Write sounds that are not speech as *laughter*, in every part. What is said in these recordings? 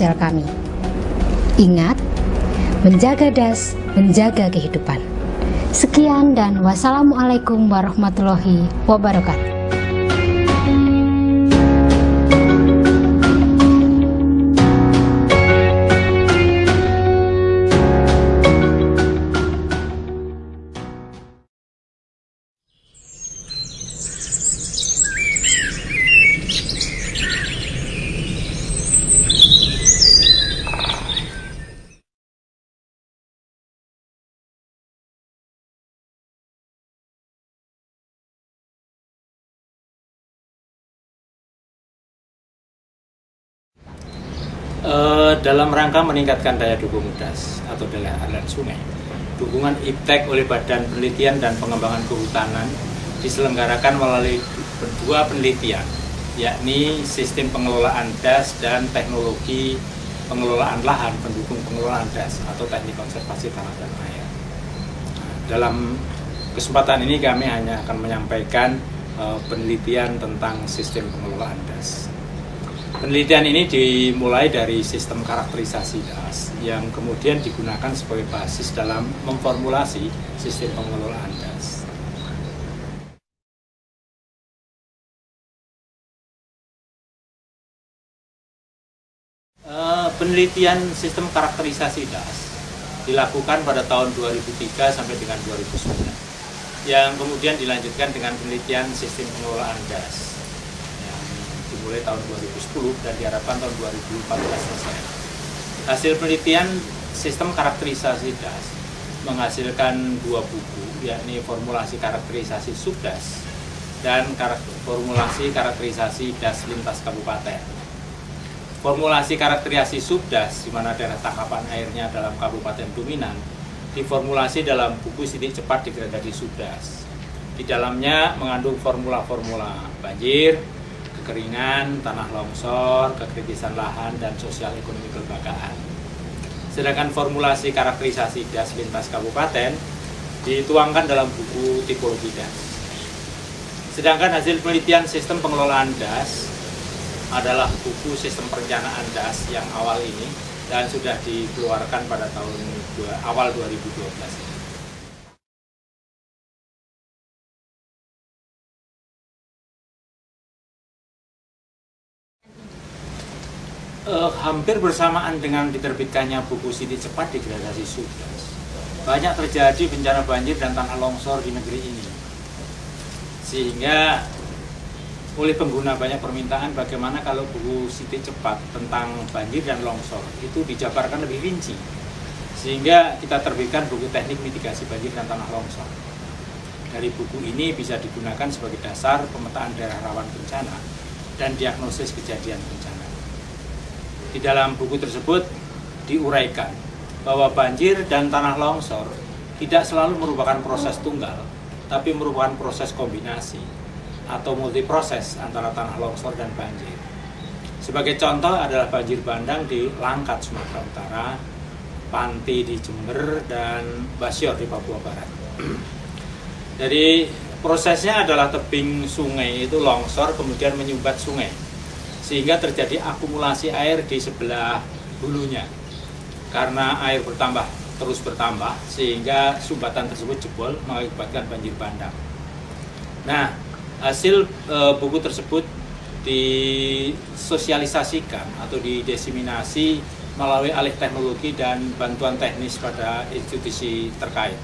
sosial kami. Ingat, menjaga das, menjaga kehidupan. Sekian dan wassalamualaikum warahmatullahi wabarakatuh. dalam rangka meningkatkan daya dukung das atau daya aliran sungai. Dukungan IPTEK oleh Badan Penelitian dan Pengembangan Kehutanan diselenggarakan melalui dua penelitian, yakni sistem pengelolaan das dan teknologi pengelolaan lahan pendukung pengelolaan das atau teknik konservasi tanah dan air. Dalam kesempatan ini kami hanya akan menyampaikan eh, penelitian tentang sistem pengelolaan das. Penelitian ini dimulai dari sistem karakterisasi das yang kemudian digunakan sebagai basis dalam memformulasi sistem pengelolaan das. Eh, penelitian sistem karakterisasi das dilakukan pada tahun 2003 sampai dengan 2009 yang kemudian dilanjutkan dengan penelitian sistem pengelolaan das dimulai tahun 2010 dan diharapkan tahun 2014 selesai. Hasil penelitian sistem karakterisasi das menghasilkan dua buku, yakni formulasi karakterisasi subdas dan karakter, formulasi karakterisasi das lintas kabupaten. Formulasi karakterisasi subdas, di mana daerah tangkapan airnya dalam kabupaten dominan, diformulasi dalam buku sini cepat di subdas. Di dalamnya mengandung formula-formula banjir, kekeringan, tanah longsor, kekritisan lahan, dan sosial ekonomi kelembagaan. Sedangkan formulasi karakterisasi das lintas kabupaten dituangkan dalam buku tipologi das. Sedangkan hasil penelitian sistem pengelolaan das adalah buku sistem perencanaan das yang awal ini dan sudah dikeluarkan pada tahun awal 2012. eh, hampir bersamaan dengan diterbitkannya buku Siti Cepat Degradasi Sudas banyak terjadi bencana banjir dan tanah longsor di negeri ini sehingga oleh pengguna banyak permintaan bagaimana kalau buku Siti Cepat tentang banjir dan longsor itu dijabarkan lebih rinci sehingga kita terbitkan buku teknik mitigasi banjir dan tanah longsor dari buku ini bisa digunakan sebagai dasar pemetaan daerah rawan bencana dan diagnosis kejadian bencana di dalam buku tersebut diuraikan bahwa banjir dan tanah longsor tidak selalu merupakan proses tunggal, tapi merupakan proses kombinasi atau multiproses antara tanah longsor dan banjir. Sebagai contoh adalah banjir bandang di Langkat, Sumatera Utara, Panti di Jember, dan Basior di Papua Barat. Jadi prosesnya adalah tebing sungai itu longsor kemudian menyumbat sungai sehingga terjadi akumulasi air di sebelah hulunya karena air bertambah terus bertambah sehingga sumbatan tersebut jebol mengakibatkan banjir bandang. Nah, hasil e, buku tersebut disosialisasikan atau didesiminasi melalui alih teknologi dan bantuan teknis pada institusi terkait.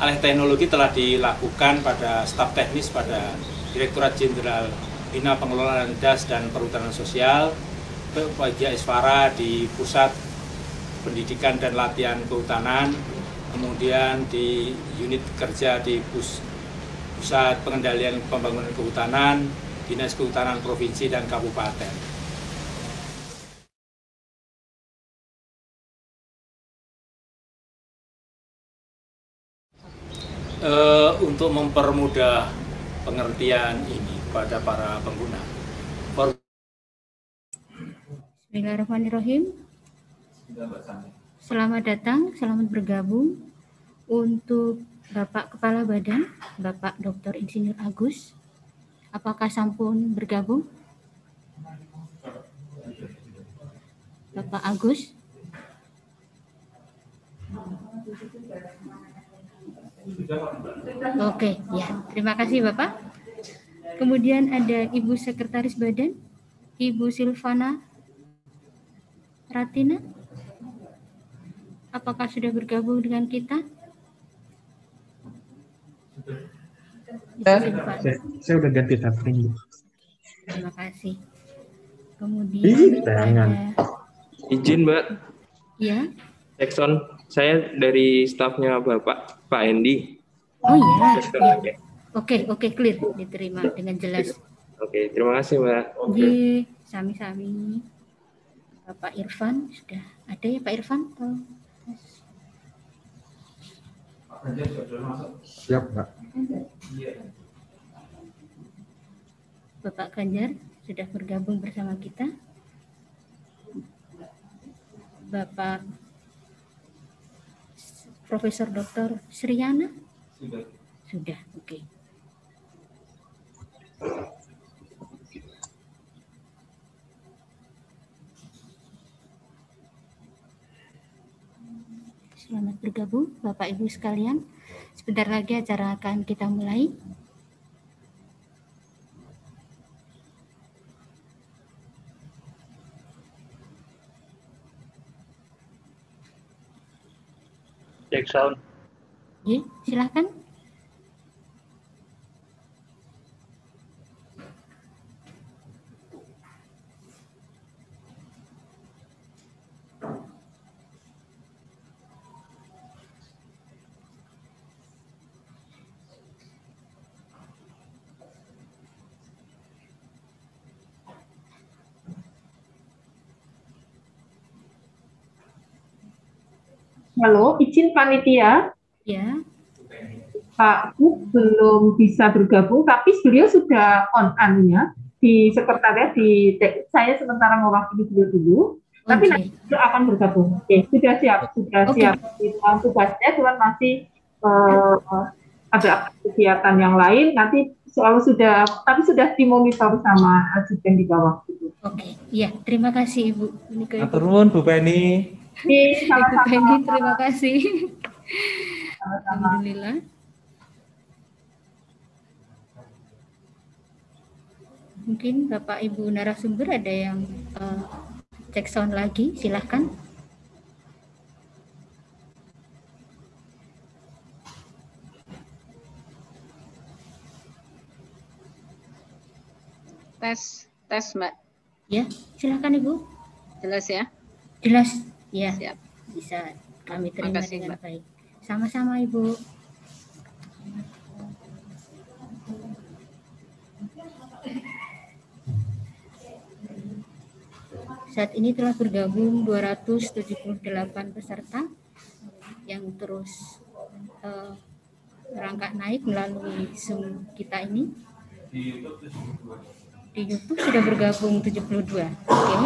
Alih teknologi telah dilakukan pada staf teknis pada Direktorat Jenderal Bina Pengelolaan Das dan Perhutanan Sosial, Wajah Isfara di Pusat Pendidikan dan Latihan Kehutanan, kemudian di unit kerja di Pus Pusat Pengendalian Pembangunan Kehutanan, Dinas Kehutanan Provinsi dan Kabupaten. Uh, untuk mempermudah pengertian ini kepada para pengguna. For... Bismillahirrahmanirrahim. Selamat datang, selamat bergabung untuk Bapak Kepala Badan, Bapak Dr. Insinyur Agus. Apakah sampun bergabung? Bapak Agus. Oke, okay, ya. Terima kasih Bapak. Kemudian ada Ibu Sekretaris Badan, Ibu Silvana Ratina. Apakah sudah bergabung dengan kita? Saya, saya, udah ganti tabring. Terima kasih. Kemudian Ih, Ada... Izin, Mbak. Iya. Ekson, saya dari stafnya Bapak, Pak Endi. Oh iya. Jackson, ya. Oke, okay, oke, okay, clear. Diterima dengan jelas. Oke, okay, terima kasih, Mbak. Oke, okay. sami-sami. Bapak Irfan, sudah ada ya Pak Irfan? Oh. Siap, Mbak. Iya. Bapak Ganjar sudah bergabung bersama kita. Bapak Profesor Dr. Sriana? Sudah. Sudah, oke. Okay. Selamat bergabung Bapak Ibu sekalian. Sebentar lagi acara akan kita mulai. Check sound. Ya, silakan. Halo, izin panitia. Ya. Pak Bu belum bisa bergabung, tapi beliau sudah on annya di sekretariat di saya sementara mewakili beliau dulu. Okay. Tapi nanti beliau akan bergabung. Oke, okay, sudah siap, sudah okay. siap. Kita tugasnya cuman masih uh, ada kegiatan yang lain nanti soal sudah tapi sudah dimonitor sama asisten di bawah Oke, okay. ya terima kasih Ibu. Terima kasih. Bu Penny. Ibu sama terima kasih. Sama-sama. Alhamdulillah. Mungkin Bapak Ibu narasumber ada yang uh, eh, cek sound lagi, silahkan. Tes, tes Mbak. Ya, silahkan Ibu. Jelas ya? Jelas. Ya, bisa kami terima Makasih, dengan Mbak. baik. Sama-sama Ibu. Saat ini telah bergabung 278 peserta yang terus uh, naik melalui Zoom kita ini. Di YouTube, Di YouTube sudah bergabung 72. Oke. Okay.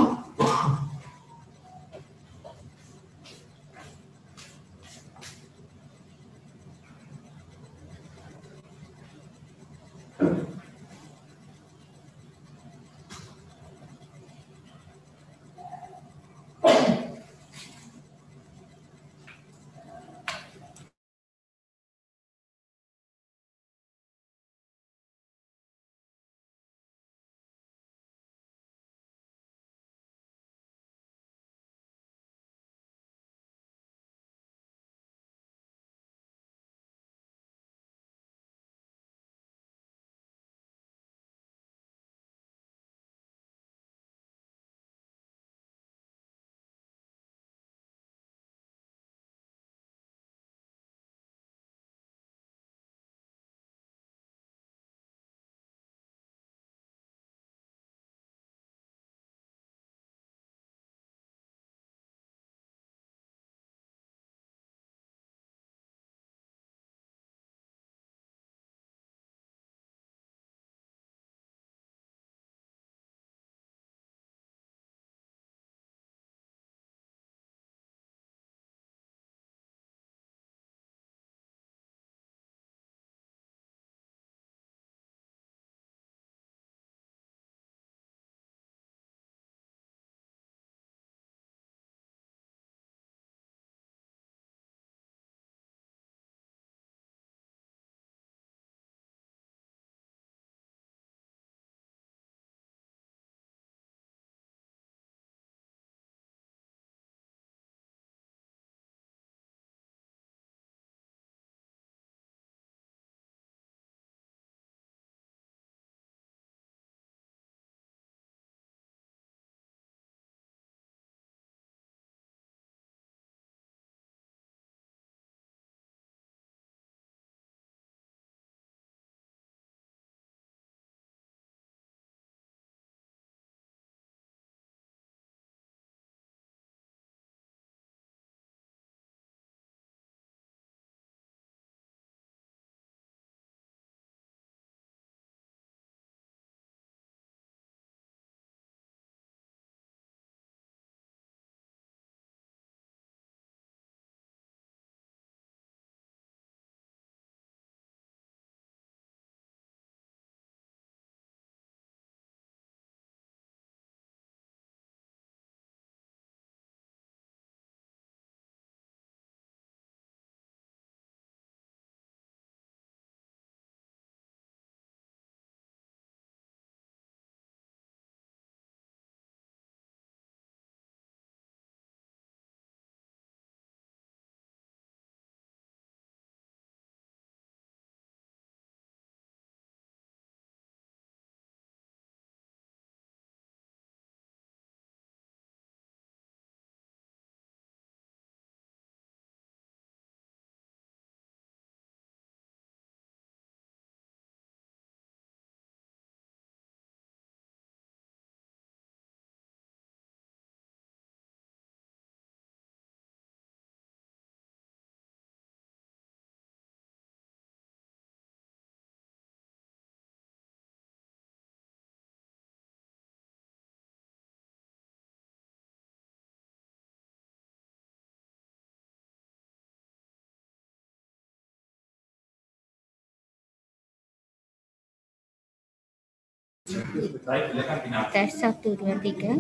Tes satu dua tiga.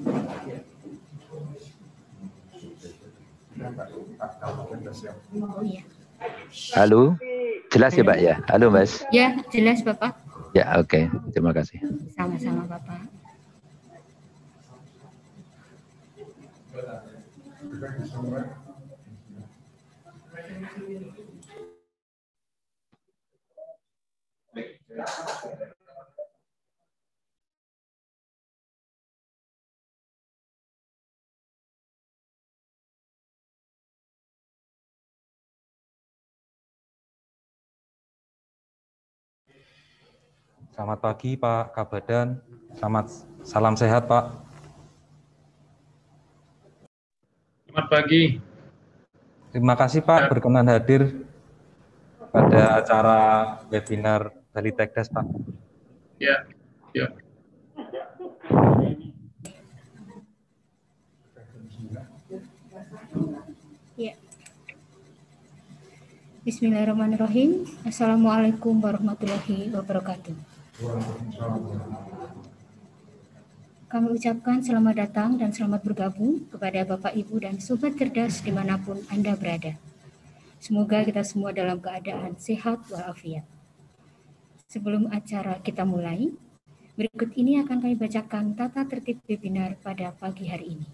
Halo, jelas ya Pak ya? Halo Mas. Ya, jelas Bapak. Ya, oke. Okay. Terima kasih. Sama-sama Bapak. Thank you. Selamat pagi Pak Kabadan. Selamat salam sehat Pak. Selamat pagi. Terima kasih Pak berkenan hadir pada acara webinar dari Tekdes Pak. Ya, ya. Ya. Bismillahirrahmanirrahim. Assalamualaikum warahmatullahi wabarakatuh. Kami ucapkan selamat datang dan selamat bergabung kepada Bapak, Ibu, dan Sobat Cerdas dimanapun Anda berada. Semoga kita semua dalam keadaan sehat walafiat. Sebelum acara kita mulai, berikut ini akan kami bacakan tata tertib webinar pada pagi hari ini.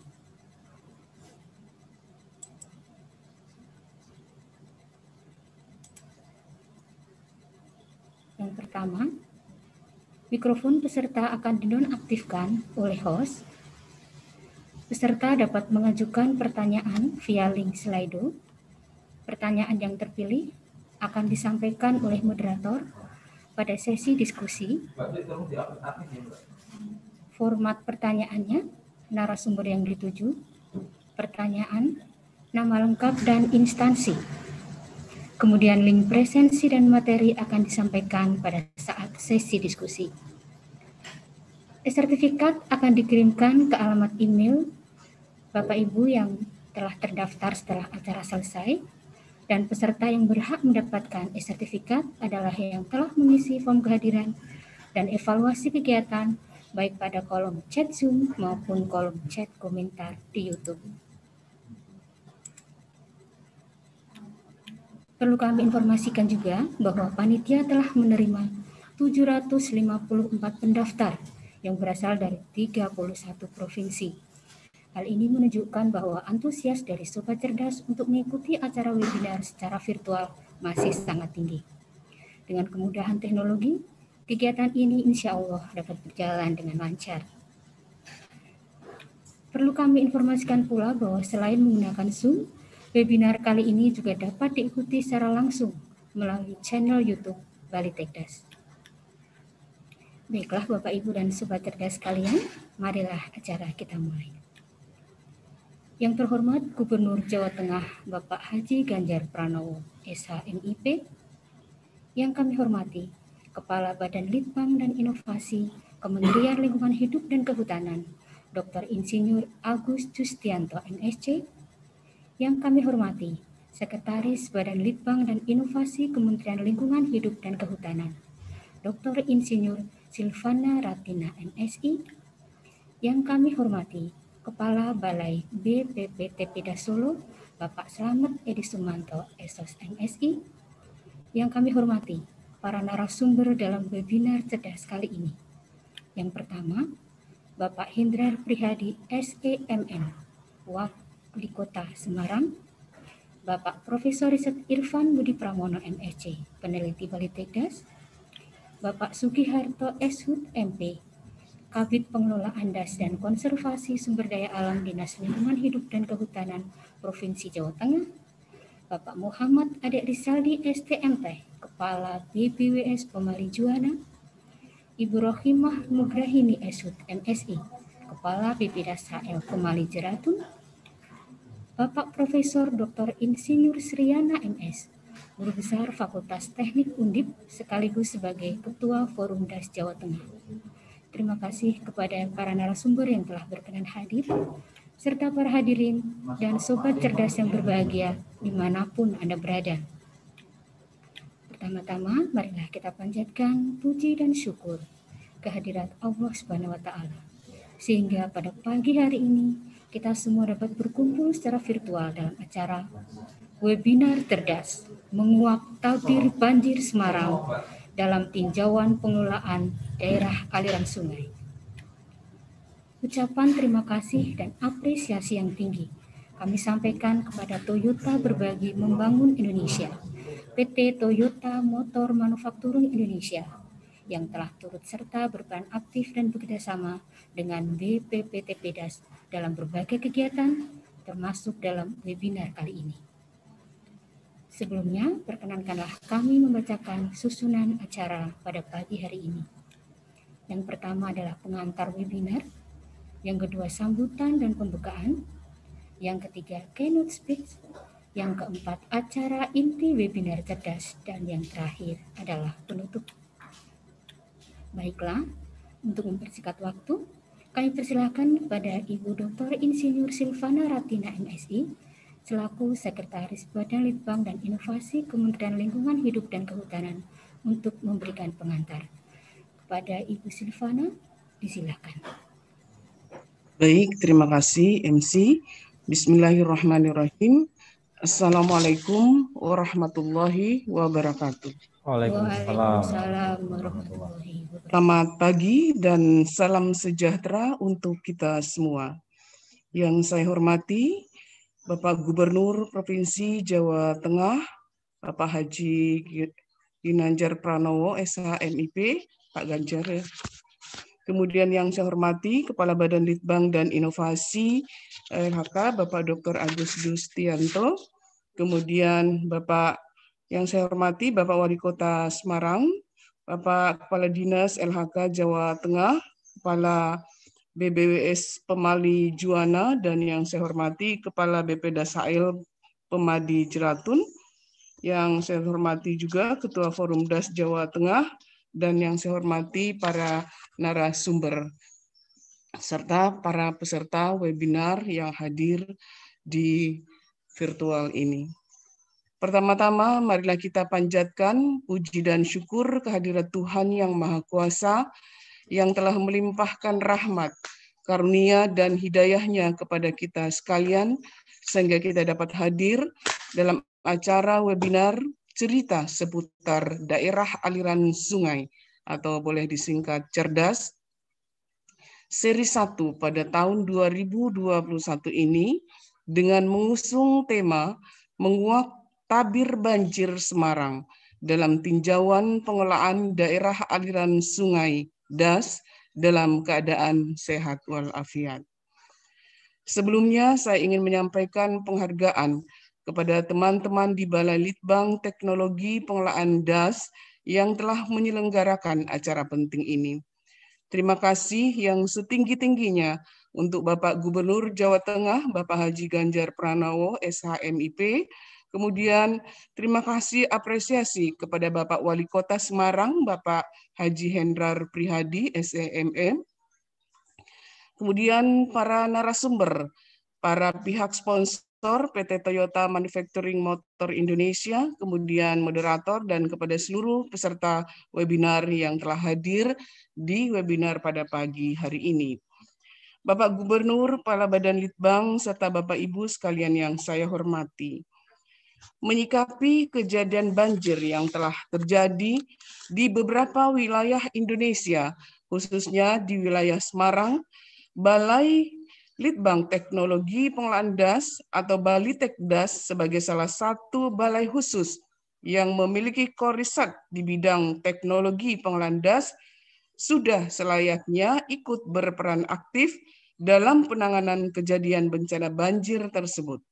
Yang pertama, Mikrofon peserta akan dinonaktifkan oleh host. Peserta dapat mengajukan pertanyaan via link Slido. Pertanyaan yang terpilih akan disampaikan oleh moderator pada sesi diskusi. Format pertanyaannya, narasumber yang dituju, pertanyaan, nama lengkap dan instansi. Kemudian link presensi dan materi akan disampaikan pada saat sesi diskusi. Sertifikat akan dikirimkan ke alamat email Bapak Ibu yang telah terdaftar setelah acara selesai dan peserta yang berhak mendapatkan sertifikat adalah yang telah mengisi form kehadiran dan evaluasi kegiatan baik pada kolom chat Zoom maupun kolom chat komentar di YouTube. Perlu kami informasikan juga bahwa panitia telah menerima 754 pendaftar yang berasal dari 31 provinsi. Hal ini menunjukkan bahwa antusias dari Sobat Cerdas untuk mengikuti acara webinar secara virtual masih sangat tinggi. Dengan kemudahan teknologi, kegiatan ini insya Allah dapat berjalan dengan lancar. Perlu kami informasikan pula bahwa selain menggunakan Zoom, Webinar kali ini juga dapat diikuti secara langsung melalui channel YouTube Bali Tekdas. Baiklah Bapak Ibu dan Sobat Cerdas sekalian, marilah acara kita mulai. Yang terhormat Gubernur Jawa Tengah Bapak Haji Ganjar Pranowo SHMIP, yang kami hormati Kepala Badan Litbang dan Inovasi Kementerian Lingkungan Hidup dan Kehutanan, Dr. Insinyur Agus Justianto MSC, yang kami hormati, Sekretaris Badan Litbang dan Inovasi Kementerian Lingkungan Hidup dan Kehutanan, Dr. Insinyur Silvana Ratina MSI, yang kami hormati, Kepala Balai BPPTP Solo, Bapak selamat Edi Sumanto, Esos MSI, yang kami hormati, para narasumber dalam webinar cerdas kali ini. Yang pertama, Bapak hindra Prihadi, SEMM, Wakil di Kota Semarang, Bapak Profesor Riset Irfan Budi Pramono MSc, e peneliti Balitekdas, Bapak Sugiharto Eshut MP, Kabit Pengelolaan Das dan Konservasi Sumber Daya Alam Dinas Lingkungan Hidup dan Kehutanan Provinsi Jawa Tengah, Bapak Muhammad Adek Rizaldi STMP, Kepala BPWS Pemali Juwana, Ibu Rohimah Mugrahini Esut MSI, Kepala BPDAS HL Pemali Jeratun, Bapak Profesor Dr. Insinyur Sriana MS, Guru Besar Fakultas Teknik Undip sekaligus sebagai Ketua Forum DAS Jawa Tengah. Terima kasih kepada para narasumber yang telah berkenan hadir, serta para hadirin dan sobat cerdas yang berbahagia dimanapun Anda berada. Pertama-tama, marilah kita panjatkan puji dan syukur kehadirat Allah Subhanahu wa Ta'ala, sehingga pada pagi hari ini kita semua dapat berkumpul secara virtual dalam acara webinar terdas menguak tabir banjir Semarang dalam tinjauan pengelolaan daerah aliran sungai. Ucapan terima kasih dan apresiasi yang tinggi kami sampaikan kepada Toyota Berbagi Membangun Indonesia, PT Toyota Motor Manufakturing Indonesia, yang telah turut serta berperan aktif dan bekerjasama dengan BPPTP DAS dalam berbagai kegiatan, termasuk dalam webinar kali ini. Sebelumnya, perkenankanlah kami membacakan susunan acara pada pagi hari ini. Yang pertama adalah pengantar webinar, yang kedua sambutan dan pembukaan, yang ketiga keynote speech, yang keempat acara inti webinar cerdas, dan yang terakhir adalah penutup. Baiklah, untuk mempersingkat waktu, kami persilahkan kepada Ibu Dr. Insinyur Silvana Ratina MSI, selaku Sekretaris Badan Litbang dan Inovasi Kementerian Lingkungan Hidup dan Kehutanan untuk memberikan pengantar. Kepada Ibu Silvana, disilahkan. Baik, terima kasih MC. Bismillahirrahmanirrahim. Assalamualaikum warahmatullahi wabarakatuh. Waalaikumsalam, Waalaikumsalam warahmatullahi wabarakatuh. Selamat pagi dan salam sejahtera untuk kita semua. Yang saya hormati, Bapak Gubernur Provinsi Jawa Tengah, Bapak Haji Ginanjar Pranowo, SHMIP, Pak Ganjar Kemudian yang saya hormati, Kepala Badan Litbang dan Inovasi LHK, Bapak Dr. Agus Justianto. Kemudian Bapak yang saya hormati, Bapak Wali Kota Semarang, Bapak Kepala Dinas LHK Jawa Tengah, Kepala BBWS Pemali Juana, dan yang saya hormati Kepala BP Dasail Pemadi Jeratun, yang saya hormati juga Ketua Forum DAS Jawa Tengah, dan yang saya hormati para narasumber, serta para peserta webinar yang hadir di virtual ini. Pertama-tama, marilah kita panjatkan puji dan syukur kehadirat Tuhan yang Maha Kuasa, yang telah melimpahkan rahmat, karunia, dan hidayahnya kepada kita sekalian, sehingga kita dapat hadir dalam acara webinar cerita seputar daerah aliran sungai, atau boleh disingkat cerdas, seri 1 pada tahun 2021 ini dengan mengusung tema menguak tabir banjir Semarang dalam tinjauan pengelolaan daerah aliran sungai Das dalam keadaan sehat walafiat. Sebelumnya saya ingin menyampaikan penghargaan kepada teman-teman di Balai Litbang Teknologi Pengelolaan Das yang telah menyelenggarakan acara penting ini. Terima kasih yang setinggi-tingginya untuk Bapak Gubernur Jawa Tengah, Bapak Haji Ganjar Pranowo, SHMIP, Kemudian terima kasih apresiasi kepada Bapak Wali Kota Semarang, Bapak Haji Hendrar Prihadi, SEMM. E. Kemudian para narasumber, para pihak sponsor PT Toyota Manufacturing Motor Indonesia, kemudian moderator dan kepada seluruh peserta webinar yang telah hadir di webinar pada pagi hari ini. Bapak Gubernur, Kepala Badan Litbang, serta Bapak Ibu sekalian yang saya hormati menyikapi kejadian banjir yang telah terjadi di beberapa wilayah Indonesia, khususnya di wilayah Semarang, Balai Litbang Teknologi Penglandas atau Balitekdas sebagai salah satu balai khusus yang memiliki korisat di bidang teknologi penglandas sudah selayaknya ikut berperan aktif dalam penanganan kejadian bencana banjir tersebut.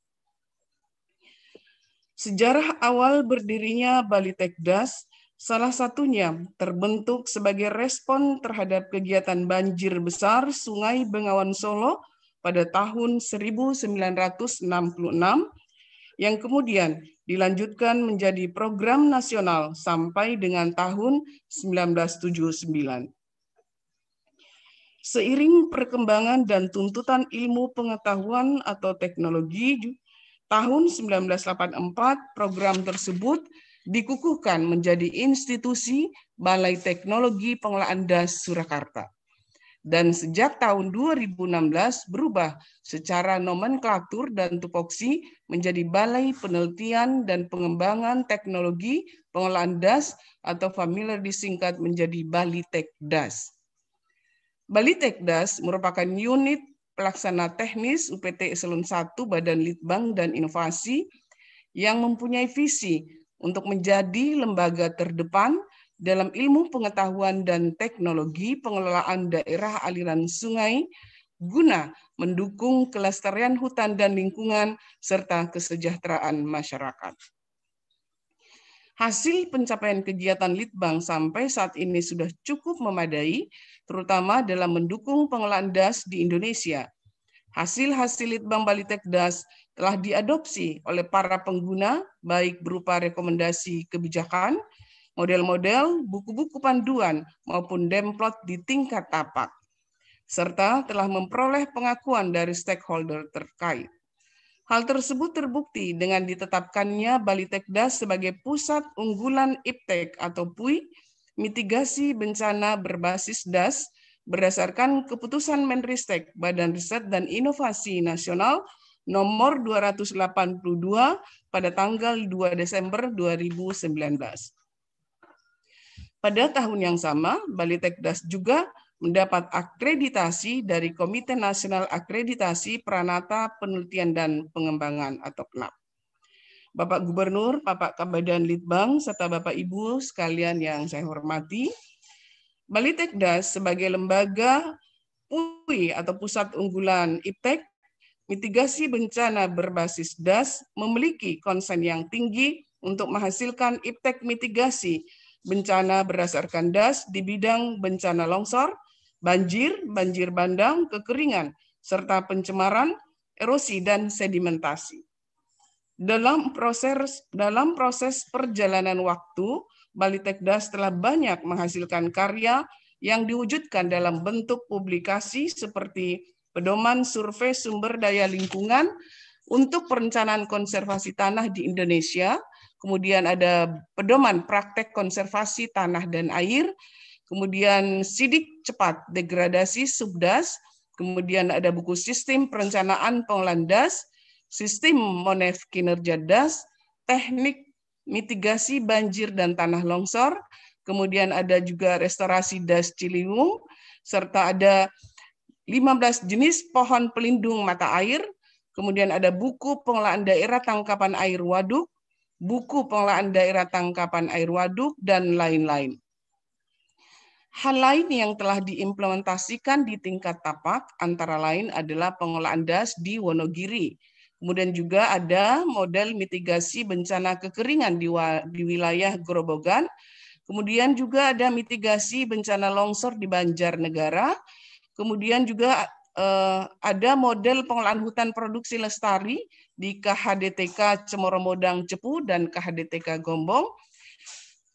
Sejarah awal berdirinya Bali Tekdas salah satunya terbentuk sebagai respon terhadap kegiatan banjir besar Sungai Bengawan Solo pada tahun 1966 yang kemudian dilanjutkan menjadi program nasional sampai dengan tahun 1979. Seiring perkembangan dan tuntutan ilmu pengetahuan atau teknologi tahun 1984 program tersebut dikukuhkan menjadi institusi Balai Teknologi Pengelolaan Das Surakarta. Dan sejak tahun 2016 berubah secara nomenklatur dan tupoksi menjadi Balai Penelitian dan Pengembangan Teknologi Pengelolaan Das atau familiar disingkat menjadi Balitek Das. Balitek Das merupakan unit pelaksana teknis UPT Eselon 1 Badan Litbang dan Inovasi yang mempunyai visi untuk menjadi lembaga terdepan dalam ilmu pengetahuan dan teknologi pengelolaan daerah aliran sungai guna mendukung kelestarian hutan dan lingkungan serta kesejahteraan masyarakat. Hasil pencapaian kegiatan Litbang sampai saat ini sudah cukup memadai terutama dalam mendukung pengelolaan DAS di Indonesia. Hasil-hasil Litbang DAS telah diadopsi oleh para pengguna, baik berupa rekomendasi kebijakan, model-model, buku-buku panduan, maupun demplot di tingkat tapak, serta telah memperoleh pengakuan dari stakeholder terkait. Hal tersebut terbukti dengan ditetapkannya DAS sebagai pusat unggulan IPTEK atau PUI mitigasi bencana berbasis DAS berdasarkan keputusan Menristek Badan Riset dan Inovasi Nasional nomor 282 pada tanggal 2 Desember 2019. Pada tahun yang sama, Balitekdas juga mendapat akreditasi dari Komite Nasional Akreditasi Pranata Penelitian dan Pengembangan atau KNAP. Bapak Gubernur, Bapak Kabadan Litbang, serta Bapak Ibu sekalian yang saya hormati. Das sebagai lembaga PUI atau Pusat Unggulan IPTEK, mitigasi bencana berbasis DAS memiliki konsen yang tinggi untuk menghasilkan IPTEK mitigasi bencana berdasarkan DAS di bidang bencana longsor, banjir, banjir bandang, kekeringan, serta pencemaran, erosi, dan sedimentasi. Dalam proses dalam proses perjalanan waktu, Balitekdas telah banyak menghasilkan karya yang diwujudkan dalam bentuk publikasi seperti pedoman survei sumber daya lingkungan untuk perencanaan konservasi tanah di Indonesia, kemudian ada pedoman praktek konservasi tanah dan air, kemudian sidik cepat degradasi subdas, kemudian ada buku sistem perencanaan pengelolaan sistem MONEF kinerja DAS, teknik mitigasi banjir dan tanah longsor, kemudian ada juga restorasi DAS Ciliwung, serta ada 15 jenis pohon pelindung mata air, kemudian ada buku pengelolaan daerah tangkapan air waduk, buku pengelolaan daerah tangkapan air waduk, dan lain-lain. Hal lain yang telah diimplementasikan di tingkat tapak antara lain adalah pengelolaan DAS di Wonogiri, Kemudian juga ada model mitigasi bencana kekeringan di, di wilayah Grobogan. Kemudian juga ada mitigasi bencana longsor di Banjarnegara. Kemudian juga eh, ada model pengelolaan hutan produksi lestari di KHDTK Cemoro Modang Cepu dan KHDTK Gombong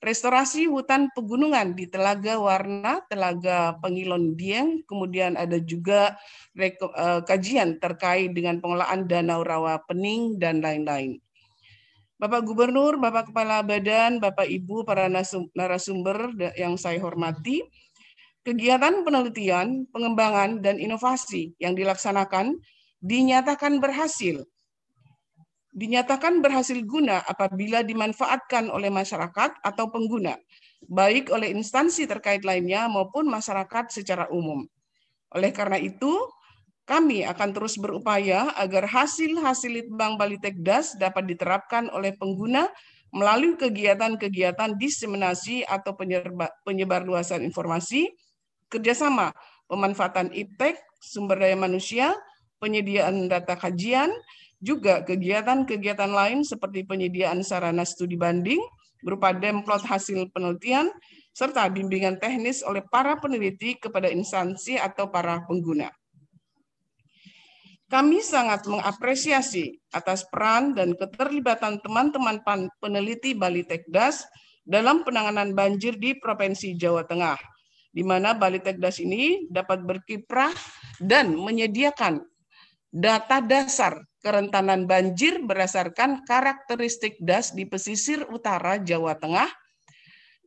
restorasi hutan pegunungan di Telaga Warna, Telaga Pengilon Dieng, kemudian ada juga eh, kajian terkait dengan pengelolaan Danau Rawa Pening, dan lain-lain. Bapak Gubernur, Bapak Kepala Badan, Bapak Ibu, para narasumber yang saya hormati, kegiatan penelitian, pengembangan, dan inovasi yang dilaksanakan dinyatakan berhasil dinyatakan berhasil guna apabila dimanfaatkan oleh masyarakat atau pengguna, baik oleh instansi terkait lainnya maupun masyarakat secara umum. Oleh karena itu, kami akan terus berupaya agar hasil-hasil Litbang Das dapat diterapkan oleh pengguna melalui kegiatan-kegiatan diseminasi atau penyebar, penyebarluasan informasi, kerjasama pemanfaatan iptek, sumber daya manusia, penyediaan data kajian, juga kegiatan-kegiatan lain seperti penyediaan sarana studi banding berupa demplot hasil penelitian, serta bimbingan teknis oleh para peneliti kepada instansi atau para pengguna. Kami sangat mengapresiasi atas peran dan keterlibatan teman-teman peneliti Bali Tekdas dalam penanganan banjir di Provinsi Jawa Tengah, di mana Bali Tekdas ini dapat berkiprah dan menyediakan data dasar kerentanan banjir berdasarkan karakteristik das di pesisir utara Jawa Tengah.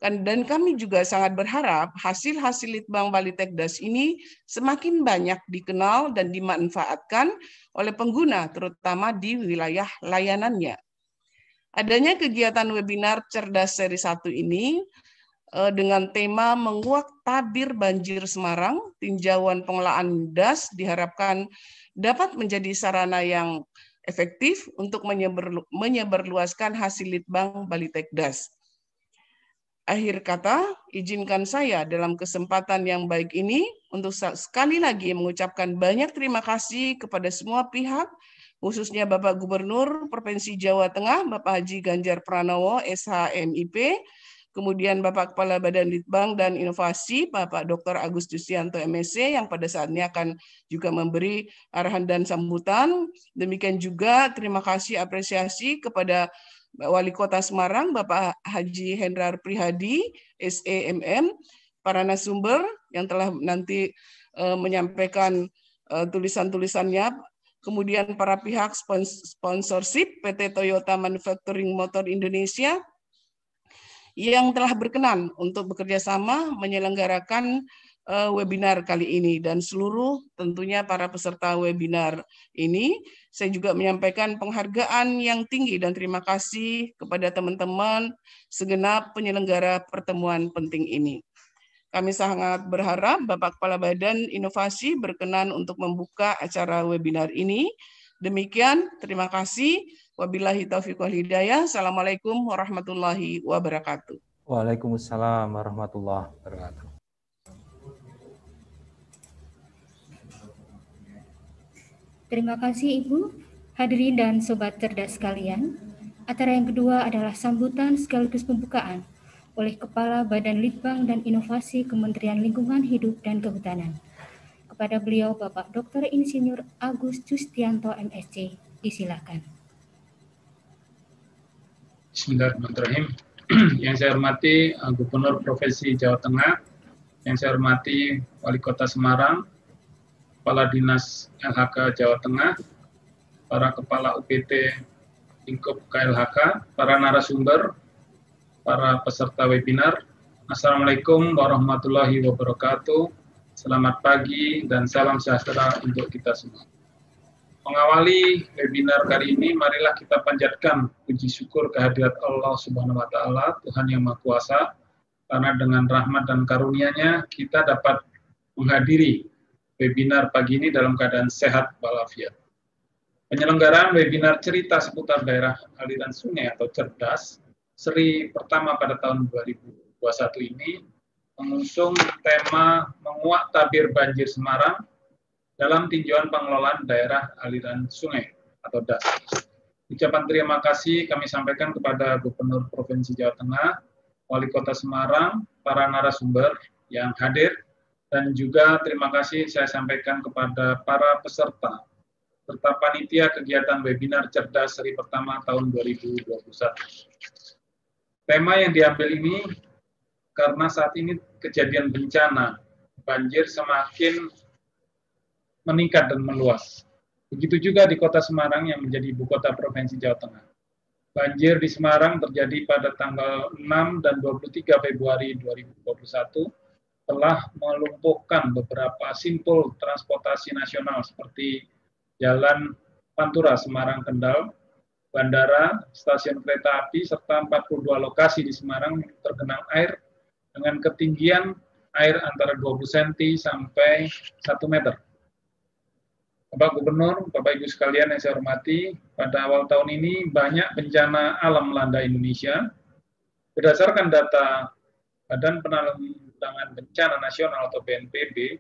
Kan- dan kami juga sangat berharap hasil-hasil Litbang Das ini semakin banyak dikenal dan dimanfaatkan oleh pengguna, terutama di wilayah layanannya. Adanya kegiatan webinar Cerdas Seri 1 ini Eh, dengan tema menguak tabir banjir Semarang, tinjauan pengelolaan das diharapkan dapat menjadi sarana yang efektif untuk menyeberlu menyeberluaskan hasil litbang Das. Akhir kata, izinkan saya dalam kesempatan yang baik ini untuk sekali lagi mengucapkan banyak terima kasih kepada semua pihak, khususnya Bapak Gubernur Provinsi Jawa Tengah, Bapak Haji Ganjar Pranowo, SHMIP, kemudian Bapak Kepala Badan Litbang dan Inovasi Bapak Dr. Agus Justianto MSc yang pada saat ini akan juga memberi arahan dan sambutan. Demikian juga terima kasih apresiasi kepada Wali Kota Semarang Bapak Haji Hendrar Prihadi SEMM para nasumber yang telah nanti uh, menyampaikan uh, tulisan-tulisannya kemudian para pihak sponsorship PT Toyota Manufacturing Motor Indonesia yang telah berkenan untuk bekerja sama menyelenggarakan eh, webinar kali ini dan seluruh tentunya para peserta webinar ini. Saya juga menyampaikan penghargaan yang tinggi dan terima kasih kepada teman-teman segenap penyelenggara pertemuan penting ini. Kami sangat berharap Bapak Kepala Badan Inovasi berkenan untuk membuka acara webinar ini. Demikian, terima kasih. Wabillahi taufiq wal hidayah. Assalamualaikum warahmatullahi wabarakatuh. Waalaikumsalam warahmatullahi wabarakatuh. Terima kasih Ibu, hadirin dan sobat cerdas sekalian. Acara yang kedua adalah sambutan sekaligus pembukaan oleh Kepala Badan Litbang dan Inovasi Kementerian Lingkungan Hidup dan Kehutanan. Kepada beliau Bapak Dr. Insinyur Agus Justianto MSC, disilakan. Bismillahirrahmanirrahim. *clears throat* yang saya hormati eh, Gubernur Provinsi Jawa Tengah, yang saya hormati Wali Kota Semarang, Kepala Dinas LHK Jawa Tengah, para Kepala UPT Lingkup KLHK, para narasumber, para peserta webinar. Assalamualaikum warahmatullahi wabarakatuh. Selamat pagi dan salam sejahtera untuk kita semua. Mengawali webinar kali ini, marilah kita panjatkan puji syukur kehadirat Allah Subhanahu wa taala, Tuhan yang Maha Kuasa, karena dengan rahmat dan karunia-Nya kita dapat menghadiri webinar pagi ini dalam keadaan sehat walafiat. Penyelenggaraan webinar cerita seputar daerah aliran sungai atau cerdas seri pertama pada tahun 2021 ini mengusung tema menguak tabir banjir Semarang dalam tinjauan pengelolaan daerah aliran sungai atau DAS. Ucapan terima kasih kami sampaikan kepada Gubernur Provinsi Jawa Tengah, Wali Kota Semarang, para narasumber yang hadir, dan juga terima kasih saya sampaikan kepada para peserta serta panitia kegiatan webinar cerdas seri pertama tahun 2021. Tema yang diambil ini karena saat ini kejadian bencana banjir semakin meningkat dan meluas. Begitu juga di kota Semarang yang menjadi ibu kota Provinsi Jawa Tengah. Banjir di Semarang terjadi pada tanggal 6 dan 23 Februari 2021 telah melumpuhkan beberapa simpul transportasi nasional seperti Jalan Pantura Semarang Kendal, bandara, stasiun kereta api, serta 42 lokasi di Semarang tergenang air dengan ketinggian air antara 20 cm sampai 1 meter. Bapak Gubernur, Bapak Ibu sekalian yang saya hormati, pada awal tahun ini banyak bencana alam melanda Indonesia. Berdasarkan data Badan Penanggulangan Bencana Nasional atau BNPB,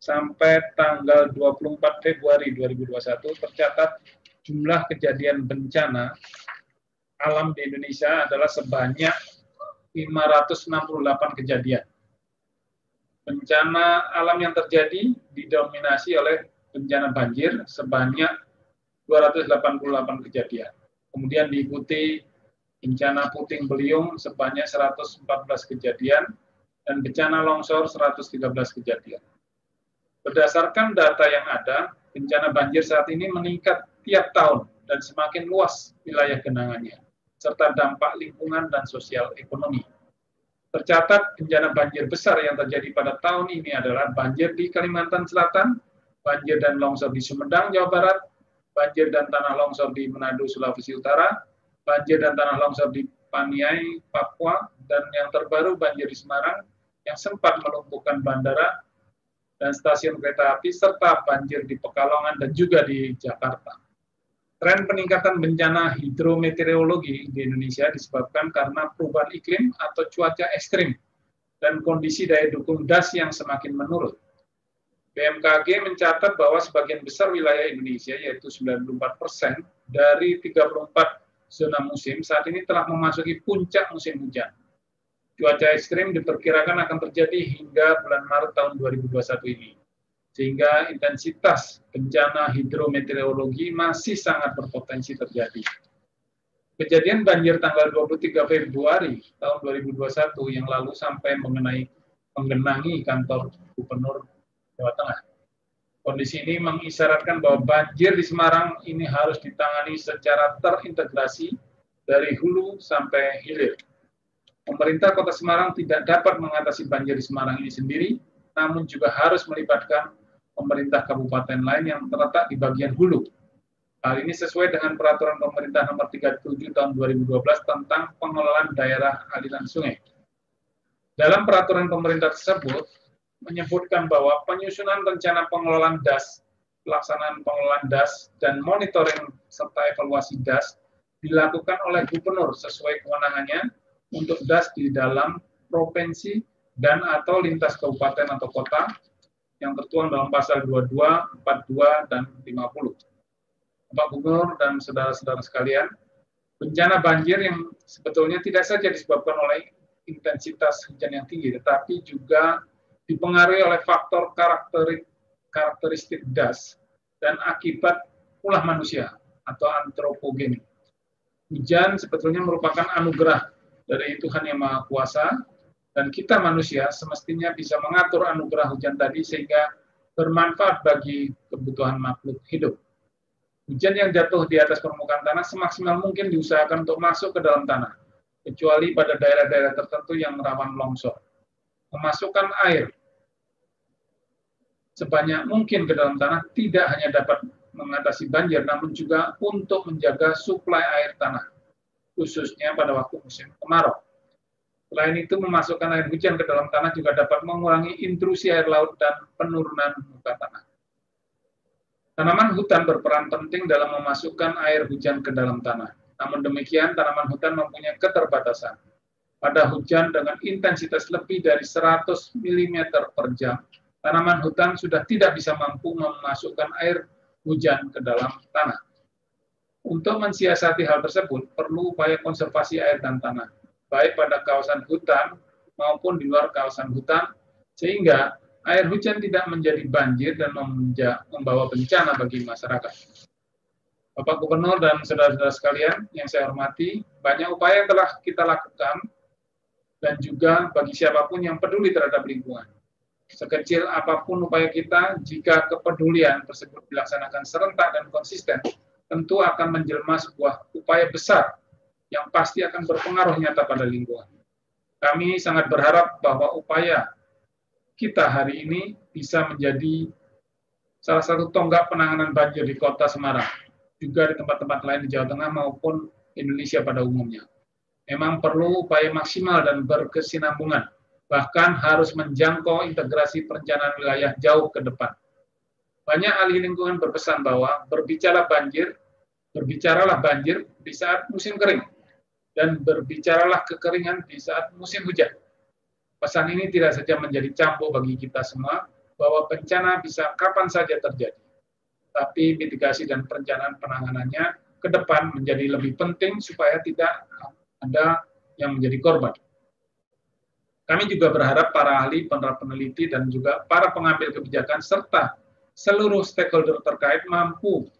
sampai tanggal 24 Februari 2021 tercatat jumlah kejadian bencana alam di Indonesia adalah sebanyak 568 kejadian. Bencana alam yang terjadi didominasi oleh bencana banjir sebanyak 288 kejadian. Kemudian diikuti bencana puting beliung sebanyak 114 kejadian dan bencana longsor 113 kejadian. Berdasarkan data yang ada, bencana banjir saat ini meningkat tiap tahun dan semakin luas wilayah genangannya, serta dampak lingkungan dan sosial ekonomi. Tercatat bencana banjir besar yang terjadi pada tahun ini adalah banjir di Kalimantan Selatan, banjir dan longsor di Sumedang, Jawa Barat, banjir dan tanah longsor di Manado, Sulawesi Utara, banjir dan tanah longsor di Paniai, Papua, dan yang terbaru banjir di Semarang yang sempat melumpuhkan bandara dan stasiun kereta api, serta banjir di Pekalongan dan juga di Jakarta. Tren peningkatan bencana hidrometeorologi di Indonesia disebabkan karena perubahan iklim atau cuaca ekstrim dan kondisi daya dukung das yang semakin menurun. BMKG mencatat bahwa sebagian besar wilayah Indonesia, yaitu 94 persen, dari 34 zona musim saat ini telah memasuki puncak musim hujan. Cuaca ekstrim diperkirakan akan terjadi hingga bulan Maret tahun 2021 ini, sehingga intensitas bencana hidrometeorologi masih sangat berpotensi terjadi. Kejadian banjir tanggal 23 Februari tahun 2021 yang lalu sampai mengenai menggenangi kantor gubernur Jawa Tengah. Kondisi ini mengisyaratkan bahwa banjir di Semarang ini harus ditangani secara terintegrasi dari hulu sampai hilir. Pemerintah Kota Semarang tidak dapat mengatasi banjir di Semarang ini sendiri, namun juga harus melibatkan pemerintah kabupaten lain yang terletak di bagian hulu. Hal ini sesuai dengan peraturan pemerintah nomor 37 tahun 2012 tentang pengelolaan daerah aliran sungai. Dalam peraturan pemerintah tersebut, menyebutkan bahwa penyusunan rencana pengelolaan DAS, pelaksanaan pengelolaan DAS, dan monitoring serta evaluasi DAS dilakukan oleh gubernur sesuai kewenangannya untuk DAS di dalam provinsi dan atau lintas kabupaten atau kota yang tertuang dalam pasal 22, 42, dan 50. Bapak Gubernur dan saudara-saudara sekalian, bencana banjir yang sebetulnya tidak saja disebabkan oleh intensitas hujan yang tinggi, tetapi juga dipengaruhi oleh faktor karakteri, karakteristik das dan akibat ulah manusia atau antropogen. Hujan sebetulnya merupakan anugerah dari Tuhan Yang Maha Kuasa dan kita manusia semestinya bisa mengatur anugerah hujan tadi sehingga bermanfaat bagi kebutuhan makhluk hidup. Hujan yang jatuh di atas permukaan tanah semaksimal mungkin diusahakan untuk masuk ke dalam tanah, kecuali pada daerah-daerah tertentu yang rawan longsor. Memasukkan air sebanyak mungkin ke dalam tanah tidak hanya dapat mengatasi banjir, namun juga untuk menjaga suplai air tanah, khususnya pada waktu musim kemarau. Selain itu, memasukkan air hujan ke dalam tanah juga dapat mengurangi intrusi air laut dan penurunan muka tanah. Tanaman hutan berperan penting dalam memasukkan air hujan ke dalam tanah. Namun demikian, tanaman hutan mempunyai keterbatasan. Pada hujan dengan intensitas lebih dari 100 mm per jam, tanaman hutan sudah tidak bisa mampu memasukkan air hujan ke dalam tanah. Untuk mensiasati hal tersebut, perlu upaya konservasi air dan tanah, baik pada kawasan hutan maupun di luar kawasan hutan, sehingga air hujan tidak menjadi banjir dan membawa bencana bagi masyarakat. Bapak Gubernur dan saudara-saudara sekalian yang saya hormati, banyak upaya yang telah kita lakukan dan juga bagi siapapun yang peduli terhadap lingkungan. Sekecil apapun upaya kita, jika kepedulian tersebut dilaksanakan serentak dan konsisten, tentu akan menjelma sebuah upaya besar yang pasti akan berpengaruh nyata pada lingkungan. Kami sangat berharap bahwa upaya kita hari ini bisa menjadi salah satu tonggak penanganan banjir di kota Semarang, juga di tempat-tempat lain di Jawa Tengah maupun Indonesia pada umumnya. Memang perlu upaya maksimal dan berkesinambungan bahkan harus menjangkau integrasi perencanaan wilayah jauh ke depan. Banyak ahli lingkungan berpesan bahwa berbicara banjir, berbicaralah banjir di saat musim kering, dan berbicaralah kekeringan di saat musim hujan. Pesan ini tidak saja menjadi campur bagi kita semua bahwa bencana bisa kapan saja terjadi, tapi mitigasi dan perencanaan penanganannya ke depan menjadi lebih penting supaya tidak ada yang menjadi korban. Kami juga berharap para ahli, para peneliti, dan juga para pengambil kebijakan serta seluruh stakeholder terkait mampu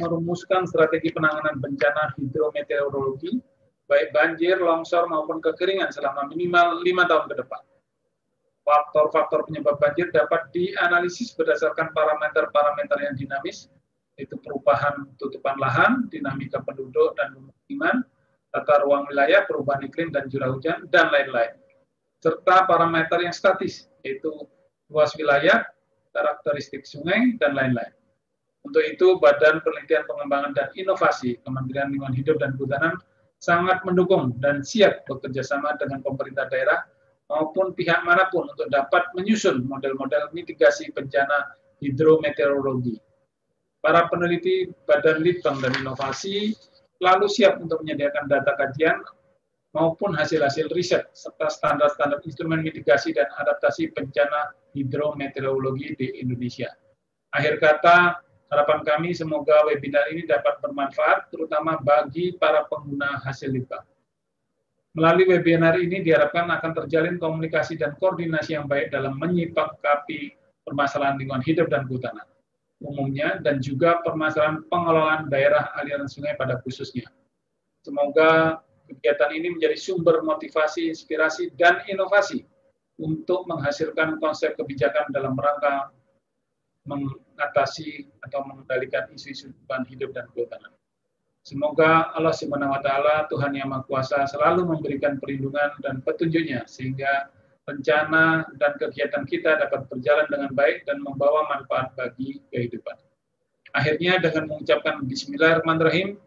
merumuskan strategi penanganan bencana hidrometeorologi, baik banjir, longsor, maupun kekeringan selama minimal lima tahun ke depan. Faktor-faktor penyebab banjir dapat dianalisis berdasarkan parameter-parameter yang dinamis, yaitu perubahan tutupan lahan, dinamika penduduk dan pemukiman, tata ruang wilayah, perubahan iklim dan curah hujan, dan lain-lain serta parameter yang statis, yaitu luas wilayah, karakteristik sungai, dan lain-lain. Untuk itu, Badan Penelitian Pengembangan dan Inovasi Kementerian Lingkungan Hidup dan Kehutanan sangat mendukung dan siap bekerjasama dengan pemerintah daerah maupun pihak manapun untuk dapat menyusun model-model mitigasi bencana hidrometeorologi. Para peneliti Badan Litbang dan Inovasi lalu siap untuk menyediakan data kajian maupun hasil-hasil riset serta standar-standar instrumen mitigasi dan adaptasi bencana hidrometeorologi di Indonesia. Akhir kata, harapan kami semoga webinar ini dapat bermanfaat terutama bagi para pengguna hasil limbah. Melalui webinar ini diharapkan akan terjalin komunikasi dan koordinasi yang baik dalam menyikapi permasalahan lingkungan hidup dan kehutanan umumnya dan juga permasalahan pengelolaan daerah aliran sungai pada khususnya. Semoga Kegiatan ini menjadi sumber motivasi, inspirasi, dan inovasi untuk menghasilkan konsep kebijakan dalam rangka mengatasi atau mengendalikan isu-isu perubahan hidup dan kehutanan. Semoga Allah Subhanahu wa taala Tuhan yang Maha Kuasa selalu memberikan perlindungan dan petunjuknya sehingga rencana dan kegiatan kita dapat berjalan dengan baik dan membawa manfaat bagi kehidupan. Akhirnya dengan mengucapkan bismillahirrahmanirrahim,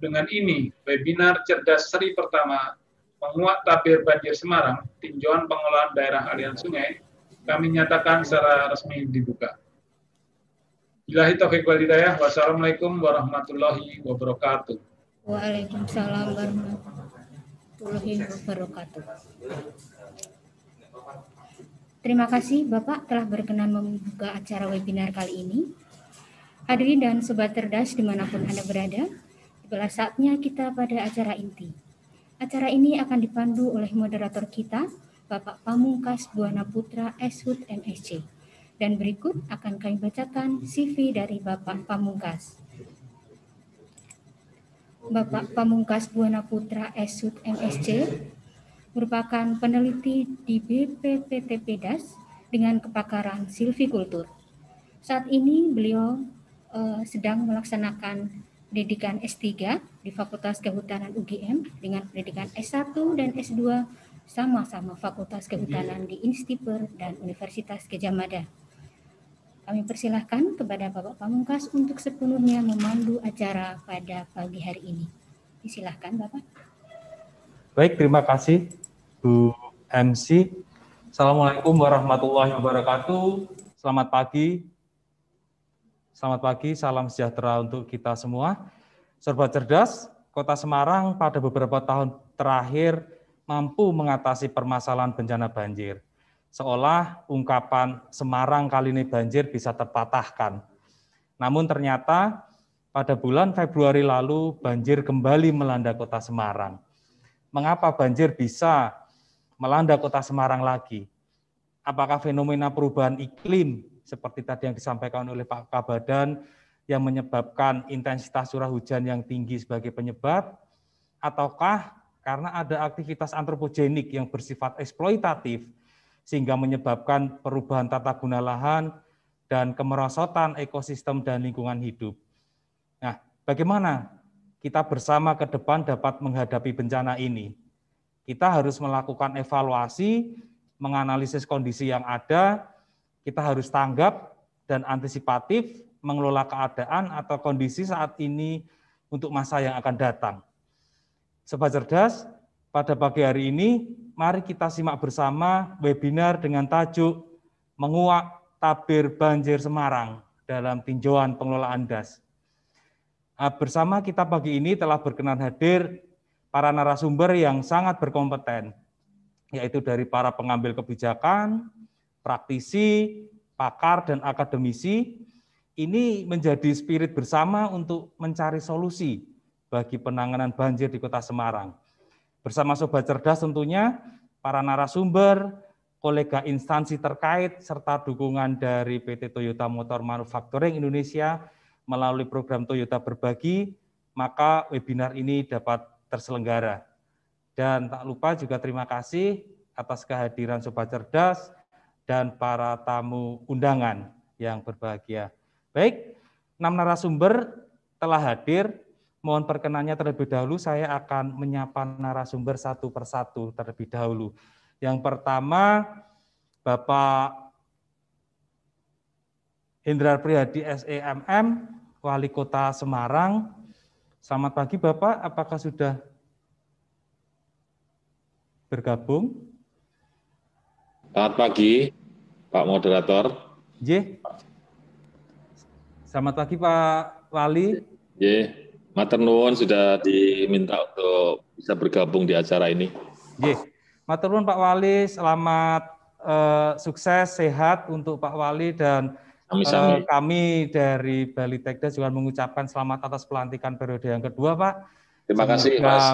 dengan ini, webinar Cerdas Seri pertama penguat tabir banjir Semarang, tinjauan pengelolaan daerah aliran sungai, kami nyatakan secara resmi dibuka. Ilahi taufiq Wassalamualaikum warahmatullahi wabarakatuh. Waalaikumsalam warahmatullahi wabarakatuh. Terima kasih Bapak telah berkenan membuka acara webinar kali ini. Hadirin dan sobat cerdas dimanapun Anda berada, telah saatnya kita pada acara inti. Acara ini akan dipandu oleh moderator kita, Bapak Pamungkas Buana Putra Eshut MSC. Dan berikut akan kami bacakan CV dari Bapak Pamungkas. Bapak Pamungkas Buana Putra Esut MSC merupakan peneliti di BPPT Pedas dengan kepakaran silvikultur. Saat ini beliau uh, sedang melaksanakan pendidikan S3 di Fakultas Kehutanan UGM dengan pendidikan S1 dan S2 sama-sama Fakultas Kehutanan di Instiper dan Universitas Gajah Mada. Kami persilahkan kepada Bapak Pamungkas untuk sepenuhnya memandu acara pada pagi hari ini. Disilahkan Bapak. Baik, terima kasih Bu MC. Assalamualaikum warahmatullahi wabarakatuh. Selamat pagi Selamat pagi, salam sejahtera untuk kita semua. Serba cerdas, Kota Semarang pada beberapa tahun terakhir mampu mengatasi permasalahan bencana banjir. Seolah ungkapan Semarang kali ini banjir bisa terpatahkan. Namun ternyata pada bulan Februari lalu banjir kembali melanda Kota Semarang. Mengapa banjir bisa melanda Kota Semarang lagi? Apakah fenomena perubahan iklim seperti tadi yang disampaikan oleh Pak Kabadan yang menyebabkan intensitas curah hujan yang tinggi sebagai penyebab ataukah karena ada aktivitas antropogenik yang bersifat eksploitatif sehingga menyebabkan perubahan tata guna lahan dan kemerosotan ekosistem dan lingkungan hidup. Nah, bagaimana kita bersama ke depan dapat menghadapi bencana ini? Kita harus melakukan evaluasi, menganalisis kondisi yang ada, kita harus tanggap dan antisipatif mengelola keadaan atau kondisi saat ini untuk masa yang akan datang. Sobat cerdas, pada pagi hari ini mari kita simak bersama webinar dengan tajuk Menguak Tabir Banjir Semarang dalam tinjauan pengelolaan das. Ah, bersama kita pagi ini telah berkenan hadir para narasumber yang sangat berkompeten, yaitu dari para pengambil kebijakan, praktisi, pakar, dan akademisi, ini menjadi spirit bersama untuk mencari solusi bagi penanganan banjir di kota Semarang. Bersama Sobat Cerdas tentunya, para narasumber, kolega instansi terkait, serta dukungan dari PT Toyota Motor Manufacturing Indonesia melalui program Toyota Berbagi, maka webinar ini dapat terselenggara. Dan tak lupa juga terima kasih atas kehadiran Sobat Cerdas, dan para tamu undangan yang berbahagia. Baik, enam narasumber telah hadir. Mohon perkenannya terlebih dahulu saya akan menyapa narasumber satu persatu terlebih dahulu. Yang pertama Bapak Hendrar Prihadi SEMM, Wali Kota Semarang. Selamat pagi Bapak, apakah sudah bergabung? Selamat pagi. Pak Moderator. J. Selamat pagi Pak Wali. J. Mater nuwun sudah diminta untuk bisa bergabung di acara ini. J. Mater nuwun Pak Wali, selamat uh, sukses sehat untuk Pak Wali dan Sami eh, -sami. kami dari Bali Tekda juga mengucapkan selamat atas pelantikan periode yang kedua, Pak. Terima semoga, kasih, Mas.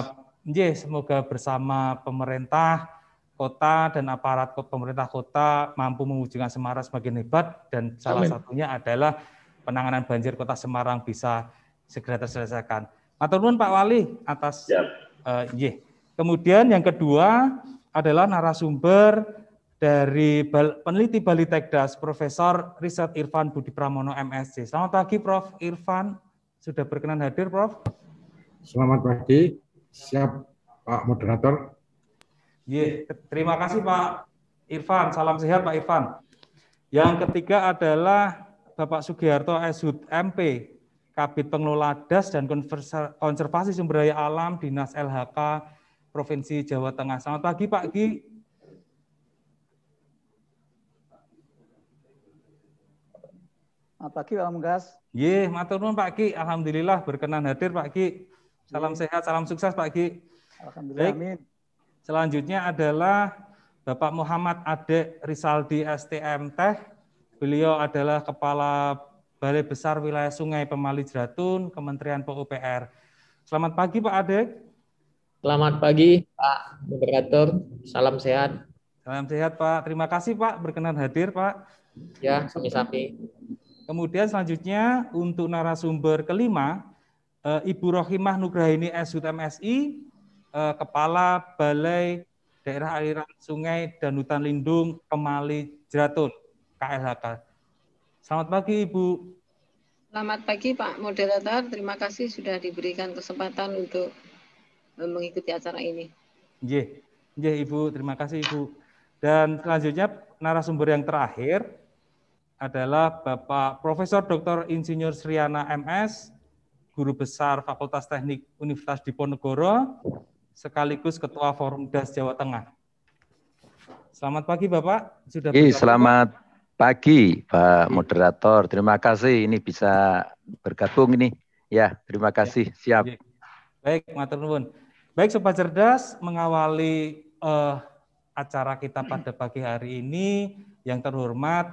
J, semoga bersama pemerintah kota dan aparat pemerintah kota mampu mewujudkan Semarang semakin hebat dan salah Amin. satunya adalah penanganan banjir kota Semarang bisa segera terselesaikan. Atau nuwun Pak Wali atas ya. uh, eh, yeah. Kemudian yang kedua adalah narasumber dari peneliti Bali Tekdas, Profesor Riset Irfan Budi Pramono MSc. Selamat pagi Prof. Irfan, sudah berkenan hadir Prof. Selamat pagi, siap Pak Moderator. Ye, terima kasih Pak Irfan. Salam sehat Pak Irfan. Yang ketiga adalah Bapak Sugiharto Eshud MP, Kabit Pengelola Das dan Konservasi Sumber Daya Alam Dinas LHK Provinsi Jawa Tengah. Selamat pagi Pak Gi. Selamat pagi Pak Mungkas. Ye, matur nuwun Pak Ki. Alhamdulillah berkenan hadir Pak Ki. Salam sehat, salam sukses Pak Ki. Alhamdulillah. Baik. Amin. Selanjutnya adalah Bapak Muhammad Ade Risaldi S.T.M.T. Beliau adalah Kepala Balai Besar Wilayah Sungai Pemali Jeratun, Kementerian PUPR. Selamat pagi Pak Ade. Selamat pagi Pak Moderator. Salam sehat. Salam sehat Pak. Terima kasih Pak berkenan hadir Pak. Ya, sami-sami. Kemudian selanjutnya untuk narasumber kelima, eh, Ibu Rohimah Nugrahini SUTMSI, eh, Kepala Balai Daerah Aliran Sungai dan Hutan Lindung Kemali Jeratun, KLHK. Selamat pagi, Ibu. Selamat pagi, Pak Moderator. Terima kasih sudah diberikan kesempatan untuk eh, mengikuti acara ini. Ye, ye, Ibu. Terima kasih, Ibu. Dan selanjutnya narasumber yang terakhir adalah Bapak Profesor Dr. Insinyur Sriana MS, Guru Besar Fakultas Teknik Universitas Diponegoro, sekaligus Ketua Forum DAS Jawa Tengah. Selamat pagi Bapak, sudah Oke, selamat pagi Pak Moderator. Terima kasih ini bisa bergabung ini. Ya, terima kasih. Siap. Baik, matur nuwun. Baik Sobat Cerdas, mengawali uh, acara kita pada pagi hari ini yang terhormat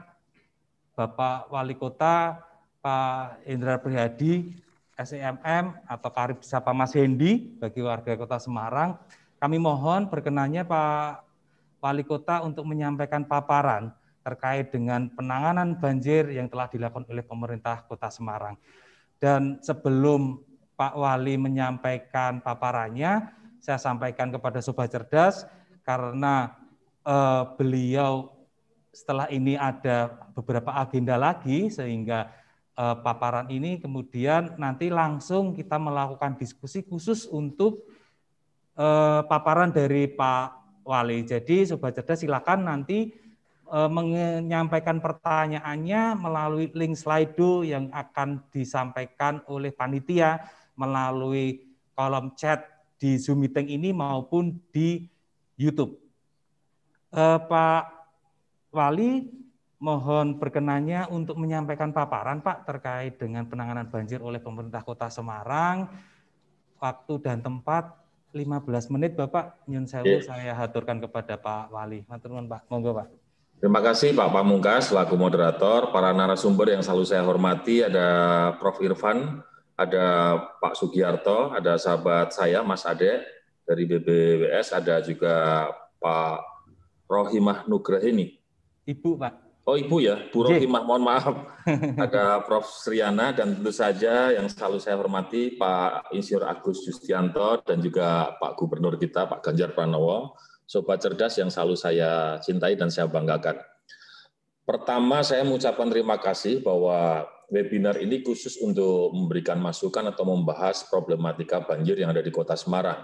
Bapak Wali Kota Pak Indra Prihadi SEMM atau Karib Sapa Mas Hendi bagi warga Kota Semarang. Kami mohon berkenannya Pak Wali Kota untuk menyampaikan paparan terkait dengan penanganan banjir yang telah dilakukan oleh pemerintah Kota Semarang. Dan sebelum Pak Wali menyampaikan paparannya, saya sampaikan kepada Sobat Cerdas karena eh, beliau setelah ini ada beberapa agenda lagi sehingga Eh, paparan ini kemudian nanti langsung kita melakukan diskusi khusus untuk eh, paparan dari Pak Wali. Jadi Sobat Cerdas silakan nanti eh, menyampaikan pertanyaannya melalui link Slido yang akan disampaikan oleh panitia melalui kolom chat di Zoom meeting ini maupun di YouTube. Pak Wali mohon berkenannya untuk menyampaikan paparan Pak terkait dengan penanganan banjir oleh pemerintah Kota Semarang. Waktu dan tempat 15 menit Bapak Nyun Sewu yeah. saya haturkan kepada Pak Wali. Maturun Pak. Monggo Pak. Terima kasih Pak Pamungkas selaku moderator, para narasumber yang selalu saya hormati ada Prof Irfan, ada Pak Sugiarto, ada sahabat saya Mas Ade dari BBWS, ada juga Pak Rohimah Nugrahini. Ibu Pak. Oh Ibu ya, Bu iya. Rohimah, mohon maaf. Ada Prof. Sriana dan tentu saja yang selalu saya hormati Pak Insinyur Agus Justianto dan juga Pak Gubernur kita, Pak Ganjar Pranowo, Sobat Cerdas yang selalu saya cintai dan saya banggakan. Pertama, saya mengucapkan terima kasih bahwa webinar ini khusus untuk memberikan masukan atau membahas problematika banjir yang ada di kota Semarang.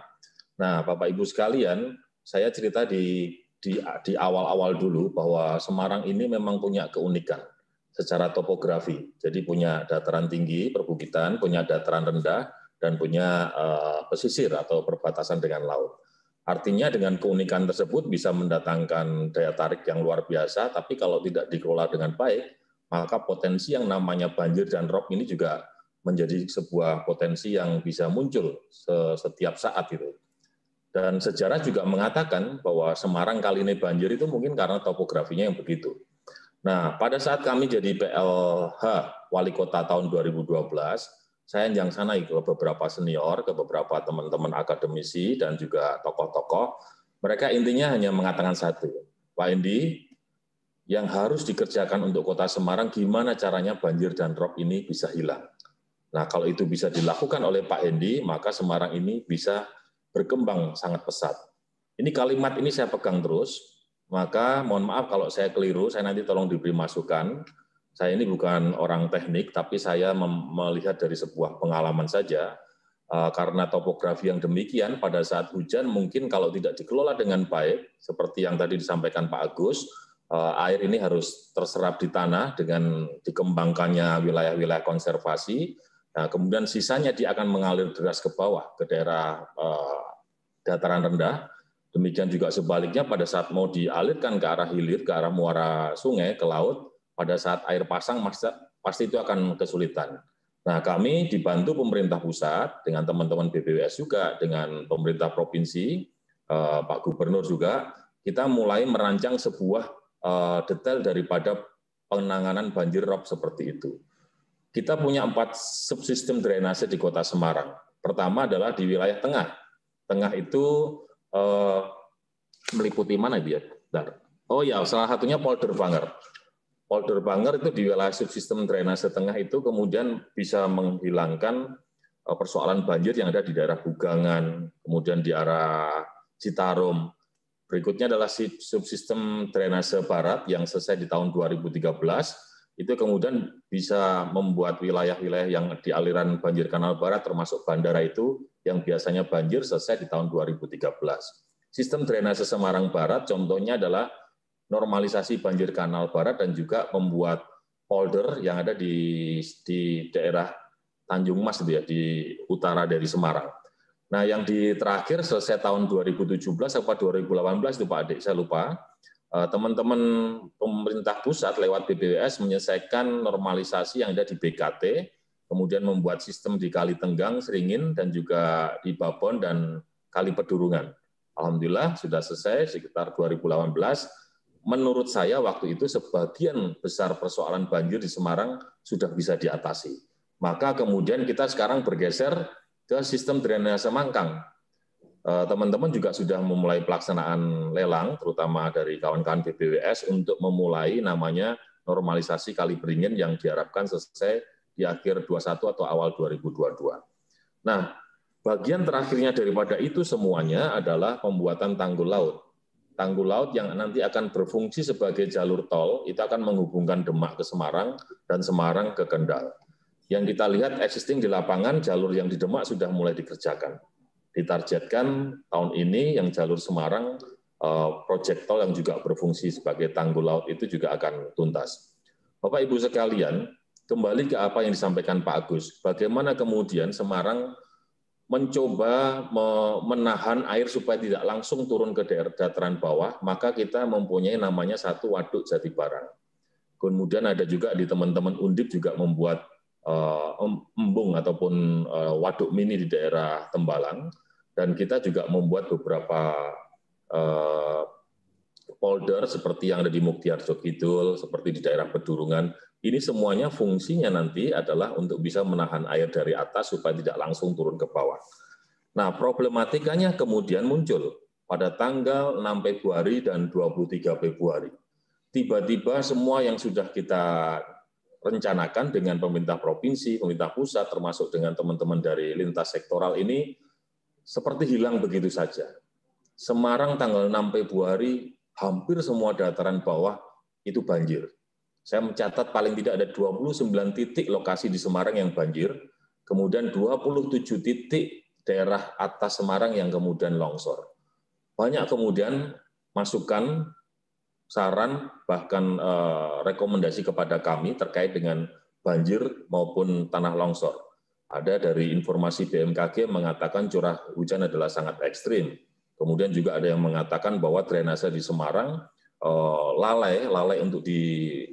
Nah, Bapak-Ibu sekalian, saya cerita di di di awal-awal dulu bahwa Semarang ini memang punya keunikan secara topografi. Jadi punya dataran tinggi, perbukitan, punya dataran rendah dan punya uh, pesisir atau perbatasan dengan laut. Artinya dengan keunikan tersebut bisa mendatangkan daya tarik yang luar biasa, tapi kalau tidak dikelola dengan baik, maka potensi yang namanya banjir dan rob ini juga menjadi sebuah potensi yang bisa muncul setiap saat itu. Dan sejarah juga mengatakan bahwa Semarang kali ini banjir itu mungkin karena topografinya yang begitu. Nah, pada saat kami jadi PLH Wali Kota tahun 2012, saya yang sana ke beberapa senior, ke beberapa teman-teman akademisi, dan juga tokoh-tokoh. Mereka intinya hanya mengatakan satu, Pak Indi, yang harus dikerjakan untuk kota Semarang, gimana caranya banjir dan drop ini bisa hilang. Nah, kalau itu bisa dilakukan oleh Pak Hendi, maka Semarang ini bisa berkembang sangat pesat. Ini kalimat ini saya pegang terus, maka mohon maaf kalau saya keliru, saya nanti tolong diberi masukan. Saya ini bukan orang teknik, tapi saya melihat dari sebuah pengalaman saja, eh, karena topografi yang demikian pada saat hujan mungkin kalau tidak dikelola dengan baik, seperti yang tadi disampaikan Pak Agus, eh, air ini harus terserap di tanah dengan dikembangkannya wilayah-wilayah konservasi, Nah, kemudian sisanya dia akan mengalir deras ke bawah ke daerah eh, dataran rendah. Demikian juga sebaliknya pada saat mau dialirkan ke arah hilir, ke arah muara sungai, ke laut, pada saat air pasang pasti itu akan kesulitan. Nah, kami dibantu pemerintah pusat dengan teman-teman BPWS juga, dengan pemerintah provinsi, eh, Pak Gubernur juga, kita mulai merancang sebuah eh, detail daripada penanganan banjir rob seperti itu kita punya empat subsistem drainase di kota Semarang. Pertama adalah di wilayah tengah. Tengah itu eh, meliputi mana dia? Bentar. Oh ya, salah satunya polder banger. Polder banger itu di wilayah subsistem drainase tengah itu kemudian bisa menghilangkan eh, persoalan banjir yang ada di daerah Bugangan, kemudian di arah Citarum. Berikutnya adalah subsistem drainase barat yang selesai di tahun 2013 itu kemudian bisa membuat wilayah-wilayah yang di aliran banjir kanal barat termasuk bandara itu yang biasanya banjir selesai di tahun 2013. Sistem drainase Semarang Barat contohnya adalah normalisasi banjir kanal barat dan juga membuat polder yang ada di di daerah Tanjung Mas itu ya di utara dari Semarang. Nah, yang di terakhir selesai tahun 2017 atau 2018 itu Pak Adik, saya lupa. Eh, teman-teman pemerintah pusat lewat BPWS menyelesaikan normalisasi yang ada di BKT, kemudian membuat sistem di Kali Tenggang, Seringin, dan juga di Babon dan Kali Pedurungan. Alhamdulillah sudah selesai sekitar 2018. Menurut saya waktu itu sebagian besar persoalan banjir di Semarang sudah bisa diatasi. Maka kemudian kita sekarang bergeser ke sistem drainase mangkang Eh, teman-teman juga sudah memulai pelaksanaan lelang, terutama dari kawan-kawan BPWS untuk memulai namanya normalisasi kali beringin yang diharapkan selesai di akhir 21 atau awal 2022. Nah, bagian terakhirnya daripada itu semuanya adalah pembuatan tanggul laut. Tanggul laut yang nanti akan berfungsi sebagai jalur tol, itu akan menghubungkan Demak ke Semarang dan Semarang ke Kendal. Yang kita lihat existing di lapangan, jalur yang di Demak sudah mulai dikerjakan ditargetkan tahun ini yang jalur Semarang eh, proyek tol yang juga berfungsi sebagai tanggul laut itu juga akan tuntas. Bapak Ibu sekalian, kembali ke apa yang disampaikan Pak Agus, bagaimana kemudian Semarang mencoba menahan air supaya tidak langsung turun ke daerah dataran bawah, maka kita mempunyai namanya satu waduk jati barang. Kemudian ada juga di teman-teman Undip juga membuat Eh, embung ataupun eh, waduk mini di daerah Tembalang dan kita juga membuat beberapa eh, folder seperti yang ada di Muktiarjo Kidul, seperti di daerah Pedurungan. Ini semuanya fungsinya nanti adalah untuk bisa menahan air dari atas supaya tidak langsung turun ke bawah. Nah, problematikanya kemudian muncul pada tanggal 6 Februari dan 23 Februari. Tiba-tiba semua yang sudah kita rencanakan dengan pemerintah provinsi, pemerintah pusat, termasuk dengan teman-teman dari lintas sektoral ini seperti hilang begitu saja. Semarang tanggal 6 Februari hampir semua dataran bawah itu banjir. Saya mencatat paling tidak ada 29 titik lokasi di Semarang yang banjir, kemudian 27 titik daerah atas Semarang yang kemudian longsor. Banyak kemudian masukan saran bahkan eh, rekomendasi kepada kami terkait dengan banjir maupun tanah longsor. Ada dari informasi BMKG mengatakan curah hujan adalah sangat ekstrim. Kemudian juga ada yang mengatakan bahwa drainase di Semarang eh, lalai, lalai untuk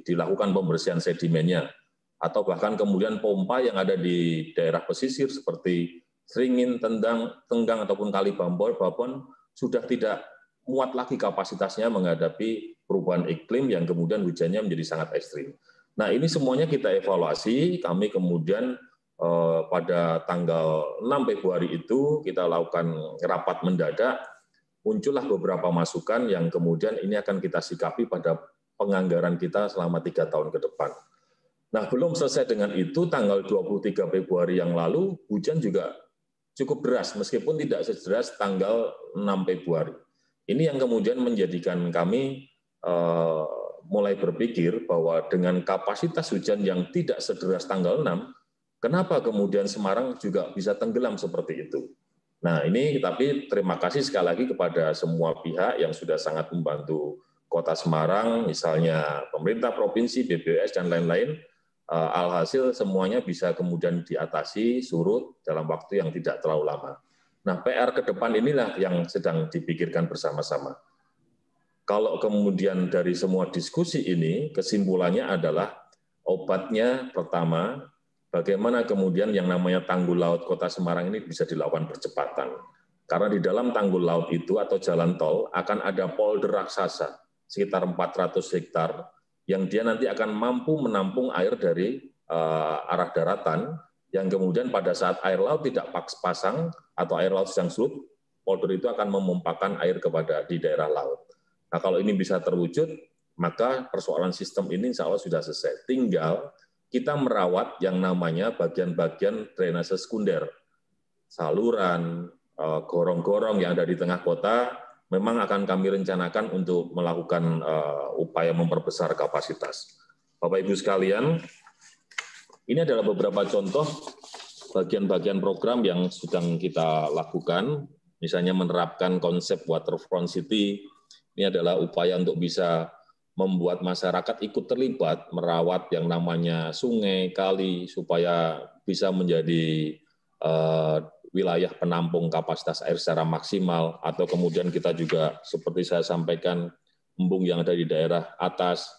dilakukan pembersihan sedimennya. Atau bahkan kemudian pompa yang ada di daerah pesisir seperti Seringin, Tendang, Tenggang, ataupun Kali Bambor, Babon, sudah tidak Muat lagi kapasitasnya menghadapi perubahan iklim yang kemudian hujannya menjadi sangat ekstrim. Nah ini semuanya kita evaluasi, kami kemudian eh, pada tanggal 6 Februari itu kita lakukan rapat mendadak, muncullah beberapa masukan yang kemudian ini akan kita sikapi pada penganggaran kita selama tiga tahun ke depan. Nah, belum selesai dengan itu, tanggal 23 Februari yang lalu, hujan juga cukup deras, meskipun tidak sederas tanggal 6 Februari. Ini yang kemudian menjadikan kami uh, mulai berpikir bahwa dengan kapasitas hujan yang tidak sederas tanggal 6, kenapa kemudian Semarang juga bisa tenggelam seperti itu? Nah, ini tapi terima kasih sekali lagi kepada semua pihak yang sudah sangat membantu Kota Semarang, misalnya pemerintah provinsi, BBS, dan lain-lain. Eh, alhasil semuanya bisa kemudian diatasi, surut dalam waktu yang tidak terlalu lama. Nah, PR ke depan inilah yang sedang dipikirkan bersama-sama. Kalau kemudian dari semua diskusi ini, kesimpulannya adalah obatnya pertama, bagaimana kemudian yang namanya tanggul laut kota Semarang ini bisa dilakukan percepatan. Karena di dalam tanggul laut itu atau jalan tol akan ada polder raksasa sekitar 400 hektar yang dia nanti akan mampu menampung air dari uh, arah daratan yang kemudian pada saat air laut tidak pasang atau air laut sedang surut, polder itu akan memompakan air kepada di daerah laut. Nah, kalau ini bisa terwujud, maka persoalan sistem ini insya Allah sudah selesai. Tinggal kita merawat yang namanya bagian-bagian drainase sekunder. Saluran, eh, gorong-gorong yang ada di tengah kota, memang akan kami rencanakan untuk melakukan eh, upaya memperbesar kapasitas. Bapak-Ibu sekalian, ini adalah beberapa contoh bagian-bagian program yang sedang kita lakukan, misalnya menerapkan konsep waterfront city. Ini adalah upaya untuk bisa membuat masyarakat ikut terlibat merawat yang namanya sungai, kali, supaya bisa menjadi uh, wilayah penampung kapasitas air secara maksimal, atau kemudian kita juga, seperti saya sampaikan, embung yang ada di daerah atas,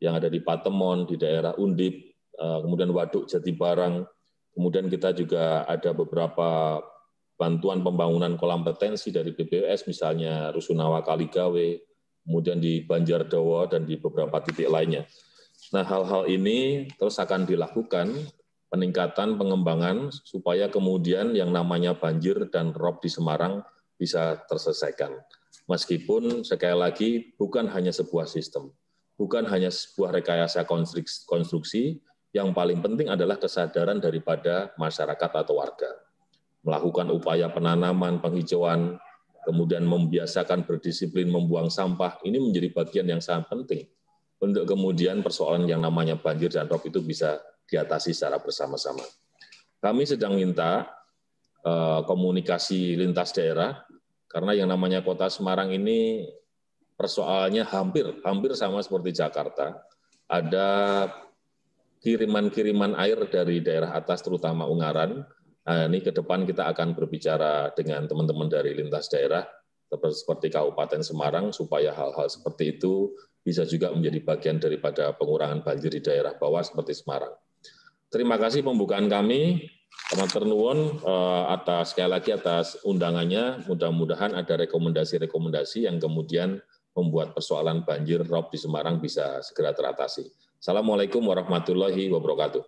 yang ada di Patemon, di daerah Undip, Eh, kemudian Waduk Jati Barang, kemudian kita juga ada beberapa bantuan pembangunan kolam retensi dari BPS, misalnya Rusunawa Kaligawe, kemudian di Banjar Banjardowo dan di beberapa titik lainnya. Nah, hal-hal ini terus akan dilakukan peningkatan pengembangan supaya kemudian yang namanya banjir dan rob di Semarang bisa terselesaikan. Meskipun sekali lagi bukan hanya sebuah sistem, bukan hanya sebuah rekayasa konstruksi yang paling penting adalah kesadaran daripada masyarakat atau warga. Melakukan upaya penanaman, penghijauan, kemudian membiasakan berdisiplin membuang sampah, ini menjadi bagian yang sangat penting untuk kemudian persoalan yang namanya banjir dan rop itu bisa diatasi secara bersama-sama. Kami sedang minta eh, komunikasi lintas daerah karena yang namanya kota Semarang ini persoalannya hampir hampir sama seperti Jakarta. Ada kiriman-kiriman air dari daerah atas terutama Ungaran. Nah, ini ke depan kita akan berbicara dengan teman-teman dari lintas daerah seperti Kabupaten Semarang supaya hal-hal seperti itu bisa juga menjadi bagian daripada pengurangan banjir di daerah bawah seperti Semarang. Terima kasih pembukaan kami. Teman-teman eh, atas sekali lagi atas undangannya, mudah-mudahan ada rekomendasi-rekomendasi yang kemudian membuat persoalan banjir rob di Semarang bisa segera teratasi. Assalamualaikum warahmatullahi wabarakatuh.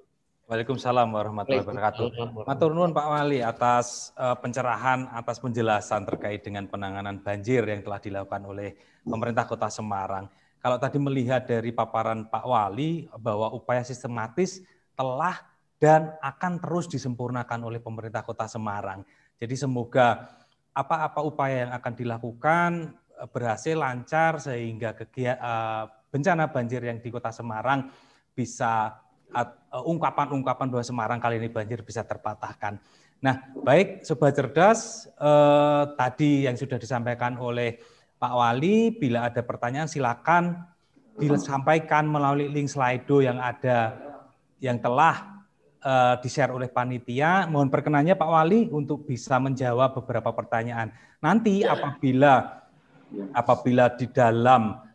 Waalaikumsalam warahmatullahi wabarakatuh. Matur nuwun Pak Wali atas eh, pencerahan, atas penjelasan terkait dengan penanganan banjir yang telah dilakukan oleh pemerintah Kota Semarang. Kalau tadi melihat dari paparan Pak Wali bahwa upaya sistematis telah dan akan terus disempurnakan oleh pemerintah Kota Semarang. Jadi semoga apa-apa upaya yang akan dilakukan eh, berhasil lancar sehingga kegiatan eh, bencana banjir yang di Kota Semarang bisa eh, ungkapan-ungkapan bahwa Semarang kali ini banjir bisa terpatahkan. Nah, baik sobat cerdas, eh, tadi yang sudah disampaikan oleh Pak Wali, bila ada pertanyaan silakan disampaikan melalui link Slido yang ada yang telah eh, di-share oleh panitia. Mohon perkenannya Pak Wali untuk bisa menjawab beberapa pertanyaan. Nanti ya. apabila ya. apabila di dalam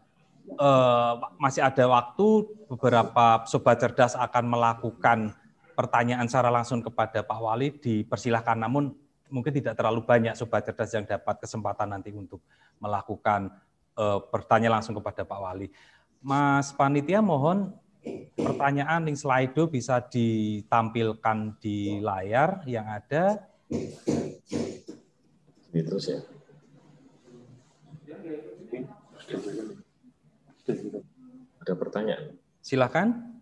uh, masih ada waktu beberapa sobat cerdas akan melakukan pertanyaan secara langsung kepada Pak Wali dipersilahkan namun mungkin tidak terlalu banyak sobat cerdas yang dapat kesempatan nanti untuk melakukan uh, eh, pertanyaan langsung kepada Pak Wali. Mas Panitia mohon pertanyaan link itu bisa ditampilkan di layar yang ada. Ini terus ya. Gitu. Ada pertanyaan? Silakan.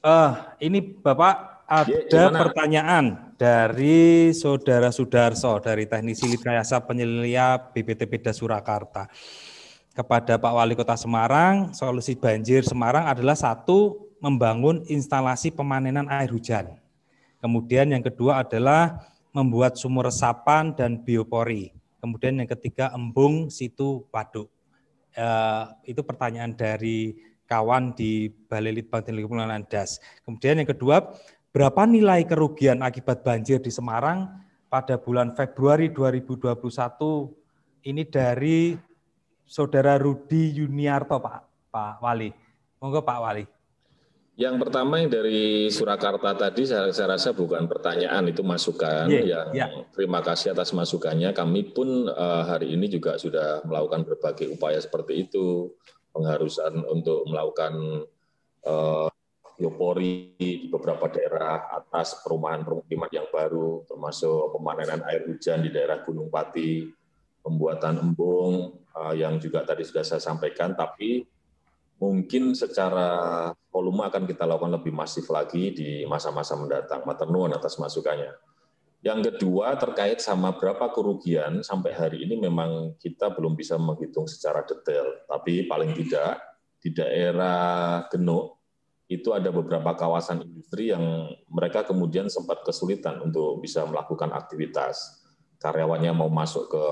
Uh, ini Bapak ada ya, pertanyaan dari Saudara Sudarso dari Teknisi Litayasa Penyelia BPTP Surakarta kepada Pak Wali Kota Semarang. Solusi banjir Semarang adalah satu membangun instalasi pemanenan air hujan. Kemudian yang kedua adalah membuat sumur resapan dan biopori. Kemudian yang ketiga embung situ waduk. E, itu pertanyaan dari kawan di Balai Litbang Teknologi Landas. Kemudian yang kedua, berapa nilai kerugian akibat banjir di Semarang pada bulan Februari 2021 ini dari Saudara Rudi Yuniarto Pak Pak Wali. Monggo Pak Wali. Yang pertama yang dari Surakarta tadi saya, saya rasa bukan pertanyaan itu masukan yeah, yang yeah. terima kasih atas masukannya. Kami pun uh, hari ini juga sudah melakukan berbagai upaya seperti itu, pengharusan untuk melakukan uh, di beberapa daerah atas perumahan permukiman yang baru, termasuk pemanenan air hujan di daerah Gunung Pati, pembuatan embung uh, yang juga tadi sudah saya sampaikan, tapi mungkin secara volume akan kita lakukan lebih masif lagi di masa-masa mendatang. Maternuan atas masukannya. Yang kedua terkait sama berapa kerugian sampai hari ini memang kita belum bisa menghitung secara detail. Tapi paling tidak di daerah Genuk itu ada beberapa kawasan industri yang mereka kemudian sempat kesulitan untuk bisa melakukan aktivitas. Karyawannya mau masuk ke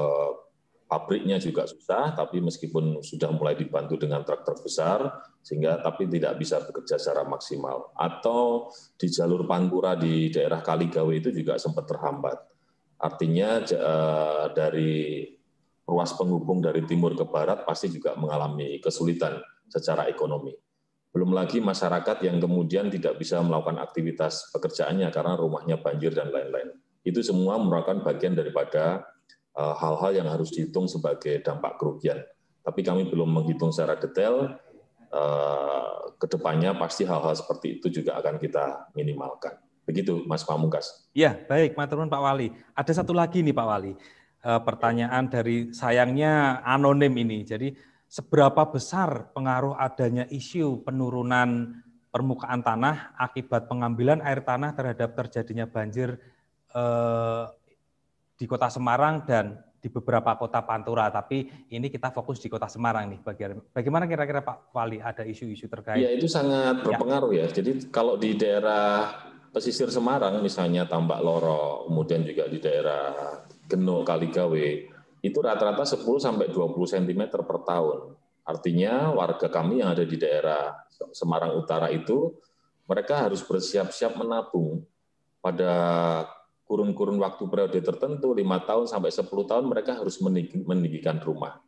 pabriknya juga susah, tapi meskipun sudah mulai dibantu dengan truk terbesar, besar, sehingga tapi tidak bisa bekerja secara maksimal. Atau di jalur Pantura di daerah Kaligawe itu juga sempat terhambat. Artinya eh, dari ruas penghubung dari timur ke barat pasti juga mengalami kesulitan secara ekonomi. Belum lagi masyarakat yang kemudian tidak bisa melakukan aktivitas pekerjaannya karena rumahnya banjir dan lain-lain. Itu semua merupakan bagian daripada Eh, hal-hal yang harus dihitung sebagai dampak kerugian. Tapi kami belum menghitung secara detail. Eh, Kedepannya pasti hal-hal seperti itu juga akan kita minimalkan. Begitu, Mas Pamungkas. Ya, baik, Maturun Pak Wali. Ada satu lagi nih Pak Wali, eh, pertanyaan dari sayangnya anonim ini. Jadi, seberapa besar pengaruh adanya isu penurunan permukaan tanah akibat pengambilan air tanah terhadap terjadinya banjir di Kota Semarang dan di beberapa kota Pantura, tapi ini kita fokus di Kota Semarang nih. Bagaimana kira-kira Pak Wali ada isu-isu terkait? Ya itu sangat ya. berpengaruh ya. Jadi kalau di daerah pesisir Semarang misalnya Tambak Loro, kemudian juga di daerah Genuk Kaligawe, itu rata-rata 10 sampai 20 cm per tahun. Artinya warga kami yang ada di daerah Semarang Utara itu mereka harus bersiap-siap menabung pada kurun-kurun waktu periode tertentu, lima tahun sampai 10 tahun mereka harus meninggikan rumah.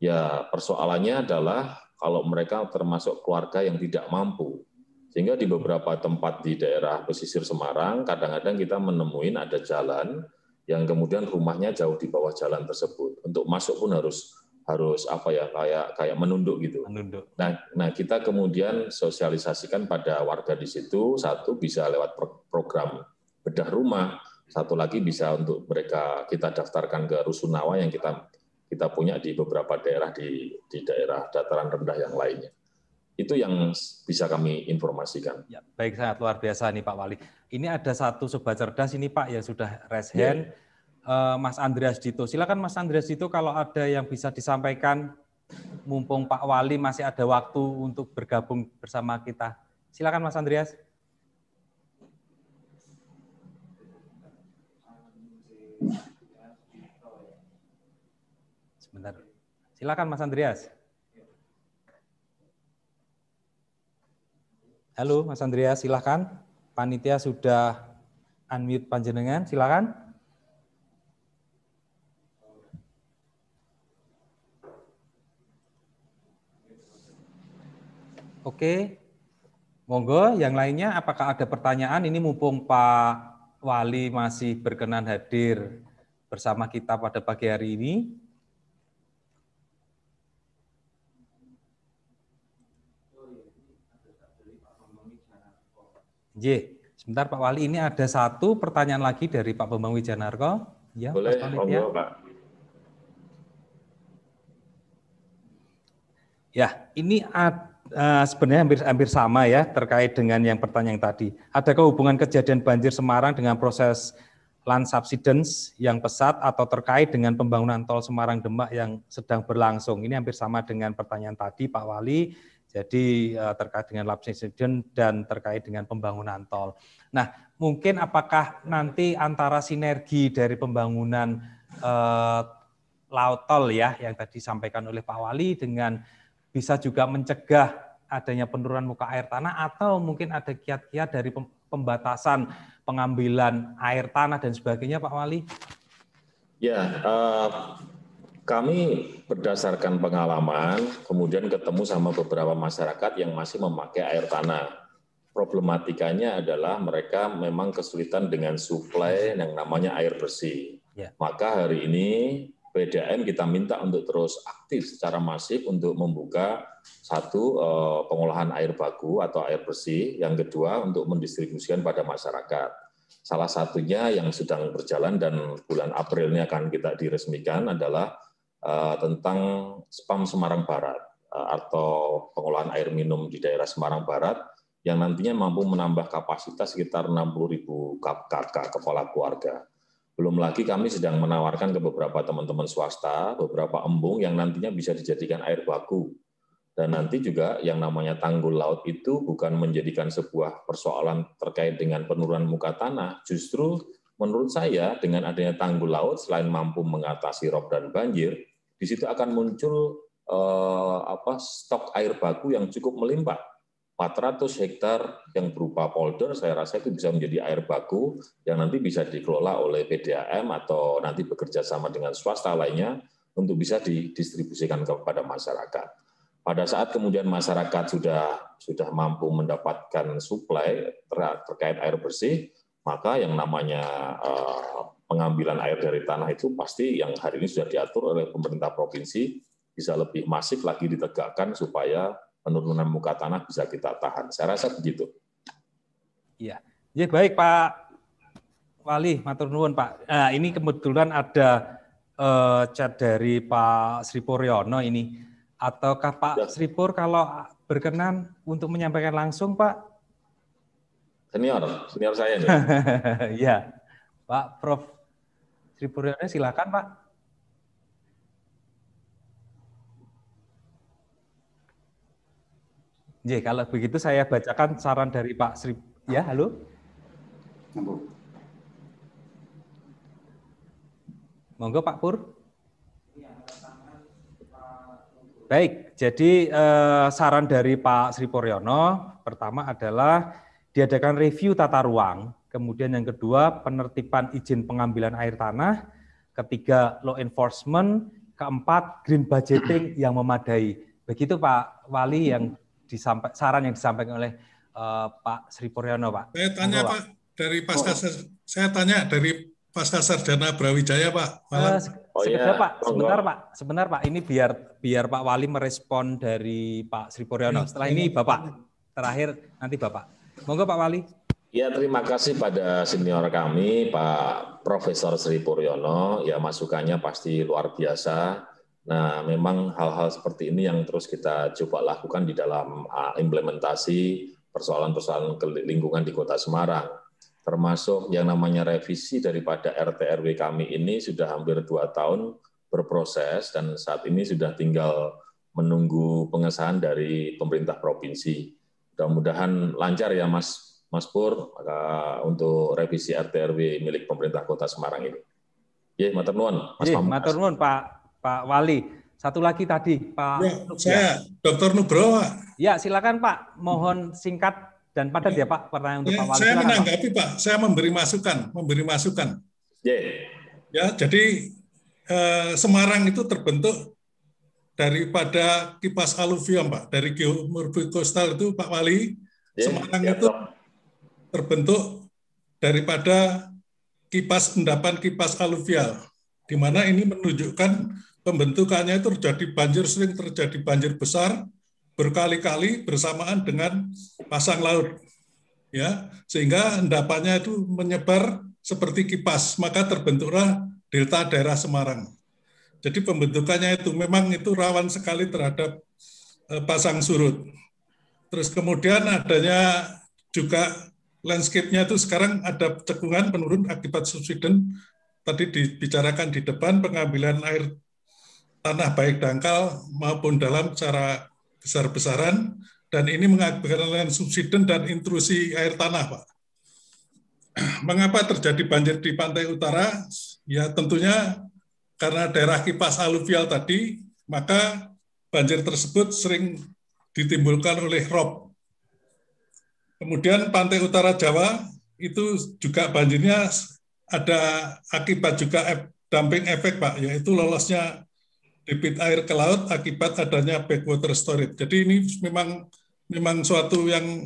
Ya persoalannya adalah kalau mereka termasuk keluarga yang tidak mampu. Sehingga di beberapa tempat di daerah pesisir Semarang, kadang-kadang kita menemuin ada jalan yang kemudian rumahnya jauh di bawah jalan tersebut. Untuk masuk pun harus harus apa ya kayak kayak menunduk gitu. Menunduk. Nah, nah kita kemudian sosialisasikan pada warga di situ satu bisa lewat program bedah rumah, satu lagi bisa untuk mereka kita daftarkan ke rusunawa yang kita kita punya di beberapa daerah di di daerah dataran rendah yang lainnya. Itu yang bisa kami informasikan. Ya, baik, sangat luar biasa nih Pak Wali. Ini ada satu sobat cerdas ini Pak yang sudah raise iya, hand. ya. Mas Andreas Dito. Silakan Mas Andreas Dito kalau ada yang bisa disampaikan mumpung Pak Wali masih ada waktu untuk bergabung bersama kita. Silakan Mas Andreas. Bentar. Silakan Mas Andreas. Halo Mas Andreas, silakan. Panitia sudah unmute panjenengan, silakan. Oke. Monggo yang lainnya apakah ada pertanyaan? Ini mumpung Pak Wali masih berkenan hadir bersama kita pada pagi hari ini. Ye, sebentar Pak Wali, ini ada satu pertanyaan lagi dari Pak Bambang Wijanarko. Ya, Boleh, ya. Pak. ya. Ya, ini ada. Eh, sebenarnya hampir hampir sama ya terkait dengan yang pertanyaan tadi. Ada hubungan kejadian banjir Semarang dengan proses land subsidence yang pesat atau terkait dengan pembangunan tol Semarang Demak yang sedang berlangsung? Ini hampir sama dengan pertanyaan tadi Pak Wali jadi eh, terkait dengan lapsing student dan terkait dengan pembangunan tol. Nah, mungkin apakah nanti antara sinergi dari pembangunan eh, laut tol ya yang tadi disampaikan oleh Pak Wali dengan bisa juga mencegah adanya penurunan muka air tanah atau mungkin ada kiat-kiat dari pembatasan pengambilan air tanah dan sebagainya Pak Wali? Ya, uh, kami berdasarkan pengalaman, kemudian ketemu sama beberapa masyarakat yang masih memakai air tanah. Problematikanya adalah mereka memang kesulitan dengan suplai yang namanya air bersih. Ya. Maka hari ini PDAM kita minta untuk terus aktif secara masif untuk membuka satu eh, pengolahan air baku atau air bersih, yang kedua untuk mendistribusikan pada masyarakat. Salah satunya yang sedang berjalan dan bulan April ini akan kita diresmikan adalah Eh, tentang spam Semarang Barat eh, atau pengolahan air minum di daerah Semarang Barat yang nantinya mampu menambah kapasitas sekitar 60.000 kakak kepala keluarga. Belum lagi kami sedang menawarkan ke beberapa teman-teman swasta beberapa embung yang nantinya bisa dijadikan air baku. Dan nanti juga yang namanya tanggul laut itu bukan menjadikan sebuah persoalan terkait dengan penurunan muka tanah, justru menurut saya dengan adanya tanggul laut selain mampu mengatasi rob dan banjir, di situ akan muncul eh, apa stok air baku yang cukup melimpah. 400 hektar yang berupa polder saya rasa itu bisa menjadi air baku yang nanti bisa dikelola oleh PDAM atau nanti bekerja sama dengan swasta lainnya untuk bisa didistribusikan kepada masyarakat. Pada saat kemudian masyarakat sudah sudah mampu mendapatkan suplai terkait air bersih, maka yang namanya eh, pengambilan air dari tanah itu pasti yang hari ini sudah diatur oleh pemerintah provinsi bisa lebih masif lagi ditegakkan supaya penurunan muka tanah bisa kita tahan. Saya rasa begitu. Iya. Ya baik Pak Wali, matur nuwun Pak. Nah, ini kebetulan ada uh, chat dari Pak Sri Puryono ini. Ataukah Pak ya. Sri Pur kalau berkenan untuk menyampaikan langsung Pak? Senior, senior saya *laughs* Iya. Pak Prof Tripurionya silakan Pak. J, kalau begitu saya bacakan saran dari Pak Sri. Ya, halo. Monggo Pak Pur. Baik, jadi eh, saran dari Pak Sri Puryono pertama adalah diadakan review tata ruang Kemudian yang kedua, penertiban izin pengambilan air tanah. Ketiga, law enforcement. Keempat, green budgeting *clears throat* yang memadai. Begitu Pak Wali yang disampaikan saran yang disampaikan oleh uh, Pak Sri Puryono, Pak. Saya tanya Pak, Pak dari pasca oh. saya tanya dari pasca sarjana Brawijaya, Pak. Malam. Uh, oh, iya. Pak. Sebentar, Pak. Sebentar, Pak. Ini biar biar Pak Wali merespon dari Pak Sri Puryono. Iya. Setelah ini Bapak terakhir nanti Bapak. Monggo Pak Wali. Ya, terima kasih pada senior kami, Pak Profesor Sri Puryono. Ya, masukannya pasti luar biasa. Nah, memang hal-hal seperti ini yang terus kita coba lakukan di dalam ah, implementasi persoalan-persoalan lingkungan di Kota Semarang. Termasuk yang namanya revisi daripada rt kami ini sudah hampir dua tahun berproses dan saat ini sudah tinggal menunggu pengesahan dari pemerintah provinsi. Mudah-mudahan lancar ya, Mas Mas Pur untuk revisi RTRW milik pemerintah Kota Semarang ini. Ya, matur nuwun, Mas Pur. Matur nuwun Pak Pak Wali. Satu lagi tadi Pak ya, Nugroho. ya. Dr. Nugroho. Ya, silakan Pak. Mohon singkat dan padat ya, ya Pak pertanyaan untuk ya, Pak Wali. Saya menanggapi Pak. Pak. Saya memberi masukan, memberi masukan. Ya. Ya, jadi eh, Semarang itu terbentuk daripada kipas aluvium Pak, dari kostal itu Pak Wali. Ya, Semarang ya, itu Pak terbentuk daripada kipas endapan kipas aluvial, di mana ini menunjukkan pembentukannya itu terjadi banjir sering terjadi banjir besar berkali-kali bersamaan dengan pasang laut, ya sehingga endapannya itu menyebar seperti kipas, maka terbentuklah delta daerah Semarang. Jadi pembentukannya itu memang itu rawan sekali terhadap eh, pasang surut. Terus kemudian adanya juga landscape-nya itu sekarang ada cekungan penurun akibat subsiden tadi dibicarakan di depan pengambilan air tanah baik dangkal maupun dalam cara besar-besaran dan ini mengakibatkan subsiden dan intrusi air tanah, Pak. Mengapa terjadi banjir di pantai utara? Ya tentunya karena daerah kipas aluvial tadi, maka banjir tersebut sering ditimbulkan oleh rob Kemudian pantai utara Jawa itu juga banjirnya ada akibat juga dumping efek Pak, yaitu lolosnya debit air ke laut akibat adanya backwater storage. Jadi ini memang memang suatu yang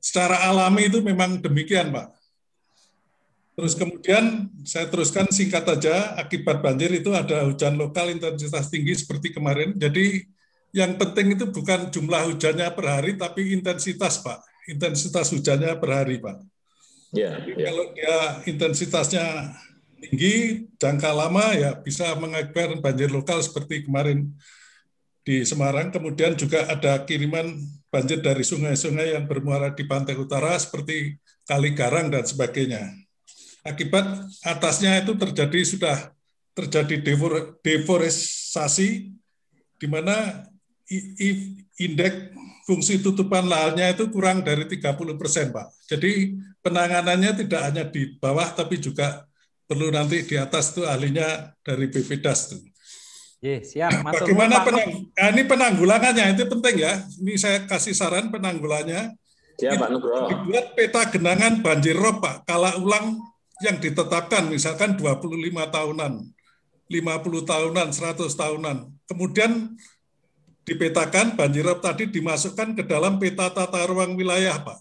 secara alami itu memang demikian Pak. Terus kemudian saya teruskan singkat saja akibat banjir itu ada hujan lokal intensitas tinggi seperti kemarin. Jadi yang penting itu bukan jumlah hujannya per hari tapi intensitas Pak intensitas hujannya per hari, Pak. Ya, ya, kalau dia intensitasnya tinggi, jangka lama ya bisa mengakibatkan banjir lokal seperti kemarin di Semarang. Kemudian juga ada kiriman banjir dari sungai-sungai yang bermuara di pantai utara seperti Kali Garang dan sebagainya. Akibat atasnya itu terjadi sudah terjadi deforestasi di mana indeks fungsi tutupan lahannya itu kurang dari 30 persen, Pak. Jadi penanganannya tidak hanya di bawah, tapi juga perlu nanti di atas itu ahlinya dari BPDAS tuh. Ye, siap. Matur Bagaimana penang nah, ini penanggulangannya itu penting ya. Ini saya kasih saran penanggulangannya. Ya, Pak Nugroho. Dibuat peta genangan banjir rob Pak, kala ulang yang ditetapkan misalkan 25 tahunan, 50 tahunan, 100 tahunan. Kemudian dipetakan banjir rob tadi dimasukkan ke dalam peta tata ruang wilayah, Pak.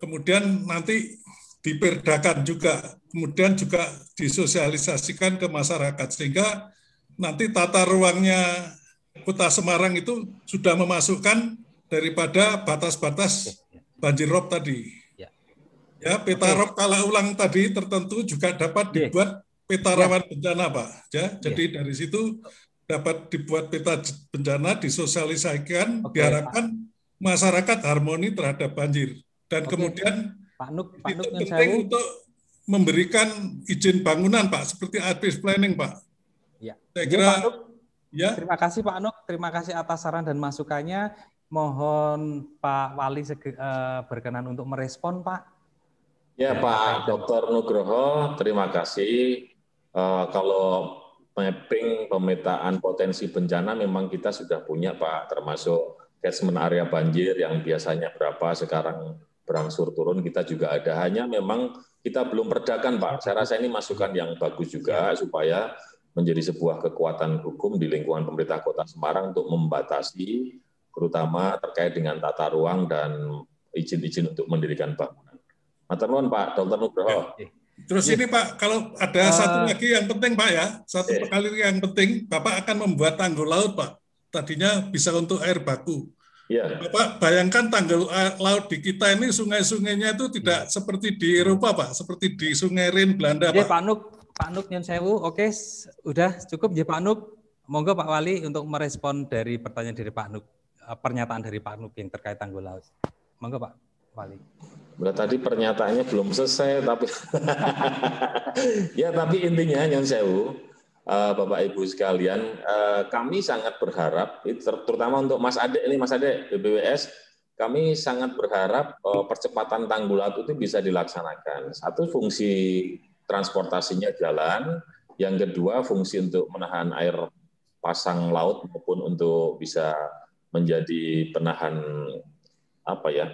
Kemudian nanti diperdakan juga, kemudian juga disosialisasikan ke masyarakat sehingga nanti tata ruangnya Kota Semarang itu sudah memasukkan daripada batas-batas banjir rob tadi. Ya, ya peta okay. rob kala ulang tadi tertentu juga dapat dibuat peta ya. rawan bencana, Pak. Ya, jadi ya. dari situ dapat dibuat peta bencana, disosialisasikan, okay, diharapkan Pak. masyarakat harmoni terhadap banjir. Dan okay. kemudian Pak Nuk, Pak Nuk penting saya... untuk memberikan izin bangunan, Pak, seperti advice planning, Pak. Ya. Saya iya, kira, Jadi, Pak Nuk, ya. Terima kasih Pak Nuk, terima kasih atas saran dan masukannya. Mohon Pak Wali eh, berkenan untuk merespon, Pak. Ya, ya Pak Dr. Nugroho, terima kasih. Uh, kalau mapping pemetaan potensi bencana memang kita sudah punya Pak, termasuk catchment area banjir yang biasanya berapa sekarang berangsur turun kita juga ada. Hanya memang kita belum perdakan Pak. Saya rasa ini masukan yang bagus juga supaya menjadi sebuah kekuatan hukum di lingkungan pemerintah Kota Semarang untuk membatasi terutama terkait dengan tata ruang dan izin-izin untuk mendirikan bangunan. Maturnuwun Pak Dr. Nugroho. Terus ya. ini Pak, kalau ada uh, satu lagi yang penting Pak ya, satu ya. kali yang penting, Bapak akan membuat tanggul laut Pak. Tadinya bisa untuk air baku. Ya. Bapak bayangkan tanggul laut di kita ini sungai-sungainya itu tidak iya. seperti di Eropa Pak, seperti di Sungai Rin Belanda Pak. Ya, Pak Nuk, Pak Nuk Nyun Sewu, oke, udah cukup ya Pak Nuk. Monggo Pak Wali untuk merespon dari pertanyaan dari Pak Nuk, eh, pernyataan dari Pak Nuk yang terkait tanggul laut. Monggo Pak paling. tadi pernyataannya belum selesai, tapi *laughs* ya tapi intinya yang sewu, eh, Bapak Ibu sekalian, eh, kami sangat berharap, eh, terutama untuk Mas Ade ini Mas Ade BBWS, kami sangat berharap percepatan tanggul laut itu bisa dilaksanakan. Satu fungsi transportasinya jalan, yang kedua fungsi untuk menahan air pasang laut maupun untuk bisa menjadi penahan apa ya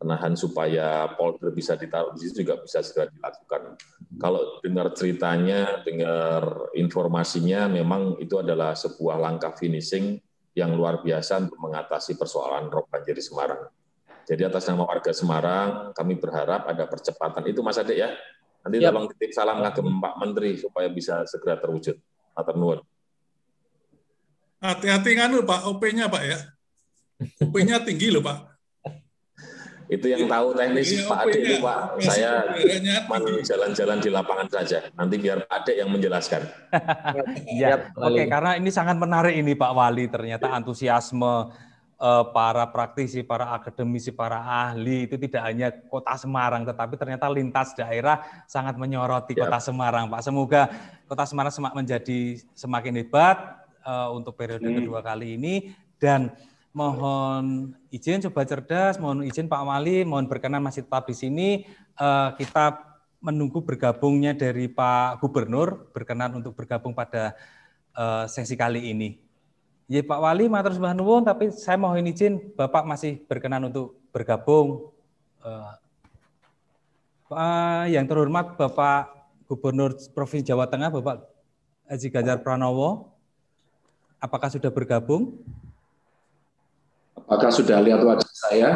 penahan supaya polder bisa ditaruh di situ juga bisa segera dilakukan. Kalau dengar ceritanya, dengar informasinya, memang itu adalah sebuah langkah finishing yang luar biasa untuk mengatasi persoalan rob banjir di Semarang. Jadi atas nama warga Semarang, kami berharap ada percepatan. Itu Mas Adik ya. Nanti ya. tolong titip salam ke Pak Menteri supaya bisa segera terwujud. Matur Hati-hati nganu Pak, OP-nya Pak ya. OP-nya tinggi loh Pak. Itu yang iya. tahu teknis ya, Pak Ade itu Pak. Iya, Saya iya, jalan-jalan di lapangan saja. Nanti biar Pak Ade yang menjelaskan. *laughs* ya, oke. Okay, karena ini sangat menarik ini Pak Wali. Ternyata antusiasme eh, para praktisi, para akademisi, para ahli itu tidak hanya kota Semarang, tetapi ternyata lintas daerah sangat menyoroti ya. kota Semarang, Pak. Semoga kota Semarang semak menjadi semakin hebat eh, untuk periode hmm. kedua kali ini dan mohon izin coba Cerdas, mohon izin Pak Wali, mohon berkenan masih tetap di sini. Eh, kita menunggu bergabungnya dari Pak Gubernur, berkenan untuk bergabung pada eh, sesi kali ini. Ya Pak Wali, matur sembah nuwun, tapi saya mohon izin Bapak masih berkenan untuk bergabung. Uh, Pak, yang terhormat Bapak Gubernur Provinsi Jawa Tengah, Bapak Haji Ganjar Pranowo, apakah sudah bergabung? Apakah sudah lihat wajah saya?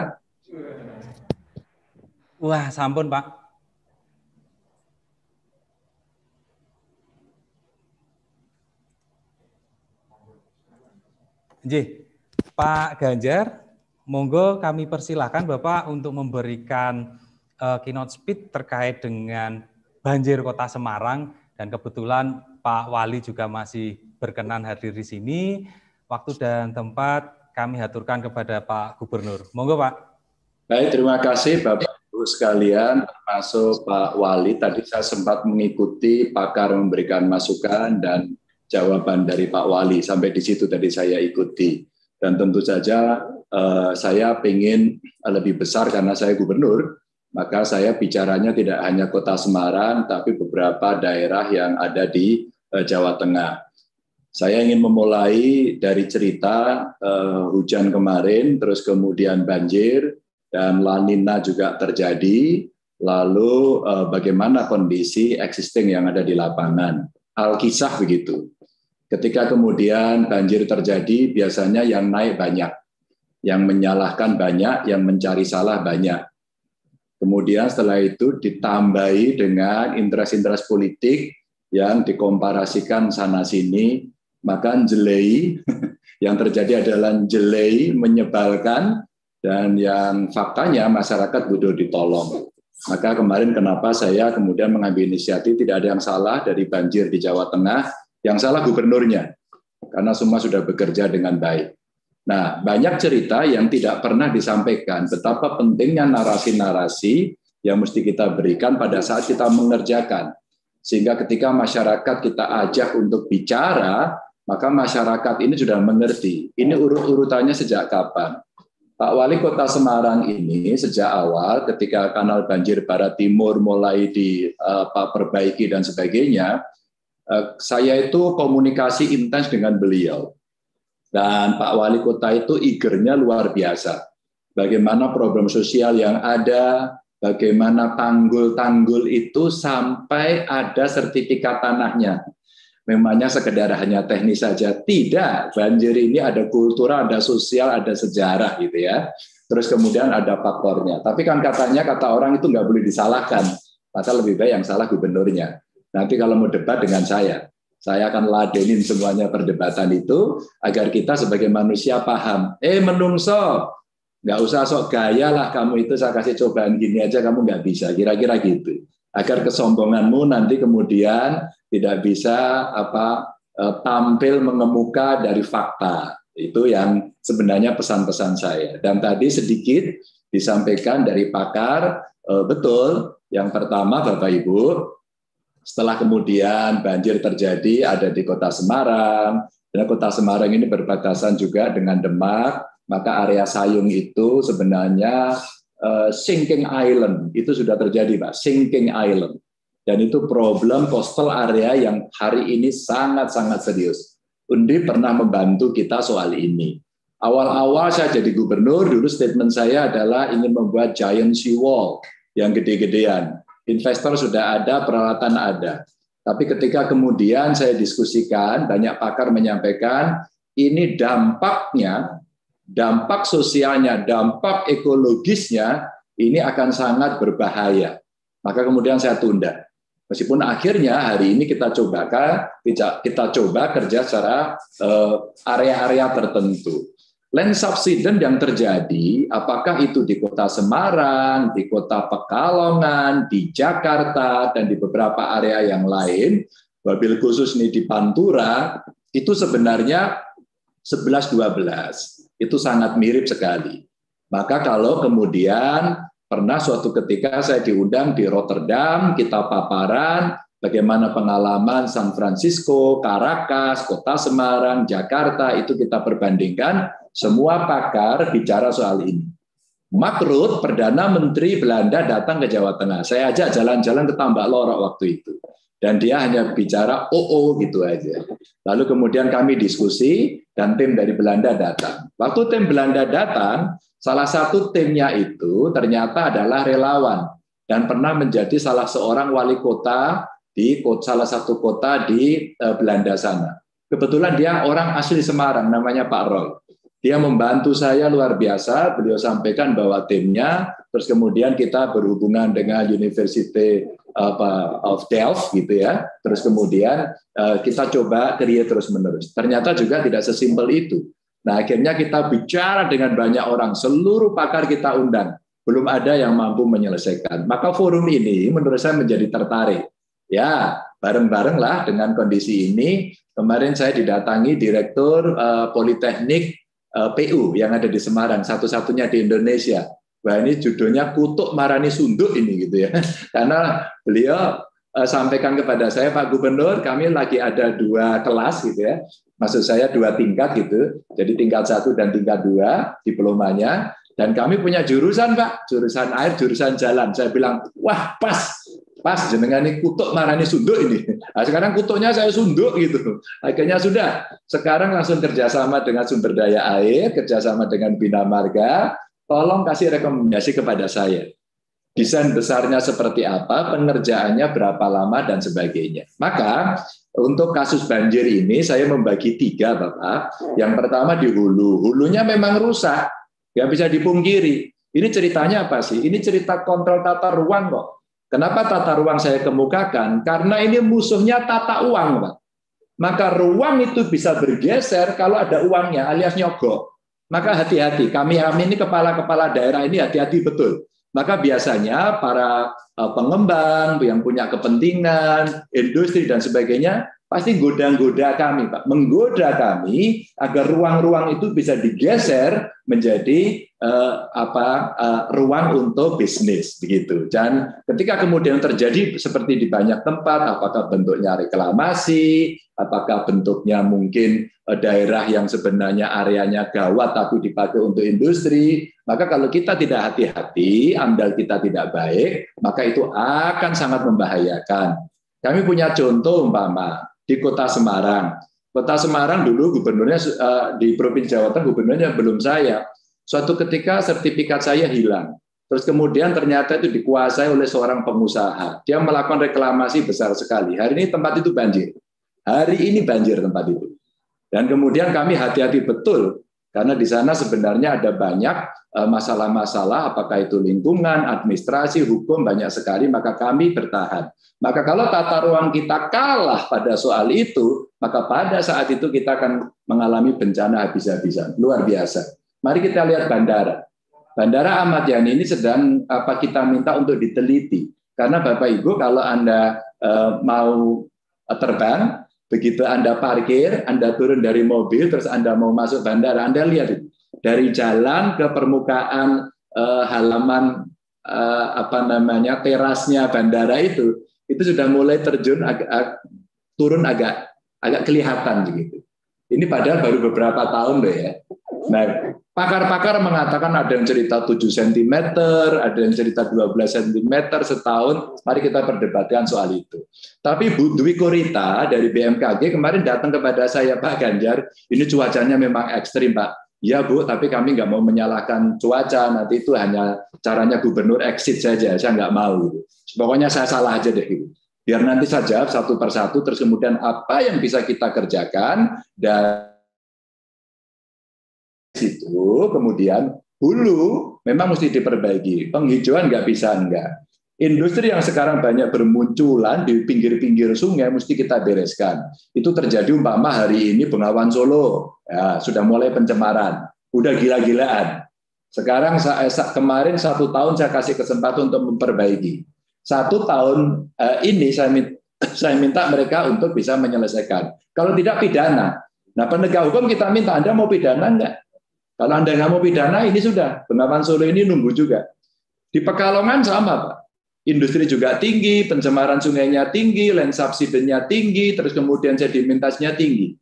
Wah, sampun Pak. J, Pak Ganjar, monggo kami persilahkan Bapak untuk memberikan uh, keynote speech terkait dengan banjir kota Semarang dan kebetulan Pak Wali juga masih berkenan hadir di sini. Waktu dan tempat kami haturkan kepada Pak Gubernur. Monggo Pak. Baik, terima kasih Bapak Ibu sekalian, termasuk Pak Wali. Tadi saya sempat mengikuti pakar memberikan masukan dan jawaban dari Pak Wali. Sampai di situ tadi saya ikuti. Dan tentu saja eh, saya ingin lebih besar karena saya gubernur, maka saya bicaranya tidak hanya kota Semarang, tapi beberapa daerah yang ada di eh, Jawa Tengah. Saya ingin memulai dari cerita uh, hujan kemarin, terus kemudian banjir, dan lanina juga terjadi. Lalu uh, bagaimana kondisi existing yang ada di lapangan? Alkisah begitu. Ketika kemudian banjir terjadi, biasanya yang naik banyak, yang menyalahkan banyak, yang mencari salah banyak. Kemudian setelah itu ditambahi dengan interes interest politik yang dikomparasikan sana sini maka jelei *laughs* yang terjadi adalah jelei menyebalkan dan yang faktanya masyarakat butuh ditolong. Maka kemarin kenapa saya kemudian mengambil inisiatif tidak ada yang salah dari banjir di Jawa Tengah, yang salah gubernurnya. Karena semua sudah bekerja dengan baik. Nah, banyak cerita yang tidak pernah disampaikan betapa pentingnya narasi-narasi yang mesti kita berikan pada saat kita mengerjakan. Sehingga ketika masyarakat kita ajak untuk bicara, maka masyarakat ini sudah mengerti, ini urut-urutannya sejak kapan. Pak Wali Kota Semarang ini sejak awal ketika kanal banjir barat timur mulai diperbaiki eh, dan sebagainya, eh, saya itu komunikasi intens dengan beliau. Dan Pak Wali Kota itu igernya luar biasa. Bagaimana problem sosial yang ada, bagaimana tanggul-tanggul itu sampai ada sertifikat tanahnya memangnya sekedar hanya teknis saja. Tidak, banjir ini ada kultural, ada sosial, ada sejarah gitu ya. Terus kemudian ada faktornya. Tapi kan katanya kata orang itu nggak boleh disalahkan. Maka lebih baik yang salah gubernurnya. Nanti kalau mau debat dengan saya, saya akan ladenin semuanya perdebatan itu agar kita sebagai manusia paham. Eh menungso, nggak usah sok gaya lah kamu itu saya kasih cobaan gini aja kamu nggak bisa. Kira-kira gitu. Agar kesombonganmu nanti kemudian tidak bisa apa eh, tampil mengemuka dari fakta. Itu yang sebenarnya pesan-pesan saya. Dan tadi sedikit disampaikan dari pakar, eh, betul. Yang pertama, Bapak Ibu, setelah kemudian banjir terjadi ada di Kota Semarang, dan Kota Semarang ini berbatasan juga dengan Demak, maka area Sayung itu sebenarnya eh, sinking island. Itu sudah terjadi, Pak, sinking island. Dan itu problem coastal area yang hari ini sangat-sangat serius. Undi pernah membantu kita soal ini. Awal-awal saya jadi gubernur, dulu statement saya adalah ingin membuat giant seawall yang gede-gedean. Investor sudah ada, peralatan ada. Tapi ketika kemudian saya diskusikan, banyak pakar menyampaikan, ini dampaknya, dampak sosialnya, dampak ekologisnya, ini akan sangat berbahaya. Maka kemudian saya tunda. Meskipun akhirnya hari ini kita coba kita coba kerja secara eh, area-area tertentu. Land subsidence yang terjadi, apakah itu di kota Semarang, di kota Pekalongan, di Jakarta, dan di beberapa area yang lain, wabil khusus ini di Pantura, itu sebenarnya 11-12. Itu sangat mirip sekali. Maka kalau kemudian Pernah suatu ketika saya diundang di Rotterdam, kita paparan bagaimana pengalaman San Francisco, Caracas, Kota Semarang, Jakarta itu kita perbandingkan. Semua pakar bicara soal ini. Makrut, Perdana Menteri Belanda datang ke Jawa Tengah. Saya ajak jalan-jalan ke Tambak Lorok waktu itu. Dan dia hanya bicara OO oh, oh, gitu aja. Lalu kemudian kami diskusi dan tim dari Belanda datang. Waktu tim Belanda datang, Salah satu timnya itu ternyata adalah relawan dan pernah menjadi salah seorang wali kota di salah satu kota di eh, Belanda sana. Kebetulan dia orang asli Semarang, namanya Pak Roy. Dia membantu saya luar biasa. Beliau sampaikan bahwa timnya, terus kemudian kita berhubungan dengan University eh, of Delft gitu ya. Terus kemudian eh, kita coba kerja terus menerus. Ternyata juga tidak sesimpel itu. Nah, akhirnya kita bicara dengan banyak orang, seluruh pakar kita undang, belum ada yang mampu menyelesaikan. Maka forum ini menurut saya menjadi tertarik. Ya, bareng-barenglah dengan kondisi ini. Kemarin saya didatangi Direktur uh, Politeknik uh, eh, PU yang ada di Semarang, satu-satunya di Indonesia. Wah ini judulnya kutuk marani sunduk ini gitu ya, *laughs* karena beliau uh, sampaikan kepada saya Pak Gubernur, kami lagi ada dua kelas gitu ya. Maksud saya dua tingkat gitu. Jadi tingkat satu dan tingkat dua diplomanya. Dan kami punya jurusan Pak, jurusan air, jurusan jalan. Saya bilang, wah pas, pas jenengan ini kutuk marani sunduk ini. *laughs* Nah, sekarang kutuknya saya sunduk gitu. Akhirnya sudah. Sekarang langsung kerjasama dengan sumber daya air, kerjasama dengan Bina Marga. Tolong kasih rekomendasi kepada saya desain besarnya seperti apa, pengerjaannya berapa lama, dan sebagainya. Maka untuk kasus banjir ini saya membagi tiga, Bapak. Yang pertama di hulu. Hulunya memang rusak, nggak bisa dipungkiri. Ini ceritanya apa sih? Ini cerita kontrol tata ruang kok. Kenapa tata ruang saya kemukakan? Karena ini musuhnya tata uang, Pak. Maka ruang itu bisa bergeser kalau ada uangnya, alias nyogok. Maka hati-hati. Kami amin ini kepala-kepala daerah ini hati-hati betul maka biasanya para eh, pengembang yang punya kepentingan, industri dan sebagainya pasti goda-goda kami, Pak, menggoda kami agar ruang-ruang itu bisa digeser menjadi uh, apa uh, ruang untuk bisnis begitu. Dan ketika kemudian terjadi seperti di banyak tempat, apakah bentuknya reklamasi, apakah bentuknya mungkin uh, daerah yang sebenarnya areanya gawat tapi dipakai untuk industri, maka kalau kita tidak hati-hati, amdal kita tidak baik, maka itu akan sangat membahayakan. Kami punya contoh umpama di Kota Semarang. Kota Semarang dulu gubernurnya eh, di Provinsi Jawa Tengah gubernurnya belum saya. Suatu ketika sertifikat saya hilang. Terus kemudian ternyata itu dikuasai oleh seorang pengusaha. Dia melakukan reklamasi besar sekali. Hari ini tempat itu banjir. Hari ini banjir tempat itu. Dan kemudian kami hati-hati betul karena di sana sebenarnya ada banyak eh, masalah-masalah, apakah itu lingkungan, administrasi, hukum, banyak sekali, maka kami bertahan. Maka kalau tata ruang kita kalah pada soal itu, maka pada saat itu kita akan mengalami bencana habis-habisan. Luar biasa. Mari kita lihat bandara. Bandara Ahmad Yani ini sedang apa kita minta untuk diteliti. Karena Bapak Ibu kalau Anda eh, mau eh, terbang, Begitu Anda parkir, Anda turun dari mobil, terus Anda mau masuk bandara, Anda lihat dari jalan ke permukaan eh, halaman eh, apa namanya terasnya bandara itu, itu sudah mulai terjun agak agak turun agak agak kelihatan begitu. Ini padahal baru beberapa tahun deh ya. Nah, pakar-pakar mengatakan ada yang cerita 7 cm, ada yang cerita 12 cm setahun. Mari kita perdebatkan soal itu. Tapi Bu Dwi Korita dari BMKG kemarin datang kepada saya, Pak Ganjar, ini cuacanya memang ekstrim, Pak. Ya Bu, tapi kami nggak mau menyalahkan cuaca, nanti itu hanya caranya gubernur exit saja, saya nggak mau. Pokoknya saya salah aja deh. Gitu. Biar nanti saja satu persatu, terus kemudian apa yang bisa kita kerjakan dan situ kemudian hulu memang mesti diperbaiki. Penghijauan nggak bisa enggak. Industri yang sekarang banyak bermunculan di pinggir-pinggir sungai mesti kita bereskan. Itu terjadi umpama hari ini Bengawan Solo ya, sudah mulai pencemaran, udah gila-gilaan. Sekarang saya, eh, kemarin satu tahun saya kasih kesempatan untuk memperbaiki. Satu tahun eh, ini saya minta, *coughs* saya minta mereka untuk bisa menyelesaikan. Kalau tidak pidana. Nah penegak hukum kita minta Anda mau pidana enggak? Kalau Anda nggak mau pidana, ini sudah. Bengawan Solo ini nunggu juga. Di Pekalongan sama, Pak. Industri juga tinggi, pencemaran sungainya tinggi, land subsidenya tinggi, terus kemudian sedimentasinya tinggi.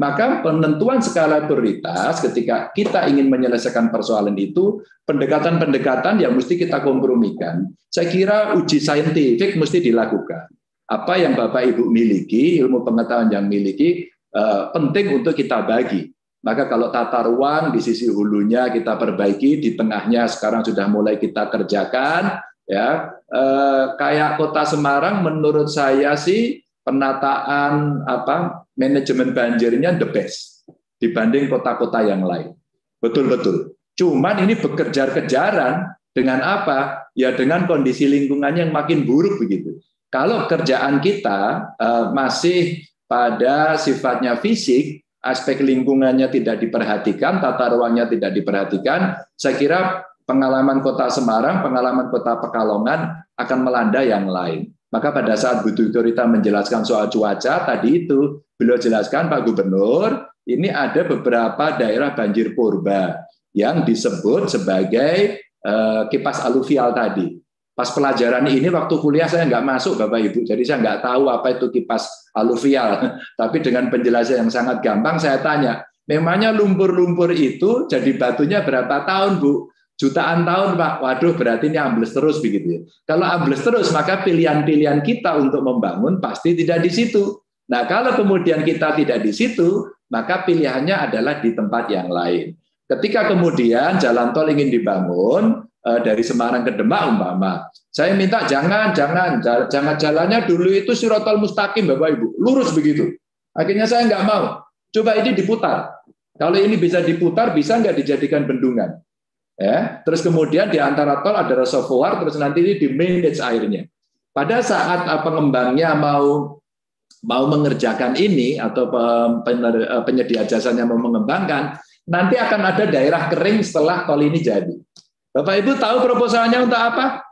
Maka penentuan skala prioritas ketika kita ingin menyelesaikan persoalan itu, pendekatan-pendekatan yang mesti kita kompromikan. Saya kira uji saintifik mesti dilakukan. Apa yang Bapak Ibu miliki, ilmu pengetahuan yang miliki, eh, penting untuk kita bagi. Maka kalau tata ruang di sisi hulunya kita perbaiki, di tengahnya sekarang sudah mulai kita kerjakan. Ya, eh, kayak kota Semarang, menurut saya sih penataan apa manajemen banjirnya the best dibanding kota-kota yang lain. Betul-betul. Cuman ini bekerja-kejaran dengan apa? Ya dengan kondisi lingkungannya yang makin buruk begitu. Kalau kerjaan kita eh, masih pada sifatnya fisik, aspek lingkungannya tidak diperhatikan, tata ruangnya tidak diperhatikan, saya kira pengalaman kota Semarang, pengalaman kota Pekalongan akan melanda yang lain. Maka pada saat Bu Rita menjelaskan soal cuaca tadi itu, beliau jelaskan Pak Gubernur, ini ada beberapa daerah banjir purba yang disebut sebagai eh, kipas aluvial tadi. Pas pelajaran ini waktu kuliah saya nggak masuk Bapak Ibu, jadi saya nggak tahu apa itu kipas aluvial. *laughs* Tapi dengan penjelasan yang sangat gampang saya tanya, memangnya lumpur-lumpur itu jadi batunya berapa tahun Bu? Jutaan tahun Pak, waduh berarti ini ambles terus begitu ya. Kalau ambles terus maka pilihan-pilihan kita untuk membangun pasti tidak di situ. Nah kalau kemudian kita tidak di situ, maka pilihannya adalah di tempat yang lain. Ketika kemudian jalan tol ingin dibangun, Eh, dari Semarang ke Demak umpama. Saya minta jangan, jangan, jangan jalannya dulu itu Sirotol Mustaqim Bapak Ibu, lurus begitu. Akhirnya saya nggak mau. Coba ini diputar. Kalau ini bisa diputar, bisa nggak dijadikan bendungan? Ya, terus kemudian di antara tol ada reservoir, terus nanti ini di manage airnya. Pada saat eh, pengembangnya mau mau mengerjakan ini atau eh, penyedia jasanya mau mengembangkan, nanti akan ada daerah kering setelah tol ini jadi. Bapak Ibu tahu proposalnya untuk apa?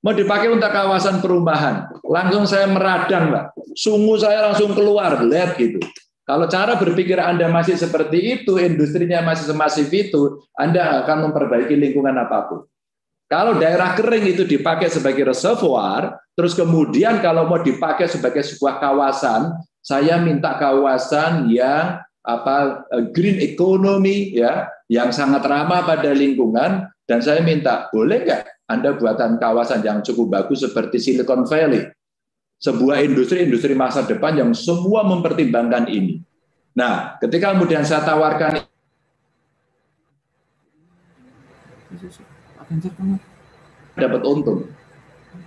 Mau dipakai untuk kawasan perumahan. Langsung saya meradang, Pak. Sungguh saya langsung keluar, lihat gitu. Kalau cara berpikir Anda masih seperti itu, industrinya masih semasif itu, Anda akan memperbaiki lingkungan apapun. Kalau daerah kering itu dipakai sebagai reservoir, terus kemudian kalau mau dipakai sebagai sebuah kawasan, saya minta kawasan yang apa e, green economy ya yang sangat ramah pada lingkungan dan saya minta boleh nggak Anda buatan kawasan yang cukup bagus seperti Silicon Valley sebuah industri-industri masa depan yang semua mempertimbangkan ini. Nah, ketika kemudian saya tawarkan dapat untung.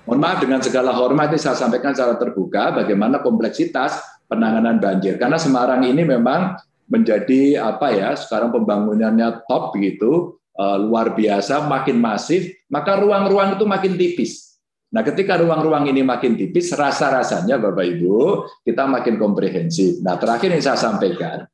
Mohon maaf dengan segala hormat ini saya sampaikan secara terbuka bagaimana kompleksitas penanganan banjir. Karena Semarang ini memang menjadi apa ya sekarang pembangunannya top gitu uh, luar biasa makin masif maka ruang-ruang itu makin tipis nah ketika ruang-ruang ini makin tipis rasa-rasanya bapak ibu kita makin komprehensif nah terakhir yang saya sampaikan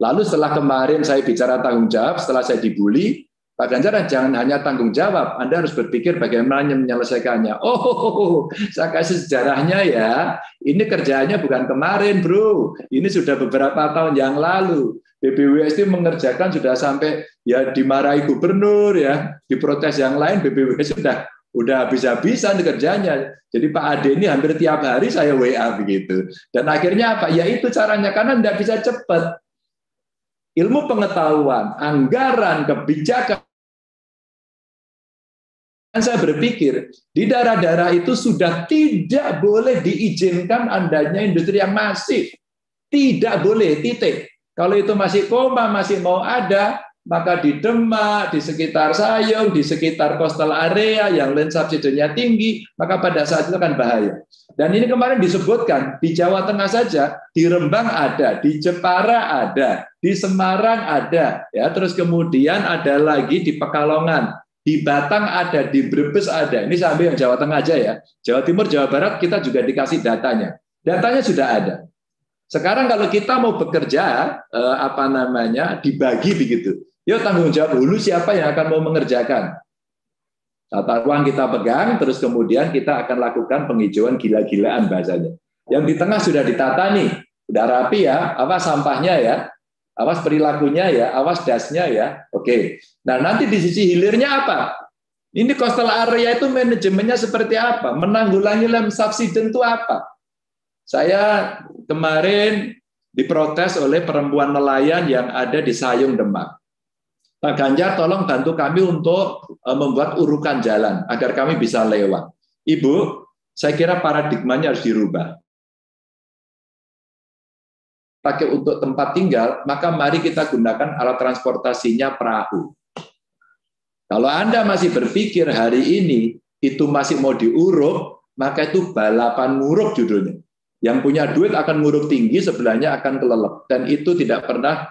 lalu setelah kemarin saya bicara tanggung jawab setelah saya dibully Pak Ganjar eh, jangan hanya tanggung jawab, Anda harus berpikir bagaimana menyelesaikannya. Oh, saya kasih sejarahnya ya. Ini kerjanya bukan kemarin, Bro. Ini sudah beberapa tahun yang lalu. BPWS mengerjakan sudah sampai ya dimarahi gubernur ya, diprotes yang lain BPWS sudah udah habis-habisan kerjanya. Jadi Pak Ade ini hampir tiap hari saya WA begitu. Dan akhirnya apa? Ya itu caranya karena tidak bisa cepat ilmu pengetahuan, anggaran, kebijakan dan saya berpikir di daerah-daerah itu sudah tidak boleh diizinkan adanya industri yang masif. Tidak boleh, titik. Kalau itu masih koma, masih mau ada, maka di Demak, di sekitar Sayung, di sekitar coastal area yang land subsidinya tinggi, maka pada saat itu akan bahaya. Dan ini kemarin disebutkan, di Jawa Tengah saja, di Rembang ada, di Jepara ada, di Semarang ada, ya terus kemudian ada lagi di Pekalongan, di Batang ada, di Brebes ada. Ini saya ambil yang Jawa Tengah aja ya. Jawa Timur, Jawa Barat kita juga dikasih datanya. Datanya sudah ada. Sekarang kalau kita mau bekerja, eh, apa namanya, dibagi begitu. Yuk ya, tanggung jawab dulu siapa yang akan mau mengerjakan. Tata ruang kita pegang, terus kemudian kita akan lakukan penghijauan gila-gilaan bahasanya. Yang di tengah sudah ditata nih, sudah rapi ya, apa sampahnya ya, Awas perilakunya ya, awas dasnya ya. Oke. Nah, nanti di sisi hilirnya apa? Ini coastal area itu manajemennya seperti apa? Menanggulangi lem subsiden itu apa? Saya kemarin diprotes oleh perempuan nelayan yang ada di Sayung Demak. Pak Ganjar tolong bantu kami untuk e, membuat urukan jalan agar kami bisa lewat. Ibu, saya kira paradigmanya harus dirubah pakai untuk tempat tinggal, maka mari kita gunakan alat transportasinya perahu. Kalau Anda masih berpikir hari ini itu masih mau diuruk, maka itu balapan nguruk judulnya. Yang punya duit akan nguruk tinggi, sebenarnya akan kelelep. Dan itu tidak pernah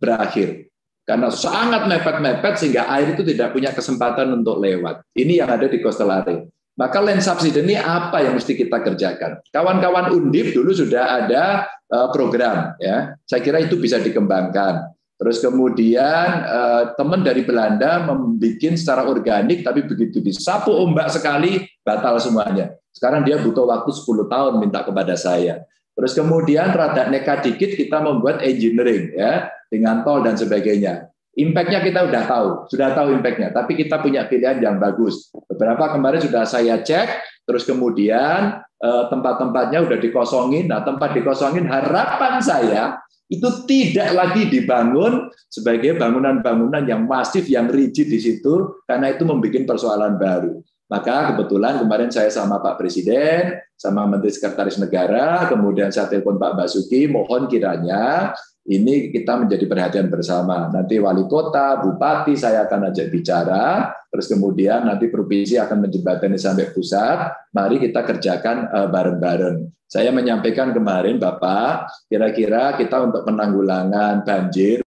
berakhir. Karena sangat mepet-mepet sehingga air itu tidak punya kesempatan untuk lewat. Ini yang ada di Costa Area. Maka land subsidi ini apa yang mesti kita kerjakan? Kawan-kawan Undip dulu sudah ada eh, program ya. Saya kira itu bisa dikembangkan. Terus kemudian eh, teman dari Belanda membuat secara organik tapi begitu disapu ombak sekali batal semuanya. Sekarang dia butuh waktu 10 tahun minta kepada saya. Terus kemudian rada nekat dikit kita membuat engineering ya dengan tol dan sebagainya impactnya kita sudah tahu, sudah tahu impactnya. tapi kita punya pilihan yang bagus. Beberapa kemarin sudah saya cek, terus kemudian eh, tempat-tempatnya sudah dikosongin. Nah, tempat dikosongin harapan saya itu tidak lagi dibangun sebagai bangunan-bangunan yang masif, yang rigid di situ, karena itu membuat persoalan baru. Maka kebetulan kemarin saya sama Pak Presiden, sama Menteri Sekretaris Negara, kemudian saya telepon Pak Basuki, mohon kiranya ini kita menjadi perhatian bersama. Nanti wali kota, bupati saya akan ajak bicara, terus kemudian nanti provinsi akan menjembatani sampai pusat. Mari kita kerjakan eh, bareng-bareng. Saya menyampaikan kemarin, Bapak, kira-kira kita untuk penanggulangan banjir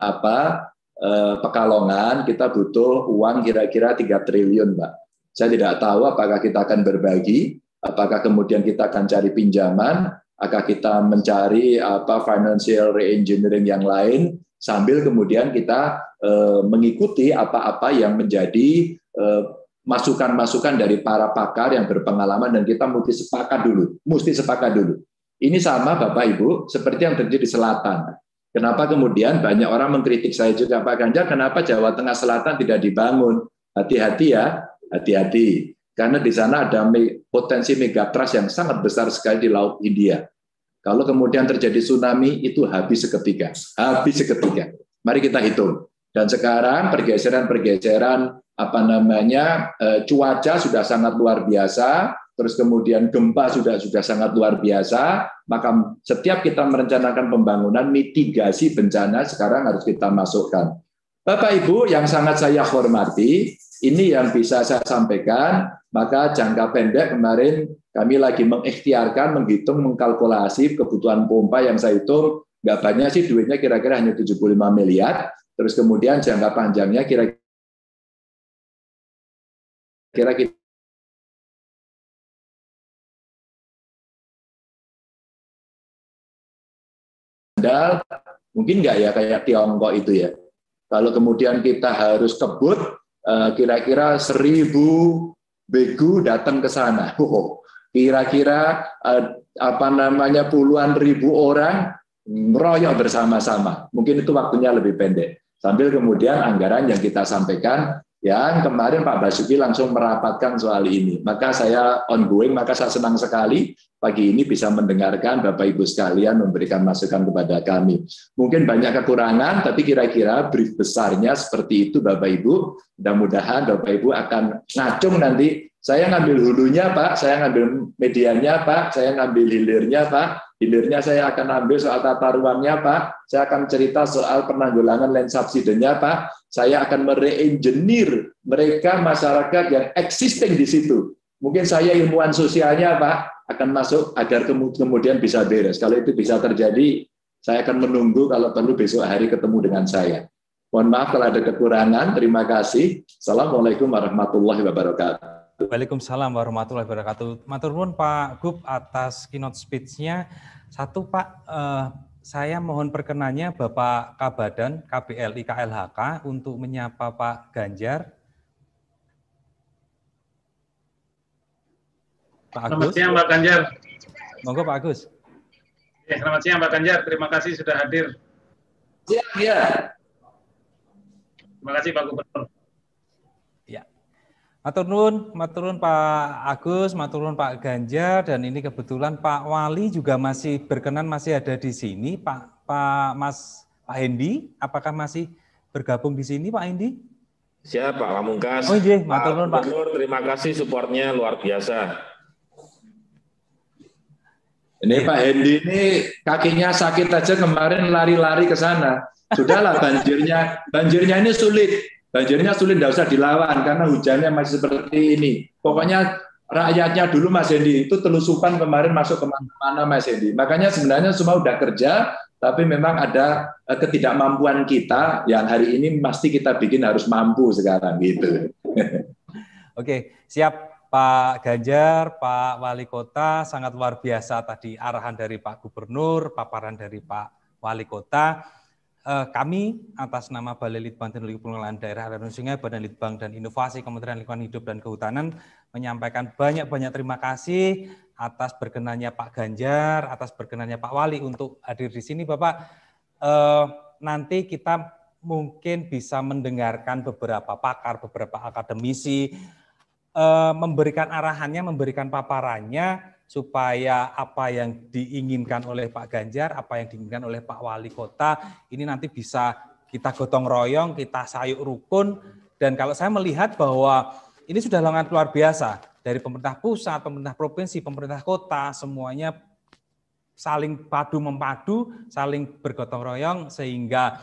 apa eh, Pekalongan kita butuh uang kira-kira 3 triliun, Pak. Saya tidak tahu apakah kita akan berbagi, apakah kemudian kita akan cari pinjaman, Apakah kita mencari apa financial reengineering yang lain sambil kemudian kita eh, mengikuti apa-apa yang menjadi masukan eh, masukan-masukan dari para pakar yang berpengalaman dan kita mesti sepakat dulu, mesti sepakat dulu. Ini sama Bapak Ibu seperti yang terjadi di selatan. Kenapa kemudian banyak orang mengkritik saya juga Pak Ganjar, kenapa Jawa Tengah Selatan tidak dibangun? Hati-hati ya, hati-hati. Karena di sana ada potensi megatrust yang sangat besar sekali di Laut India. Kalau kemudian terjadi tsunami, itu habis seketika. Habis seketika. Mari kita hitung. Dan sekarang pergeseran-pergeseran apa namanya e, cuaca sudah sangat luar biasa, terus kemudian gempa sudah sudah sangat luar biasa. Maka setiap kita merencanakan pembangunan, mitigasi bencana sekarang harus kita masukkan. Bapak Ibu yang sangat saya hormati, ini yang bisa saya sampaikan, maka jangka pendek kemarin kami lagi mengikhtiarkan, menghitung, mengkalkulasi kebutuhan pompa yang saya hitung, gak banyak sih duitnya kira-kira hanya 75 miliar, terus kemudian jangka panjangnya kira-kira kita mungkin nggak ya kayak Tiongkok itu ya kalau kemudian kita harus kebut, eh, kira-kira seribu begu datang ke sana. kira-kira eh, apa namanya puluhan ribu orang meroyok bersama-sama. Mungkin itu waktunya lebih pendek. Sambil kemudian anggaran yang kita sampaikan Ya, kemarin Pak Basuki langsung merapatkan soal ini. Maka saya ongoing, maka saya senang sekali pagi ini bisa mendengarkan Bapak Ibu sekalian memberikan masukan kepada kami. Mungkin banyak kekurangan, tapi kira-kira brief besarnya seperti itu Bapak Ibu. Mudah-mudahan Bapak Ibu akan ngacung nanti saya ngambil hulunya Pak, saya ngambil medianya Pak, saya ngambil hilirnya Pak, Hilirnya saya akan ambil soal tata ruangnya, Pak. Saya akan cerita soal penanggulangan land subsidenya, Pak. Saya akan mereengineer mereka masyarakat yang existing di situ. Mungkin saya ilmuwan sosialnya, Pak, akan masuk agar kemudian bisa beres. Kalau itu bisa terjadi, saya akan menunggu kalau perlu besok hari ketemu dengan saya. Mohon maaf kalau ada kekurangan. Terima kasih. Assalamualaikum warahmatullahi wabarakatuh. Waalaikumsalam warahmatullahi wabarakatuh. Matur nuwun Pak Gub atas keynote speech-nya. Satu Pak, eh, saya mohon perkenannya Bapak Kabadan KBLI KLHK untuk menyapa Pak Ganjar. Pak Agus. Selamat siang Pak Ganjar. Monggo Pak Agus. Ya, selamat siang Pak Ganjar. Terima kasih sudah hadir. Siang ya. Terima kasih Pak Gubernur. Maturnuun, maturnuun Pak Agus, maturnuun Pak Ganjar, dan ini kebetulan Pak Wali juga masih berkenan masih ada di sini. Pak Pak Mas Pak Hendi, apakah masih bergabung di sini Pak Hendi? Siap Pak Pamungkas. Oh iya, maturnuun Pak. Gubernur, terima kasih supportnya luar biasa. Ini Pak Hendi ini kakinya sakit aja kemarin lari-lari ke sana. Sudahlah banjirnya, banjirnya ini sulit banjirnya sulit tidak usah dilawan karena hujannya masih seperti ini. Pokoknya rakyatnya dulu Mas Hendi itu telusupan kemarin masuk ke mana Mas Hendi. Makanya sebenarnya semua sudah kerja, tapi memang ada eh, ketidakmampuan kita yang hari ini pasti kita bikin harus mampu sekarang gitu. *laughs* Oke, siap Pak Ganjar, Pak Wali Kota sangat luar biasa tadi arahan dari Pak Gubernur, paparan dari Pak Wali Kota. Eh, kami atas nama Balai Litbang Teknologi Pengelolaan Daerah Aliran Sungai, Badan Litbang dan Inovasi Kementerian Lingkungan Hidup dan Kehutanan menyampaikan banyak-banyak terima kasih atas berkenannya Pak Ganjar, atas berkenannya Pak Wali untuk hadir di sini Bapak. Eh, nanti kita mungkin bisa mendengarkan beberapa pakar, beberapa akademisi eh, memberikan arahannya, memberikan paparannya supaya apa yang diinginkan oleh Pak Ganjar, apa yang diinginkan oleh Pak Wali Kota, ini nanti bisa kita gotong royong, kita sayuk rukun. Dan kalau saya melihat bahwa ini sudah langan luar biasa dari pemerintah pusat, pemerintah provinsi, pemerintah kota, semuanya saling padu mempadu, saling bergotong royong sehingga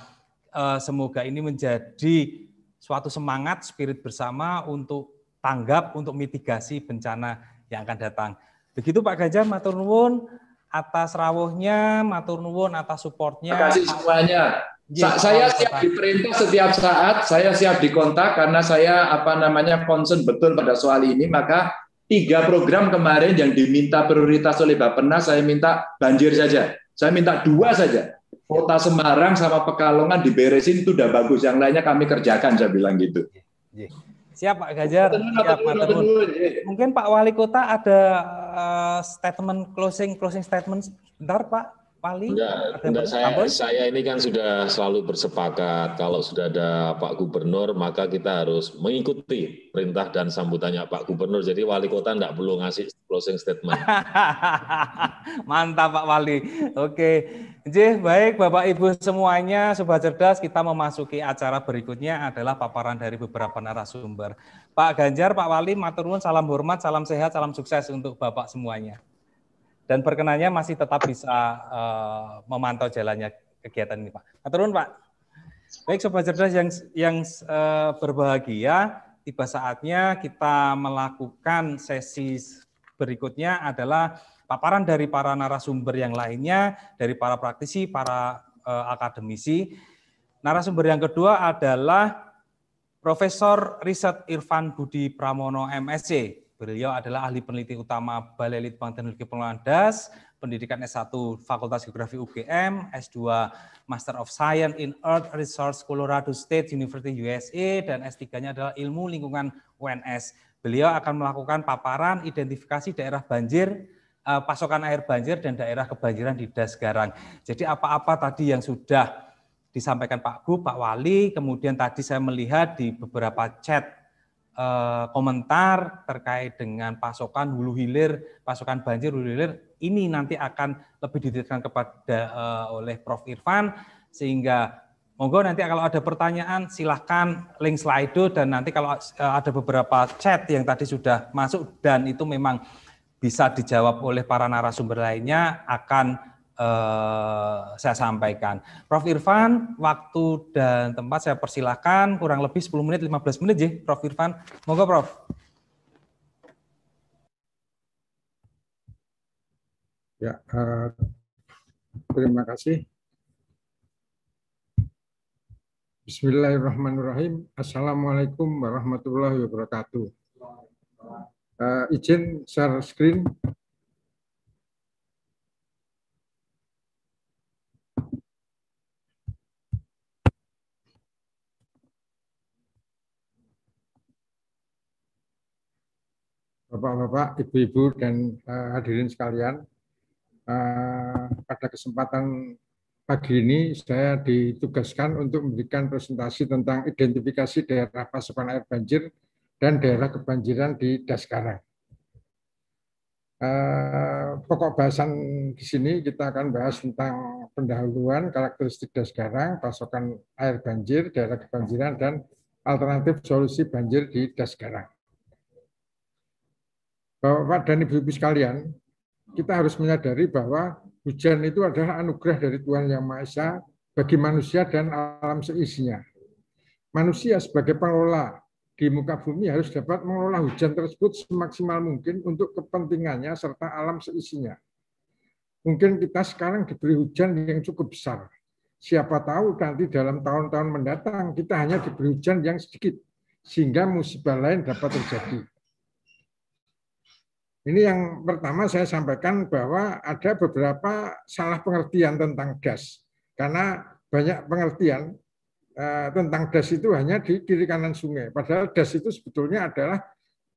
eh, semoga ini menjadi suatu semangat spirit bersama untuk tanggap untuk mitigasi bencana yang akan datang. Begitu Pak Ganjar, matur nuwun atas rawuhnya, matur nuwun atas supportnya. Terima kasih semuanya. Ya, saya siap diperintah setiap saat, saya siap dikontak karena saya apa namanya concern betul pada soal ini, maka tiga program kemarin yang diminta prioritas oleh Bappenas saya minta banjir saja. Saya minta dua saja. Kota Semarang sama Pekalongan diberesin itu udah bagus. Yang lainnya kami kerjakan saya bilang gitu. Iya, iya. Siap Pak Gajar. Siap, Mungkin Pak Wali Kota ada Eh, statement closing closing statement sebentar Pak paling enggak, enggak saya, saya ini kan sudah selalu bersepakat kalau sudah ada Pak Gubernur maka kita harus mengikuti perintah dan sambutannya Pak Gubernur. Jadi wali kota enggak perlu ngasih closing statement. *laughs* Mantap Pak Wali. Oke. jih baik Bapak Ibu semuanya Sobat Cerdas kita memasuki acara berikutnya adalah paparan dari beberapa narasumber. Pak Ganjar, Pak Wali, maturun salam hormat, salam sehat, salam sukses untuk Bapak semuanya dan perkenannya masih tetap bisa uh, memantau jalannya kegiatan ini Pak. Maturun nah, Pak. Baik sobat cerdas yang yang uh, berbahagia, tiba saatnya kita melakukan sesi berikutnya adalah paparan dari para narasumber yang lainnya, dari para praktisi, para uh, akademisi. Narasumber yang kedua adalah Profesor Riset Irfan Budi Pramono MSc Beliau adalah ahli peneliti utama Balai Litbang Teknologi Pengelolaan DAS, pendidikan S1 Fakultas Geografi UGM, S2 Master of Science in Earth Resource Colorado State University USA, dan S3-nya adalah ilmu lingkungan UNS. Beliau akan melakukan paparan identifikasi daerah banjir, eh, pasokan air banjir, dan daerah kebanjiran di DAS Garang. Jadi apa-apa tadi yang sudah disampaikan Pak Gu, Pak Wali, kemudian tadi saya melihat di beberapa chat Eh, komentar terkait dengan pasokan hulu hilir, pasokan banjir hulu hilir ini nanti akan lebih dititipkan kepada uh, oleh Prof Irfan sehingga monggo nanti kalau ada pertanyaan silahkan link itu dan nanti kalau eh, ada beberapa chat yang tadi sudah masuk dan itu memang bisa dijawab oleh para narasumber lainnya akan Eh, saya sampaikan. Prof. Irfan, waktu dan tempat saya persilahkan kurang lebih 10 menit, 15 menit ya Prof. Irfan. Moga, Prof. Ya, uh, terima kasih. Bismillahirrahmanirrahim. Assalamualaikum warahmatullahi wabarakatuh. Uh, izin share screen. Bapak-bapak, ibu-ibu, dan uh, hadirin sekalian. Uh, pada kesempatan pagi ini saya ditugaskan untuk memberikan presentasi tentang identifikasi daerah pasokan air banjir dan daerah kebanjiran di Daskara. Uh, pokok bahasan di sini kita akan bahas tentang pendahuluan karakteristik Daskara, pasokan air banjir, daerah kebanjiran, dan alternatif solusi banjir di Daskara. Bapak dan Ibu-Ibu sekalian, kita harus menyadari bahwa hujan itu adalah anugerah dari Tuhan Yang Maha Esa bagi manusia dan alam seisinya. Manusia sebagai pengelola di muka bumi harus dapat mengelola hujan tersebut semaksimal mungkin untuk kepentingannya serta alam seisinya. Mungkin kita sekarang diberi hujan yang cukup besar. Siapa tahu nanti dalam tahun-tahun mendatang kita hanya diberi hujan yang sedikit, sehingga musibah lain dapat terjadi. Ini yang pertama saya sampaikan bahwa ada beberapa salah pengertian tentang gas. Karena banyak pengertian eh, tentang das itu hanya di kiri kanan sungai. Padahal das itu sebetulnya adalah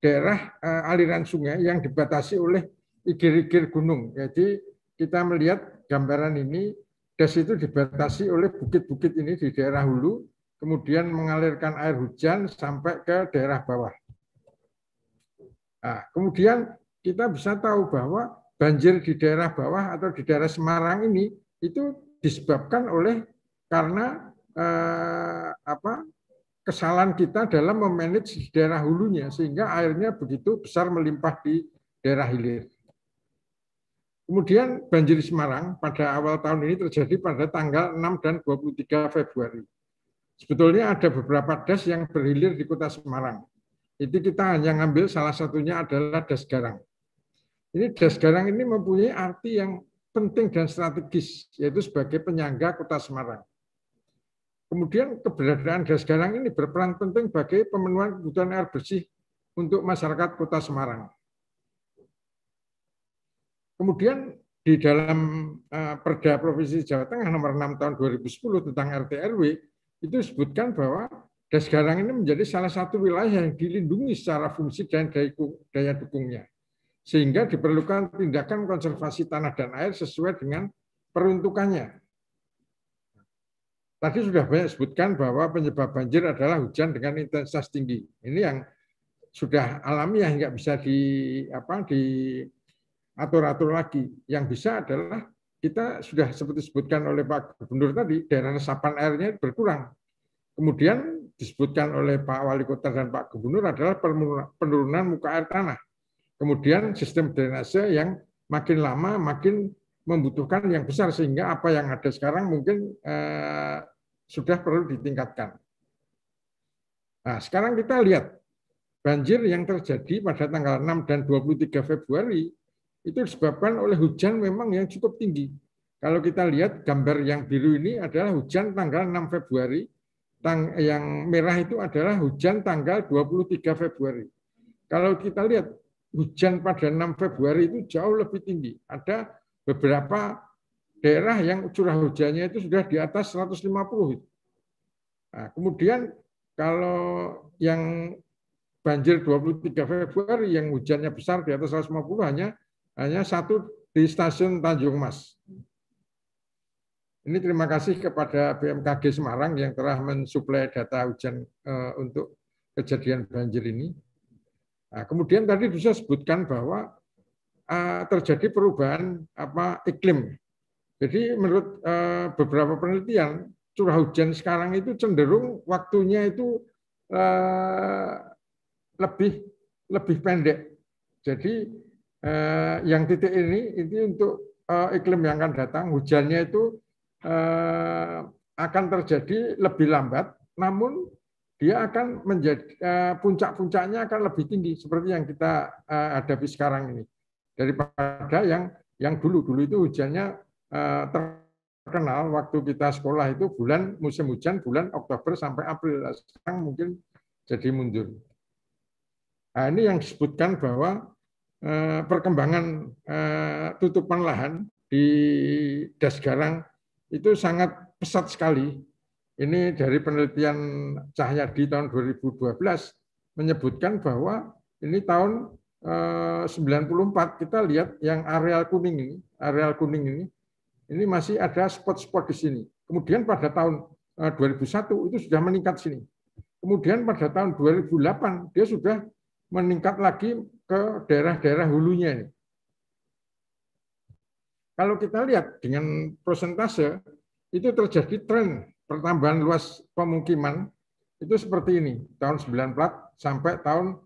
daerah eh, aliran sungai yang dibatasi oleh igir-igir gunung. Jadi kita melihat gambaran ini, das itu dibatasi oleh bukit-bukit ini di daerah hulu, kemudian mengalirkan air hujan sampai ke daerah bawah. Nah, kemudian kita bisa tahu bahwa banjir di daerah bawah atau di daerah Semarang ini itu disebabkan oleh karena eh, apa kesalahan kita dalam memanage di daerah hulunya sehingga airnya begitu besar melimpah di daerah hilir. Kemudian banjir Semarang pada awal tahun ini terjadi pada tanggal 6 dan 23 Februari. Sebetulnya ada beberapa das yang berhilir di kota Semarang. Itu kita hanya ngambil salah satunya adalah das Garang. Ini das garang ini mempunyai arti yang penting dan strategis, yaitu sebagai penyangga kota Semarang. Kemudian keberadaan das garang ini berperan penting bagi pemenuhan kebutuhan air bersih untuk masyarakat kota Semarang. Kemudian di dalam eh, Perda Provinsi Jawa Tengah nomor 6 tahun 2010 tentang RT RW itu disebutkan bahwa das garang ini menjadi salah satu wilayah yang dilindungi secara fungsi dan daya dukungnya. Sehingga diperlukan tindakan konservasi tanah dan air sesuai dengan peruntukannya. Tadi sudah banyak sebutkan bahwa penyebab banjir adalah hujan dengan intensitas tinggi. Ini yang sudah alami yang nggak bisa di apa di atur-atur lagi. Yang bisa adalah kita sudah seperti disebutkan oleh Pak Gubernur tadi, daerah resapan airnya berkurang. Kemudian disebutkan oleh Pak Wali Kota dan Pak Gubernur adalah penurunan muka air tanah. Kemudian sistem drainase yang makin lama makin membutuhkan yang besar sehingga apa yang ada sekarang mungkin eh, sudah perlu ditingkatkan. Nah, sekarang kita lihat banjir yang terjadi pada tanggal 6 dan 23 Februari itu disebabkan oleh hujan memang yang cukup tinggi. Kalau kita lihat gambar yang biru ini adalah hujan tanggal 6 Februari, yang merah itu adalah hujan tanggal 23 Februari. Kalau kita lihat hujan pada 6 Februari itu jauh lebih tinggi. Ada beberapa daerah yang curah hujannya itu sudah di atas 150. Nah, kemudian kalau yang banjir 23 Februari yang hujannya besar di atas 150 hanya hanya satu di stasiun Tanjung Mas. Ini terima kasih kepada BMKG Semarang yang telah mensuplai data hujan eh, untuk kejadian banjir ini. Nah, kemudian tadi bisa sebutkan bahwa uh, terjadi perubahan apa iklim. Jadi menurut uh, beberapa penelitian curah hujan sekarang itu cenderung waktunya itu uh, lebih lebih pendek. Jadi uh, yang titik ini ini untuk uh, iklim yang akan datang hujannya itu uh, akan terjadi lebih lambat, namun dia akan menjadi eh, puncak-puncaknya akan lebih tinggi seperti yang kita eh, hadapi sekarang ini daripada yang yang dulu dulu itu hujannya eh, terkenal waktu kita sekolah itu bulan musim hujan bulan Oktober sampai April nah, sekarang mungkin jadi mundur. Nah, ini yang disebutkan bahwa perkembangan tutupan lahan di Das Garang itu sangat pesat sekali ini dari penelitian Cahyadi tahun 2012 menyebutkan bahwa ini tahun 94 eh, kita lihat yang areal kuning ini, areal kuning ini, ini masih ada spot-spot di sini. Kemudian pada tahun 2001 eh, itu sudah meningkat sini. Kemudian pada tahun 2008 dia sudah meningkat lagi ke daerah-daerah hulunya ini. Kalau kita lihat dengan persentase, itu terjadi tren pertambahan luas pemukiman itu seperti ini tahun 94 sampai tahun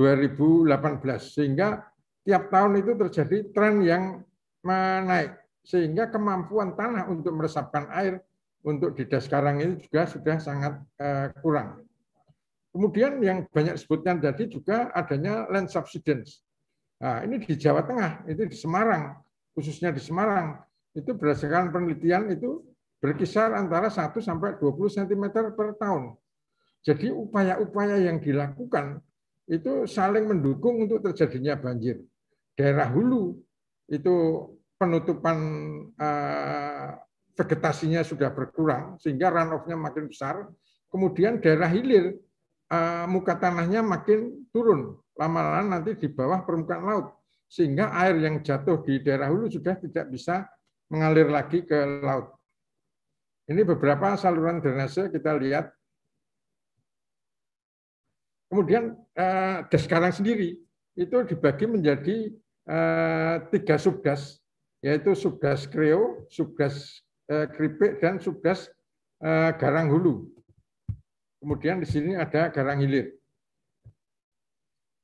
2018 sehingga tiap tahun itu terjadi tren yang menaik sehingga kemampuan tanah untuk meresapkan air untuk di karang ini juga sudah sangat eh, kurang. Kemudian yang banyak sebutkan tadi juga adanya land subsidence. Nah, ini di Jawa Tengah, itu di Semarang, khususnya di Semarang, itu berdasarkan penelitian itu berkisar antara 1 sampai 20 cm per tahun. Jadi upaya-upaya yang dilakukan itu saling mendukung untuk terjadinya banjir. Daerah hulu itu penutupan eh, vegetasinya sudah berkurang sehingga runoff-nya makin besar. Kemudian daerah hilir eh, muka tanahnya makin turun, lama-lama nanti di bawah permukaan laut sehingga air yang jatuh di daerah hulu sudah tidak bisa mengalir lagi ke laut. Ini beberapa saluran drainase kita lihat. Kemudian das eh, sekarang sendiri itu dibagi menjadi eh, tiga subgas, yaitu subgas kreo, subgas eh, keripik, dan subgas garang hulu. Kemudian di sini ada garang hilir.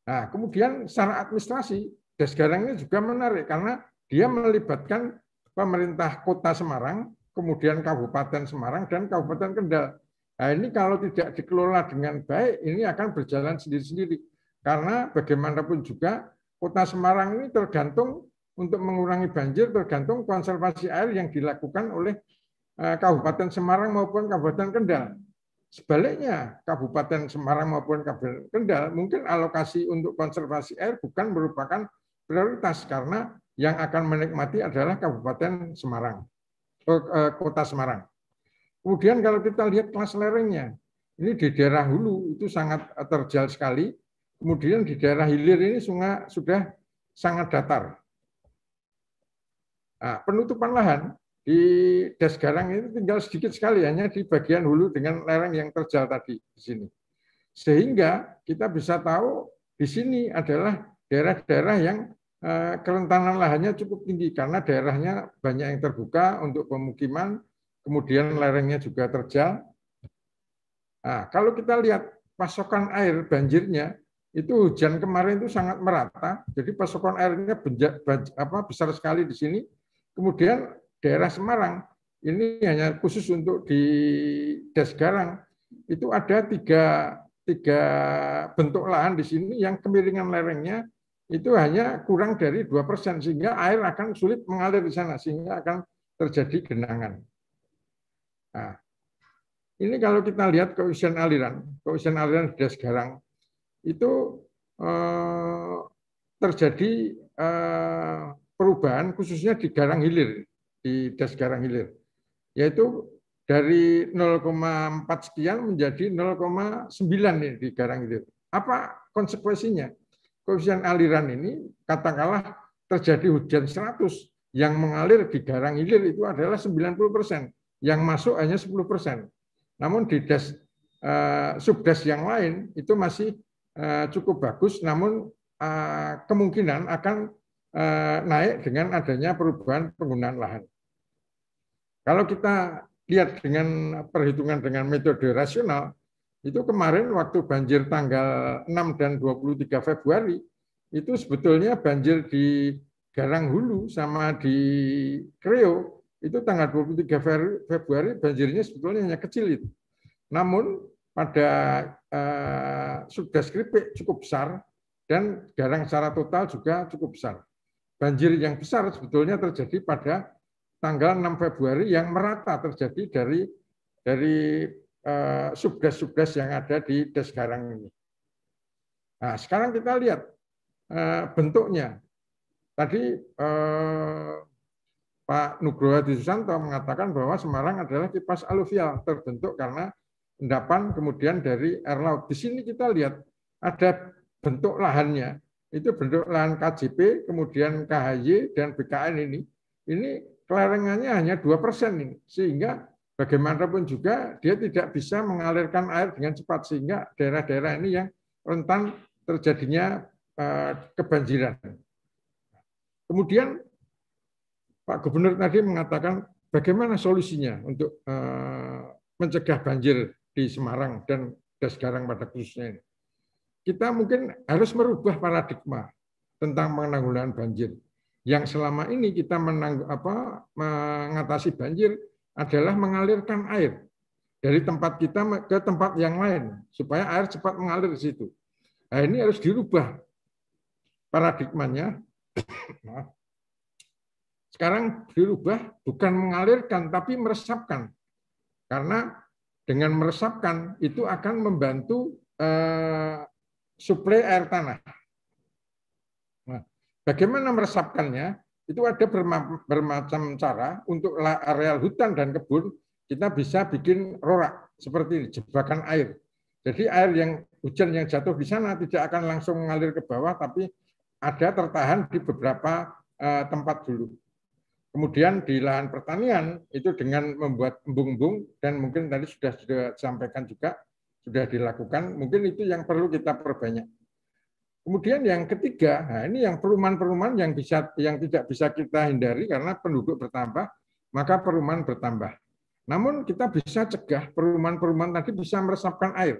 Nah, kemudian secara administrasi, das garang ini juga menarik karena dia melibatkan pemerintah kota Semarang, kemudian Kabupaten Semarang dan Kabupaten Kendal. Nah, ini kalau tidak dikelola dengan baik, ini akan berjalan sendiri-sendiri. Karena bagaimanapun juga, kota Semarang ini tergantung untuk mengurangi banjir, tergantung konservasi air yang dilakukan oleh eh, Kabupaten Semarang maupun Kabupaten Kendal. Sebaliknya, Kabupaten Semarang maupun Kabupaten Kendal mungkin alokasi untuk konservasi air bukan merupakan prioritas karena yang akan menikmati adalah Kabupaten Semarang. Eh, kota Semarang. Kemudian kalau kita lihat kelas lerengnya, ini di daerah hulu itu sangat eh, terjal sekali. Kemudian di daerah hilir ini sungai sudah sangat datar. Nah, penutupan lahan di Garang ini tinggal sedikit sekali hanya di bagian hulu dengan lereng yang terjal tadi di sini. Sehingga kita bisa tahu di sini adalah daerah-daerah yang Eh, kerentanan lahannya cukup tinggi karena daerahnya banyak yang terbuka untuk pemukiman, kemudian lerengnya juga terjal. Nah, kalau kita lihat pasokan air banjirnya itu hujan kemarin itu sangat merata, jadi pasokan airnya benja, benja, apa, besar sekali di sini. Kemudian daerah Semarang ini hanya khusus untuk di Garang itu ada tiga tiga bentuk lahan di sini yang kemiringan lerengnya itu hanya kurang dari dua persen, sehingga air akan sulit mengalir di sana, sehingga akan terjadi genangan. Nah, ini kalau kita lihat koefisien aliran, koefisien aliran di sekarang itu eh, terjadi eh, perubahan khususnya di garang hilir, di das garang hilir, yaitu dari 0,4 sekian menjadi 0,9 nih di garang hilir. Apa konsekuensinya? koefisien aliran ini katakanlah terjadi hujan 100, yang mengalir di garang hilir itu adalah 90 persen, yang masuk hanya 10 persen. Namun di des, eh, subdes yang lain itu masih eh, cukup bagus, namun eh, kemungkinan akan naik dengan adanya perubahan penggunaan lahan. Kalau kita lihat dengan perhitungan dengan metode rasional, itu kemarin waktu banjir tanggal 6 dan 23 Februari, itu sebetulnya banjir di Garang Hulu sama di Kreo, itu tanggal 23 Februari banjirnya sebetulnya hanya kecil itu. Namun pada eh, sudah Kripik cukup besar dan Garang secara total juga cukup besar. Banjir yang besar sebetulnya terjadi pada tanggal 6 Februari yang merata terjadi dari dari Eh, subgas-subgas yang ada di Des Garang ini. Nah, sekarang kita lihat eh, bentuknya. Tadi eh, Pak Nugroho Disanto mengatakan bahwa Semarang adalah kipas aluvial terbentuk karena endapan kemudian dari air laut. Di sini kita lihat ada bentuk lahannya. Itu bentuk lahan KJP, kemudian KHY dan BKN ini. Ini kelerengannya hanya 2% ini. Sehingga bagaimanapun juga dia tidak bisa mengalirkan air dengan cepat sehingga daerah-daerah ini yang rentan terjadinya eh, kebanjiran. Kemudian Pak Gubernur tadi mengatakan bagaimana solusinya untuk eh, mencegah banjir di Semarang dan sekarang pada khususnya ini. Kita mungkin harus merubah paradigma tentang penanggulangan banjir. Yang selama ini kita menang, apa, mengatasi banjir adalah mengalirkan air dari tempat kita ke tempat yang lain supaya air cepat mengalir di situ. Nah, ini harus dirubah paradigmanya. *coughs* Sekarang dirubah bukan mengalirkan tapi meresapkan. Karena dengan meresapkan itu akan membantu eh, suplai air tanah. Nah, bagaimana meresapkannya? itu ada bermacam cara untuk areal hutan dan kebun kita bisa bikin rorak seperti ini, jebakan air. Jadi air yang hujan yang jatuh di sana tidak akan langsung mengalir ke bawah, tapi ada tertahan di beberapa uh, tempat dulu. Kemudian di lahan pertanian itu dengan membuat embung-embung dan mungkin tadi sudah sudah sampaikan juga sudah dilakukan, mungkin itu yang perlu kita perbanyak. Kemudian yang ketiga, nah ini yang perumahan-perumahan yang bisa yang tidak bisa kita hindari karena penduduk bertambah, maka perumahan bertambah. Namun kita bisa cegah perumahan-perumahan tadi bisa meresapkan air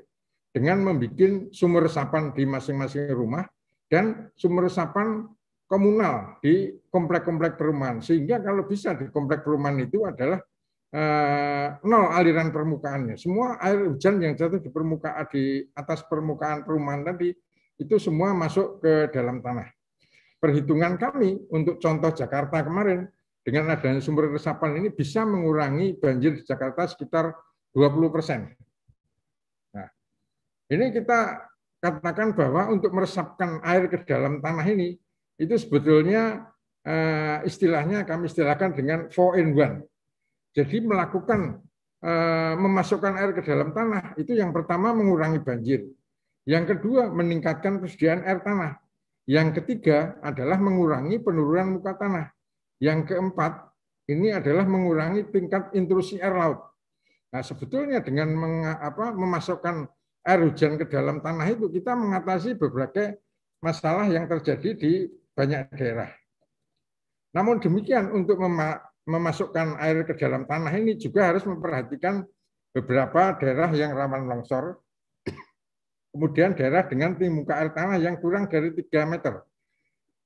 dengan membuat sumur resapan di masing-masing rumah dan sumur resapan komunal di komplek-komplek perumahan. Sehingga kalau bisa di komplek perumahan itu adalah eh, nol aliran permukaannya. Semua air hujan yang jatuh di permukaan di atas permukaan perumahan tadi itu semua masuk ke dalam tanah. Perhitungan kami untuk contoh Jakarta kemarin dengan adanya sumber resapan ini bisa mengurangi banjir di Jakarta sekitar 20 persen. Nah, ini kita katakan bahwa untuk meresapkan air ke dalam tanah ini itu sebetulnya eh, istilahnya kami istilahkan dengan four in one. Jadi melakukan eh, memasukkan air ke dalam tanah itu yang pertama mengurangi banjir. Yang kedua, meningkatkan persediaan air tanah. Yang ketiga adalah mengurangi penurunan muka tanah. Yang keempat, ini adalah mengurangi tingkat intrusi air laut. Nah, sebetulnya dengan meng, apa, memasukkan air hujan ke dalam tanah itu, kita mengatasi beberapa masalah yang terjadi di banyak daerah. Namun demikian, untuk memasukkan air ke dalam tanah ini juga harus memperhatikan beberapa daerah yang rawan longsor, Kemudian daerah dengan tinggi muka air tanah yang kurang dari 3 meter.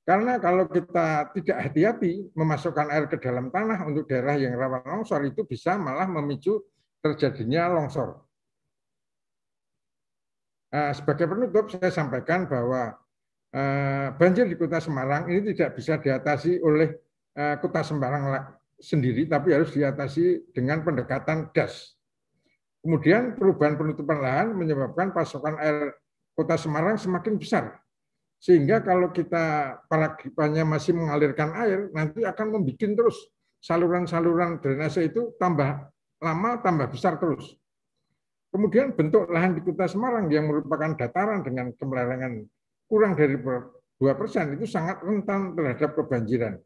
Karena kalau kita tidak hati-hati memasukkan air ke dalam tanah untuk daerah yang rawan longsor itu bisa malah memicu terjadinya longsor. Nah, sebagai penutup saya sampaikan bahwa eh, banjir di Kota Semarang ini tidak bisa diatasi oleh eh, Kota Semarang sendiri, tapi harus diatasi dengan pendekatan DAS, Kemudian perubahan penutupan lahan menyebabkan pasokan air kota Semarang semakin besar. Sehingga kalau kita parakipannya masih mengalirkan air, nanti akan membuat terus saluran-saluran drainase itu tambah lama, tambah besar terus. Kemudian bentuk lahan di kota Semarang yang merupakan dataran dengan kemelarangan kurang dari 2% persen itu sangat rentan terhadap kebanjiran.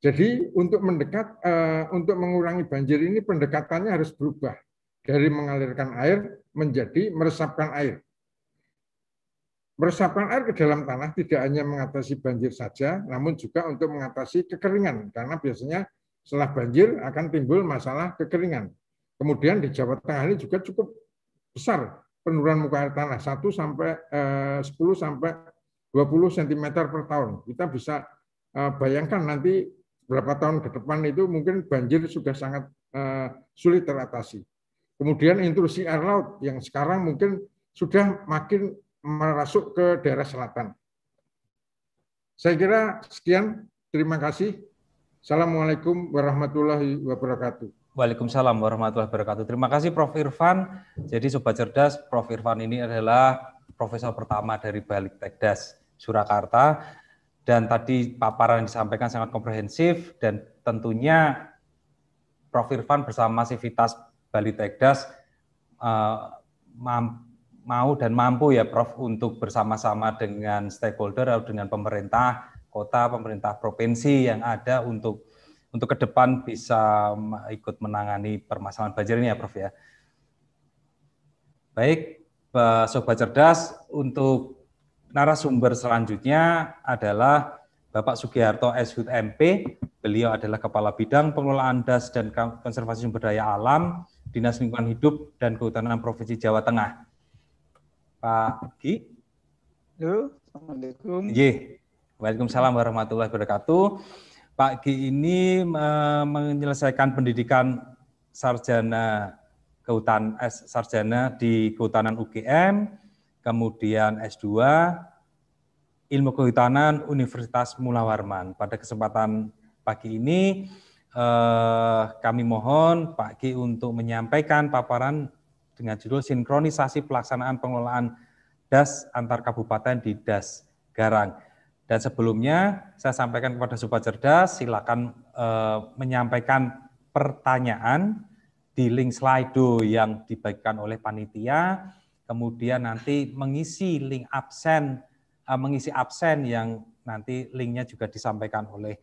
Jadi untuk mendekat, eh, untuk mengurangi banjir ini pendekatannya harus berubah. Dari mengalirkan air menjadi meresapkan air. Meresapkan air ke dalam tanah tidak hanya mengatasi banjir saja, namun juga untuk mengatasi kekeringan. Karena biasanya setelah banjir akan timbul masalah kekeringan. Kemudian di Jawa Tengah ini juga cukup besar penurunan muka air tanah 1 sampai eh, 10 sampai 20 cm per tahun. Kita bisa eh, bayangkan nanti berapa tahun ke depan itu mungkin banjir sudah sangat eh, sulit teratasi. Kemudian intrusi air laut yang sekarang mungkin sudah makin merasuk ke daerah selatan. Saya kira sekian. Terima kasih. Assalamualaikum warahmatullahi wabarakatuh. Waalaikumsalam warahmatullahi wabarakatuh. Terima kasih Prof. Irfan. Jadi Sobat Cerdas, Prof. Irfan ini adalah profesor pertama dari Baliktekdas Surakarta. Dan tadi paparan yang disampaikan sangat komprehensif dan tentunya Prof. Irfan bersama Sivitas Bali Tekdas uh, mau dan mampu ya Prof untuk bersama-sama dengan stakeholder atau dengan pemerintah kota, pemerintah provinsi yang ada untuk untuk ke depan bisa ikut menangani permasalahan banjir ini ya Prof ya. Baik, eh, Sobat Cerdas, untuk narasumber selanjutnya adalah Bapak Sugiharto Shud MP. Beliau adalah Kepala Bidang Pengelolaan Das dan Konservasi Sumber Daya Alam Dinas Lingkungan Hidup dan Kehutanan Provinsi Jawa Tengah. Pak Ki. Halo, Assalamualaikum. Ye. Iya. Waalaikumsalam warahmatullahi wabarakatuh. Pak Ki ini menyelesaikan pendidikan sarjana kehutan eh, sarjana di Kehutanan UGM, kemudian S2 Ilmu Kehutanan Universitas Mula Warman. Pada kesempatan pagi ini eh, kami mohon Pak Ki untuk menyampaikan paparan dengan judul sinkronisasi pelaksanaan pengelolaan das antar kabupaten di das Garang. Dan sebelumnya saya sampaikan kepada Sobat Cerdas, silakan eh, menyampaikan pertanyaan di link Slido yang dibagikan oleh panitia, kemudian nanti mengisi link absen, eh, mengisi absen yang nanti linknya juga disampaikan oleh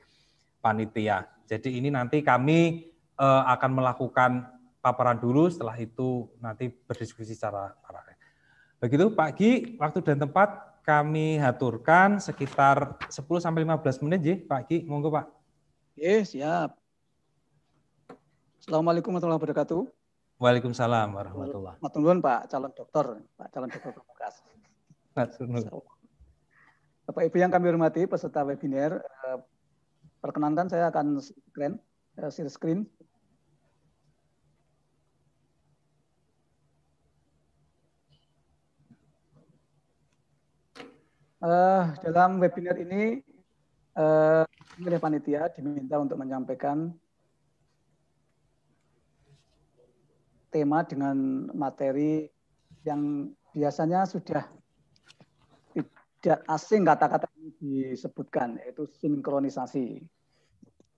panitia. Jadi ini nanti kami uh, akan melakukan paparan dulu, setelah itu nanti berdiskusi secara paralel. Begitu Pak Gi, waktu dan tempat kami haturkan sekitar 10 15 menit ya Pak Gi, monggo Pak. Oke, siap. Assalamualaikum warahmatullahi wabarakatuh. Waalaikumsalam warahmatullahi wabarakatuh. Maturnuwun Pak calon dokter, Pak calon dokter Pemukas. Bapak Ibu yang kami hormati peserta webinar eh, Perkenankan saya akan screen, eh, share screen. Uh, dalam webinar ini, uh, oleh panitia diminta untuk menyampaikan tema dengan materi yang biasanya sudah tidak asing kata-kata ini disebutkan, yaitu sinkronisasi.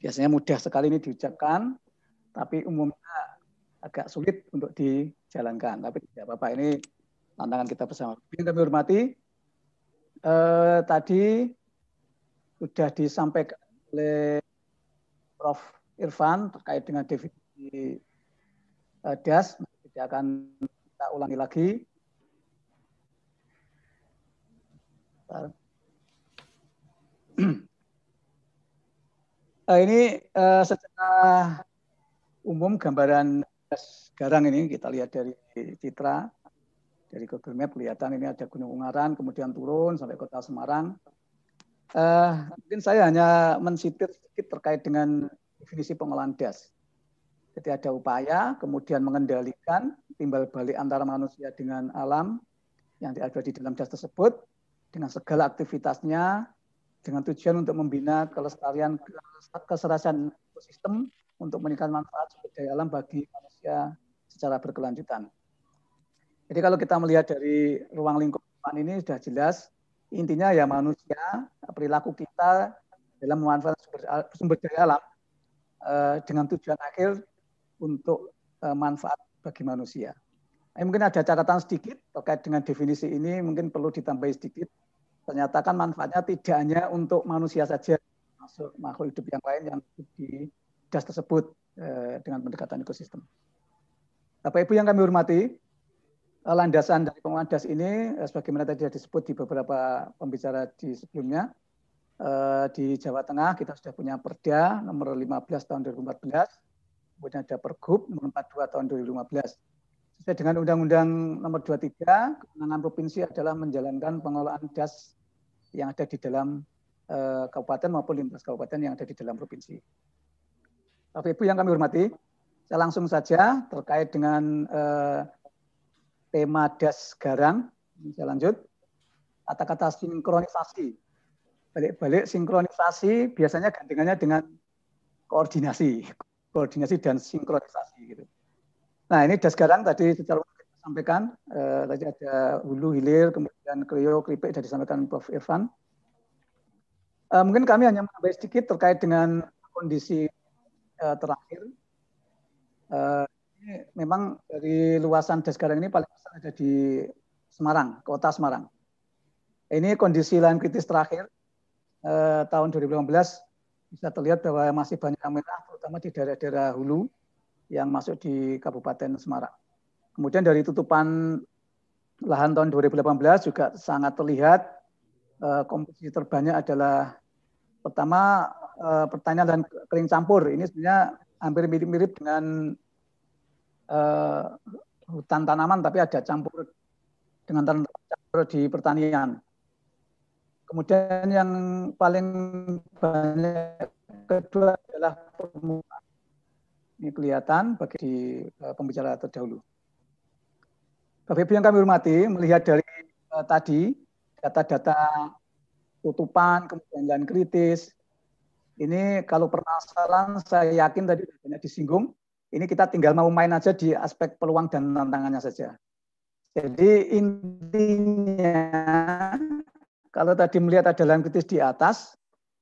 Biasanya mudah sekali ini diucapkan, tapi umumnya agak sulit untuk dijalankan. Tapi tidak apa-apa, ini tantangan kita bersama. Ini kami hormati, eh, tadi sudah disampaikan oleh Prof. Irfan terkait dengan definisi eh, DAS. Tidak akan kita ulangi lagi. Nah, *clears throat* ini uh, secara umum gambaran sekarang ini kita lihat dari citra dari Google Map kelihatan ini ada Gunung Ungaran kemudian turun sampai Kota Semarang. Uh, mungkin saya hanya mensitir sedikit terkait dengan definisi pengolahan das. Jadi ada upaya kemudian mengendalikan timbal balik antara manusia dengan alam yang ada di dalam das tersebut dengan segala aktivitasnya dengan tujuan untuk membina kelestarian keserasian ekosistem untuk meningkatkan manfaat sumber daya alam bagi manusia secara berkelanjutan. Jadi kalau kita melihat dari ruang lingkungan ini sudah jelas intinya ya manusia perilaku kita dalam memanfaatkan sumber, sumber daya alam eh, dengan tujuan akhir untuk eh, manfaat bagi manusia. Eh, mungkin ada catatan sedikit terkait dengan definisi ini mungkin perlu ditambahi sedikit ternyata kan manfaatnya tidak hanya untuk manusia saja, masuk makhluk hidup yang lain yang di das tersebut eh, dengan pendekatan ekosistem. Bapak Ibu yang kami hormati, eh, landasan dari pengelolaan DAS ini, eh, sebagaimana tadi disebut di beberapa pembicara di sebelumnya, di Jawa Tengah kita sudah punya Perda nomor 15 tahun 2014, kemudian ada Pergub nomor 42 tahun 2015 Sesuai dengan Undang-Undang Nomor 23, kewenangan provinsi adalah menjalankan pengelolaan das yang ada di dalam eh, kabupaten maupun lintas kabupaten yang ada di dalam provinsi. Bapak Ibu yang kami hormati, saya langsung saja terkait dengan eh, tema das garang. Saya lanjut. Kata-kata sinkronisasi. Balik-balik sinkronisasi biasanya gantengannya dengan koordinasi. Koordinasi dan sinkronisasi. Gitu. Nah ini sekarang tadi secara sampaikan eh, tadi ada hulu hilir kemudian krio, kripik, sudah disampaikan Prof Evan Eh, mungkin kami hanya menambah sedikit terkait dengan kondisi eh, terakhir. Eh, ini memang dari luasan Desgarang ini paling besar ada di Semarang, kota Semarang. Ini kondisi lain kritis terakhir eh, tahun 2015 bisa terlihat bahwa masih banyak merah, terutama di daerah-daerah hulu yang masuk di Kabupaten Semarang. Kemudian dari tutupan lahan tahun 2018 juga sangat terlihat kompetisi eh, komposisi terbanyak adalah pertama pertanyaan eh, pertanian dan kering campur. Ini sebenarnya hampir mirip-mirip dengan eh, hutan tanaman tapi ada campur dengan tanaman campur di pertanian. Kemudian yang paling banyak kedua adalah permukaan ini kelihatan bagi di uh, pembicara terdahulu. Bapak Ibu yang kami hormati, melihat dari uh, tadi data-data tutupan, kemudian dan kritis, ini kalau permasalahan saya yakin tadi banyak disinggung, ini kita tinggal mau main aja di aspek peluang dan tantangannya saja. Jadi intinya kalau tadi melihat ada lahan kritis di atas,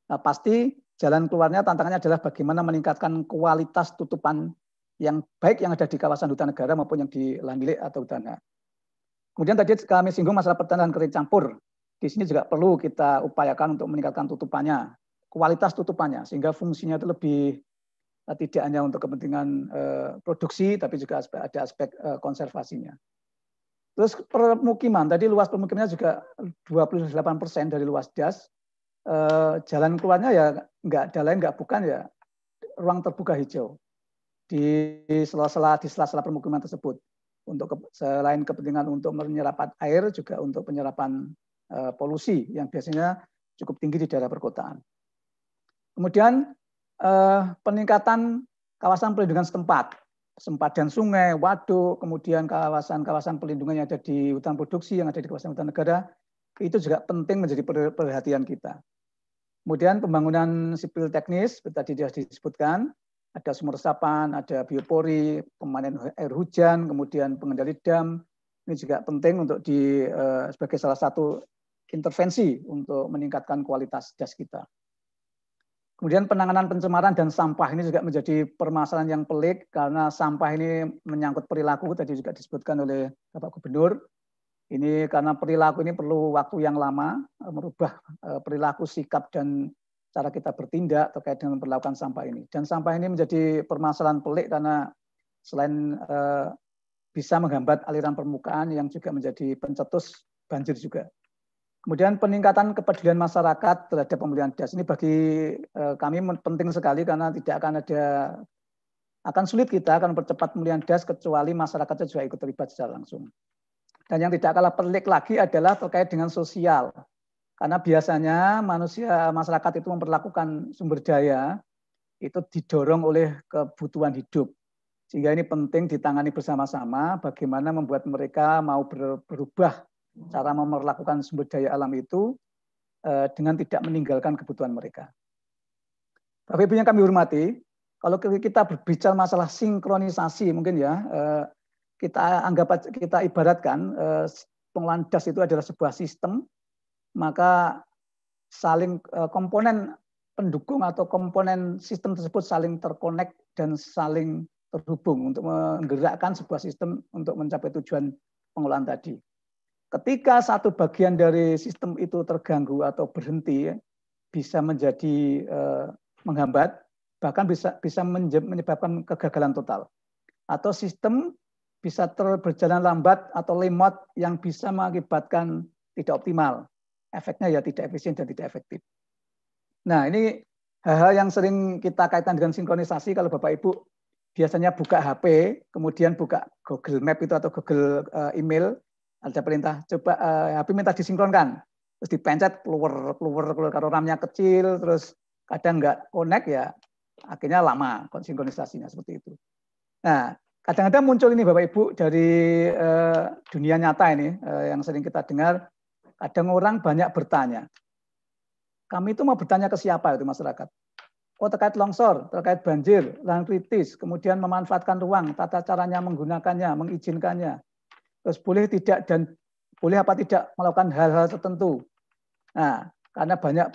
nah pasti Jalan keluarnya tantangannya adalah bagaimana meningkatkan kualitas tutupan yang baik yang ada di kawasan hutan negara maupun yang di lahan milik atau hutan. Kemudian tadi kami singgung masalah pertanahan kering campur. Di sini juga perlu kita upayakan untuk meningkatkan tutupannya, kualitas tutupannya, sehingga fungsinya itu lebih eh, tidak hanya untuk kepentingan eh, produksi, tapi juga ada aspek eh, konservasinya. Terus permukiman, tadi luas permukimannya juga 28 persen dari luas das, Eh, jalan keluarnya ya nggak ada lain nggak bukan ya ruang terbuka hijau di sela-sela di sela-sela permukiman tersebut untuk ke, selain kepentingan untuk menyerap air juga untuk penyerapan eh, polusi yang biasanya cukup tinggi di daerah perkotaan. Kemudian eh, peningkatan kawasan perlindungan setempat, sempadan sungai, waduk, kemudian kawasan-kawasan perlindungan yang ada di hutan produksi, yang ada di kawasan hutan negara, itu juga penting menjadi perhatian kita. Kemudian pembangunan sipil teknis, tadi sudah disebutkan, ada sumur resapan, ada biopori, pemanen air hujan, kemudian pengendali dam. Ini juga penting untuk di eh, sebagai salah satu intervensi untuk meningkatkan kualitas jas kita. Kemudian penanganan pencemaran dan sampah ini juga menjadi permasalahan yang pelik karena sampah ini menyangkut perilaku tadi juga disebutkan oleh Bapak Gubernur ini karena perilaku ini perlu waktu yang lama eh, merubah eh, perilaku, sikap dan cara kita bertindak terkait dengan memperlakukan sampah ini. Dan sampah ini menjadi permasalahan pelik karena selain eh, bisa menghambat aliran permukaan yang juga menjadi pencetus banjir juga. Kemudian peningkatan kepedulian masyarakat terhadap pemulihan das ini bagi kami penting sekali karena tidak akan ada akan sulit kita akan percepat pembelian das kecuali masyarakatnya juga ikut terlibat secara langsung. Dan yang tidak kalah pelik lagi adalah terkait dengan sosial. Karena biasanya manusia masyarakat itu memperlakukan sumber daya itu didorong oleh kebutuhan hidup. Sehingga ini penting ditangani bersama-sama bagaimana membuat mereka mau berubah cara memperlakukan sumber daya alam itu eh, dengan tidak meninggalkan kebutuhan mereka. Bapak Ibu yang kami hormati, kalau kita berbicara masalah sinkronisasi mungkin ya eh, kita anggap kita ibaratkan eh, pengelolaan das itu adalah sebuah sistem, maka saling eh, komponen pendukung atau komponen sistem tersebut saling terkonek dan saling terhubung untuk menggerakkan sebuah sistem untuk mencapai tujuan pengelolaan tadi. Ketika satu bagian dari sistem itu terganggu atau berhenti, bisa menjadi eh, menghambat, bahkan bisa bisa menyebabkan kegagalan total. Atau sistem bisa berjalan lambat atau lemot yang bisa mengakibatkan tidak optimal. Efeknya ya tidak efisien dan tidak efektif. Nah ini hal-hal yang sering kita kaitkan dengan sinkronisasi kalau Bapak Ibu biasanya buka HP, kemudian buka Google Map itu atau Google eh, email, ada perintah coba HP eh, minta disinkronkan, terus dipencet keluar keluar keluar karena RAM-nya kecil, terus kadang nggak connect ya akhirnya lama sinkronisasinya seperti itu. Nah, kadang-kadang muncul ini Bapak Ibu dari uh, dunia nyata ini uh, yang sering kita dengar kadang orang banyak bertanya. Kami itu mau bertanya ke siapa itu masyarakat? Oh terkait longsor, terkait banjir, lahan kritis, kemudian memanfaatkan ruang, tata caranya menggunakannya, mengizinkannya. Terus boleh tidak dan boleh apa tidak melakukan hal-hal tertentu. Nah, karena banyak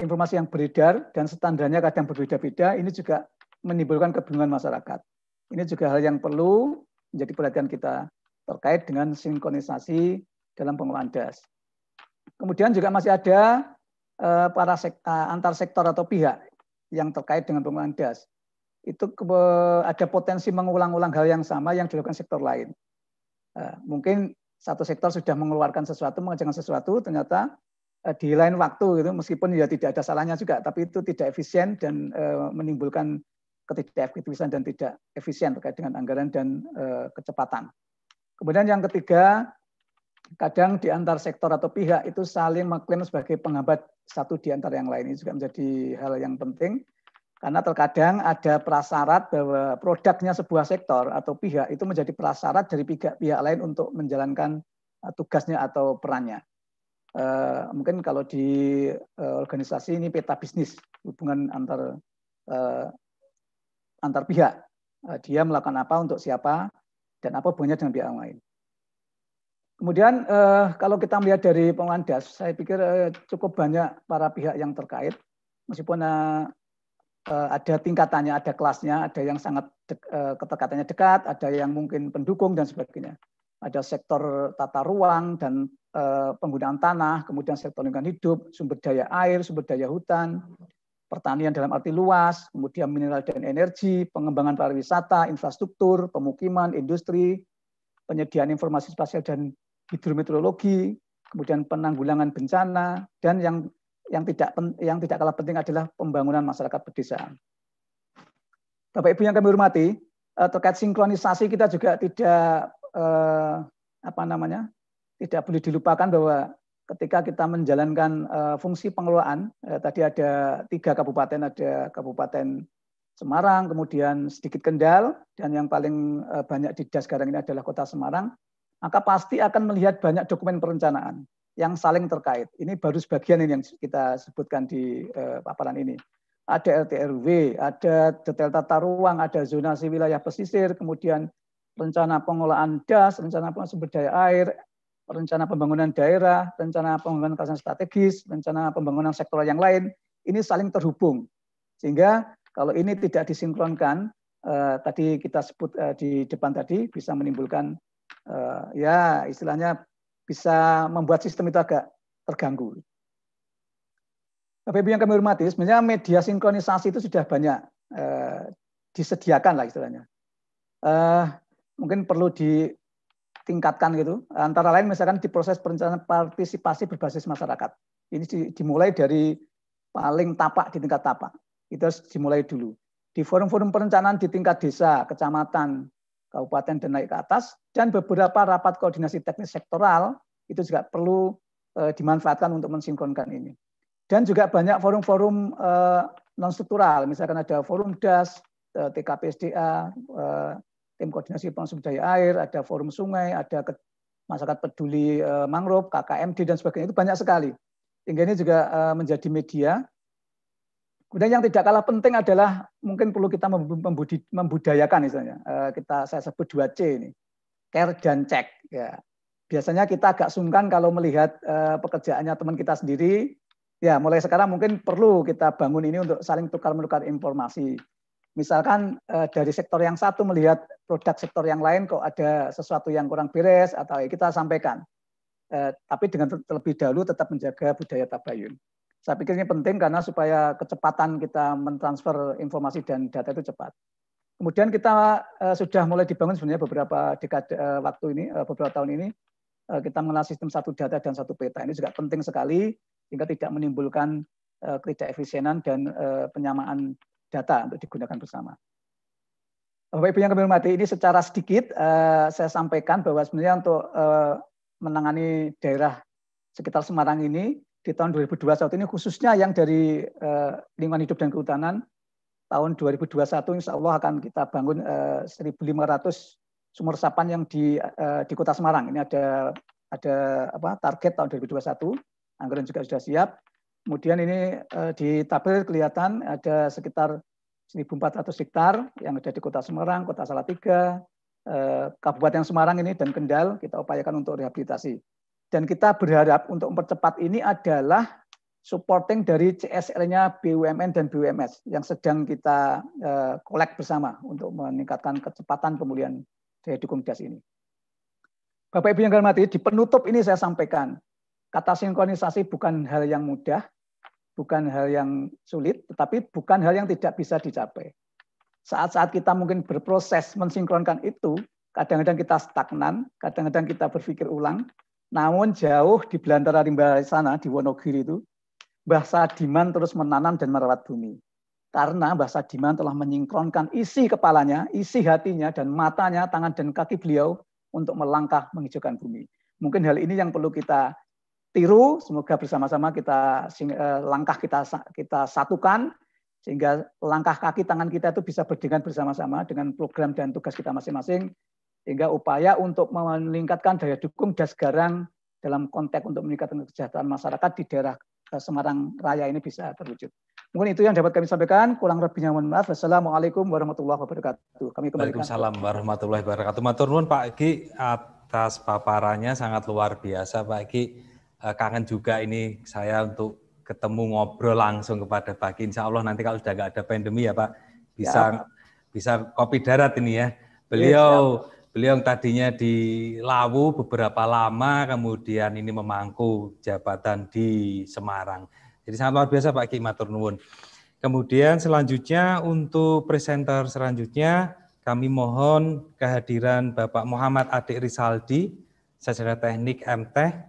informasi yang beredar dan standarnya kadang berbeda-beda, ini juga menimbulkan kebingungan masyarakat. Ini juga hal yang perlu menjadi perhatian kita terkait dengan sinkronisasi dalam pengelolaan das. Kemudian juga masih ada eh, para eh, antar sektor atau pihak yang terkait dengan pengelolaan das. Itu ada potensi mengulang-ulang hal yang sama yang dilakukan sektor lain. Eh, mungkin satu sektor sudah mengeluarkan sesuatu, mengerjakan sesuatu, ternyata di lain waktu gitu, meskipun ya tidak ada salahnya juga, tapi itu tidak efisien dan menimbulkan ketidakefektifan dan tidak efisien terkait dengan anggaran dan eh, kecepatan. Kemudian yang ketiga, kadang di antar sektor atau pihak itu saling mengklaim sebagai penghambat satu di antara yang lain. Ini juga menjadi hal yang penting. Karena terkadang ada prasyarat bahwa produknya sebuah sektor atau pihak itu menjadi prasyarat dari pihak, pihak lain untuk menjalankan eh, tugasnya atau perannya. Eh, mungkin kalau di organisasi ini peta bisnis, hubungan antar antar pihak. Eh, dia melakukan apa untuk siapa dan apa hubungannya dengan pihak lain. Kemudian eh, kalau kita melihat dari pengandas, DAS, saya pikir eh, cukup banyak para pihak yang terkait, meskipun ada tingkatannya, ada kelasnya, ada yang sangat ketekatannya dekat, ada yang mungkin pendukung dan sebagainya. Ada sektor tata ruang dan penggunaan tanah, kemudian sektor lingkungan hidup, sumber daya air, sumber daya hutan, pertanian dalam arti luas, kemudian mineral dan energi, pengembangan pariwisata, infrastruktur, pemukiman, industri, penyediaan informasi spasial dan hidrometeorologi, kemudian penanggulangan bencana, dan yang yang tidak yang tidak kalah penting adalah pembangunan masyarakat pedesaan. Bapak Ibu yang kami hormati, eh, terkait sinkronisasi kita juga tidak eh, apa namanya tidak boleh dilupakan bahwa ketika kita menjalankan uh, fungsi pengelolaan, uh, tadi ada tiga kabupaten, ada kabupaten Semarang, kemudian sedikit Kendal, dan yang paling uh, banyak di DAS sekarang ini adalah kota Semarang, maka pasti akan melihat banyak dokumen perencanaan yang saling terkait. Ini baru sebagian ini yang kita sebutkan di uh, paparan ini. Ada RTRW, ada detail tata ruang, ada zonasi wilayah pesisir, kemudian rencana pengelolaan das, rencana pengelolaan sumber daya air, rencana pembangunan daerah, rencana pembangunan kawasan strategis, rencana pembangunan sektor yang lain, ini saling terhubung. Sehingga kalau ini tidak disinkronkan, eh, tadi kita sebut eh, di depan tadi, bisa menimbulkan, eh, ya istilahnya bisa membuat sistem itu agak terganggu. Bapak Ibu yang kami hormati, sebenarnya media sinkronisasi itu sudah banyak eh, disediakan lah istilahnya. Eh, mungkin perlu di tingkatkan gitu. Antara lain misalkan di proses perencanaan partisipasi berbasis masyarakat. Ini dimulai dari paling tapak di tingkat tapak. Itu harus dimulai dulu. Di forum-forum perencanaan di tingkat desa, kecamatan, kabupaten dan naik ke atas dan beberapa rapat koordinasi teknis sektoral itu juga perlu e, dimanfaatkan untuk mensinkronkan ini. Dan juga banyak forum-forum e, eh, non struktural, misalkan ada forum DAS, e, eh, TKPSDA, e, tim koordinasi pelangsung daya air, ada forum sungai, ada masyarakat peduli eh, mangrove, KKMD dan sebagainya itu banyak sekali. Sehingga ini juga eh, menjadi media. Kemudian yang tidak kalah penting adalah mungkin perlu kita membudayakan misalnya. Eh, kita saya sebut 2C ini. Care dan cek ya. Biasanya kita agak sungkan kalau melihat pekerjaannya teman kita sendiri. Ya, mulai sekarang mungkin perlu kita bangun ini untuk saling tukar-menukar informasi misalkan eh, dari sektor yang satu melihat produk sektor yang lain kok ada sesuatu yang kurang beres atau ya kita sampaikan. Eh, tapi dengan terlebih dahulu tetap menjaga budaya tabayun. Saya pikir ini penting karena supaya kecepatan kita mentransfer informasi dan data itu cepat. Kemudian kita eh, sudah mulai dibangun sebenarnya beberapa dekade eh, waktu ini, eh, beberapa tahun ini, eh, kita mengenal sistem satu data dan satu peta. Ini juga penting sekali sehingga tidak menimbulkan eh, dan eh, penyamaan data untuk digunakan bersama. Bapak Ibu yang kami hormati, ini secara sedikit eh, saya sampaikan bahwa sebenarnya untuk eh, menangani daerah sekitar Semarang ini di tahun 2021 ini khususnya yang dari eh, lingkungan hidup dan kehutanan tahun 2021 insya Allah akan kita bangun eh, 1.500 sumur resapan yang di eh, di Kota Semarang. Ini ada ada apa target tahun 2021. Anggaran juga sudah siap. Kemudian ini eh, di tabel kelihatan ada sekitar 1.400 hektar yang ada di Kota Semarang, Kota Salatiga, eh, Kabupaten Semarang ini dan Kendal kita upayakan untuk rehabilitasi. Dan kita berharap untuk mempercepat ini adalah supporting dari CSR-nya BUMN dan BUMS yang sedang kita kolek eh, bersama untuk meningkatkan kecepatan pemulihan daya dukung das ini. Bapak Ibu yang kami hormati, di penutup ini saya sampaikan Kata sinkronisasi bukan hal yang mudah, bukan hal yang sulit, tetapi bukan hal yang tidak bisa dicapai. Saat-saat kita mungkin berproses mensinkronkan itu, kadang-kadang kita stagnan, kadang-kadang kita berpikir ulang, namun jauh di belantara rimba sana, di Wonogiri itu, Mbah Sadiman terus menanam dan merawat bumi. Karena Mbah Sadiman telah menyingkronkan isi kepalanya, isi hatinya, dan matanya, tangan dan kaki beliau untuk melangkah menghijaukan bumi. Mungkin hal ini yang perlu kita tiru, semoga bersama-sama kita eh, langkah kita kita satukan sehingga langkah kaki tangan kita itu bisa berdengan bersama-sama dengan program dan tugas kita masing-masing sehingga upaya untuk meningkatkan daya dukung Dasgarang dalam konteks untuk meningkatkan kesejahteraan masyarakat di daerah eh, Semarang Raya ini bisa terwujud. Mungkin itu yang dapat kami sampaikan. Kurang lebihnya mohon maaf. assalamualaikum warahmatullahi wabarakatuh. Kami kembali. Waalaikumsalam warahmatullahi wabarakatuh. Matur nuwun Pak Ki atas paparannya sangat luar biasa Pak Ki Eh, kangen juga ini saya untuk ketemu ngobrol langsung kepada Pak Insya Allah nanti kalau sudah nggak ada pandemi ya Pak, bisa ya. bisa kopi darat ini ya. Iya, beliau ya, ya. beliau tadinya di Lawu beberapa lama, kemudian ini memangku jabatan di Semarang. Jadi sangat luar biasa Pak Kima Matur Kemudian selanjutnya untuk presenter selanjutnya kami mohon kehadiran Bapak Muhammad Adik Risaldi, Sarjana Teknik MT.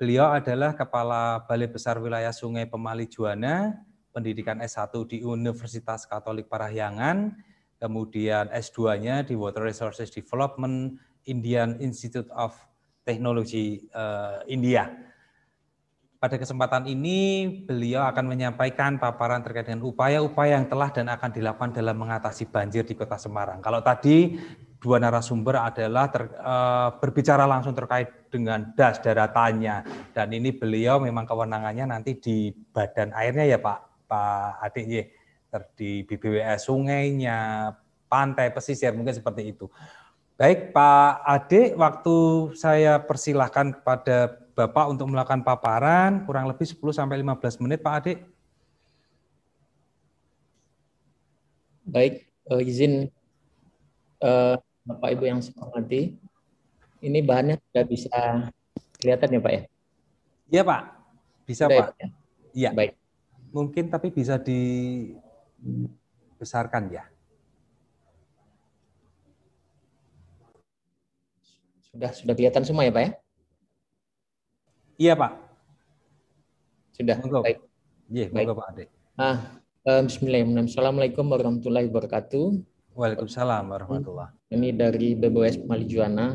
Beliau adalah Kepala Balai Besar Wilayah Sungai Pemali Juwana, pendidikan S1 di Universitas Katolik Parahyangan, kemudian S2-nya di Water Resources Development, Indian Institute of Technology uh, India. Pada kesempatan ini, beliau akan menyampaikan paparan terkait dengan upaya-upaya yang telah dan akan dilakukan dalam mengatasi banjir di Kota Semarang. Kalau tadi dua narasumber adalah ter, uh, berbicara langsung terkait dengan das daratannya dan ini beliau memang kewenangannya nanti di badan airnya ya Pak Pak Adik ya di BBWS sungainya pantai pesisir mungkin seperti itu. Baik Pak Adik, waktu saya persilahkan kepada Bapak untuk melakukan paparan kurang lebih 10 sampai 15 menit Pak Adik. Baik, uh, izin uh, Bapak Ibu yang saya hormati, ini bahannya sudah bisa kelihatan ya Pak ya? Iya Pak, bisa sudah, ya, Pak. Ya? Iya. Ya. Baik. Mungkin tapi bisa dibesarkan ya. Sudah sudah kelihatan semua ya Pak ya? Iya Pak. Sudah. Monggo. Baik. Iya, monggo Pak Ade. Ah, eh, Bismillahirrahmanirrahim. Assalamualaikum warahmatullahi wabarakatuh. Waalaikumsalam warahmatullah. Ini dari BBS Malijuana.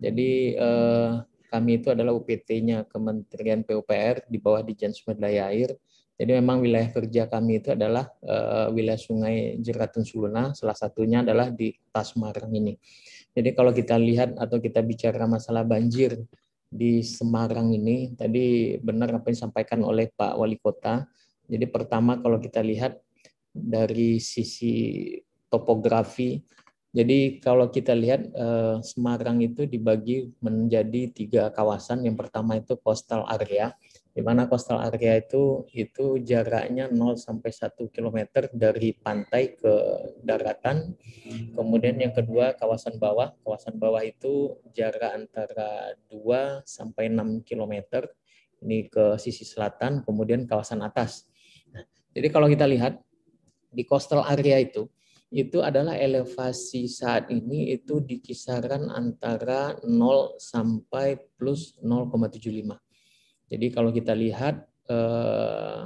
Jadi eh, kami itu adalah UPT-nya Kementerian PUPR di bawah Dijen Sumber Daya Air. Jadi memang wilayah kerja kami itu adalah eh, wilayah sungai Jeratun Suluna, salah satunya adalah di Tasmarang ini. Jadi kalau kita lihat atau kita bicara masalah banjir di Semarang ini, tadi benar apa yang disampaikan oleh Pak Wali Kota. Jadi pertama kalau kita lihat dari sisi topografi. Jadi kalau kita lihat eh, Semarang itu dibagi menjadi tiga kawasan. Yang pertama itu coastal area, di mana coastal area itu itu jaraknya 0 sampai 1 km dari pantai ke daratan. Kemudian yang kedua kawasan bawah. Kawasan bawah itu jarak antara 2 sampai 6 km ini ke sisi selatan, kemudian kawasan atas. Nah, jadi kalau kita lihat di coastal area itu itu adalah elevasi saat ini itu di kisaran antara 0 sampai plus 0,75. Jadi kalau kita lihat eh,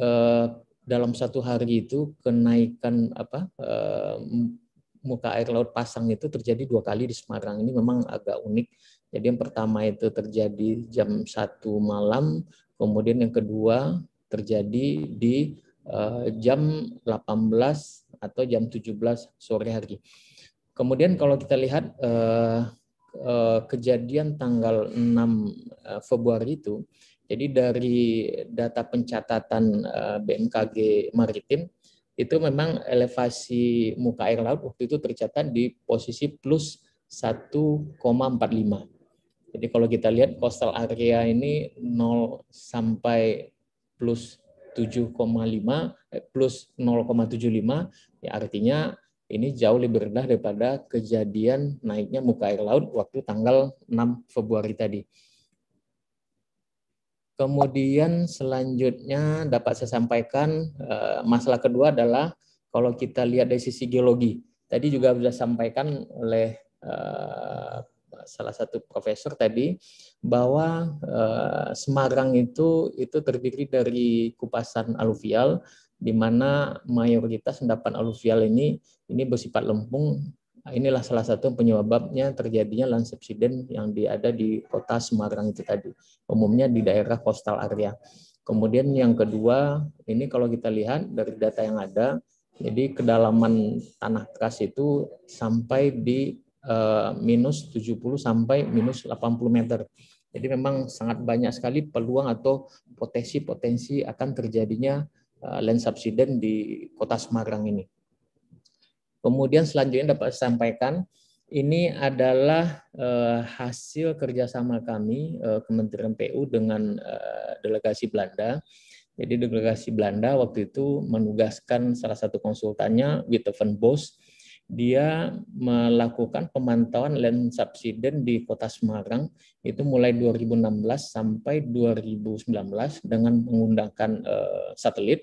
eh, dalam satu hari itu kenaikan apa eh, muka air laut pasang itu terjadi dua kali di Semarang. Ini memang agak unik. Jadi yang pertama itu terjadi jam satu malam, kemudian yang kedua terjadi di eh, jam 18 atau jam 17 sore hari. Kemudian kalau kita lihat eh, eh, kejadian tanggal 6 eh, Februari itu, jadi dari data pencatatan BMKG Maritim itu memang elevasi muka air laut waktu itu tercatat di posisi plus 1,45. Jadi kalau kita lihat coastal area ini 0 sampai plus 7,5 eh, plus 0,75 ya artinya ini jauh lebih rendah daripada kejadian naiknya muka air laut waktu tanggal 6 Februari tadi. Kemudian selanjutnya dapat saya sampaikan eh, masalah kedua adalah kalau kita lihat dari sisi geologi. Tadi juga sudah sampaikan oleh eh, salah satu profesor tadi bahwa uh, Semarang itu itu terdiri dari kupasan aluvial di mana mayoritas endapan aluvial ini ini bersifat lempung. Inilah salah satu penyebabnya terjadinya landsepsiden yang ada di kota Semarang itu tadi, umumnya di daerah coastal area. Kemudian yang kedua, ini kalau kita lihat dari data yang ada, jadi kedalaman tanah keras itu sampai di Eh, minus 70 sampai minus 80 meter. Jadi memang sangat banyak sekali peluang atau potensi-potensi akan terjadinya eh, land subsiden di kota Semarang ini. Kemudian selanjutnya dapat saya sampaikan, ini adalah eh, hasil kerjasama kami Kementerian PU dengan delegasi Belanda. Jadi delegasi Belanda waktu itu menugaskan salah satu konsultannya, Witte van Bos, dia melakukan pemantauan land subsiden di Kota Semarang itu mulai 2016 sampai 2019 dengan menggunakan uh, satelit.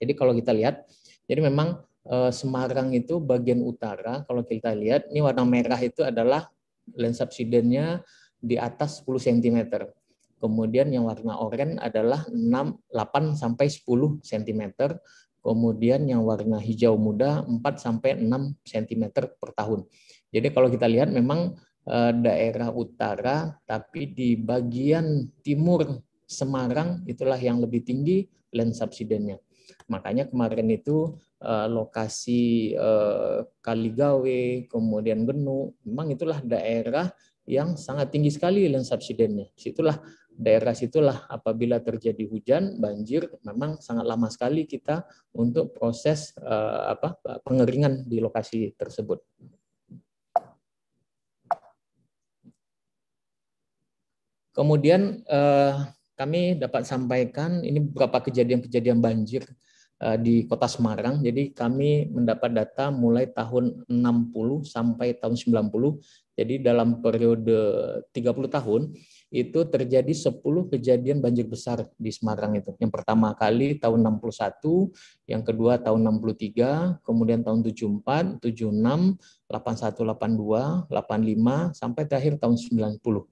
Jadi kalau kita lihat, jadi memang uh, Semarang itu bagian utara kalau kita lihat ini warna merah itu adalah land subsidennya di atas 10 cm. Kemudian yang warna oranye adalah 6 8 sampai 10 cm Kemudian yang warna hijau muda 4 sampai 6 cm per tahun. Jadi kalau kita lihat memang eh, daerah utara tapi di bagian timur Semarang itulah yang lebih tinggi land subsidennya. Makanya kemarin itu eh, lokasi eh, Kaligawe, kemudian Genu, memang itulah daerah yang sangat tinggi sekali land subsidennya. Situlah daerah situlah apabila terjadi hujan, banjir, memang sangat lama sekali kita untuk proses uh, apa pengeringan di lokasi tersebut. Kemudian uh, kami dapat sampaikan ini beberapa kejadian-kejadian banjir eh, di Kota Semarang. Jadi kami mendapat data mulai tahun 60 sampai tahun 90. Jadi dalam periode 30 tahun itu terjadi 10 kejadian banjir besar di Semarang itu. Yang pertama kali tahun 61, yang kedua tahun 63, kemudian tahun 74, 76, 81, 82, 85 sampai terakhir tahun 90.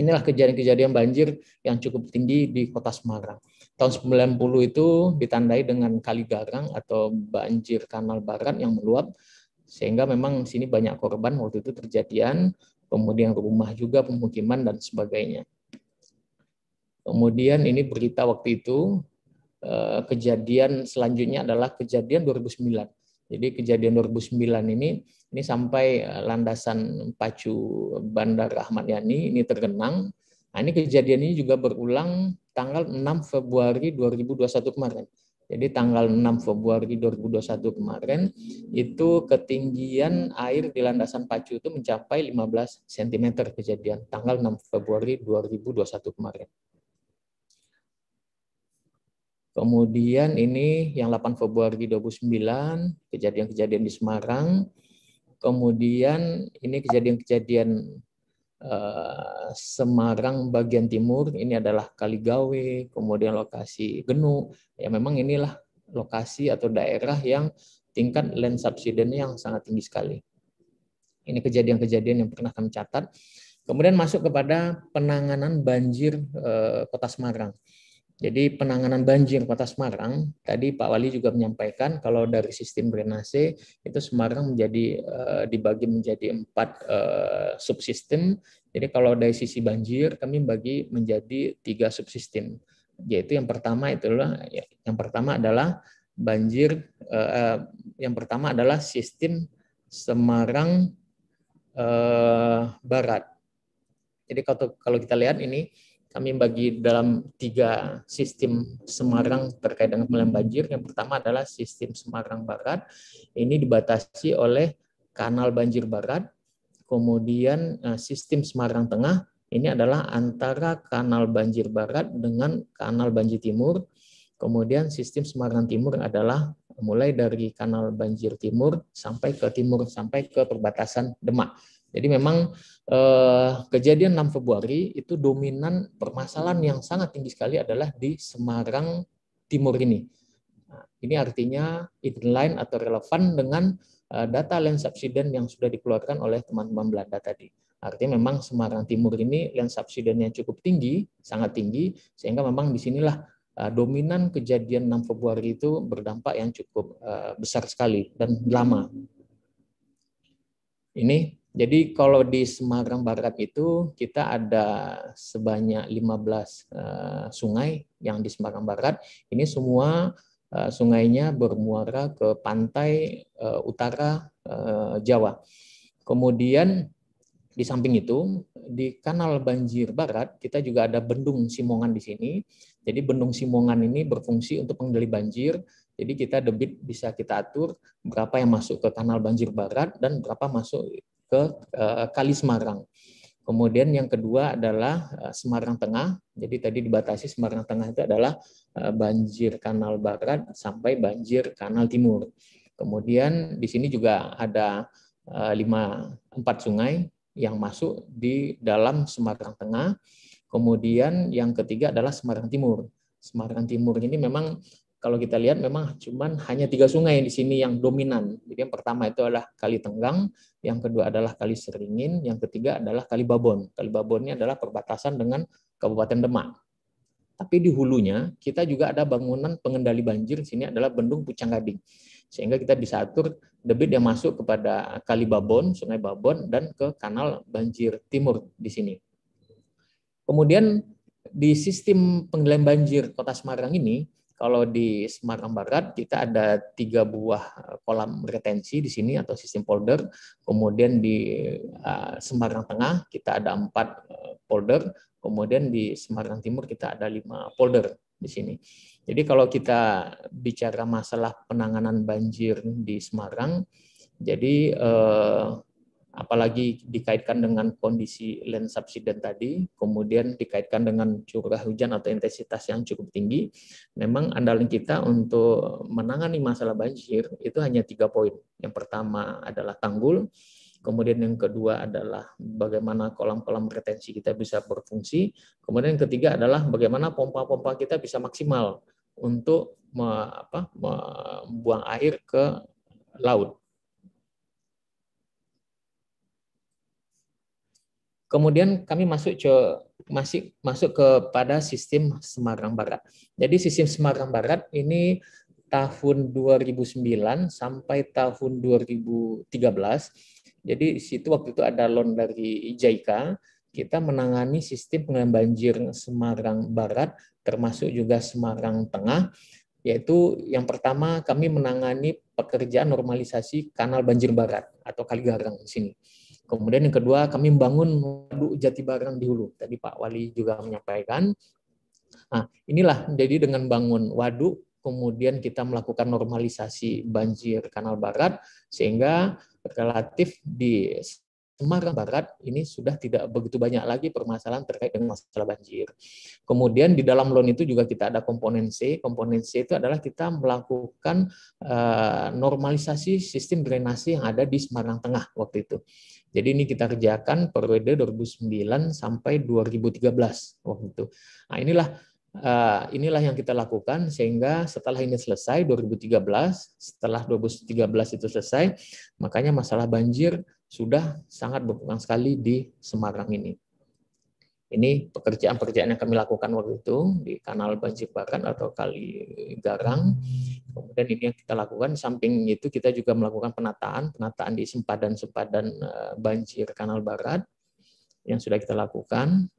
Inilah kejadian-kejadian banjir yang cukup tinggi di Kota Semarang. Tahun 90 itu ditandai dengan kali garang atau banjir kanal barat yang meluap sehingga memang sini banyak korban waktu itu terjadian kemudian rumah juga pemukiman dan sebagainya. Kemudian ini berita waktu itu eh, kejadian selanjutnya adalah kejadian 2009. Jadi kejadian 2009 ini ini sampai eh, landasan pacu Bandar Ahmad Yani ini tergenang. Nah, ini kejadian ini juga berulang tanggal 6 Februari 2021 kemarin. Jadi tanggal 6 Februari 2021 kemarin itu ketinggian air di landasan pacu itu mencapai 15 cm kejadian tanggal 6 Februari 2021 kemarin. Kemudian ini yang 8 Februari 2009 kejadian-kejadian di Semarang. Kemudian ini kejadian-kejadian Eh, Semarang bagian timur ini adalah Kaligawe, kemudian lokasi Genu. Ya memang inilah lokasi atau daerah yang tingkat land subsidence yang sangat tinggi sekali. Ini kejadian-kejadian yang pernah kami catat. Kemudian masuk kepada penanganan banjir eh, Kota Semarang. Jadi penanganan banjir Kota Semarang, tadi Pak Wali juga menyampaikan kalau dari sistem drainase itu Semarang menjadi uh, dibagi menjadi empat uh, subsistem. Jadi kalau dari sisi banjir kami bagi menjadi tiga subsistem. Yaitu yang pertama itulah ya, yang pertama adalah banjir uh, yang pertama adalah sistem Semarang Barat. Jadi kalau kalau kita lihat ini kami bagi dalam tiga sistem Semarang terkait dengan pengelolaan banjir. Yang pertama adalah sistem Semarang Barat. Ini dibatasi oleh kanal banjir barat. Kemudian eh, sistem Semarang Tengah ini adalah antara kanal banjir barat dengan kanal banjir timur. Kemudian sistem Semarang Timur adalah mulai dari kanal banjir timur sampai ke timur sampai ke perbatasan Demak. Jadi memang eh, kejadian 6 Februari itu dominan permasalahan yang sangat tinggi sekali adalah di Semarang Timur ini. Nah, ini artinya inline atau relevan dengan eh, data land subsiden yang sudah dikeluarkan oleh teman-teman Belanda tadi. Artinya memang Semarang Timur ini land yang cukup tinggi, sangat tinggi, sehingga memang disinilah eh, dominan kejadian 6 Februari itu berdampak yang cukup eh, besar sekali dan lama. Ini jadi kalau di Semarang Barat itu kita ada sebanyak 15 uh, eh, sungai yang di Semarang Barat. Ini semua uh, sungainya bermuara ke pantai uh, utara uh, Jawa. Kemudian di samping itu di kanal banjir barat kita juga ada bendung Simongan di sini. Jadi bendung Simongan ini berfungsi untuk pengendali banjir. Jadi kita debit bisa kita atur berapa yang masuk ke kanal banjir barat dan berapa masuk ke eh, Kali Semarang. Kemudian yang kedua adalah eh, Semarang Tengah. Jadi tadi dibatasi Semarang Tengah itu adalah eh, banjir kanal barat sampai banjir kanal timur. Kemudian di sini juga ada lima empat sungai yang masuk di dalam Semarang Tengah. Kemudian yang ketiga adalah Semarang Timur. Semarang Timur ini memang kalau kita lihat memang cuman hanya tiga sungai di sini yang dominan. Jadi yang pertama itu adalah Kali Tenggang, yang kedua adalah Kali Seringin, yang ketiga adalah Kali Babon. Kali Babon ini adalah perbatasan dengan Kabupaten Demak. Tapi di hulunya kita juga ada bangunan pengendali banjir, Di sini adalah Bendung Pucang Gading. Sehingga kita bisa atur debit yang masuk kepada Kali Babon, Sungai Babon, dan ke kanal banjir timur di sini. Kemudian di sistem pengendalian banjir Kota Semarang ini, kalau di Semarang Barat kita ada tiga buah eh, kolam retensi di sini atau sistem folder, Kemudian di eh, Semarang Tengah kita ada empat eh, folder, Kemudian di Semarang Timur kita ada lima folder di sini. Jadi kalau kita bicara masalah penanganan banjir di Semarang, jadi apalagi dikaitkan dengan kondisi land subsiden tadi, kemudian dikaitkan dengan curah hujan atau intensitas yang cukup tinggi, memang andalan kita untuk menangani masalah banjir itu hanya tiga poin. Yang pertama adalah tanggul, kemudian yang kedua adalah bagaimana kolam-kolam retensi kita bisa berfungsi, kemudian yang ketiga adalah bagaimana pompa-pompa kita bisa maksimal untuk membuang air ke laut Kemudian kami masuk ke masih masuk kepada sistem Semarang Barat. Jadi sistem Semarang Barat ini tahun 2009 sampai tahun 2013. Jadi situ waktu itu ada loan dari JICA, kita menangani sistem pengendalian banjir Semarang Barat termasuk juga Semarang Tengah yaitu yang pertama kami menangani pekerjaan normalisasi kanal banjir barat atau kali garang di sini. Kemudian yang kedua, kami membangun Waduk Jati Barang di Hulu. Tadi Pak Wali juga menyampaikan. Nah, inilah jadi dengan bangun waduk, kemudian kita melakukan normalisasi banjir Kanal Barat, sehingga relatif di Semarang Barat ini sudah tidak begitu banyak lagi permasalahan terkait dengan masalah banjir. Kemudian di dalam loan itu juga kita ada komponen C. Komponen C itu adalah kita melakukan uh, normalisasi sistem drainasi yang ada di Semarang Tengah waktu itu. Jadi ini kita kerjakan periode 2009 sampai 2013 waktu itu. Nah inilah eh, inilah yang kita lakukan sehingga setelah ini selesai 2013, setelah 2013 itu selesai, makanya masalah banjir sudah sangat berkurang sekali di Semarang ini. Ini pekerjaan-pekerjaan yang kami lakukan waktu itu di kanal banjir bahkan atau kali garang. Kemudian ini yang kita lakukan, samping itu kita juga melakukan penataan, penataan di sempadan-sempadan eh, banjir kanal barat yang sudah kita lakukan.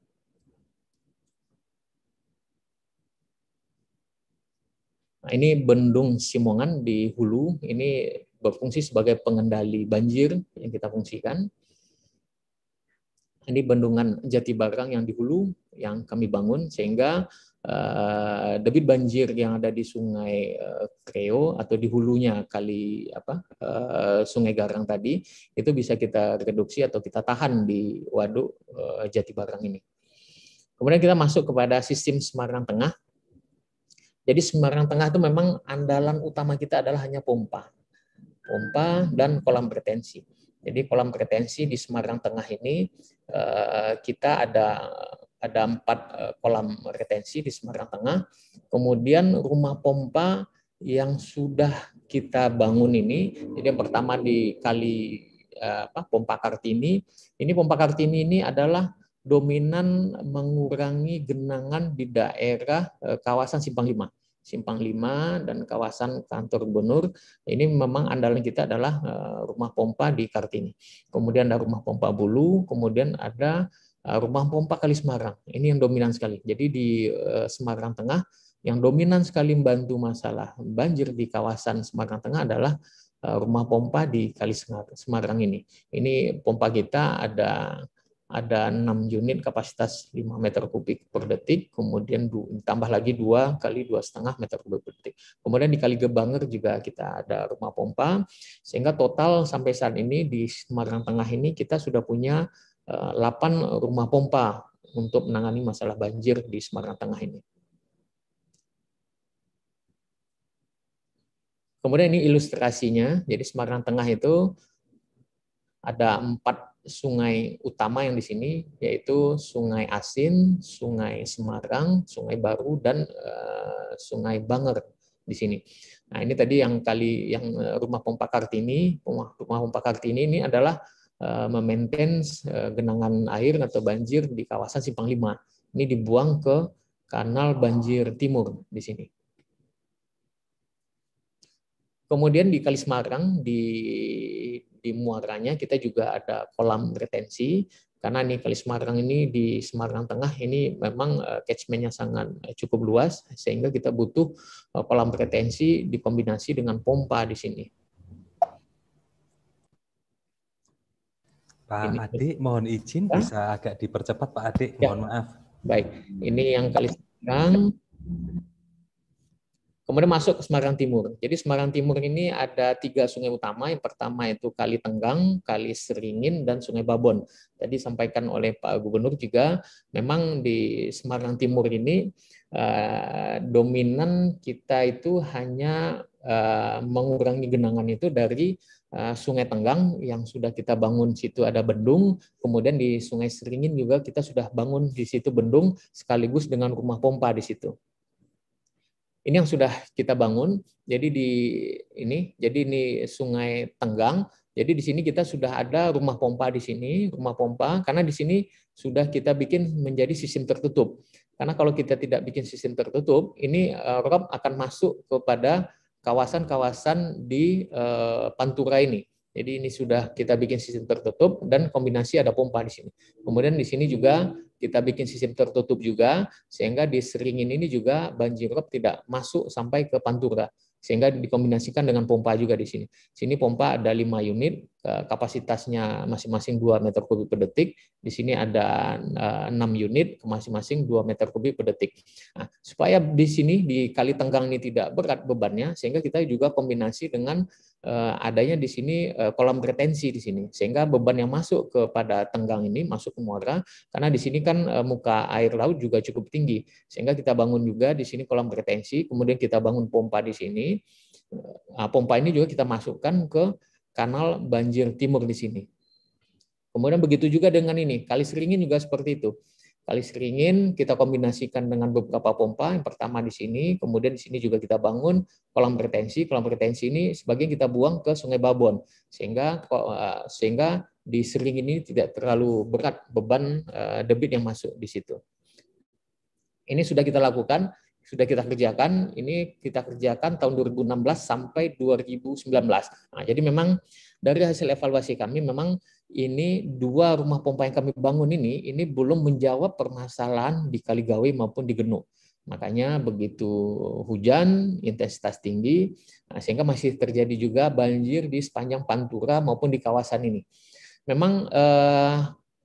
Nah, ini Bendung Simongan di hulu, ini berfungsi sebagai pengendali banjir yang kita fungsikan ini bendungan jati barang yang di hulu yang kami bangun sehingga uh, debit banjir yang ada di sungai uh, Kreo atau di hulunya kali apa uh, sungai Garang tadi itu bisa kita reduksi atau kita tahan di waduk uh, jati barang ini. Kemudian kita masuk kepada sistem Semarang Tengah. Jadi Semarang Tengah itu memang andalan utama kita adalah hanya pompa. Pompa dan kolam retensi. Jadi kolam retensi di Semarang Tengah ini Eh, kita ada ada empat eh, kolam retensi di Semarang Tengah. Kemudian rumah pompa yang sudah kita bangun ini, jadi yang pertama di kali eh, apa, pompa Kartini. Ini pompa Kartini ini adalah dominan mengurangi genangan di daerah kawasan Simpang Lima. Simpang 5 dan kawasan kantor gubernur. Ini memang andalan kita adalah eh, rumah pompa di Kartini. Kemudian ada rumah pompa Bulu, kemudian ada eh, rumah pompa Kali Semarang. Ini yang dominan sekali. Jadi di eh, Semarang Tengah yang dominan sekali membantu masalah banjir di kawasan Semarang Tengah adalah rumah pompa di Kali Semarang ini. Ini pompa kita ada ada 6 unit kapasitas 5 meter kubik per detik, kemudian ditambah lagi 2 kali 2,5 meter kubik per detik. Kemudian di Kali Gebanger juga kita ada rumah pompa, sehingga total sampai saat ini di Semarang Tengah ini kita sudah punya 8 eh, rumah pompa untuk menangani masalah banjir di Semarang Tengah ini. Kemudian ini ilustrasinya, jadi Semarang Tengah itu ada empat sungai utama yang di sini yaitu Sungai Asin, Sungai Semarang, Sungai Baru dan eh, Sungai Banger di sini. Nah, ini tadi yang kali yang eh, rumah pompa Kartini, rumah, rumah pompa Kartini ini adalah uh, memaintain genangan air atau banjir di kawasan Simpang Lima. Ini dibuang ke kanal banjir timur di sini. Kemudian di Kali Semarang di di muaranya kita juga ada kolam retensi karena nih Kali Semarang ini di Semarang Tengah ini memang eh, catchmentnya sangat eh, cukup luas sehingga kita butuh eh, kolam retensi dikombinasi dengan pompa di sini. Pak ini. Adi, mohon izin ya? bisa agak dipercepat Pak Adi, ya. mohon ya. maaf. Baik, ini yang Kali Semarang. Kemudian masuk ke Semarang Timur. Jadi Semarang Timur ini ada tiga sungai utama. Yang pertama itu Kali Tenggang, Kali Seringin, dan Sungai Babon. Tadi sampaikan oleh Pak Gubernur juga, memang di Semarang Timur ini eh, dominan kita itu hanya eh, mengurangi genangan itu dari eh, Sungai Tenggang yang sudah kita bangun situ ada bendung, kemudian di Sungai Seringin juga kita sudah bangun di situ bendung sekaligus dengan rumah pompa di situ. Ini yang sudah kita bangun. Jadi di ini, jadi ini Sungai Tenggang. Jadi di sini kita sudah ada rumah pompa di sini, rumah pompa karena di sini sudah kita bikin menjadi sistem tertutup. Karena kalau kita tidak bikin sistem tertutup, ini eh, rob akan masuk kepada kawasan-kawasan di eh, Pantura ini. Jadi ini sudah kita bikin sistem tertutup dan kombinasi ada pompa di sini. Kemudian di sini juga kita bikin sistem tertutup juga sehingga di seringin ini juga banjir rob tidak masuk sampai ke pantura sehingga dikombinasikan dengan pompa juga di sini. Sini pompa ada lima unit Eh, kapasitasnya masing-masing 2 meter kubik per detik. Di sini ada 6 eh, unit masing-masing 2 meter kubik per detik. Nah, supaya di sini di kali tenggang ini tidak berat bebannya, sehingga kita juga kombinasi dengan eh, adanya di sini kolam retensi di sini sehingga beban yang masuk kepada tenggang ini masuk ke muara karena di sini kan muka air laut juga cukup tinggi sehingga kita bangun juga di sini kolam retensi kemudian kita bangun pompa di sini pompa ini juga kita masukkan ke kanal banjir timur di sini. Kemudian begitu juga dengan ini, kali seringin juga seperti itu. Kali seringin kita kombinasikan dengan beberapa pompa, yang pertama di sini, kemudian di sini juga kita bangun kolam retensi. Kolam retensi ini sebagian kita buang ke Sungai Babon, sehingga eh, sehingga di seringin ini tidak terlalu berat beban eh, debit yang masuk di situ. Ini sudah kita lakukan, sudah kita kerjakan. Ini kita kerjakan tahun 2016 sampai 2019. Nah, jadi memang dari hasil evaluasi kami memang ini dua rumah pompa yang kami bangun ini ini belum menjawab permasalahan di Kaligawe maupun di Genuk. Makanya begitu hujan intensitas tinggi nah sehingga masih terjadi juga banjir di sepanjang Pantura maupun di kawasan ini. Memang eh,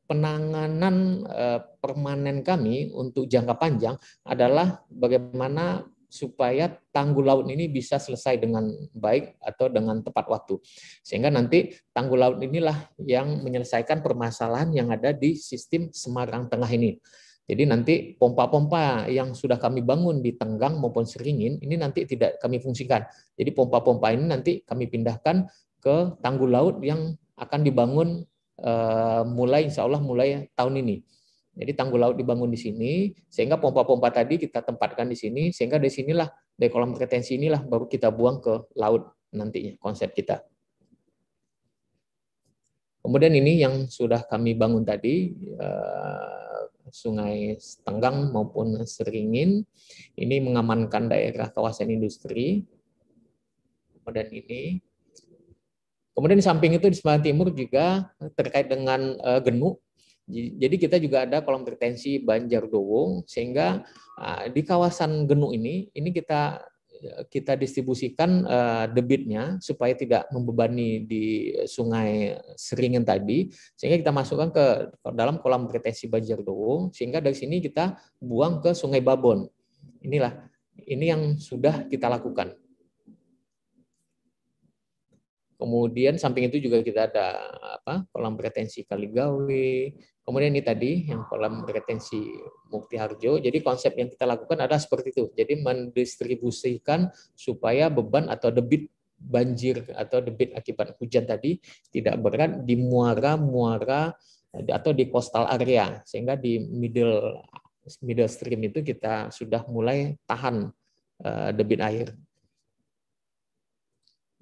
penanganan eh, permanen kami untuk jangka panjang adalah bagaimana supaya tanggul laut ini bisa selesai dengan baik atau dengan tepat waktu. Sehingga nanti tanggul laut inilah yang menyelesaikan permasalahan yang ada di sistem Semarang Tengah ini. Jadi nanti pompa-pompa yang sudah kami bangun di Tenggang maupun Seringin ini nanti tidak kami fungsikan. Jadi pompa-pompa ini nanti kami pindahkan ke tanggul laut yang akan dibangun Eh, mulai insya Allah mulai tahun ini. Jadi tanggul laut dibangun di sini, sehingga pompa-pompa tadi kita tempatkan di sini, sehingga di sinilah, dari kolam retensi inilah baru kita buang ke laut nantinya konsep kita. Kemudian ini yang sudah kami bangun tadi, eh, Sungai Tenggang maupun Seringin, ini mengamankan daerah kawasan industri. Kemudian ini Kemudian di samping itu di sebelah timur juga terkait dengan uh, eh, Genuk. Jadi kita juga ada kolom retensi Banjar Dowo sehingga uh, di kawasan genu ini ini kita eh, kita distribusikan uh, debitnya supaya tidak membebani di sungai Seringin tadi sehingga kita masukkan ke dalam kolam retensi Banjar Dowo sehingga dari sini kita buang ke Sungai Babon. Inilah ini yang sudah kita lakukan. Kemudian samping itu juga kita ada apa kolam retensi Kaligawe. Kemudian ini tadi yang kolam retensi Mukti Harjo. Jadi konsep yang kita lakukan adalah seperti itu. Jadi mendistribusikan supaya beban atau debit banjir atau debit akibat hujan tadi tidak berat di muara-muara eh, atau di coastal area sehingga di middle middle stream itu kita sudah mulai tahan eh, debit air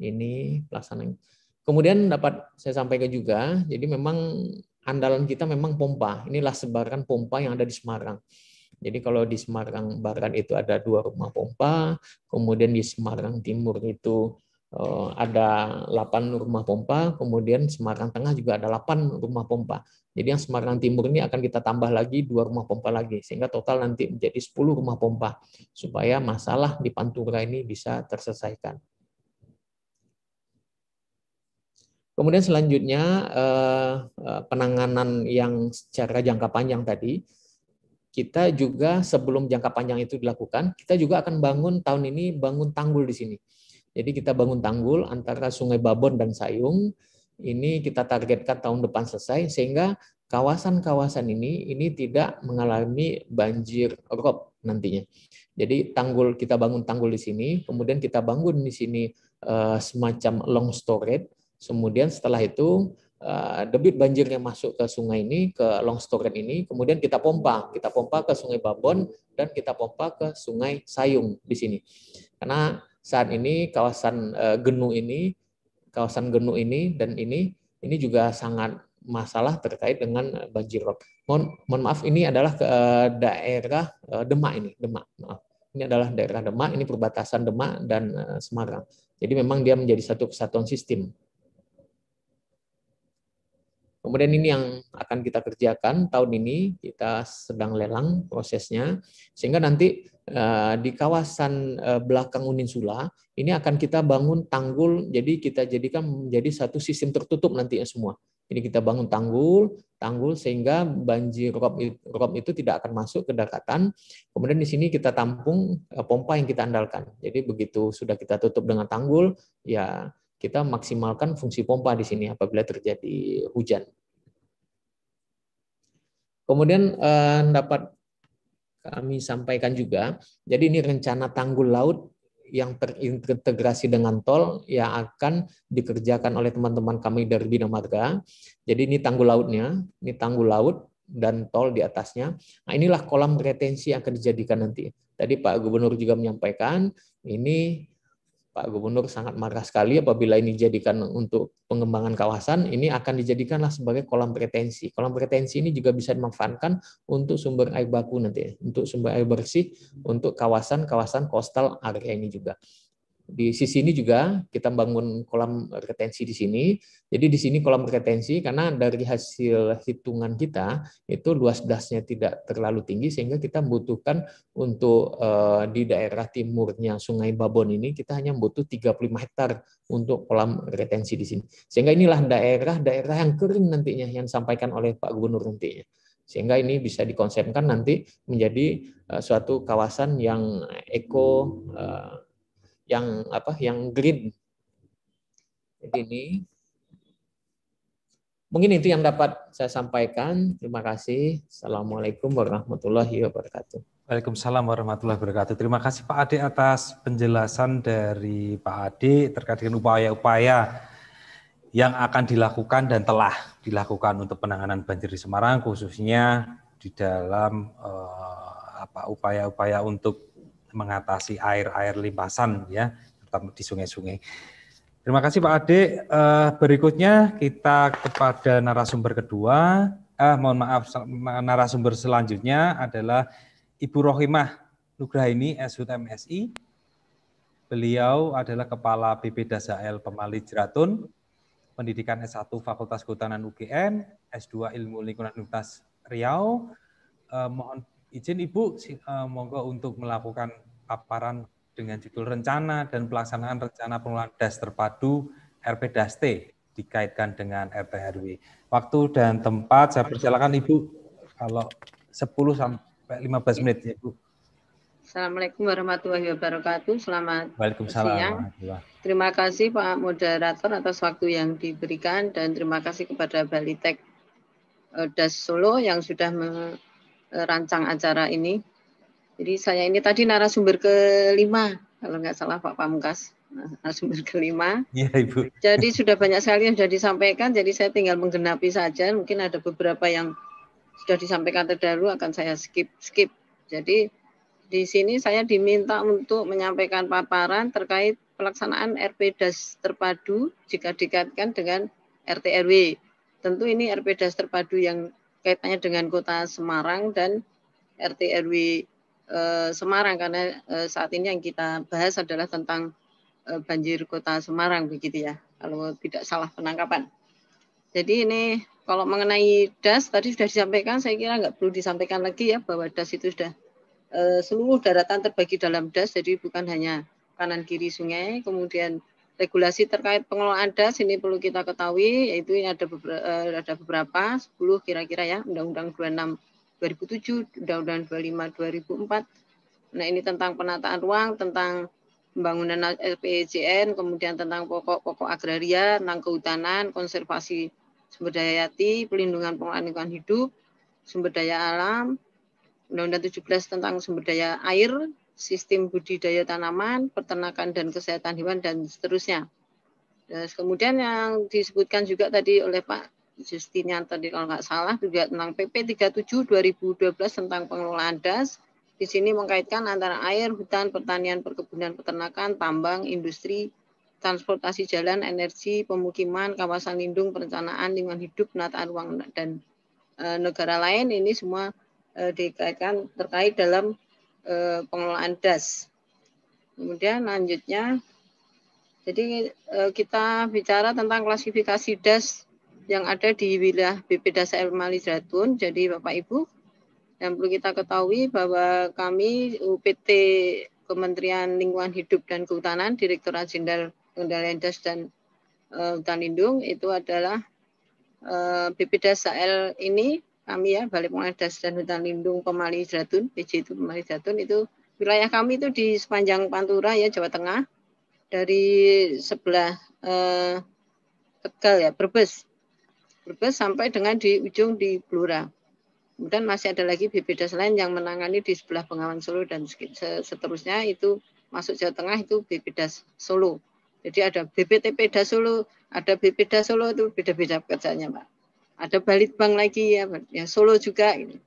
ini pelaksanaan. Kemudian dapat saya sampaikan juga, jadi memang andalan kita memang pompa. Inilah sebaran pompa yang ada di Semarang. Jadi kalau di Semarang Barat itu ada dua rumah pompa, kemudian di Semarang Timur itu eh, ada 8 rumah pompa, kemudian Semarang Tengah juga ada 8 rumah pompa. Jadi yang Semarang Timur ini akan kita tambah lagi dua rumah pompa lagi, sehingga total nanti menjadi 10 rumah pompa, supaya masalah di Pantura ini bisa terselesaikan. Kemudian selanjutnya eh, eh, penanganan yang secara jangka panjang tadi, kita juga sebelum jangka panjang itu dilakukan, kita juga akan bangun tahun ini bangun tanggul di sini. Jadi kita bangun tanggul antara Sungai Babon dan Sayung. Ini kita targetkan tahun depan selesai sehingga kawasan-kawasan ini ini tidak mengalami banjir rob nantinya. Jadi tanggul kita bangun tanggul di sini, kemudian kita bangun di sini eh, semacam long storage Kemudian setelah itu eh, debit banjir yang masuk ke sungai ini, ke long longstoran ini, kemudian kita pompa. Kita pompa ke sungai Babon dan kita pompa ke sungai Sayung di sini. Karena saat ini kawasan eh, Genu ini, kawasan Genu ini dan ini, ini juga sangat masalah terkait dengan eh, banjir rob. Mohon, mohon maaf, ini adalah ke daerah Demak ini, Demak. Maaf. Ini adalah daerah Demak, ini perbatasan Demak dan Semarang. Jadi memang dia menjadi satu kesatuan sistem Kemudian ini yang akan kita kerjakan tahun ini kita sedang lelang prosesnya sehingga nanti eh, di kawasan eh, belakang Uninsula ini akan kita bangun tanggul jadi kita jadikan menjadi satu sistem tertutup nantinya semua. ini kita bangun tanggul, tanggul sehingga banjir rob, rob itu tidak akan masuk ke daratan. Kemudian di sini kita tampung eh, pompa yang kita andalkan. Jadi begitu sudah kita tutup dengan tanggul, ya kita maksimalkan fungsi pompa di sini apabila terjadi hujan. Kemudian eh, dapat kami sampaikan juga, jadi ini rencana tanggul laut yang terintegrasi dengan tol yang akan dikerjakan oleh teman-teman kami dari Bina Marga. Jadi ini tanggul lautnya, ini tanggul laut dan tol di atasnya. Nah inilah kolam retensi yang akan dijadikan nanti. Tadi Pak Gubernur juga menyampaikan, ini Pak Gubernur sangat marah sekali apabila ini dijadikan untuk pengembangan kawasan, ini akan dijadikanlah sebagai kolam retensi. Kolam retensi ini juga bisa dimanfaatkan untuk sumber air baku nanti, untuk sumber air bersih, untuk kawasan-kawasan kostal area ini juga di sisi ini juga kita bangun kolam retensi di sini. Jadi di sini kolam retensi karena dari hasil hitungan kita itu luas dasnya tidak terlalu tinggi sehingga kita membutuhkan untuk uh, di daerah timurnya Sungai Babon ini kita hanya butuh 35 hektar untuk kolam retensi di sini. Sehingga inilah daerah-daerah yang kering nantinya yang disampaikan oleh Pak Gubernur nantinya sehingga ini bisa dikonsepkan nanti menjadi uh, suatu kawasan yang eko uh, yang apa yang green ini mungkin itu yang dapat saya sampaikan terima kasih assalamualaikum warahmatullahi wabarakatuh Waalaikumsalam warahmatullahi wabarakatuh. Terima kasih Pak Ade atas penjelasan dari Pak Ade terkait dengan upaya-upaya yang akan dilakukan dan telah dilakukan untuk penanganan banjir di Semarang khususnya di dalam uh, apa upaya-upaya untuk mengatasi air-air limpasan ya, terutama di sungai-sungai. Terima kasih Pak Ade. Eh, berikutnya kita kepada narasumber kedua. Ah, mohon maaf, narasumber selanjutnya adalah Ibu Rohimah Nugraini, ini MSI. Beliau adalah Kepala BP Dasael Pemali Jeratun, Pendidikan S1 Fakultas Kehutanan UGM, S2 Ilmu Lingkungan Universitas Riau. Uh, mohon izin Ibu, uh, monggo untuk melakukan paparan dengan judul rencana dan pelaksanaan rencana pengelolaan das terpadu RP RPDAST dikaitkan dengan RTRW. Waktu dan tempat saya persilakan Ibu kalau 10 sampai 15 menit ya Bu. Assalamualaikum warahmatullahi wabarakatuh. Selamat siang. Terima kasih Pak Moderator atas waktu yang diberikan dan terima kasih kepada Balitek eh, Das Solo yang sudah merancang acara ini. Jadi saya ini tadi narasumber kelima, kalau nggak salah Pak Pamungkas, nah, narasumber kelima. Iya Ibu. Jadi sudah banyak sekali yang sudah disampaikan, jadi saya tinggal menggenapi saja. Mungkin ada beberapa yang sudah disampaikan terdahulu akan saya skip skip. Jadi di sini saya diminta untuk menyampaikan paparan terkait pelaksanaan RPDAS terpadu jika dikaitkan dengan RTRW. Tentu ini RPDAS terpadu yang kaitannya dengan kota Semarang dan RTRW Eh, Semarang karena eh, saat ini yang kita bahas adalah tentang eh, banjir kota Semarang begitu ya kalau tidak salah penangkapan. Jadi ini kalau mengenai das tadi sudah disampaikan saya kira nggak perlu disampaikan lagi ya bahwa das itu sudah seluruh daratan terbagi dalam das jadi bukan hanya kanan kiri sungai kemudian regulasi terkait pengelolaan das ini perlu kita ketahui yaitu ini ada beberapa, ada beberapa 10 kira-kira ya Undang-Undang 26 2007, Undang-Undang 25 2004. Nah, ini tentang penataan ruang, tentang pembangunan LPJN, kemudian tentang pokok-pokok agraria, tentang kehutanan, konservasi sumber daya hayati, pelindungan pengelolaan lingkungan hidup, sumber daya alam, Undang-Undang 17 tentang sumber daya air, sistem budidaya tanaman, peternakan dan kesehatan hewan dan seterusnya. kemudian yang disebutkan juga tadi oleh Pak tadi kalau nggak salah juga tentang PP 37 2012 tentang pengelolaan das. Di sini mengkaitkan antara air, hutan, pertanian, perkebunan, peternakan, tambang, industri, transportasi jalan, energi, pemukiman, kawasan lindung, perencanaan, lingkungan hidup, penataan ruang dan e, negara lain ini semua e, dikaitkan terkait dalam e, pengelolaan das. Kemudian lanjutnya jadi e, kita bicara tentang klasifikasi das yang ada di wilayah BP Dasa Mali Hidratun. Jadi Bapak Ibu, yang perlu kita ketahui bahwa kami UPT Kementerian Lingkungan Hidup dan Kehutanan, Direktorat Jenderal Pengendalian Das dan uh, Hutan Lindung itu adalah uh, eh, BP ini kami ya Balai Pengendalian Das dan Hutan Lindung Pemali Hidratun, PJ itu Pemali Hidratun itu wilayah kami itu di sepanjang Pantura ya Jawa Tengah dari sebelah uh, Tegal ya Brebes Brebes sampai dengan di ujung di Blora. Kemudian masih ada lagi BPDAS lain yang menangani di sebelah Bengawan Solo dan seterusnya itu masuk Jawa Tengah itu BPDAS Solo. Jadi ada BPTP Das Solo, ada BPDAS Solo itu beda-beda pekerjaannya, Pak. Ada Balitbang lagi ya, ya Solo juga. Ini. Gitu.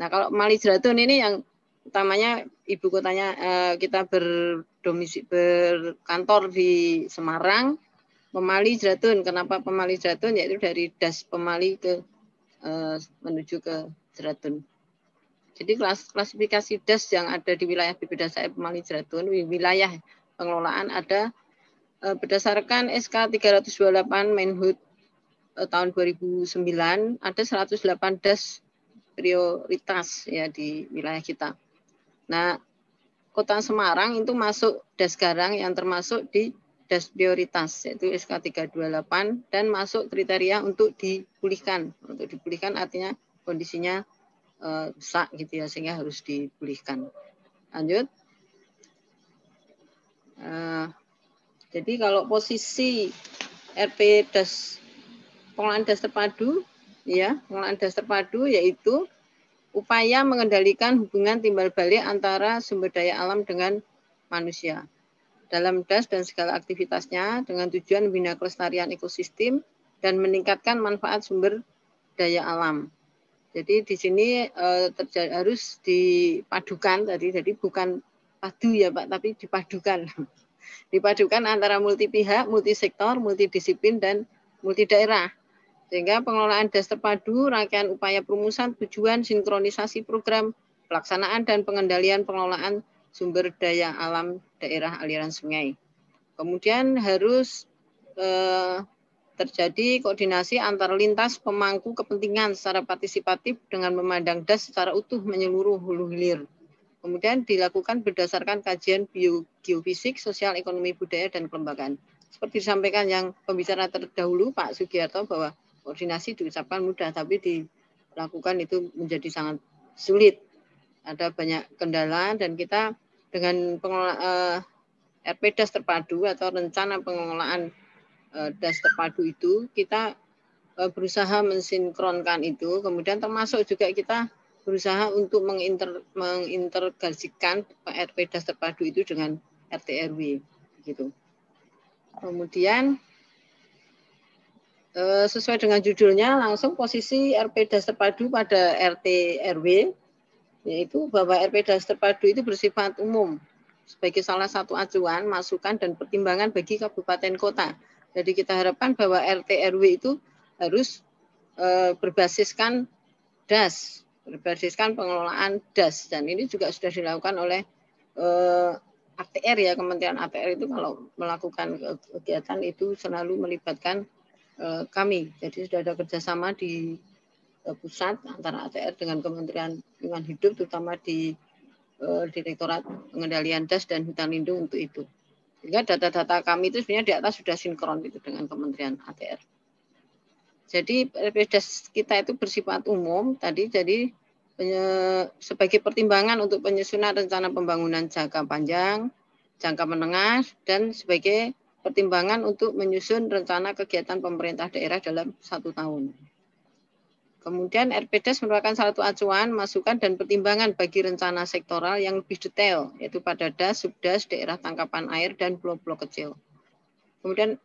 Nah kalau Mali Jeratun ini yang utamanya ibu kotanya eh, kita berdomisili berkantor di Semarang, pemali jeratun. Kenapa pemali jeratun? Yaitu dari das pemali ke eh, menuju ke jeratun. Jadi kelas klasifikasi das yang ada di wilayah BPD saya pemali jeratun, wilayah pengelolaan ada eh, berdasarkan SK 328 Menhut eh, tahun 2009 ada 108 das prioritas ya di wilayah kita. Nah, kota Semarang itu masuk das garang yang termasuk di das prioritas yaitu SK 328 dan masuk kriteria untuk dipulihkan. Untuk dipulihkan artinya kondisinya eh, rusak gitu ya sehingga harus dipulihkan. Lanjut. Uh, jadi kalau posisi RP das pengelolaan das terpadu ya, pengelolaan das terpadu yaitu upaya mengendalikan hubungan timbal balik antara sumber daya alam dengan manusia dalam das dan segala aktivitasnya dengan tujuan bina kelestarian ekosistem dan meningkatkan manfaat sumber daya alam. Jadi di sini eh, terjadi, harus dipadukan tadi, jadi bukan padu ya Pak, tapi dipadukan. *laughs* dipadukan antara multi pihak, multi sektor, multi disiplin, dan multi daerah. Sehingga pengelolaan das terpadu, rangkaian upaya perumusan, tujuan, sinkronisasi program, pelaksanaan, dan pengendalian pengelolaan sumber daya alam daerah aliran sungai. Kemudian harus eh, terjadi koordinasi antar lintas pemangku kepentingan secara partisipatif dengan memandang das secara utuh menyeluruh hulu hilir. Kemudian dilakukan berdasarkan kajian biogeofisik, sosial, ekonomi, budaya, dan kelembagaan. Seperti disampaikan yang pembicara terdahulu Pak Sugiharto bahwa koordinasi diucapkan mudah, tapi dilakukan itu menjadi sangat sulit. Ada banyak kendala dan kita dengan pengelola uh, eh, RP das terpadu atau rencana pengelolaan uh, das terpadu itu kita uh, berusaha mensinkronkan itu kemudian termasuk juga kita berusaha untuk menginter, mengintegrasikan RP das terpadu itu dengan RT RW gitu. Kemudian sesuai dengan judulnya langsung posisi RP das terpadu pada RT RW yaitu bahwa das terpadu itu bersifat umum sebagai salah satu acuan, masukan, dan pertimbangan bagi kabupaten kota. Jadi kita harapkan bahwa RT RW itu harus e, berbasiskan DAS, berbasiskan pengelolaan DAS. Dan ini juga sudah dilakukan oleh e, ATR ya, Kementerian ATR itu kalau melakukan kegiatan itu selalu melibatkan e, kami. Jadi sudah ada kerjasama di Eh, pusat antara ATR dengan Kementerian Lingkungan Hidup terutama di uh, Direktorat Pengendalian Das dan Hutan Lindung untuk itu. Sehingga data-data kami itu sebenarnya di atas sudah sinkron itu dengan Kementerian ATR. Jadi RPJS kita itu bersifat umum tadi jadi sebagai pertimbangan untuk penyusunan rencana pembangunan jangka panjang, jangka menengah, dan sebagai pertimbangan untuk menyusun rencana kegiatan pemerintah daerah dalam satu tahun. Kemudian RPDES merupakan salah satu acuan, masukan, dan pertimbangan bagi rencana sektoral yang lebih detail, yaitu pada DAS, Subdas, daerah tangkapan air, dan blok-blok kecil. Kemudian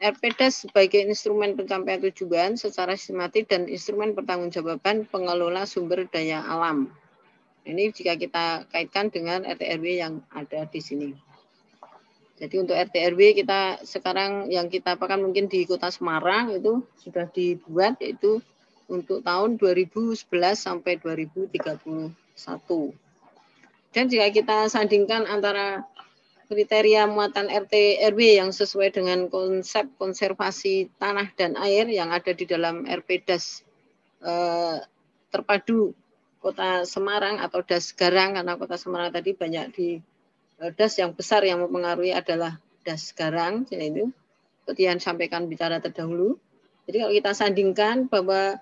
RPDES sebagai instrumen pencapaian tujuan secara sistematik dan instrumen pertanggungjawaban pengelola sumber daya alam. Ini jika kita kaitkan dengan RTRW yang ada di sini. Jadi untuk RTRW kita sekarang yang kita pakai mungkin di Kota Semarang itu sudah dibuat yaitu untuk tahun 2011 sampai 2031. Dan jika kita sandingkan antara kriteria muatan RT RW yang sesuai dengan konsep konservasi tanah dan air yang ada di dalam RPDAS eh, terpadu Kota Semarang atau das Garang karena Kota Semarang tadi banyak di eh, das yang besar yang mempengaruhi adalah das Garang jadi itu seperti yang sampaikan bicara terdahulu. Jadi kalau kita sandingkan bahwa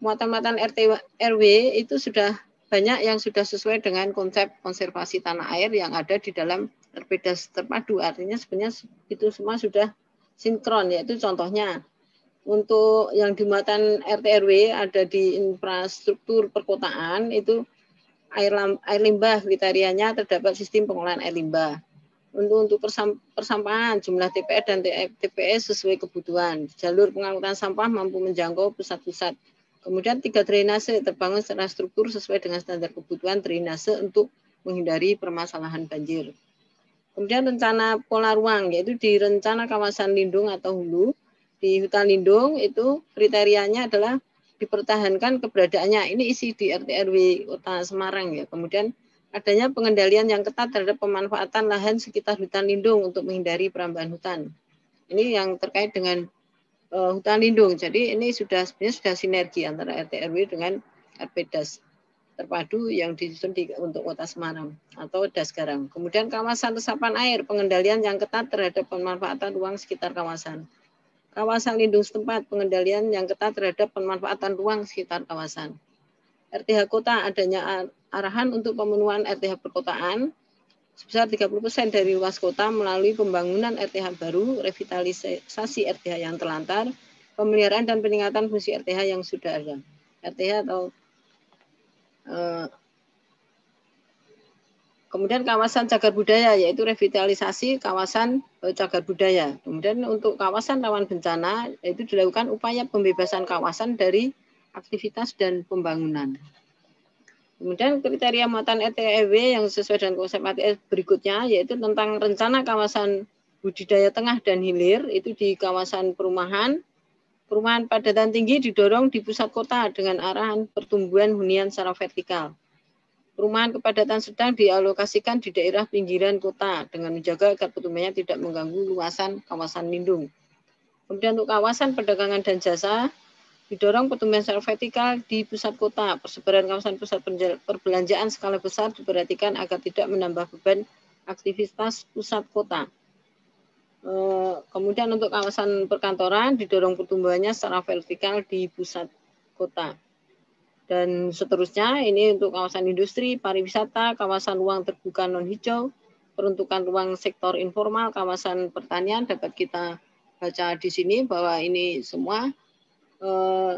muatan-muatan RT RW itu sudah banyak yang sudah sesuai dengan konsep konservasi tanah air yang ada di dalam terpedas terpadu. Artinya sebenarnya itu semua sudah sinkron yaitu contohnya untuk yang di muatan RT RW ada di infrastruktur perkotaan itu air, air limbah kriterianya terdapat sistem pengolahan air limbah. Untuk untuk persampahan jumlah TPS dan TPS sesuai kebutuhan. Jalur pengangkutan sampah mampu menjangkau pusat-pusat Kemudian tiga drainase terbangun secara struktur sesuai dengan standar kebutuhan drainase untuk menghindari permasalahan banjir. Kemudian rencana pola ruang yaitu di rencana kawasan lindung atau hulu di hutan lindung itu kriterianya adalah dipertahankan keberadaannya. Ini isi di RTRW Kota Semarang ya. Kemudian adanya pengendalian yang ketat terhadap pemanfaatan lahan sekitar hutan lindung untuk menghindari perambahan hutan. Ini yang terkait dengan uh, hutan lindung. Jadi ini sudah sebenarnya sudah sinergi antara RT RW dengan RPDAS terpadu yang disusun di, untuk Kota Semarang atau sekarang Kemudian kawasan resapan air, pengendalian yang ketat terhadap pemanfaatan ruang sekitar kawasan. Kawasan lindung setempat, pengendalian yang ketat terhadap pemanfaatan ruang sekitar kawasan. RTH Kota adanya arahan untuk pemenuhan RTH perkotaan, sebesar 30% dari luas kota melalui pembangunan RTH baru, revitalisasi RTH yang terlantar, pemeliharaan dan peningkatan fungsi RTH yang sudah ada. RTH atau eh, Kemudian kawasan cagar budaya yaitu revitalisasi kawasan eh, cagar budaya. Kemudian untuk kawasan rawan bencana yaitu dilakukan upaya pembebasan kawasan dari aktivitas dan pembangunan. Kemudian kriteria muatan ETEW yang sesuai dengan konsep ATS e berikutnya yaitu tentang rencana kawasan budidaya tengah dan hilir itu di kawasan perumahan. Perumahan padatan tinggi didorong di pusat kota dengan arahan pertumbuhan hunian secara vertikal. Perumahan kepadatan sedang dialokasikan di daerah pinggiran kota dengan menjaga agar pertumbuhannya tidak mengganggu luasan kawasan lindung. Kemudian untuk kawasan perdagangan dan jasa, Didorong pertumbuhan secara vertikal di pusat kota, persebaran kawasan pusat perbelanjaan skala besar diperhatikan agar tidak menambah beban aktivitas pusat kota. Eh, kemudian untuk kawasan perkantoran didorong pertumbuhannya secara vertikal di pusat kota. Dan seterusnya ini untuk kawasan industri, pariwisata, kawasan ruang terbuka non hijau, peruntukan ruang sektor informal, kawasan pertanian dapat kita baca di sini bahwa ini semua Eh,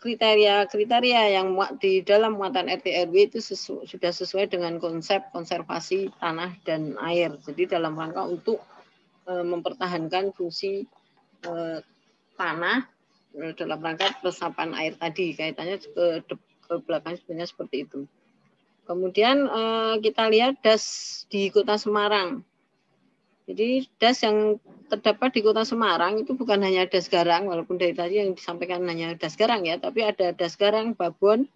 kriteria-kriteria yang di dalam muatan RT RW itu sesu, sudah sesuai dengan konsep konservasi tanah dan air. Jadi dalam rangka untuk eh, mempertahankan fungsi eh, tanah dalam rangka resapan air tadi kaitannya ke, ke belakang sebenarnya seperti itu. Kemudian kita lihat das di Kota Semarang. Jadi das yang terdapat di kota Semarang itu bukan hanya ada garang, walaupun dari tadi yang disampaikan hanya ada garang ya, tapi ada das garang, babon,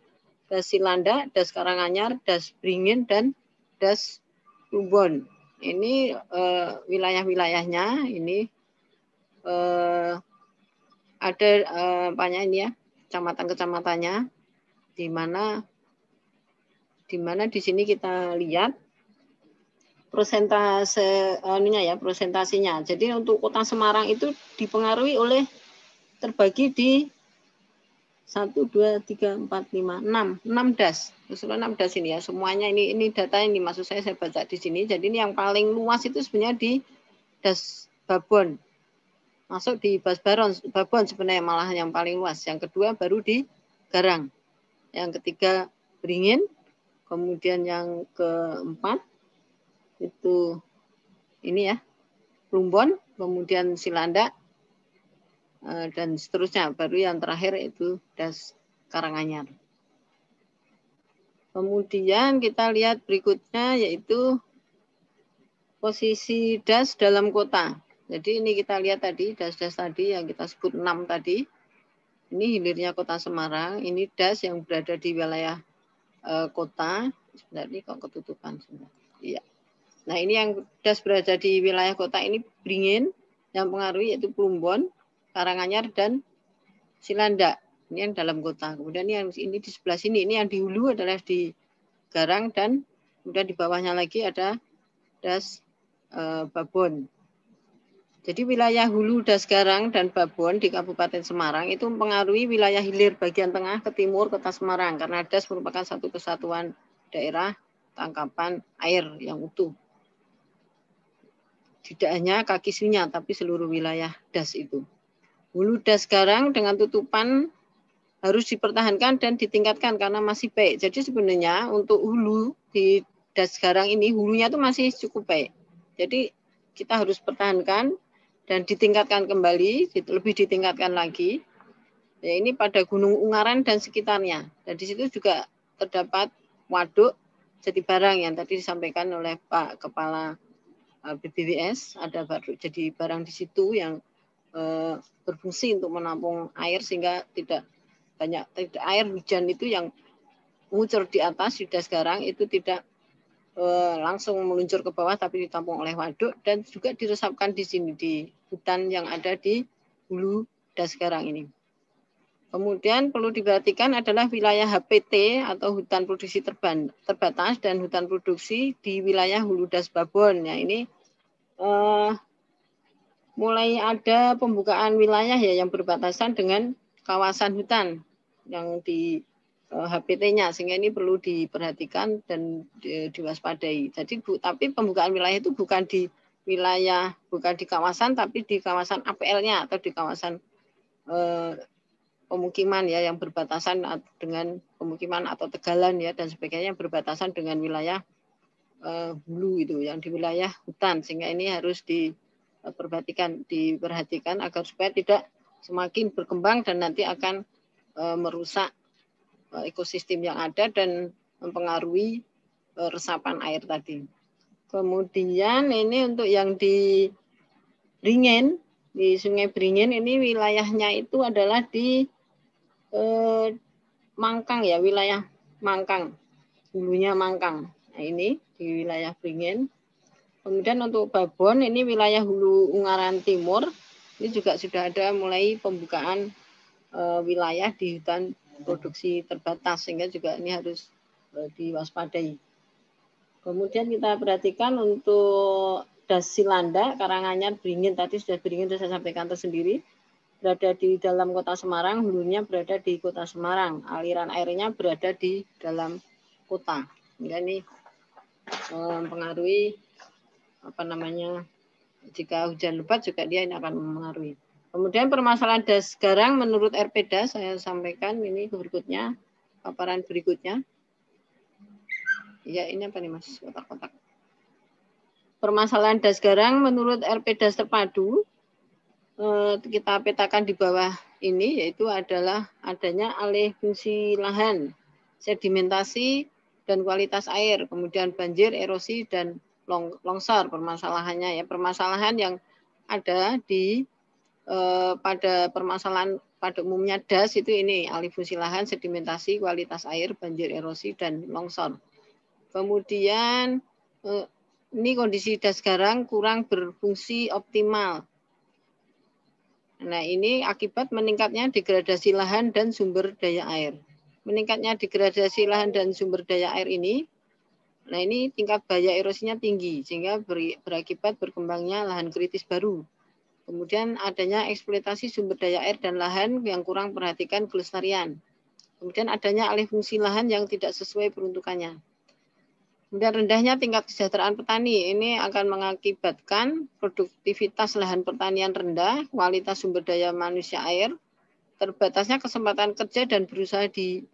das silanda, das karanganyar, das beringin, dan das lubon. Ini eh, wilayah-wilayahnya, ini eh, ada eh, banyak ini ya, kecamatan-kecamatannya, di mana di mana di sini kita lihat persentase anunya ya persentasinya. Jadi untuk kota Semarang itu dipengaruhi oleh terbagi di 1 2 3 4 5 6 6 das. Keseluruhan 6 das ini ya. Semuanya ini ini data ini maksud saya saya baca di sini. Jadi ini yang paling luas itu sebenarnya di das Babon. Masuk di Bas Baron, Babon sebenarnya malah yang paling luas. Yang kedua baru di Garang. Yang ketiga Beringin, kemudian yang keempat itu ini ya Plumbon, kemudian Silanda eh, dan seterusnya. Baru yang terakhir itu das Karanganyar. Kemudian kita lihat berikutnya yaitu posisi das dalam kota. Jadi ini kita lihat tadi das-das tadi yang kita sebut enam tadi. Ini hilirnya kota Semarang, ini das yang berada di wilayah eh, kota. Sebenarnya kok ketutupan sebenarnya. Iya. Nah ini yang das berada di wilayah kota ini Beringin yang pengaruhi yaitu Plumbon, Karanganyar dan Silanda. Ini yang dalam kota. Kemudian yang ini di sebelah sini ini yang di hulu adalah di Garang dan kemudian di bawahnya lagi ada das e, Babon. Jadi wilayah hulu das Garang dan Babon di Kabupaten Semarang itu mempengaruhi wilayah hilir bagian tengah ke timur kota Semarang karena das merupakan satu kesatuan daerah tangkapan air yang utuh. Tidak hanya kaki sunya, tapi seluruh wilayah das itu. Hulu das garang dengan tutupan harus dipertahankan dan ditingkatkan karena masih baik. Jadi sebenarnya untuk hulu di das garang ini hulunya itu masih cukup baik. Jadi kita harus pertahankan dan ditingkatkan kembali, lebih ditingkatkan lagi. Ya, ini pada Gunung Ungaran dan sekitarnya. Dan di situ juga terdapat waduk jadi barang yang tadi disampaikan oleh Pak Kepala Eh, BBWS ada baru jadi barang di situ yang eh, berfungsi untuk menampung air sehingga tidak banyak tidak air hujan itu yang muncul di atas sudah sekarang itu tidak eh, langsung meluncur ke bawah tapi ditampung oleh waduk dan juga diresapkan di sini di hutan yang ada di hulu dan sekarang ini. Kemudian perlu diperhatikan adalah wilayah HPT atau hutan produksi terbatas dan hutan produksi di wilayah Hulu Das Babon. Ya, ini eh, mulai ada pembukaan wilayah ya yang berbatasan dengan kawasan hutan yang di eh, HPT-nya sehingga ini perlu diperhatikan dan di, diwaspadai. Jadi bu, tapi pembukaan wilayah itu bukan di wilayah bukan di kawasan tapi di kawasan APL-nya atau di kawasan eh, pemukiman ya yang berbatasan dengan pemukiman atau tegalan ya dan sebagainya yang berbatasan dengan wilayah uh, eh, hulu itu yang di wilayah hutan sehingga ini harus diperhatikan eh, diperhatikan agar supaya tidak semakin berkembang dan nanti akan uh, merusak uh, ekosistem yang ada dan mempengaruhi uh, resapan air tadi. Kemudian ini untuk yang di Ringen di Sungai Beringin ini wilayahnya itu adalah di eh, Mangkang ya, wilayah Mangkang. Hulunya Mangkang. Nah, ini di wilayah Beringin. Kemudian untuk Babon ini wilayah hulu Ungaran Timur. Ini juga sudah ada mulai pembukaan eh, wilayah di hutan produksi terbatas sehingga juga ini harus eh, diwaspadai. Kemudian kita perhatikan untuk Dasilanda, Karanganyar, Beringin, tadi sudah Beringin sudah saya sampaikan tersendiri, berada di dalam kota Semarang, hulunya berada di kota Semarang, aliran airnya berada di dalam kota. Sehingga ini eh, mempengaruhi apa namanya jika hujan lebat juga dia ini akan mempengaruhi. Kemudian permasalahan das garang menurut RPDA saya sampaikan ini berikutnya paparan berikutnya. Ya ini apa nih mas kotak-kotak permasalahan das garang menurut RP das terpadu eh, kita petakan di bawah ini yaitu adalah adanya alih fungsi lahan, sedimentasi dan kualitas air, kemudian banjir, erosi dan long, longsor permasalahannya ya permasalahan yang ada di eh, pada permasalahan pada umumnya das itu ini alih fungsi lahan, sedimentasi, kualitas air, banjir, erosi dan longsor. Kemudian eh, ini kondisi das garang kurang berfungsi optimal. Nah, ini akibat meningkatnya degradasi lahan dan sumber daya air. Meningkatnya degradasi lahan dan sumber daya air ini, nah ini tingkat bahaya erosinya tinggi, sehingga berakibat berkembangnya lahan kritis baru. Kemudian adanya eksploitasi sumber daya air dan lahan yang kurang perhatikan kelestarian. Kemudian adanya alih fungsi lahan yang tidak sesuai peruntukannya. Kemudian rendahnya tingkat kesejahteraan petani ini akan mengakibatkan produktivitas lahan pertanian rendah, kualitas sumber daya manusia air, terbatasnya kesempatan kerja dan berusaha di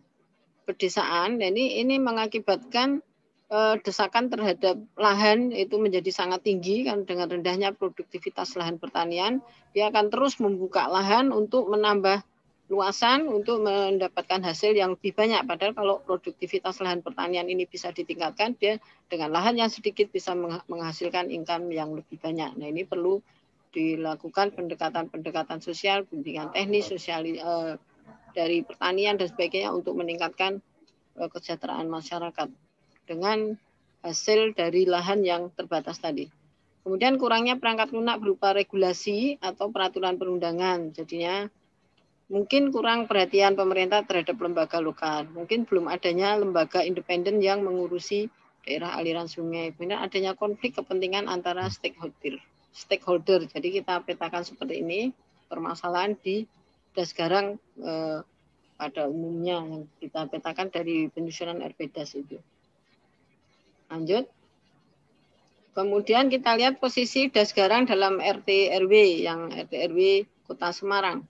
pedesaan. Ini ini mengakibatkan eh, desakan terhadap lahan itu menjadi sangat tinggi kan dengan rendahnya produktivitas lahan pertanian, dia akan terus membuka lahan untuk menambah luasan untuk mendapatkan hasil yang lebih banyak. Padahal kalau produktivitas lahan pertanian ini bisa ditingkatkan, dia dengan lahan yang sedikit bisa menghasilkan income yang lebih banyak. Nah ini perlu dilakukan pendekatan-pendekatan sosial, bimbingan teknis, sosial eh, dari pertanian dan sebagainya untuk meningkatkan eh, kesejahteraan masyarakat dengan hasil dari lahan yang terbatas tadi. Kemudian kurangnya perangkat lunak berupa regulasi atau peraturan perundangan. Jadinya mungkin kurang perhatian pemerintah terhadap lembaga lokal, mungkin belum adanya lembaga independen yang mengurusi daerah aliran sungai, kemudian adanya konflik kepentingan antara stakeholder. Stakeholder, jadi kita petakan seperti ini permasalahan di das garang eh, pada umumnya yang kita petakan dari penyusunan RPDAS itu. Lanjut. Kemudian kita lihat posisi das garang dalam RT RW yang RT RW Kota Semarang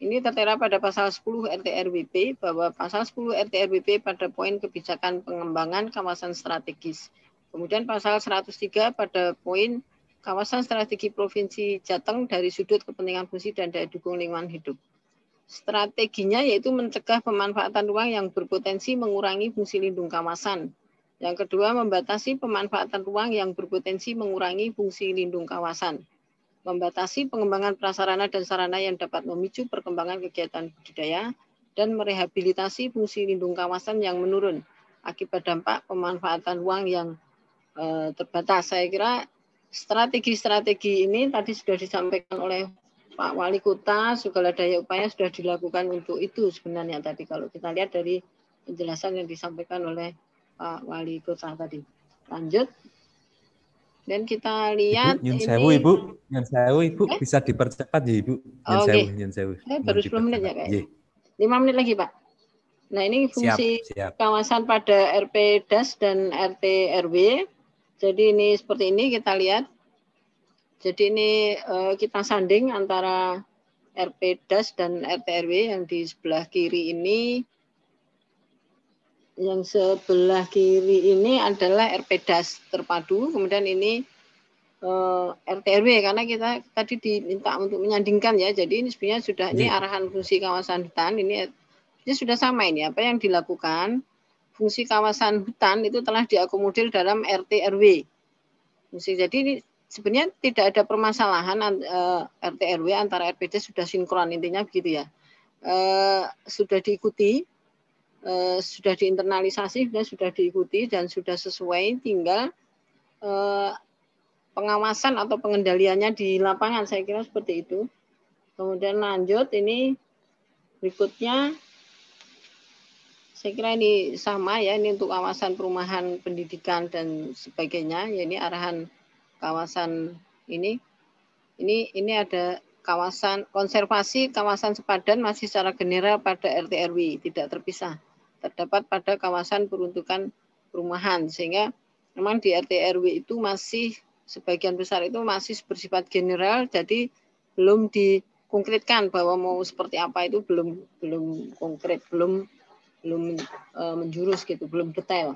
ini tertera pada pasal 10 RTRWP bahwa pasal 10 RTRWP pada poin kebijakan pengembangan kawasan strategis. Kemudian pasal 103 pada poin kawasan strategi Provinsi Jateng dari sudut kepentingan fungsi dan daya dukung lingkungan hidup. Strateginya yaitu mencegah pemanfaatan ruang yang berpotensi mengurangi fungsi lindung kawasan. Yang kedua, membatasi pemanfaatan ruang yang berpotensi mengurangi fungsi lindung kawasan membatasi pengembangan prasarana dan sarana yang dapat memicu perkembangan kegiatan budidaya, dan merehabilitasi fungsi lindung kawasan yang menurun akibat dampak pemanfaatan uang yang e, terbatas. Saya kira strategi-strategi ini tadi sudah disampaikan oleh Pak Wali Kota, segala daya upaya sudah dilakukan untuk itu sebenarnya tadi kalau kita lihat dari penjelasan yang disampaikan oleh Pak Wali Kota tadi. Lanjut. Dan kita lihat ibu, ini... sewu Ibu, yang sewu Ibu eh? bisa dipercepat ya Ibu. Nyun oh, sewu, okay. sewu. Eh, baru sepuluh menit ya kayak ya? iya. lima menit lagi Pak. Nah, ini fungsi siap, siap. kawasan pada RP DAS dan RT RW. Jadi ini seperti ini kita lihat. Jadi ini uh, kita sanding antara RP DAS dan RT RW yang di sebelah kiri ini yang sebelah kiri ini adalah RPDAS terpadu, kemudian ini eh, RT RTRW karena kita tadi diminta untuk menyandingkan ya. Jadi ini sebenarnya sudah ini iya. arahan fungsi kawasan hutan ini ini sudah sama ini apa yang dilakukan fungsi kawasan hutan itu telah diakomodir dalam RTRW. Fungsi jadi ini sebenarnya tidak ada permasalahan eh, RT RTRW antara RPDAS sudah sinkron intinya begitu ya. Eh, sudah diikuti Eh, sudah diinternalisasi dan sudah diikuti dan sudah sesuai tinggal eh, pengawasan atau pengendaliannya di lapangan saya kira seperti itu kemudian lanjut ini berikutnya saya kira ini sama ya ini untuk kawasan perumahan pendidikan dan sebagainya ya ini arahan kawasan ini ini ini ada kawasan konservasi kawasan sepadan masih secara general pada RT RW tidak terpisah terdapat pada kawasan peruntukan perumahan sehingga memang di RT RW itu masih sebagian besar itu masih bersifat general jadi belum dikonkretkan bahwa mau seperti apa itu belum belum konkret belum belum e, menjurus gitu belum detail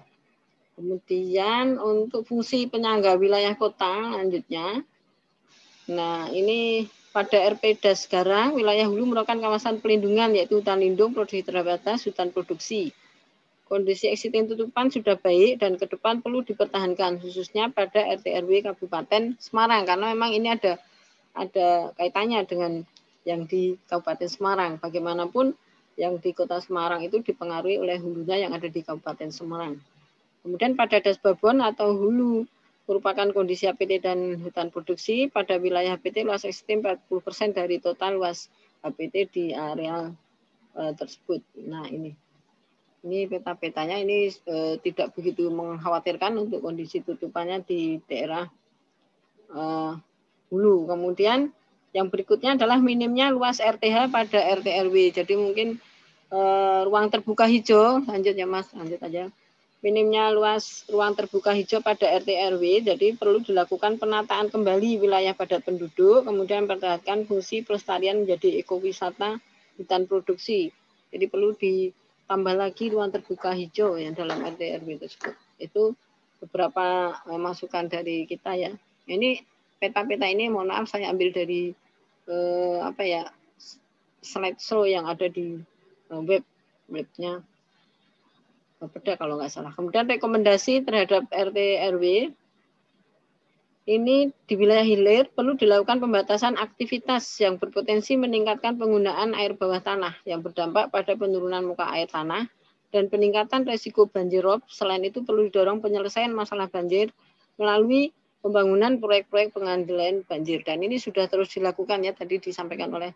kemudian untuk fungsi penyangga wilayah kota lanjutnya nah ini pada RPDA sekarang wilayah hulu merupakan kawasan pelindungan yaitu hutan lindung, produksi terbatas, hutan produksi. Kondisi eksiting tutupan sudah baik dan ke depan perlu dipertahankan khususnya pada RT RW Kabupaten Semarang karena memang ini ada ada kaitannya dengan yang di Kabupaten Semarang. Bagaimanapun yang di Kota Semarang itu dipengaruhi oleh hulunya yang ada di Kabupaten Semarang. Kemudian pada das babon atau hulu merupakan kondisi APT dan hutan produksi pada wilayah APT luas ekstrim 40% dari total luas APT di areal e, tersebut. Nah, ini. Ini peta-petanya ini e, tidak begitu mengkhawatirkan untuk kondisi tutupannya di daerah e, hulu. Kemudian yang berikutnya adalah minimnya luas RTH pada RTRW. Jadi mungkin e, ruang terbuka hijau, lanjut ya Mas, lanjut aja minimnya luas ruang terbuka hijau pada RT RW, jadi perlu dilakukan penataan kembali wilayah padat penduduk, kemudian memperhatikan fungsi pelestarian menjadi ekowisata hutan produksi. Jadi perlu ditambah lagi ruang terbuka hijau yang dalam RT RW tersebut. Itu beberapa eh, masukan dari kita ya. Ini peta-peta ini mohon maaf saya ambil dari eh, apa ya slideshow yang ada di eh, web webnya Beda kalau nggak salah. Kemudian rekomendasi terhadap RT RW ini di wilayah hilir perlu dilakukan pembatasan aktivitas yang berpotensi meningkatkan penggunaan air bawah tanah yang berdampak pada penurunan muka air tanah dan peningkatan resiko banjir rob. Selain itu perlu didorong penyelesaian masalah banjir melalui pembangunan proyek-proyek pengendalian banjir dan ini sudah terus dilakukan ya tadi disampaikan oleh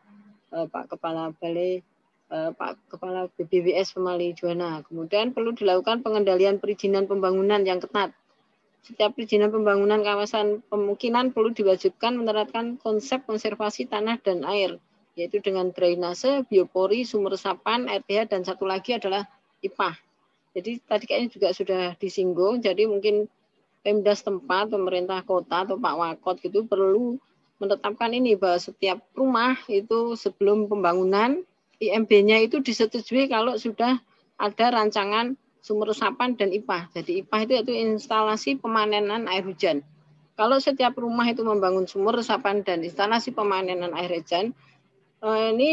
eh, Pak Kepala Balai Eh, Pak Kepala BBWS Pemali Juwana. Kemudian perlu dilakukan pengendalian perizinan pembangunan yang ketat. Setiap perizinan pembangunan kawasan pemukiman perlu diwajibkan menerapkan konsep konservasi tanah dan air, yaitu dengan drainase, biopori, sumur resapan, RTH, dan satu lagi adalah IPAH. Jadi tadi kayaknya juga sudah disinggung, jadi mungkin Pemda setempat, pemerintah kota atau Pak Wakot gitu perlu menetapkan ini bahwa setiap rumah itu sebelum pembangunan IMB-nya itu disetujui kalau sudah ada rancangan sumur resapan dan IPA. Jadi IPA itu yaitu instalasi pemanenan air hujan. Kalau setiap rumah itu membangun sumur resapan dan instalasi pemanenan air hujan, eh, ini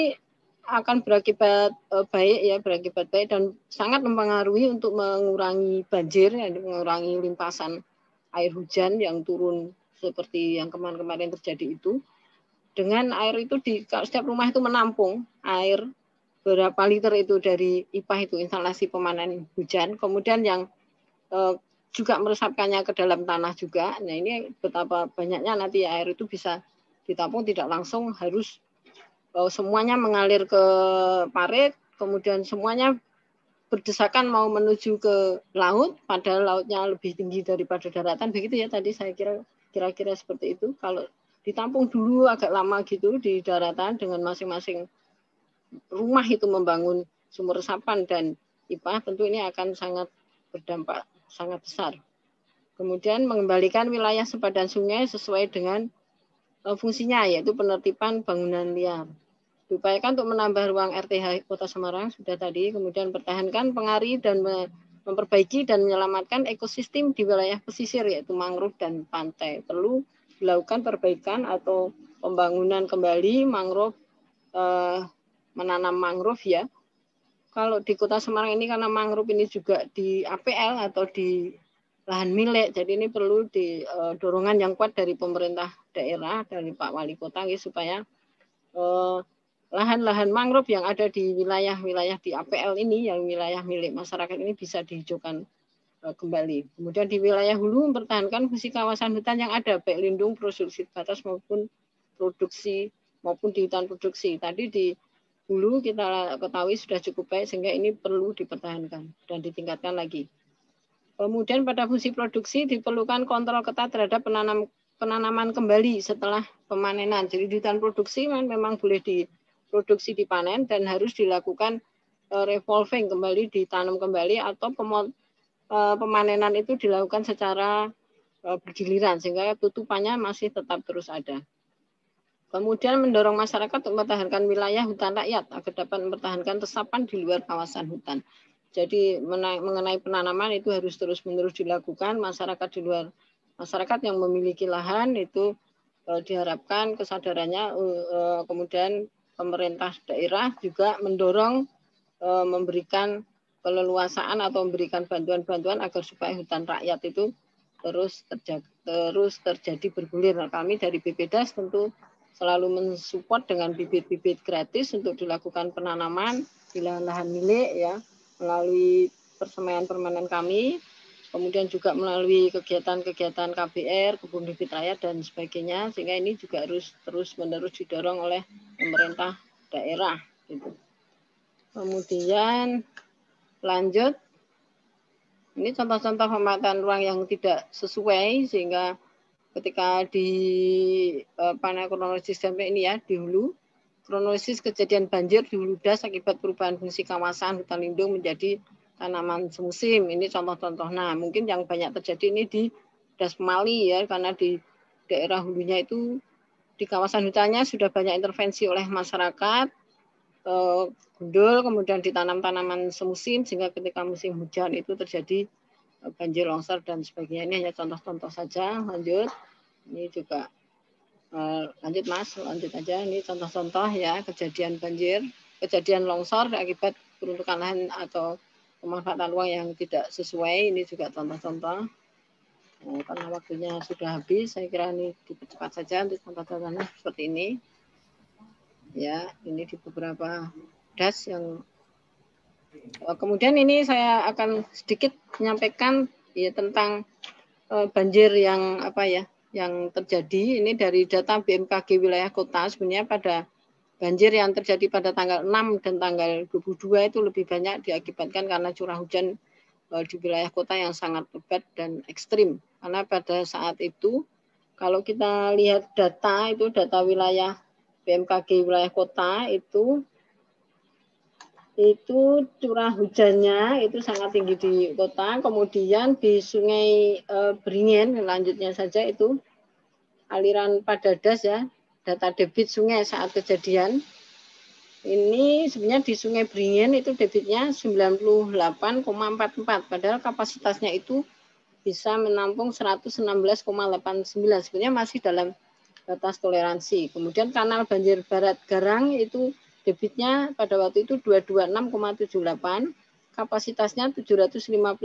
akan berakibat eh, baik ya berakibat baik dan sangat mempengaruhi untuk mengurangi banjir ya, mengurangi limpasan air hujan yang turun seperti yang kemarin-kemarin terjadi itu dengan air itu di setiap rumah itu menampung air berapa liter itu dari IPA itu instalasi pemanen hujan. Kemudian yang eh, juga meresapkannya ke dalam tanah juga. Nah ini betapa banyaknya nanti air itu bisa ditampung tidak langsung harus eh, semuanya mengalir ke parit, kemudian semuanya berdesakan mau menuju ke laut, padahal lautnya lebih tinggi daripada daratan. Begitu ya tadi saya kira kira-kira seperti itu. Kalau ditampung dulu agak lama gitu di daratan dengan masing-masing rumah itu membangun sumur resapan dan IPA tentu ini akan sangat berdampak sangat besar. Kemudian mengembalikan wilayah sepadan sungai sesuai dengan e, fungsinya yaitu penertiban bangunan liar. Diupayakan untuk menambah ruang RTH Kota Semarang sudah tadi, kemudian pertahankan pengari dan memperbaiki dan menyelamatkan ekosistem di wilayah pesisir yaitu mangrove dan pantai. Perlu dilakukan perbaikan atau pembangunan kembali mangrove eh, menanam mangrove ya. Kalau di Kota Semarang ini karena mangrove ini juga di APL atau di lahan milik, jadi ini perlu di eh, dorongan yang kuat dari pemerintah daerah dari Pak Wali Kota supaya eh, lahan-lahan mangrove yang ada di wilayah-wilayah di APL ini yang wilayah milik masyarakat ini bisa dihijaukan Eh, kembali. Kemudian di wilayah hulu mempertahankan fungsi kawasan hutan yang ada, baik lindung, produksi batas maupun produksi maupun di hutan produksi. Tadi di hulu kita ketahui sudah cukup baik sehingga ini perlu dipertahankan dan ditingkatkan lagi. Kemudian pada fungsi produksi diperlukan kontrol ketat terhadap penanam penanaman kembali setelah pemanenan. Jadi di hutan produksi memang boleh diproduksi dipanen dan harus dilakukan eh, revolving kembali ditanam kembali atau Eh, pemanenan itu dilakukan secara eh, bergiliran sehingga tutupannya masih tetap terus ada. Kemudian mendorong masyarakat untuk mempertahankan wilayah hutan rakyat agar dapat mempertahankan resapan di luar kawasan hutan. Jadi mengenai penanaman itu harus terus-menerus dilakukan. Masyarakat di luar masyarakat yang memiliki lahan itu eh, diharapkan kesadarannya kemudian pemerintah daerah juga mendorong memberikan peleluasaan atau memberikan bantuan-bantuan agar supaya hutan rakyat itu terus terjadi, terus terjadi bergulir. Nah, kami dari BPDAS tentu selalu mensupport dengan bibit-bibit gratis untuk dilakukan penanaman di lahan-lahan milik ya melalui persemaian permanen kami, kemudian juga melalui kegiatan-kegiatan KBR, kebun bibit raya dan sebagainya sehingga ini juga harus terus-menerus didorong oleh pemerintah daerah gitu. Kemudian Lanjut. Ini contoh-contoh pemetaan ruang yang tidak sesuai sehingga ketika di uh, panel kronologis sampai ini ya di hulu kronologis kejadian banjir di hulu das akibat perubahan fungsi kawasan hutan lindung menjadi tanaman semusim. Ini contoh-contoh. Nah, mungkin yang banyak terjadi ini di das Mali ya karena di daerah hulunya itu di kawasan hutannya sudah banyak intervensi oleh masyarakat Eh, gundul kemudian ditanam tanaman semusim sehingga ketika musim hujan itu terjadi eh, banjir longsor dan sebagainya ini hanya contoh-contoh saja lanjut ini juga eh, lanjut mas lanjut aja ini contoh-contoh ya kejadian banjir kejadian longsor akibat peruntukan lahan atau pemanfaatan ruang yang tidak sesuai ini juga contoh-contoh karena waktunya sudah habis saya kira ini dipercepat saja untuk contoh-contohnya seperti ini ya ini di beberapa das yang eh, kemudian ini saya akan sedikit menyampaikan ya tentang eh, banjir yang apa ya yang terjadi ini dari data BMKG wilayah kota sebenarnya pada banjir yang terjadi pada tanggal 6 dan tanggal 22 itu lebih banyak diakibatkan karena curah hujan eh, di wilayah kota yang sangat lebat dan ekstrim karena pada saat itu kalau kita lihat data itu data wilayah BMKG wilayah kota itu itu curah hujannya itu sangat tinggi di kota. Kemudian di Sungai e, Beringin lanjutnya saja itu aliran pada ya, data debit sungai saat kejadian. Ini sebenarnya di Sungai Beringin itu debitnya 98,44 padahal kapasitasnya itu bisa menampung 116,89. Sebenarnya masih dalam batas toleransi. Kemudian kanal banjir barat Garang itu debitnya pada waktu itu 226,78, kapasitasnya 751,9.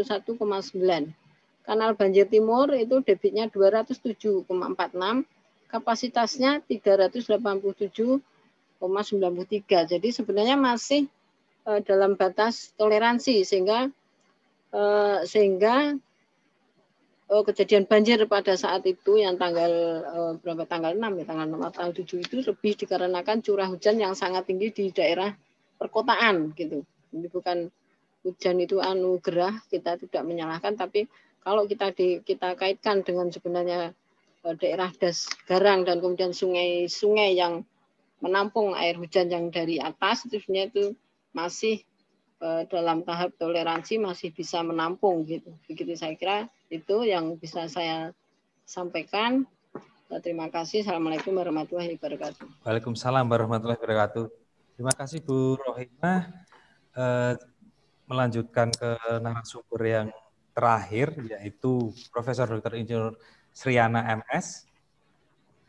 Kanal banjir timur itu debitnya 207,46, kapasitasnya 387,93. Jadi sebenarnya masih eh, dalam batas toleransi sehingga eh, sehingga uh, kejadian banjir pada saat itu yang tanggal uh, berapa tanggal 6 ya tanggal 6 atau 7 itu lebih dikarenakan curah hujan yang sangat tinggi di daerah perkotaan gitu. Ini bukan hujan itu anugerah kita tidak menyalahkan tapi kalau kita di, kita kaitkan dengan sebenarnya uh, daerah das garang dan kemudian sungai-sungai yang menampung air hujan yang dari atas itu sebenarnya itu masih Eh, dalam tahap toleransi masih bisa menampung gitu. Begitu saya kira itu yang bisa saya sampaikan. Eh, terima kasih. Assalamualaikum warahmatullahi wabarakatuh. Waalaikumsalam warahmatullahi wabarakatuh. Terima kasih Bu Rohimah eh, melanjutkan ke narasumber yang terakhir yaitu Profesor Dr. Insinyur Sriana MS.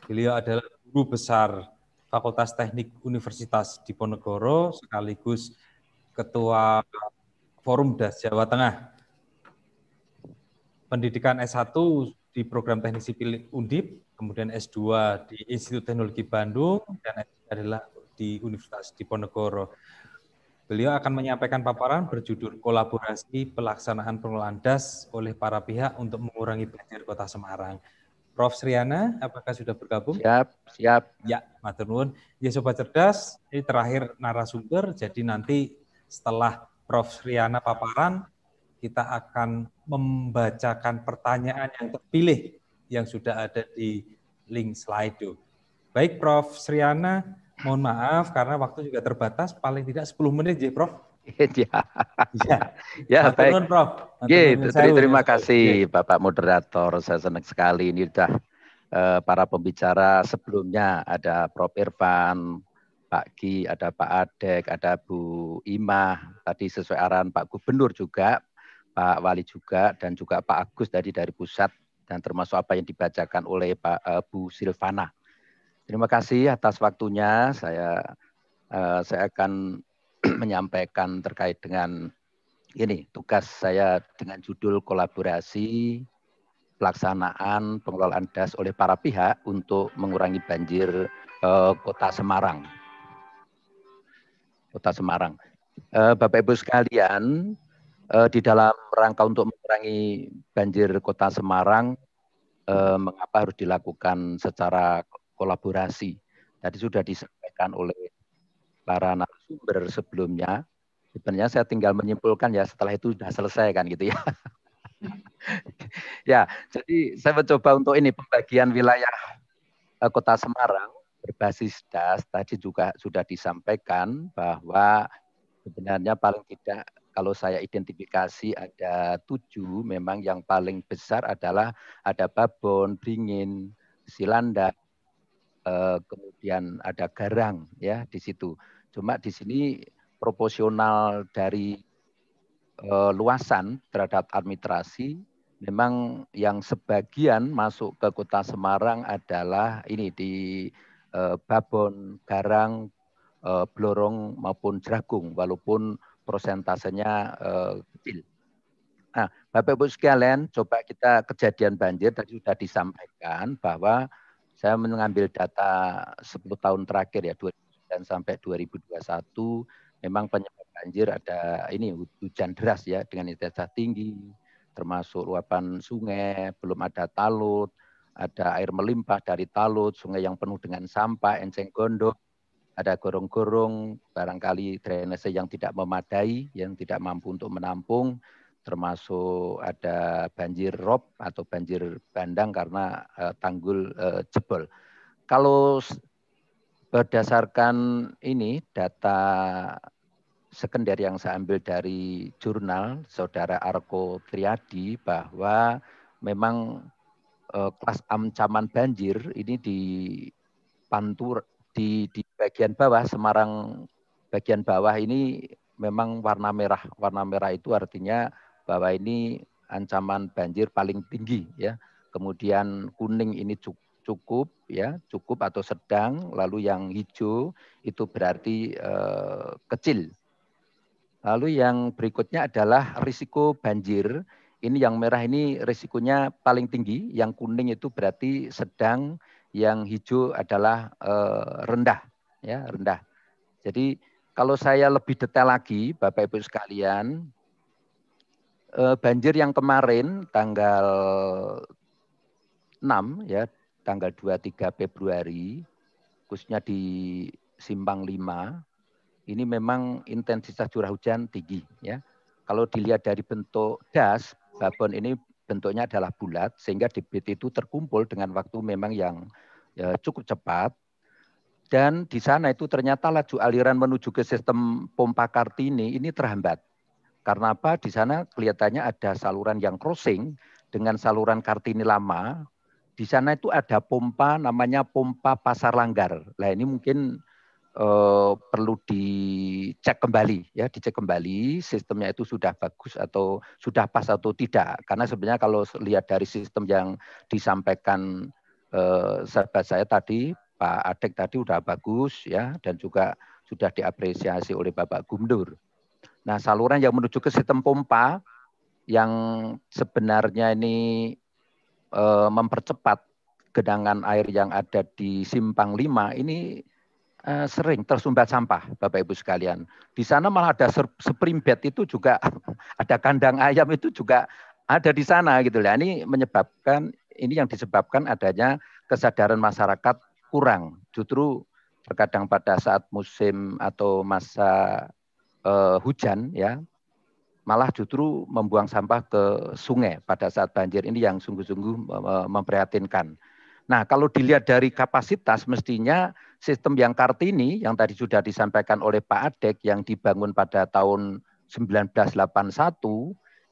Beliau adalah guru besar Fakultas Teknik Universitas Diponegoro sekaligus Ketua Forum DAS Jawa Tengah. Pendidikan S1 di Program Teknik Sipil Undip, kemudian S2 di Institut Teknologi Bandung, dan S3 adalah di Universitas Diponegoro. Beliau akan menyampaikan paparan berjudul kolaborasi pelaksanaan pengelolaan DAS oleh para pihak untuk mengurangi banjir kota Semarang. Prof. Sriana, apakah sudah bergabung? Siap, siap. Ya, Matur Ya Sobat Cerdas, ini terakhir narasumber, jadi nanti setelah Prof. Riana paparan, kita akan membacakan pertanyaan yang terpilih yang sudah ada di link slide Baik Prof. Sriana, mohon maaf karena waktu juga terbatas, paling tidak 10 menit ya Prof. Iya. *laughs* Iya. ya, ya, ya baik. Nun, Prof. Gitu, ya, terima kasih ya. Bapak Moderator, saya senang sekali ini sudah eh, para pembicara sebelumnya ada Prof. Irfan, Pak Ki, ada Pak Adek, ada Bu Ima tadi sesuai arahan Pak Gubernur juga, Pak Wali juga, dan juga Pak Agus tadi dari pusat, dan termasuk apa yang dibacakan oleh Pak eh, Bu Silvana. Terima kasih atas waktunya. Saya eh, saya akan *clears throat* menyampaikan terkait dengan ini tugas saya dengan judul kolaborasi pelaksanaan pengelolaan das oleh para pihak untuk mengurangi banjir uh, kota Semarang. Kota Semarang. Eh, Bapak Ibu sekalian, eh, di dalam rangka untuk mengurangi banjir Kota Semarang, eh, mengapa harus dilakukan secara kolaborasi? Tadi sudah disampaikan oleh para narasumber sebelumnya. Sebenarnya saya tinggal menyimpulkan ya setelah itu sudah selesai kan gitu ya. *laughs* ya, jadi saya mencoba untuk ini pembagian wilayah Kota Semarang berbasis das tadi juga sudah disampaikan bahwa sebenarnya paling tidak kalau saya identifikasi ada tujuh, memang yang paling besar adalah ada Babon, Beringin, Silanda, eh, kemudian ada Garang ya di situ. Cuma di sini proporsional dari eh, luasan terhadap administrasi, memang yang sebagian masuk ke kota Semarang adalah ini di Eh, babon, garang, eh, blorong maupun jagung walaupun prosentasenya eh, kecil. Nah, Bapak Ibu sekalian, coba kita kejadian banjir tadi sudah disampaikan bahwa saya mengambil data 10 tahun terakhir ya 2009 sampai 2021 memang penyebab banjir ada ini hujan deras ya dengan intensitas tinggi termasuk luapan sungai, belum ada talut, ada air melimpah dari talut, sungai yang penuh dengan sampah, enceng gondok, ada gorong-gorong, barangkali drainase yang tidak memadai, yang tidak mampu untuk menampung, termasuk ada banjir rob atau banjir bandang karena uh, tanggul uh, jebol. Kalau berdasarkan ini data sekunder yang saya ambil dari jurnal saudara Arko Triadi bahwa memang Eh, kelas ancaman banjir ini di pantur di, di bagian bawah Semarang bagian bawah ini memang warna merah. Warna merah itu artinya bahwa ini ancaman banjir paling tinggi ya. Kemudian kuning ini cukup ya, cukup atau sedang, lalu yang hijau itu berarti eh, kecil. Lalu yang berikutnya adalah risiko banjir ini yang merah ini risikonya paling tinggi, yang kuning itu berarti sedang, yang hijau adalah eh, rendah, ya rendah. Jadi kalau saya lebih detail lagi, Bapak Ibu sekalian, eh, banjir yang kemarin tanggal 6 ya, tanggal 23 Februari, khususnya di Simpang 5, ini memang intensitas curah hujan tinggi ya. Kalau dilihat dari bentuk das, babon ini bentuknya adalah bulat sehingga debit itu terkumpul dengan waktu memang yang ya, cukup cepat dan di sana itu ternyata laju aliran menuju ke sistem pompa Kartini ini terhambat. Karena apa? Di sana kelihatannya ada saluran yang crossing dengan saluran Kartini lama. Di sana itu ada pompa namanya pompa Pasar Langgar. Nah ini mungkin eh, perlu dicek kembali ya dicek kembali sistemnya itu sudah bagus atau sudah pas atau tidak karena sebenarnya kalau lihat dari sistem yang disampaikan eh, sahabat saya tadi Pak Adek tadi udah bagus ya dan juga sudah diapresiasi oleh Bapak Gumdur. Nah saluran yang menuju ke sistem pompa yang sebenarnya ini eh, mempercepat genangan air yang ada di simpang 5 ini Eh, sering tersumbat sampah, Bapak Ibu sekalian. Di sana malah ada spring bed itu juga *laughs* ada kandang ayam itu juga ada di sana gitu lah. Ini menyebabkan ini yang disebabkan adanya kesadaran masyarakat kurang. Justru terkadang pada saat musim atau masa uh, hujan ya malah justru membuang sampah ke sungai pada saat banjir ini yang sungguh-sungguh eh, memprihatinkan. Nah, kalau dilihat dari kapasitas mestinya sistem yang Kartini yang tadi sudah disampaikan oleh Pak Adek yang dibangun pada tahun 1981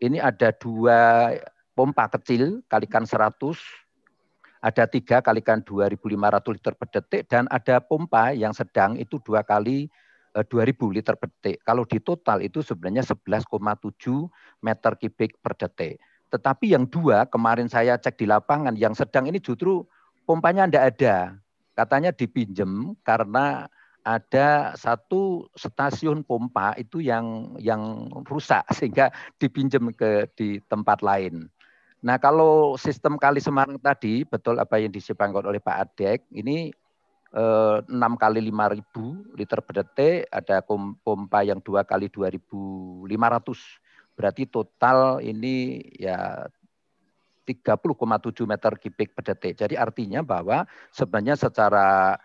ini ada dua pompa kecil kalikan 100 ada tiga kalikan 2.500 liter per detik dan ada pompa yang sedang itu dua kali 2.000 eh, liter per detik. Kalau di total itu sebenarnya 11,7 meter kubik per detik. Tetapi yang dua kemarin saya cek di lapangan yang sedang ini justru pompanya tidak ada. Katanya dipinjam karena ada satu stasiun pompa itu yang yang rusak *laughs* sehingga dipinjam ke di tempat lain. Nah kalau sistem kali Semarang tadi betul apa yang disebutkan oleh Pak Adek ini eh, enam kali lima ribu liter per detik, ada pompa yang dua kali dua ribu lima ratus. Berarti total ini ya 30,7 meter kubik per detik. Jadi artinya bahwa sebenarnya secara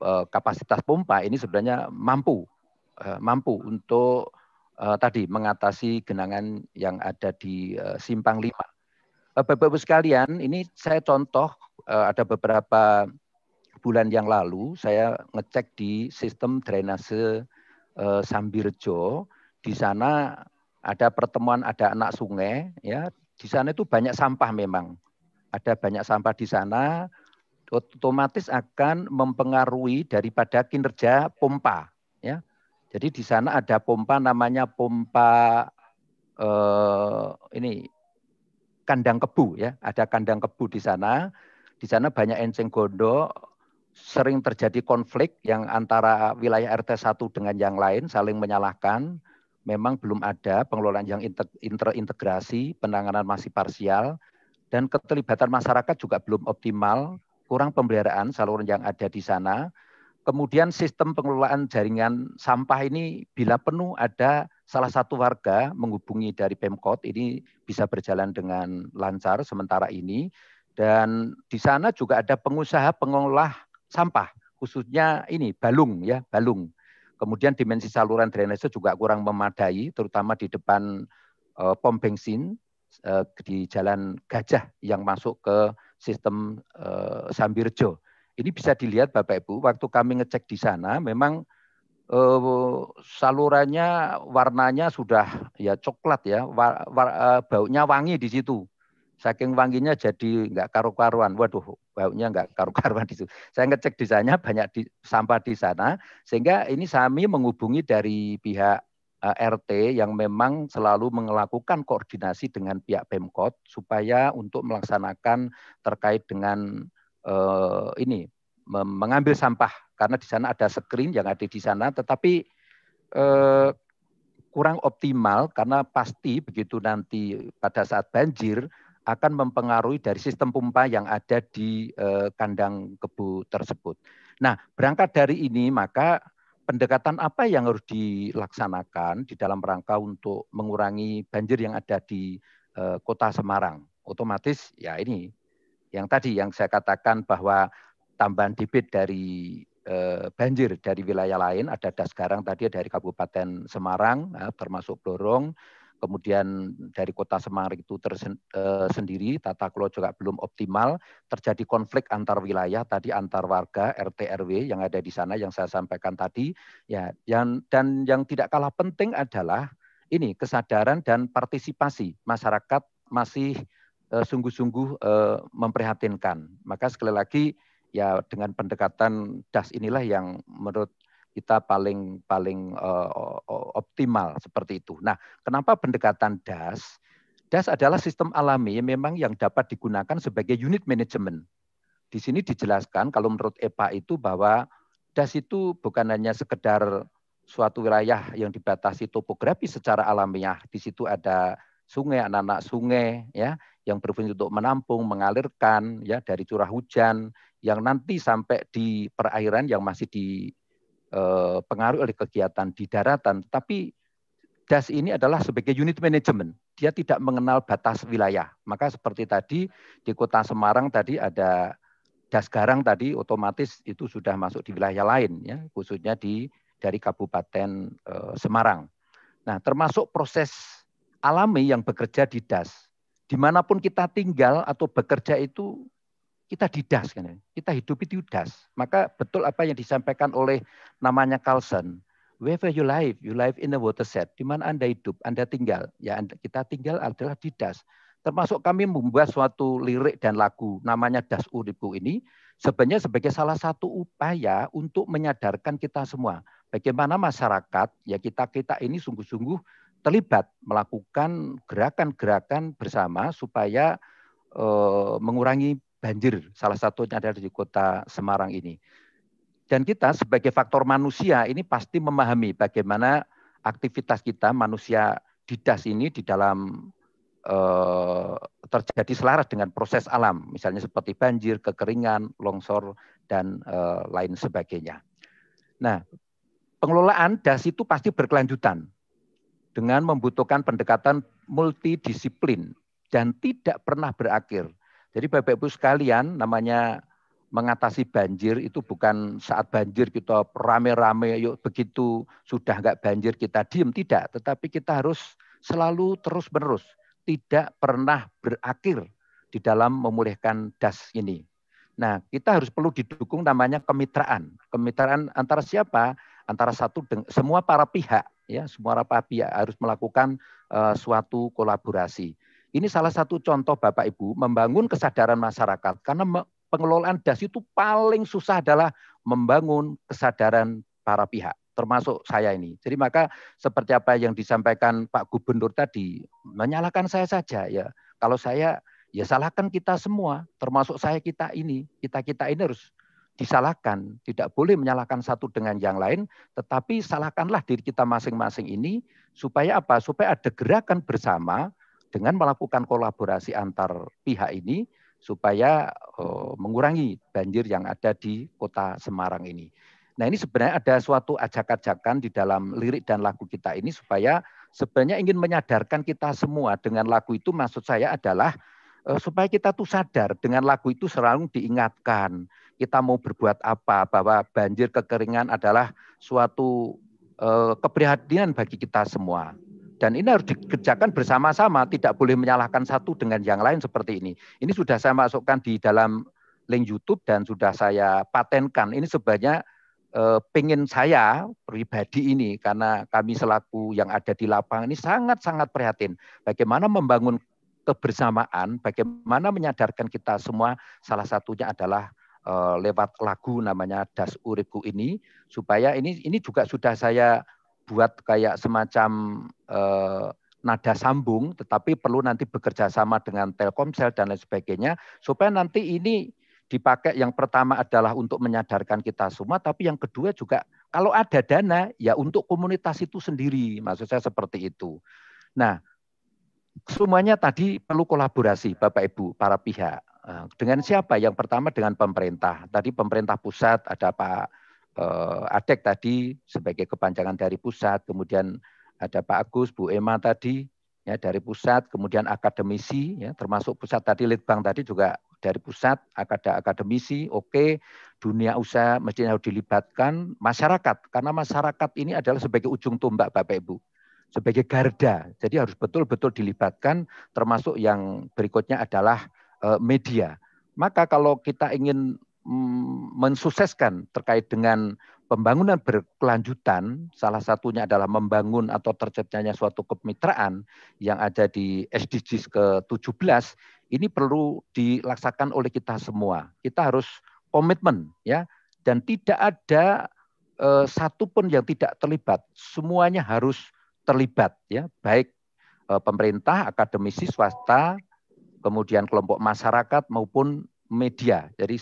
eh, kapasitas pompa ini sebenarnya mampu eh, mampu untuk eh, tadi mengatasi genangan yang ada di simpang Lima. bapak bapak sekalian, ini saya contoh ada beberapa bulan yang lalu saya ngecek di sistem drainase Sambirjo. Di sana ada pertemuan ada anak sungai ya di sana itu banyak sampah memang. Ada banyak sampah di sana, otomatis akan mempengaruhi daripada kinerja pompa. Ya. Jadi di sana ada pompa namanya pompa eh, ini kandang kebu ya, ada kandang kebu di sana. Di sana banyak enceng gondok, sering terjadi konflik yang antara wilayah RT 1 dengan yang lain saling menyalahkan memang belum ada pengelolaan yang interintegrasi, penanganan masih parsial, dan keterlibatan masyarakat juga belum optimal, kurang pemeliharaan saluran yang ada di sana. Kemudian sistem pengelolaan jaringan sampah ini bila penuh ada salah satu warga menghubungi dari Pemkot ini bisa berjalan dengan lancar sementara ini dan di sana juga ada pengusaha pengolah sampah khususnya ini balung ya balung Kemudian dimensi saluran drainase juga kurang memadai, terutama di depan uh, pom bensin uh, di Jalan Gajah yang masuk ke sistem uh, eh, Sambirjo. Ini bisa dilihat Bapak Ibu, waktu kami ngecek di sana memang uh, salurannya warnanya sudah ya coklat ya, war, war, uh, baunya wangi di situ. Saking wanginya jadi nggak karu-karuan. Waduh, baunya nggak karu-karuan di situ. Saya ngecek desanya banyak di, sampah di sana, sehingga ini Sami menghubungi dari pihak eh, RT yang memang selalu melakukan koordinasi dengan pihak Pemkot supaya untuk melaksanakan terkait dengan uh, ini mengambil sampah karena di sana ada screen yang ada di sana tetapi uh, kurang optimal karena pasti begitu nanti pada saat banjir akan mempengaruhi dari sistem pompa yang ada di eh, kandang kebu tersebut. Nah, berangkat dari ini maka pendekatan apa yang harus dilaksanakan di dalam rangka untuk mengurangi banjir yang ada di eh, Kota Semarang? Otomatis ya ini yang tadi yang saya katakan bahwa tambahan debit dari eh, banjir dari wilayah lain ada Dasgarang tadi dari Kabupaten Semarang termasuk Blorong Kemudian dari kota Semarang itu tersendiri eh, tata kelola juga belum optimal, terjadi konflik antar wilayah tadi antar warga RT RW yang ada di sana yang saya sampaikan tadi ya yang dan yang tidak kalah penting adalah ini kesadaran dan partisipasi masyarakat masih eh, sungguh-sungguh eh, memprihatinkan. Maka sekali lagi ya dengan pendekatan das inilah yang menurut kita paling paling uh, optimal seperti itu. Nah, kenapa pendekatan DAS? DAS adalah sistem alami yang memang yang dapat digunakan sebagai unit manajemen. Di sini dijelaskan kalau menurut EPA itu bahwa DAS itu bukan hanya sekedar suatu wilayah yang dibatasi topografi secara alamiah. Di situ ada sungai, anak-anak sungai ya yang berfungsi untuk menampung, mengalirkan ya dari curah hujan yang nanti sampai di perairan yang masih di Eh, pengaruh oleh kegiatan di daratan, tapi DAS ini adalah sebagai unit manajemen. Dia tidak mengenal batas wilayah. Maka seperti tadi di kota Semarang tadi ada DAS Garang tadi otomatis itu sudah masuk di wilayah lain ya, khususnya di dari Kabupaten e, Semarang. Nah, termasuk proses alami yang bekerja di DAS. Dimanapun kita tinggal atau bekerja itu kita didas kan ya. kita hidup itu didas. maka betul apa yang disampaikan oleh namanya Carlson wherever you live you live in a watershed di mana anda hidup anda tinggal ya kita tinggal adalah didas termasuk kami membuat suatu lirik dan lagu namanya das uripu ini sebenarnya sebagai salah satu upaya untuk menyadarkan kita semua bagaimana masyarakat ya kita kita ini sungguh-sungguh terlibat melakukan gerakan-gerakan bersama supaya eh, mengurangi banjir, salah satunya ada di kota Semarang ini. Dan kita sebagai faktor manusia ini pasti memahami bagaimana aktivitas kita manusia didas ini di dalam eh, terjadi selaras dengan proses alam, misalnya seperti banjir, kekeringan, longsor, dan eh, lain sebagainya. Nah, pengelolaan das itu pasti berkelanjutan dengan membutuhkan pendekatan multidisiplin dan tidak pernah berakhir jadi Bapak Ibu sekalian, namanya mengatasi banjir itu bukan saat banjir kita rame-rame, yuk begitu sudah enggak banjir kita diem, tidak. Tetapi kita harus selalu terus-menerus, tidak pernah berakhir di dalam memulihkan das ini. Nah, kita harus perlu didukung namanya kemitraan. Kemitraan antara siapa? Antara satu dengan semua para pihak ya, semua para pihak harus melakukan uh, suatu kolaborasi. Ini salah satu contoh Bapak Ibu membangun kesadaran masyarakat karena pengelolaan das itu paling susah adalah membangun kesadaran para pihak termasuk saya ini. Jadi maka seperti apa yang disampaikan Pak Gubernur tadi, menyalahkan saya saja ya. Kalau saya ya salahkan kita semua, termasuk saya kita ini. Kita-kita ini harus disalahkan, tidak boleh menyalahkan satu dengan yang lain, tetapi salahkanlah diri kita masing-masing ini supaya apa? Supaya ada gerakan bersama dengan melakukan kolaborasi antar pihak ini supaya uh, mengurangi banjir yang ada di kota Semarang ini. Nah ini sebenarnya ada suatu ajak-ajakan di dalam lirik dan lagu kita ini supaya sebenarnya ingin menyadarkan kita semua dengan lagu itu maksud saya adalah uh, supaya kita tuh sadar dengan lagu itu selalu diingatkan kita mau berbuat apa bahwa banjir kekeringan adalah suatu uh, keprihatinan bagi kita semua dan ini harus dikerjakan bersama-sama, tidak boleh menyalahkan satu dengan yang lain seperti ini. Ini sudah saya masukkan di dalam link YouTube dan sudah saya patenkan. Ini sebenarnya eh, pengen saya pribadi ini karena kami selaku yang ada di lapangan ini sangat-sangat prihatin. Bagaimana membangun kebersamaan, bagaimana menyadarkan kita semua salah satunya adalah eh, lewat lagu namanya Das Uriku ini supaya ini ini juga sudah saya buat kayak semacam eh, nada sambung, tetapi perlu nanti bekerja sama dengan Telkomsel dan lain sebagainya, supaya nanti ini dipakai yang pertama adalah untuk menyadarkan kita semua, tapi yang kedua juga kalau ada dana ya untuk komunitas itu sendiri, maksud saya seperti itu. Nah, semuanya tadi perlu kolaborasi Bapak Ibu para pihak. Eh, dengan siapa? Yang pertama dengan pemerintah. Tadi pemerintah pusat ada Pak Eh, Adek tadi sebagai kepanjangan dari pusat, kemudian ada Pak Agus, Bu Ema tadi ya dari pusat, kemudian akademisi ya termasuk pusat tadi Litbang tadi juga dari pusat, ada akademisi, oke, dunia usaha mestinya harus dilibatkan, masyarakat karena masyarakat ini adalah sebagai ujung tombak Bapak Ibu sebagai garda. Jadi harus betul-betul dilibatkan termasuk yang berikutnya adalah eh, media. Maka kalau kita ingin Mm, mensukseskan terkait dengan pembangunan berkelanjutan, salah satunya adalah membangun atau terciptanya suatu kemitraan yang ada di SDGs ke-17, ini perlu dilaksanakan oleh kita semua. Kita harus komitmen ya dan tidak ada satu eh, satupun yang tidak terlibat. Semuanya harus terlibat ya, baik eh, pemerintah, akademisi, swasta, kemudian kelompok masyarakat maupun media. Jadi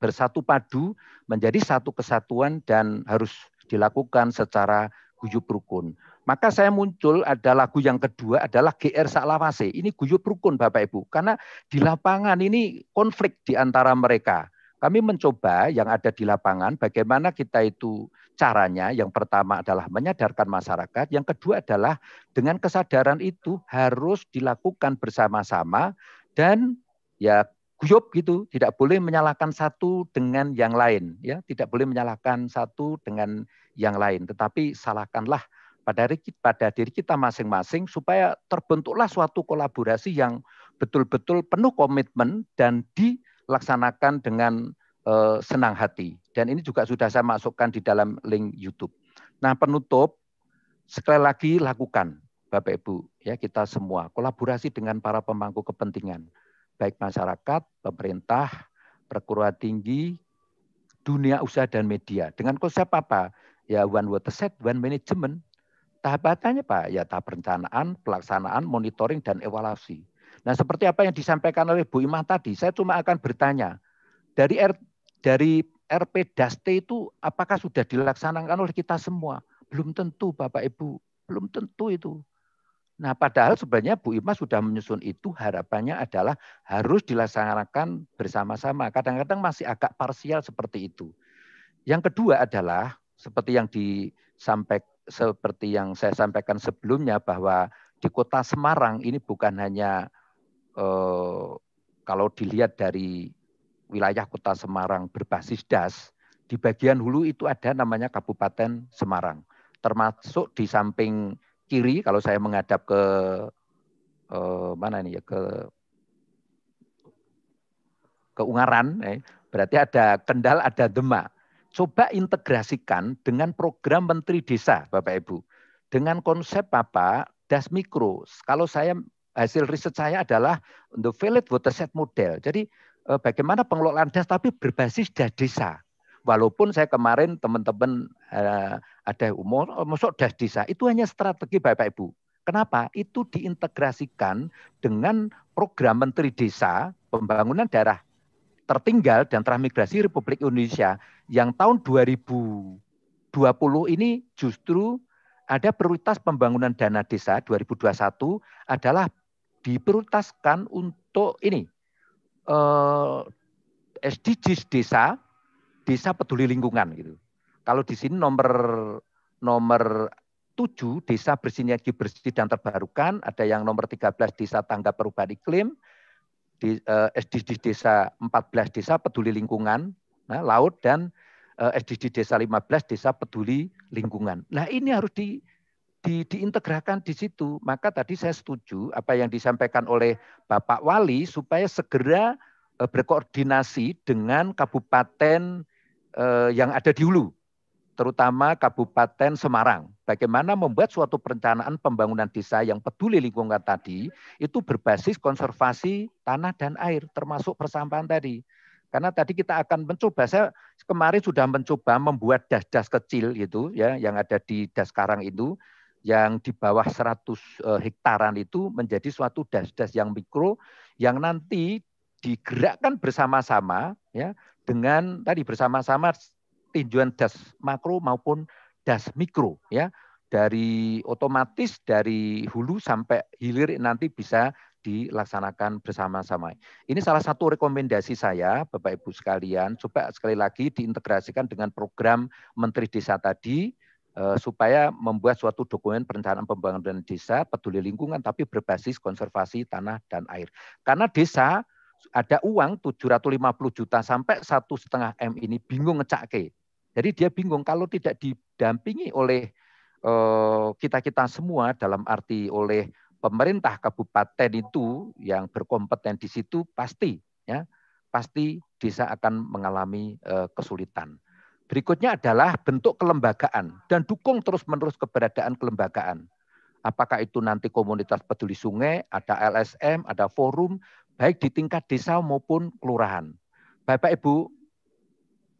bersatu padu menjadi satu kesatuan dan harus dilakukan secara guyub rukun. Maka saya muncul ada lagu yang kedua adalah GR Saklawase. Ini guyub rukun Bapak Ibu. Karena di lapangan ini konflik di antara mereka. Kami mencoba yang ada di lapangan bagaimana kita itu caranya. Yang pertama adalah menyadarkan masyarakat. Yang kedua adalah dengan kesadaran itu harus dilakukan bersama-sama dan ya guyup gitu, tidak boleh menyalahkan satu dengan yang lain, ya, tidak boleh menyalahkan satu dengan yang lain, tetapi salahkanlah pada diri, pada diri kita masing-masing supaya terbentuklah suatu kolaborasi yang betul-betul penuh komitmen dan dilaksanakan dengan eh, senang hati. Dan ini juga sudah saya masukkan di dalam link YouTube. Nah, penutup sekali lagi lakukan Bapak Ibu ya kita semua kolaborasi dengan para pemangku kepentingan baik masyarakat, pemerintah, perguruan tinggi, dunia usaha dan media. Dengan konsep apa? Ya one water set, one management. Tahapannya Pak, ya tahap perencanaan, pelaksanaan, monitoring dan evaluasi. Nah, seperti apa yang disampaikan oleh Bu Imah tadi, saya cuma akan bertanya dari R, dari RP DASTE itu apakah sudah dilaksanakan oleh kita semua? Belum tentu Bapak Ibu, belum tentu itu. Nah, padahal sebenarnya Bu Ima sudah menyusun itu harapannya adalah harus dilaksanakan bersama-sama. Kadang-kadang masih agak parsial seperti itu. Yang kedua adalah seperti yang disampaikan seperti yang saya sampaikan sebelumnya bahwa di kota Semarang ini bukan hanya eh, kalau dilihat dari wilayah kota Semarang berbasis das, di bagian hulu itu ada namanya Kabupaten Semarang. Termasuk di samping kiri kalau saya menghadap ke eh, mana nih ya ke ke Ungaran, eh, berarti ada Kendal, ada Demak. Coba integrasikan dengan program Menteri Desa, Bapak Ibu. Dengan konsep apa? Das mikro. Kalau saya hasil riset saya adalah untuk village water set model. Jadi eh, bagaimana pengelolaan das tapi berbasis das desa. Walaupun saya kemarin teman-teman eh, ada umur, oh, masuk desa. Itu hanya strategi Bapak Ibu. Kenapa? Itu diintegrasikan dengan program Menteri Desa Pembangunan Daerah Tertinggal dan Transmigrasi Republik Indonesia yang tahun 2020 ini justru ada prioritas pembangunan dana desa 2021 adalah diprioritaskan untuk ini eh, SDGs desa, desa peduli lingkungan gitu. Kalau di sini nomor nomor 7 desa bersinergi bersih dan terbarukan, ada yang nomor 13 desa tanggap perubahan iklim, di eh, SDG desa 14 desa peduli lingkungan, nah, laut dan eh, SDG desa 15 desa peduli lingkungan. Nah, ini harus di di, diintegrakan di situ. Maka tadi saya setuju apa yang disampaikan oleh Bapak Wali supaya segera eh, berkoordinasi dengan kabupaten eh, yang ada di hulu terutama Kabupaten Semarang. Bagaimana membuat suatu perencanaan pembangunan desa yang peduli lingkungan tadi itu berbasis konservasi tanah dan air termasuk persampahan tadi. Karena tadi kita akan mencoba saya kemarin sudah mencoba membuat das-das kecil gitu ya yang ada di das karang itu yang di bawah 100 eh, hektaran itu menjadi suatu das-das yang mikro yang nanti digerakkan bersama-sama ya dengan tadi bersama-sama tujuan das makro maupun das mikro ya dari otomatis dari hulu sampai hilir nanti bisa dilaksanakan bersama-sama. Ini salah satu rekomendasi saya Bapak Ibu sekalian, coba sekali lagi diintegrasikan dengan program Menteri Desa tadi eh, supaya membuat suatu dokumen perencanaan pembangunan desa peduli lingkungan tapi berbasis konservasi tanah dan air. Karena desa ada uang 750 juta sampai satu setengah M ini bingung ngecake. Jadi dia bingung kalau tidak didampingi oleh eh, kita-kita semua dalam arti oleh pemerintah kabupaten itu yang berkompeten di situ pasti ya pasti desa akan mengalami eh, kesulitan. Berikutnya adalah bentuk kelembagaan dan dukung terus-menerus keberadaan kelembagaan. Apakah itu nanti komunitas peduli sungai, ada LSM, ada forum, baik di tingkat desa maupun kelurahan. Bapak Ibu,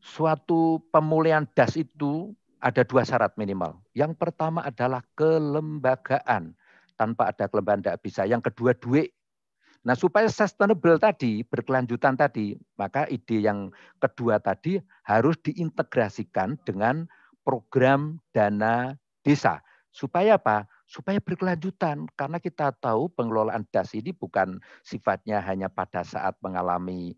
suatu pemulihan das itu ada dua syarat minimal. Yang pertama adalah kelembagaan. Tanpa ada kelembagaan tidak bisa. Yang kedua duit. Nah supaya sustainable tadi, berkelanjutan tadi, maka ide yang kedua tadi harus diintegrasikan dengan program dana desa. Supaya apa? Supaya berkelanjutan. Karena kita tahu pengelolaan das ini bukan sifatnya hanya pada saat mengalami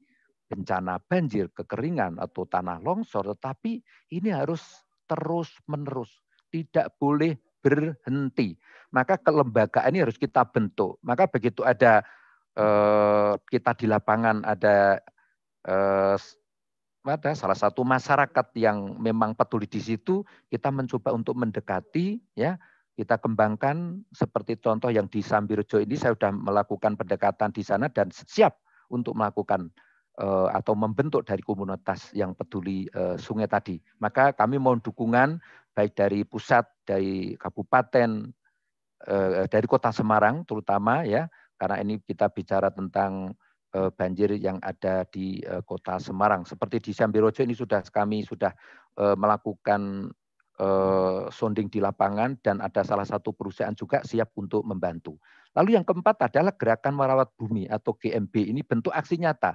bencana banjir, kekeringan atau tanah longsor, tetapi ini harus terus-menerus, tidak boleh berhenti. Maka kelembagaan ini harus kita bentuk. Maka begitu ada eh, kita di lapangan ada eh, salah satu masyarakat yang memang peduli di situ, kita mencoba untuk mendekati ya, kita kembangkan seperti contoh yang di Sambirjo ini saya sudah melakukan pendekatan di sana dan siap untuk melakukan Eh, atau membentuk dari komunitas yang peduli eh, sungai tadi. Maka kami mohon dukungan baik dari pusat, dari kabupaten, eh, dari kota Semarang terutama ya, karena ini kita bicara tentang banjir yang ada di kota Semarang. Seperti di Sambirojo ini sudah kami sudah melakukan sonding di lapangan dan ada salah satu perusahaan juga siap untuk membantu. Lalu yang keempat adalah gerakan merawat bumi atau GMB ini bentuk aksi nyata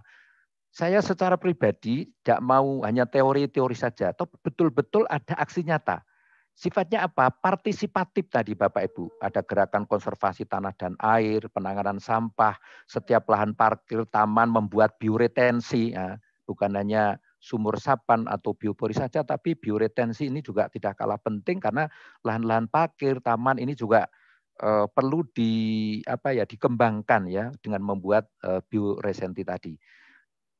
saya secara pribadi tidak mau hanya teori-teori saja, atau betul-betul ada aksi nyata. Sifatnya apa? Partisipatif tadi Bapak Ibu. Ada gerakan konservasi tanah dan air, penanganan sampah, setiap lahan parkir, taman membuat bioretensi. Ya. Bukan hanya sumur sapan atau biopori saja, tapi bioretensi ini juga tidak kalah penting karena lahan-lahan parkir, taman ini juga uh, perlu di apa ya dikembangkan ya dengan membuat uh, eh, bioresenti tadi.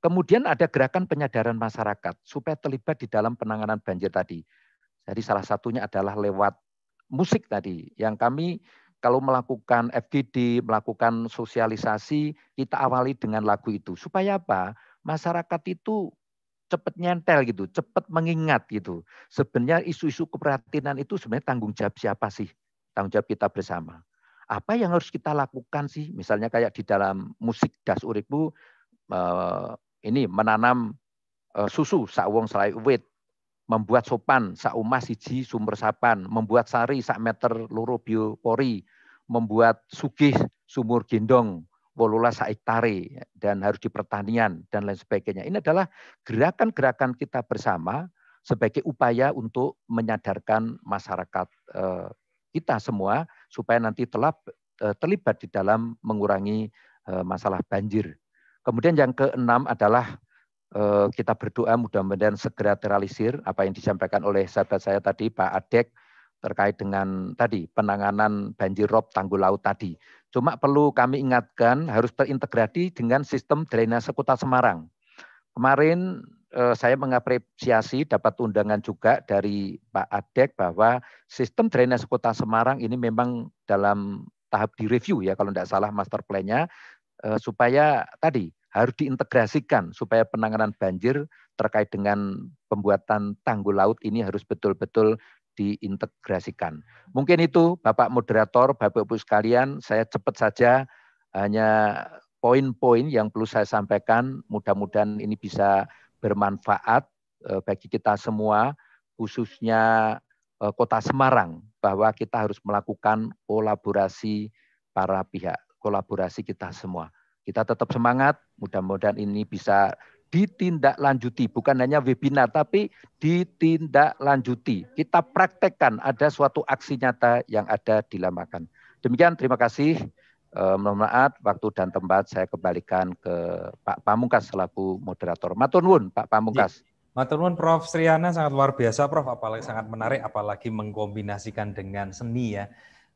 Kemudian ada gerakan penyadaran masyarakat supaya terlibat di dalam penanganan banjir tadi. Jadi salah satunya adalah lewat musik tadi yang kami kalau melakukan FGD, melakukan sosialisasi, kita awali dengan lagu itu. Supaya apa? Masyarakat itu cepat nyentel gitu, cepat mengingat gitu. Sebenarnya isu-isu keprihatinan itu sebenarnya tanggung jawab siapa sih? Tanggung jawab kita bersama. Apa yang harus kita lakukan sih? Misalnya kayak di dalam musik Das Uribu, eh, ini menanam uh, susu wong selai uwit, membuat sopan umah siji sumber sapan, membuat sari sak meter loro biopori, membuat sugih sumur gendong wolulas hektare dan harus di pertanian dan lain sebagainya. Ini adalah gerakan-gerakan kita bersama sebagai upaya untuk menyadarkan masyarakat eh, kita semua supaya nanti telah eh, terlibat di dalam mengurangi masalah banjir Kemudian yang keenam adalah eh, kita berdoa mudah-mudahan segera teralisir apa yang disampaikan oleh sahabat saya tadi Pak Adek terkait dengan tadi penanganan banjir rob tanggul laut tadi. Cuma perlu kami ingatkan harus terintegrasi dengan sistem drainase Kota Semarang. Kemarin eh, saya mengapresiasi dapat undangan juga dari Pak Adek bahwa sistem drainase Kota Semarang ini memang dalam tahap direview ya kalau tidak salah master plan-nya Eh, supaya tadi harus diintegrasikan supaya penanganan banjir terkait dengan pembuatan tanggul laut ini harus betul-betul diintegrasikan. Mungkin itu Bapak moderator, Bapak Ibu sekalian, saya cepat saja hanya poin-poin yang perlu saya sampaikan. Mudah-mudahan ini bisa bermanfaat eh, bagi kita semua, khususnya eh, Kota Semarang, bahwa kita harus melakukan kolaborasi para pihak kolaborasi kita semua. Kita tetap semangat, mudah-mudahan ini bisa ditindaklanjuti, bukan hanya webinar, tapi ditindaklanjuti. Kita praktekkan ada suatu aksi nyata yang ada di Lamakan. Demikian, terima kasih. Eh, mohon maaf, waktu dan tempat saya kembalikan ke Pak Pamungkas selaku moderator. Matur Pak Pamungkas. Ya. Prof Sriana sangat luar biasa Prof, apalagi sangat menarik apalagi mengkombinasikan dengan seni ya.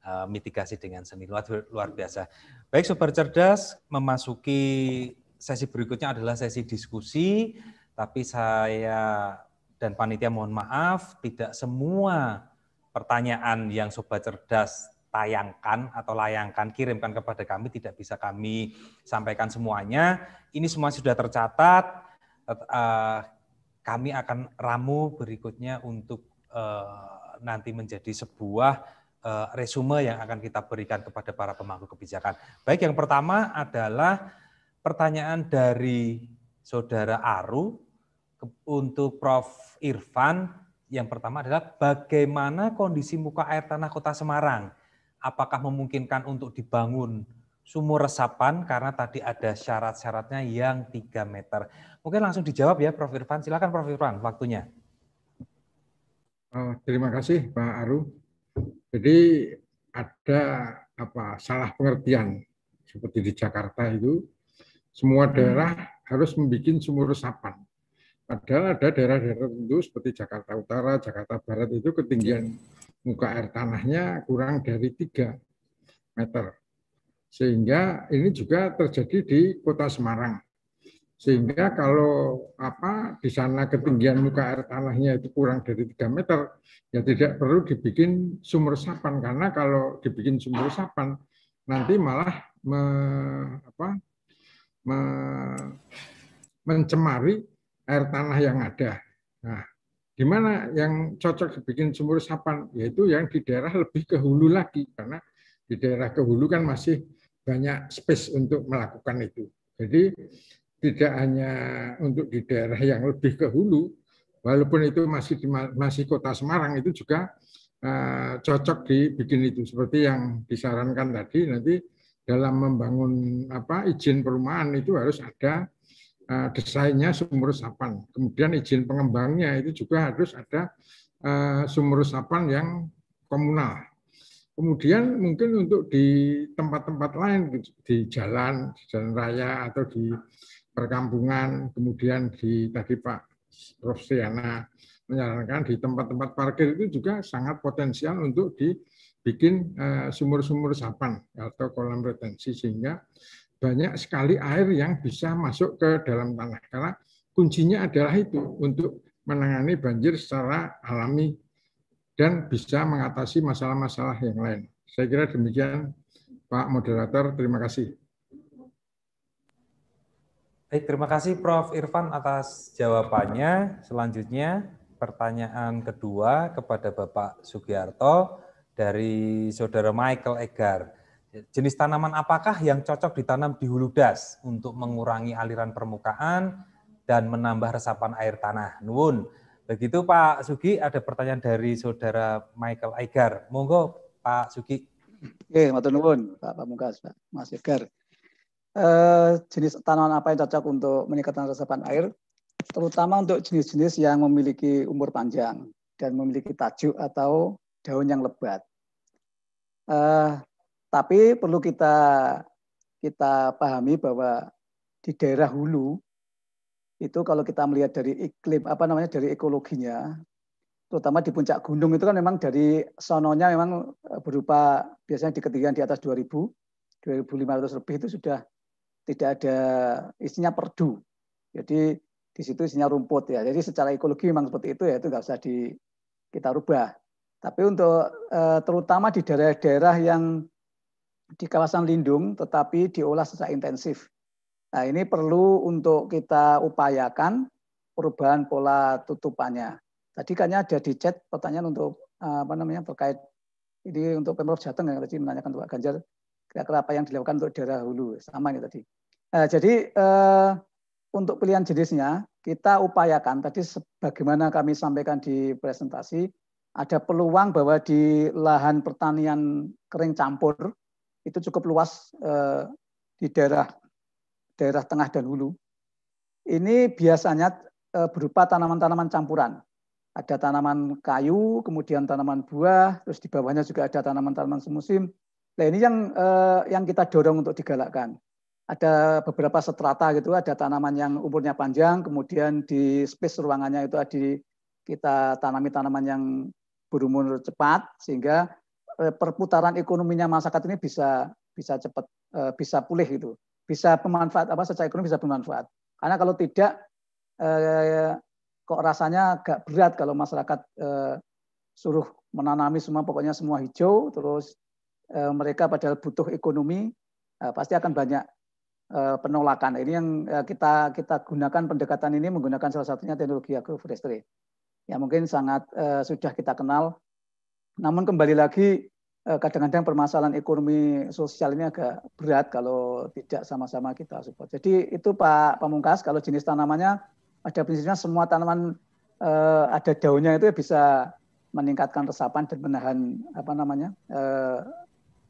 Eh, mitigasi dengan seni luar luar biasa. Baik super cerdas memasuki sesi berikutnya adalah sesi diskusi, tapi saya dan panitia mohon maaf tidak semua pertanyaan yang sobat cerdas tayangkan atau layangkan kirimkan kepada kami tidak bisa kami sampaikan semuanya. Ini semua sudah tercatat. Eh, kami akan ramu berikutnya untuk eh, nanti menjadi sebuah Eh, resume yang akan kita berikan kepada para pemangku kebijakan. Baik, yang pertama adalah pertanyaan dari Saudara Aru untuk Prof. Irfan. Yang pertama adalah bagaimana kondisi muka air tanah Kota Semarang? Apakah memungkinkan untuk dibangun sumur resapan karena tadi ada syarat-syaratnya yang 3 meter. Mungkin langsung dijawab ya Prof. Irfan. Silakan Prof. Irfan, waktunya. Eh, terima kasih Pak Aru. Jadi ada apa salah pengertian seperti di Jakarta itu semua hmm. daerah harus membuat sumur resapan. Padahal ada daerah-daerah tertentu seperti Jakarta Utara, Jakarta Barat itu ketinggian muka air tanahnya kurang dari 3 meter. Sehingga ini juga terjadi di kota Semarang. Sehingga kalau apa di sana ketinggian muka air tanahnya itu kurang dari 3 meter, ya tidak perlu dibikin sumur sapan karena kalau dibikin sumur sapan nanti malah me, apa, me, mencemari air tanah yang ada. Nah, di mana yang cocok dibikin sumur sapan yaitu yang di daerah lebih ke hulu lagi karena di daerah ke hulu kan masih banyak space untuk melakukan itu. Jadi tidak hanya untuk di daerah yang lebih ke hulu, walaupun itu masih di, masih kota Semarang itu juga uh, cocok dibikin itu seperti yang disarankan tadi nanti dalam membangun apa izin perumahan itu harus ada uh, desainnya sumur resapan. Kemudian izin pengembangnya itu juga harus ada uh, sumur resapan yang komunal. Kemudian mungkin untuk di tempat-tempat lain di jalan, di jalan raya atau di perkampungan, kemudian di tadi Pak Prof. Siana menyarankan di tempat-tempat parkir itu juga sangat potensial untuk dibikin eh, sumur-sumur sapan atau kolam retensi sehingga banyak sekali air yang bisa masuk ke dalam tanah karena kuncinya adalah itu untuk menangani banjir secara alami dan bisa mengatasi masalah-masalah yang lain. Saya kira demikian Pak Moderator, terima kasih. Baik, terima kasih Prof. Irfan atas jawabannya. Selanjutnya pertanyaan kedua kepada Bapak Sugiarto dari Saudara Michael Egar. Jenis tanaman apakah yang cocok ditanam di hulu das untuk mengurangi aliran permukaan dan menambah resapan air tanah? Nuwun. Begitu Pak Sugi, ada pertanyaan dari Saudara Michael Egar. Monggo Pak Sugi. Oke, Pak nuwun Pak Mungkas, Pak Mas Egar. Eh, jenis tanaman apa yang cocok untuk meningkatkan resapan air, terutama untuk jenis-jenis yang memiliki umur panjang dan memiliki tajuk atau daun yang lebat. Uh, tapi perlu kita kita pahami bahwa di daerah hulu itu kalau kita melihat dari iklim apa namanya dari ekologinya terutama di puncak gunung itu kan memang dari sononya memang eh, berupa biasanya di ketinggian di atas 2000 2500 lebih itu sudah tidak ada isinya perdu. Jadi di situ isinya rumput ya. Jadi secara ekologi memang seperti itu ya, itu nggak usah di kita rubah. Tapi untuk eh, terutama di daerah-daerah yang di kawasan lindung tetapi diolah secara intensif. Nah, ini perlu untuk kita upayakan perubahan pola tutupannya. Tadi kan ada di chat pertanyaan untuk eh, apa namanya terkait ini untuk Pemprov Jateng yang tadi menanyakan Pak Ganjar kira-kira apa yang dilakukan untuk daerah hulu sama ini tadi. Nah, jadi eh, untuk pilihan jenisnya kita upayakan tadi sebagaimana kami sampaikan di presentasi ada peluang bahwa di lahan pertanian kering campur itu cukup luas eh, di daerah daerah tengah dan hulu. Ini biasanya eh, berupa tanaman-tanaman campuran. Ada tanaman kayu, kemudian tanaman buah, terus di bawahnya juga ada tanaman-tanaman semusim. Nah ini yang eh, yang kita dorong untuk digalakkan ada beberapa strata gitu, ada tanaman yang umurnya panjang, kemudian di space ruangannya itu ada kita tanami tanaman yang berumur cepat sehingga eh, perputaran ekonominya masyarakat ini bisa bisa cepat eh, bisa pulih gitu, bisa pemanfaat apa secara ekonomi bisa bermanfaat. Karena kalau tidak eh, kok rasanya agak berat kalau masyarakat suruh menanami semua pokoknya semua hijau terus mereka padahal butuh ekonomi pasti akan banyak Eh, penolakan. Ini yang eh, kita kita gunakan pendekatan ini menggunakan salah satunya teknologi agroforestry. Ya mungkin sangat eh, sudah kita kenal. Namun kembali lagi eh, kadang-kadang eh, permasalahan ekonomi sosial ini agak berat kalau tidak sama-sama kita support. Jadi itu Pak Pamungkas kalau jenis tanamannya ada prinsipnya semua tanaman eh, ada daunnya itu bisa meningkatkan resapan dan menahan apa namanya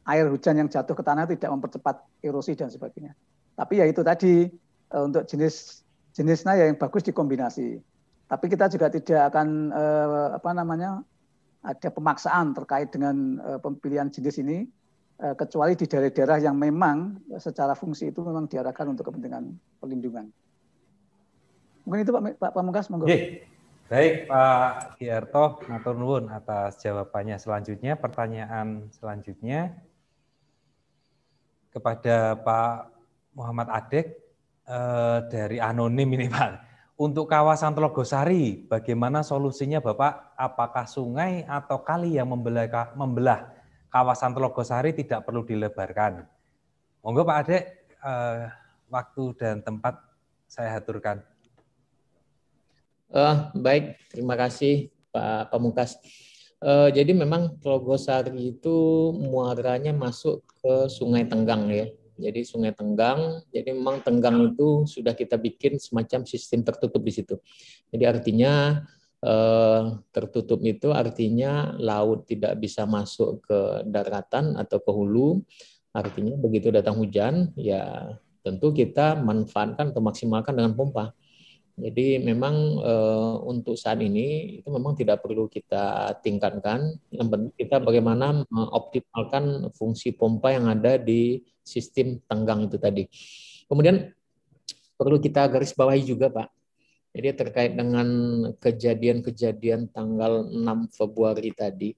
air hujan yang jatuh ke tanah tidak mempercepat erosi dan sebagainya. Tapi ya itu tadi eh, untuk jenis jenisnya yang bagus dikombinasi. Tapi kita juga tidak akan eh, apa namanya ada pemaksaan terkait dengan eh, pemilihan jenis ini kecuali di daerah-daerah yang memang secara fungsi itu memang diarahkan untuk kepentingan perlindungan. Mungkin itu Pak, Pak Pamungkas, monggo. Yeah. Baik Pak Kiarto matur nuwun atas jawabannya. Selanjutnya pertanyaan selanjutnya kepada Pak Muhammad Adek eh, dari anonim ini *laughs* Pak. Untuk kawasan Telogosari, bagaimana solusinya Bapak? Apakah sungai atau kali yang membelah, membelah kawasan Telogosari tidak perlu dilebarkan? Monggo Pak Adek, eh, waktu dan tempat saya aturkan. Uh, eh, baik, terima kasih Pak Pamungkas. Uh, jadi memang Telogosari itu muaranya masuk ke Sungai Tenggang ya jadi Sungai Tenggang. Jadi memang Tenggang itu sudah kita bikin semacam sistem tertutup di situ. Jadi artinya eh, tertutup itu artinya laut tidak bisa masuk ke daratan atau ke hulu. Artinya begitu datang hujan, ya tentu kita manfaatkan atau maksimalkan dengan pompa. Jadi memang e, untuk saat ini itu memang tidak perlu kita tingkatkan. Yang penting kita bagaimana mengoptimalkan fungsi pompa yang ada di sistem tenggang itu tadi. Kemudian perlu kita garis bawahi juga Pak. Jadi terkait dengan kejadian-kejadian tanggal 6 Februari tadi.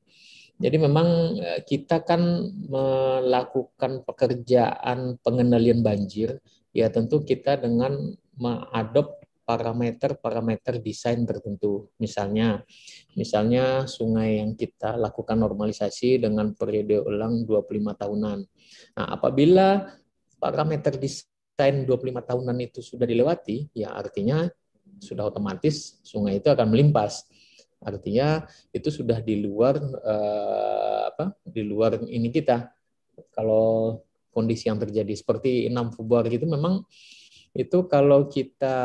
Jadi memang eh, kita kan melakukan pekerjaan pengendalian banjir, ya tentu kita dengan mengadop parameter-parameter desain tertentu. Misalnya, misalnya sungai yang kita lakukan normalisasi dengan periode ulang 25 tahunan. Nah, apabila parameter desain 25 tahunan itu sudah dilewati, ya artinya sudah otomatis sungai itu akan melimpas. Artinya itu sudah di luar eh, apa? di luar ini kita. Kalau kondisi yang terjadi seperti 6 Februari itu memang itu kalau kita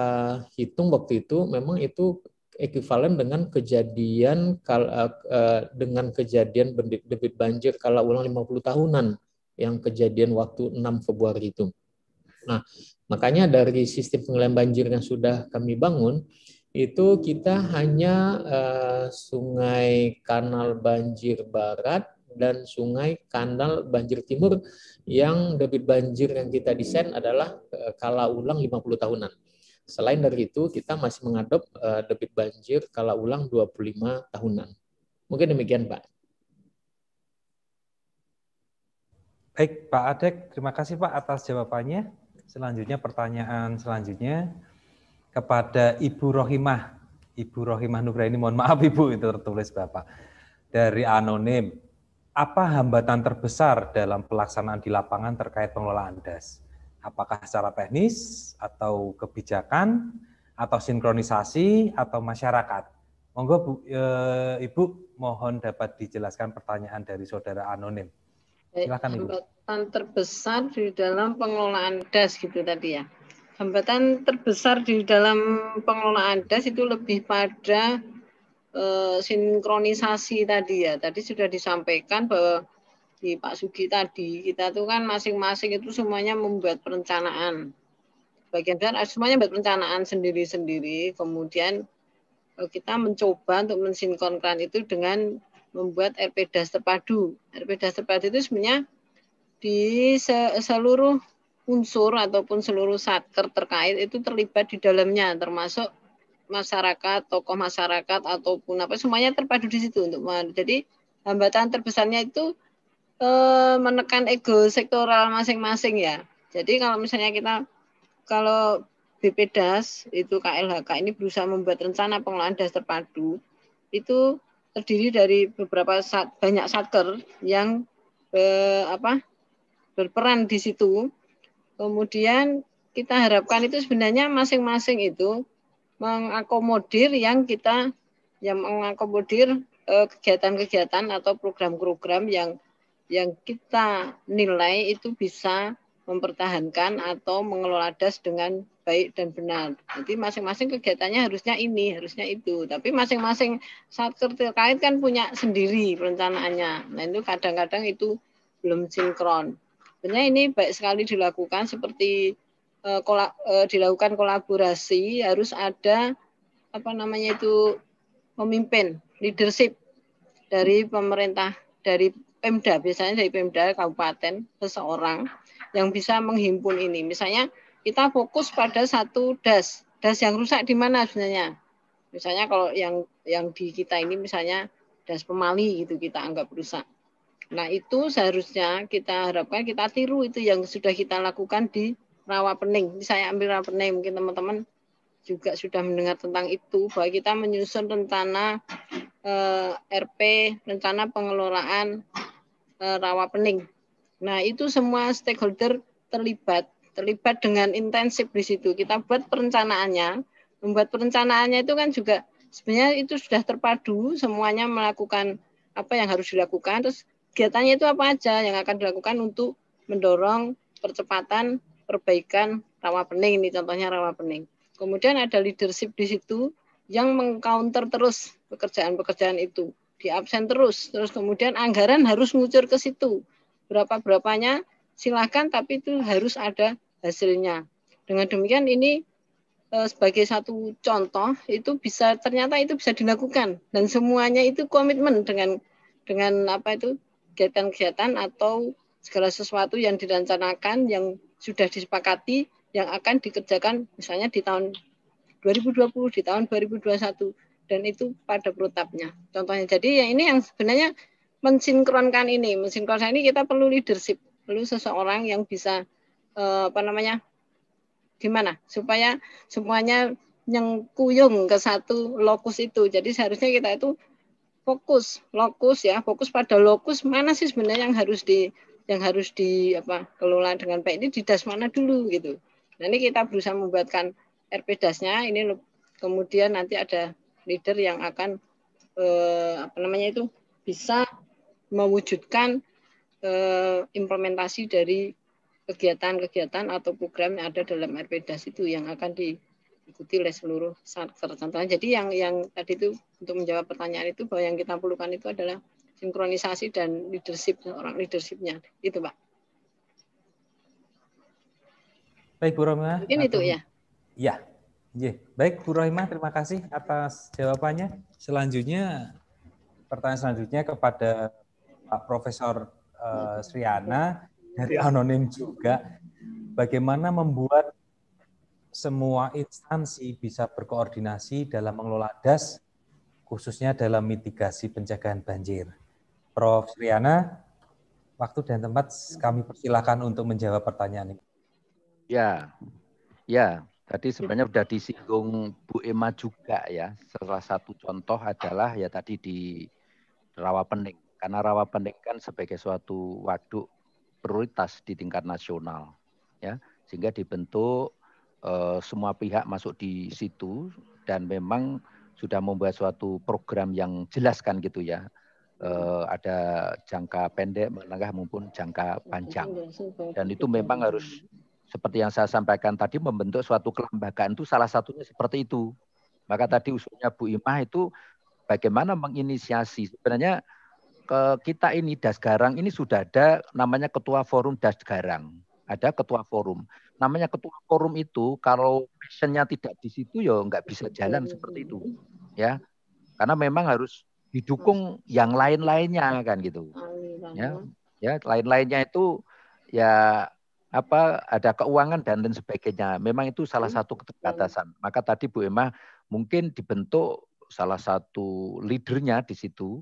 hitung waktu itu memang itu ekuivalen dengan kejadian eh, dengan kejadian debit banjir kalau ulang 50 tahunan yang kejadian waktu 6 Februari itu. Nah, makanya dari sistem pengelolaan banjir yang sudah kami bangun itu kita hanya eh, sungai kanal banjir barat dan sungai kanal banjir timur yang debit banjir yang kita desain adalah eh, kala ulang 50 tahunan. Selain dari itu, kita masih mengadop eh, debit banjir kala ulang 25 tahunan. Mungkin demikian, Pak. Baik, Pak Adek, terima kasih Pak atas jawabannya. Selanjutnya pertanyaan selanjutnya kepada Ibu Rohimah. Ibu Rohimah Nugra ini mohon maaf Ibu itu tertulis Bapak. Dari anonim apa hambatan terbesar dalam pelaksanaan di lapangan terkait pengelolaan das? Apakah secara teknis atau kebijakan atau sinkronisasi atau masyarakat? Monggo Bu, e, Ibu mohon dapat dijelaskan pertanyaan dari saudara anonim. Silakan Ibu. Hambatan terbesar di dalam pengelolaan das gitu tadi ya. Hambatan terbesar di dalam pengelolaan das itu lebih pada Eh, sinkronisasi tadi ya. Tadi sudah disampaikan bahwa di Pak Sugi tadi kita tuh kan masing-masing itu semuanya membuat perencanaan. Bagian besar semuanya buat perencanaan sendiri-sendiri. Kemudian eh, kita mencoba untuk mensinkronkan itu dengan membuat RPDAS terpadu. RPDAS terpadu itu sebenarnya di seluruh unsur ataupun seluruh satker terkait itu terlibat di dalamnya termasuk masyarakat, tokoh masyarakat ataupun apa semuanya terpadu di situ untuk jadi hambatan terbesarnya itu eh, menekan ego sektoral masing-masing ya. Jadi kalau misalnya kita kalau BPDAS itu KLHK ini berusaha membuat rencana pengelolaan das terpadu itu terdiri dari beberapa sat, banyak satker yang eh, apa berperan di situ. Kemudian kita harapkan itu sebenarnya masing-masing itu mengakomodir yang kita yang mengakomodir eh, kegiatan-kegiatan atau program-program yang yang kita nilai itu bisa mempertahankan atau mengelola das dengan baik dan benar. Jadi masing-masing kegiatannya harusnya ini, harusnya itu. Tapi masing-masing saat terkait kan punya sendiri perencanaannya. Nah itu kadang-kadang itu belum sinkron. Sebenarnya ini baik sekali dilakukan seperti Eh, eh, dilakukan kolaborasi harus ada apa namanya itu memimpin leadership dari pemerintah dari Pemda biasanya dari Pemda kabupaten seseorang yang bisa menghimpun ini misalnya kita fokus pada satu das das yang rusak di mana sebenarnya misalnya kalau yang yang di kita ini misalnya das pemali gitu kita anggap rusak Nah, itu seharusnya kita harapkan kita tiru itu yang sudah kita lakukan di rawa pening. Saya ambil rawa pening, mungkin teman-teman juga sudah mendengar tentang itu bahwa kita menyusun rencana eh, RP, rencana pengelolaan eh, rawa pening. Nah, itu semua stakeholder terlibat, terlibat dengan intensif di situ. Kita buat perencanaannya, membuat perencanaannya itu kan juga sebenarnya itu sudah terpadu, semuanya melakukan apa yang harus dilakukan, terus kegiatannya itu apa aja yang akan dilakukan untuk mendorong percepatan perbaikan rawa pening ini contohnya rawa pening. Kemudian ada leadership di situ yang mengcounter terus pekerjaan-pekerjaan itu di absen terus terus kemudian anggaran harus ngucur ke situ berapa berapanya silahkan tapi itu harus ada hasilnya dengan demikian ini eh, sebagai satu contoh itu bisa ternyata itu bisa dilakukan dan semuanya itu komitmen dengan dengan apa itu kegiatan-kegiatan atau segala sesuatu yang direncanakan yang sudah disepakati yang akan dikerjakan misalnya di tahun 2020, di tahun 2021 dan itu pada protapnya. Contohnya jadi ya ini yang sebenarnya mensinkronkan ini, mensinkronkan ini kita perlu leadership, perlu seseorang yang bisa eh, apa namanya? gimana? supaya semuanya yang kuyung ke satu lokus itu. Jadi seharusnya kita itu fokus, lokus ya, fokus pada lokus mana sih sebenarnya yang harus di yang harus di apa kelola dengan baik ini di das mana dulu gitu. Nah ini kita berusaha membuatkan RP dasnya ini kemudian nanti ada leader yang akan eh, apa namanya itu bisa mewujudkan eh, implementasi dari kegiatan-kegiatan atau program yang ada dalam RP das itu yang akan diikuti oleh seluruh peserta. Jadi yang yang tadi itu untuk menjawab pertanyaan itu bahwa yang kita perlukan itu adalah sinkronisasi dan leadership orang leadershipnya itu pak baik Bu Roma ini itu ya ya yeah. baik Bu Roma terima kasih atas jawabannya selanjutnya pertanyaan selanjutnya kepada Pak Profesor uh, Sriana dari anonim juga bagaimana membuat semua instansi bisa berkoordinasi dalam mengelola das khususnya dalam mitigasi pencegahan banjir. Prof. Riana, waktu dan tempat kami persilahkan untuk menjawab pertanyaan ini. Ya, ya. Tadi sebenarnya sudah disinggung Bu Ema juga ya. Salah satu contoh adalah ya tadi di Rawa Pening. Karena Rawa Pening kan sebagai suatu waduk prioritas di tingkat nasional. ya Sehingga dibentuk eh, semua pihak masuk di situ dan memang sudah membuat suatu program yang jelas kan gitu ya uh, ada jangka pendek, menengah maupun jangka panjang. Dan itu memang harus seperti yang saya sampaikan tadi membentuk suatu kelembagaan itu salah satunya seperti itu. Maka tadi usulnya Bu Imah itu bagaimana menginisiasi sebenarnya ke kita ini Dasgarang ini sudah ada namanya ketua forum Dasgarang. Ada ketua forum. Namanya ketua forum itu kalau passionnya tidak di situ ya nggak bisa jalan seperti itu. Ya. Karena memang harus didukung yang lain-lainnya kan gitu. Ya, ya lain-lainnya itu ya apa ada keuangan dan lain sebagainya. Memang itu salah hmm, satu keterbatasan. Maka tadi Bu Emma mungkin dibentuk salah satu leadernya di situ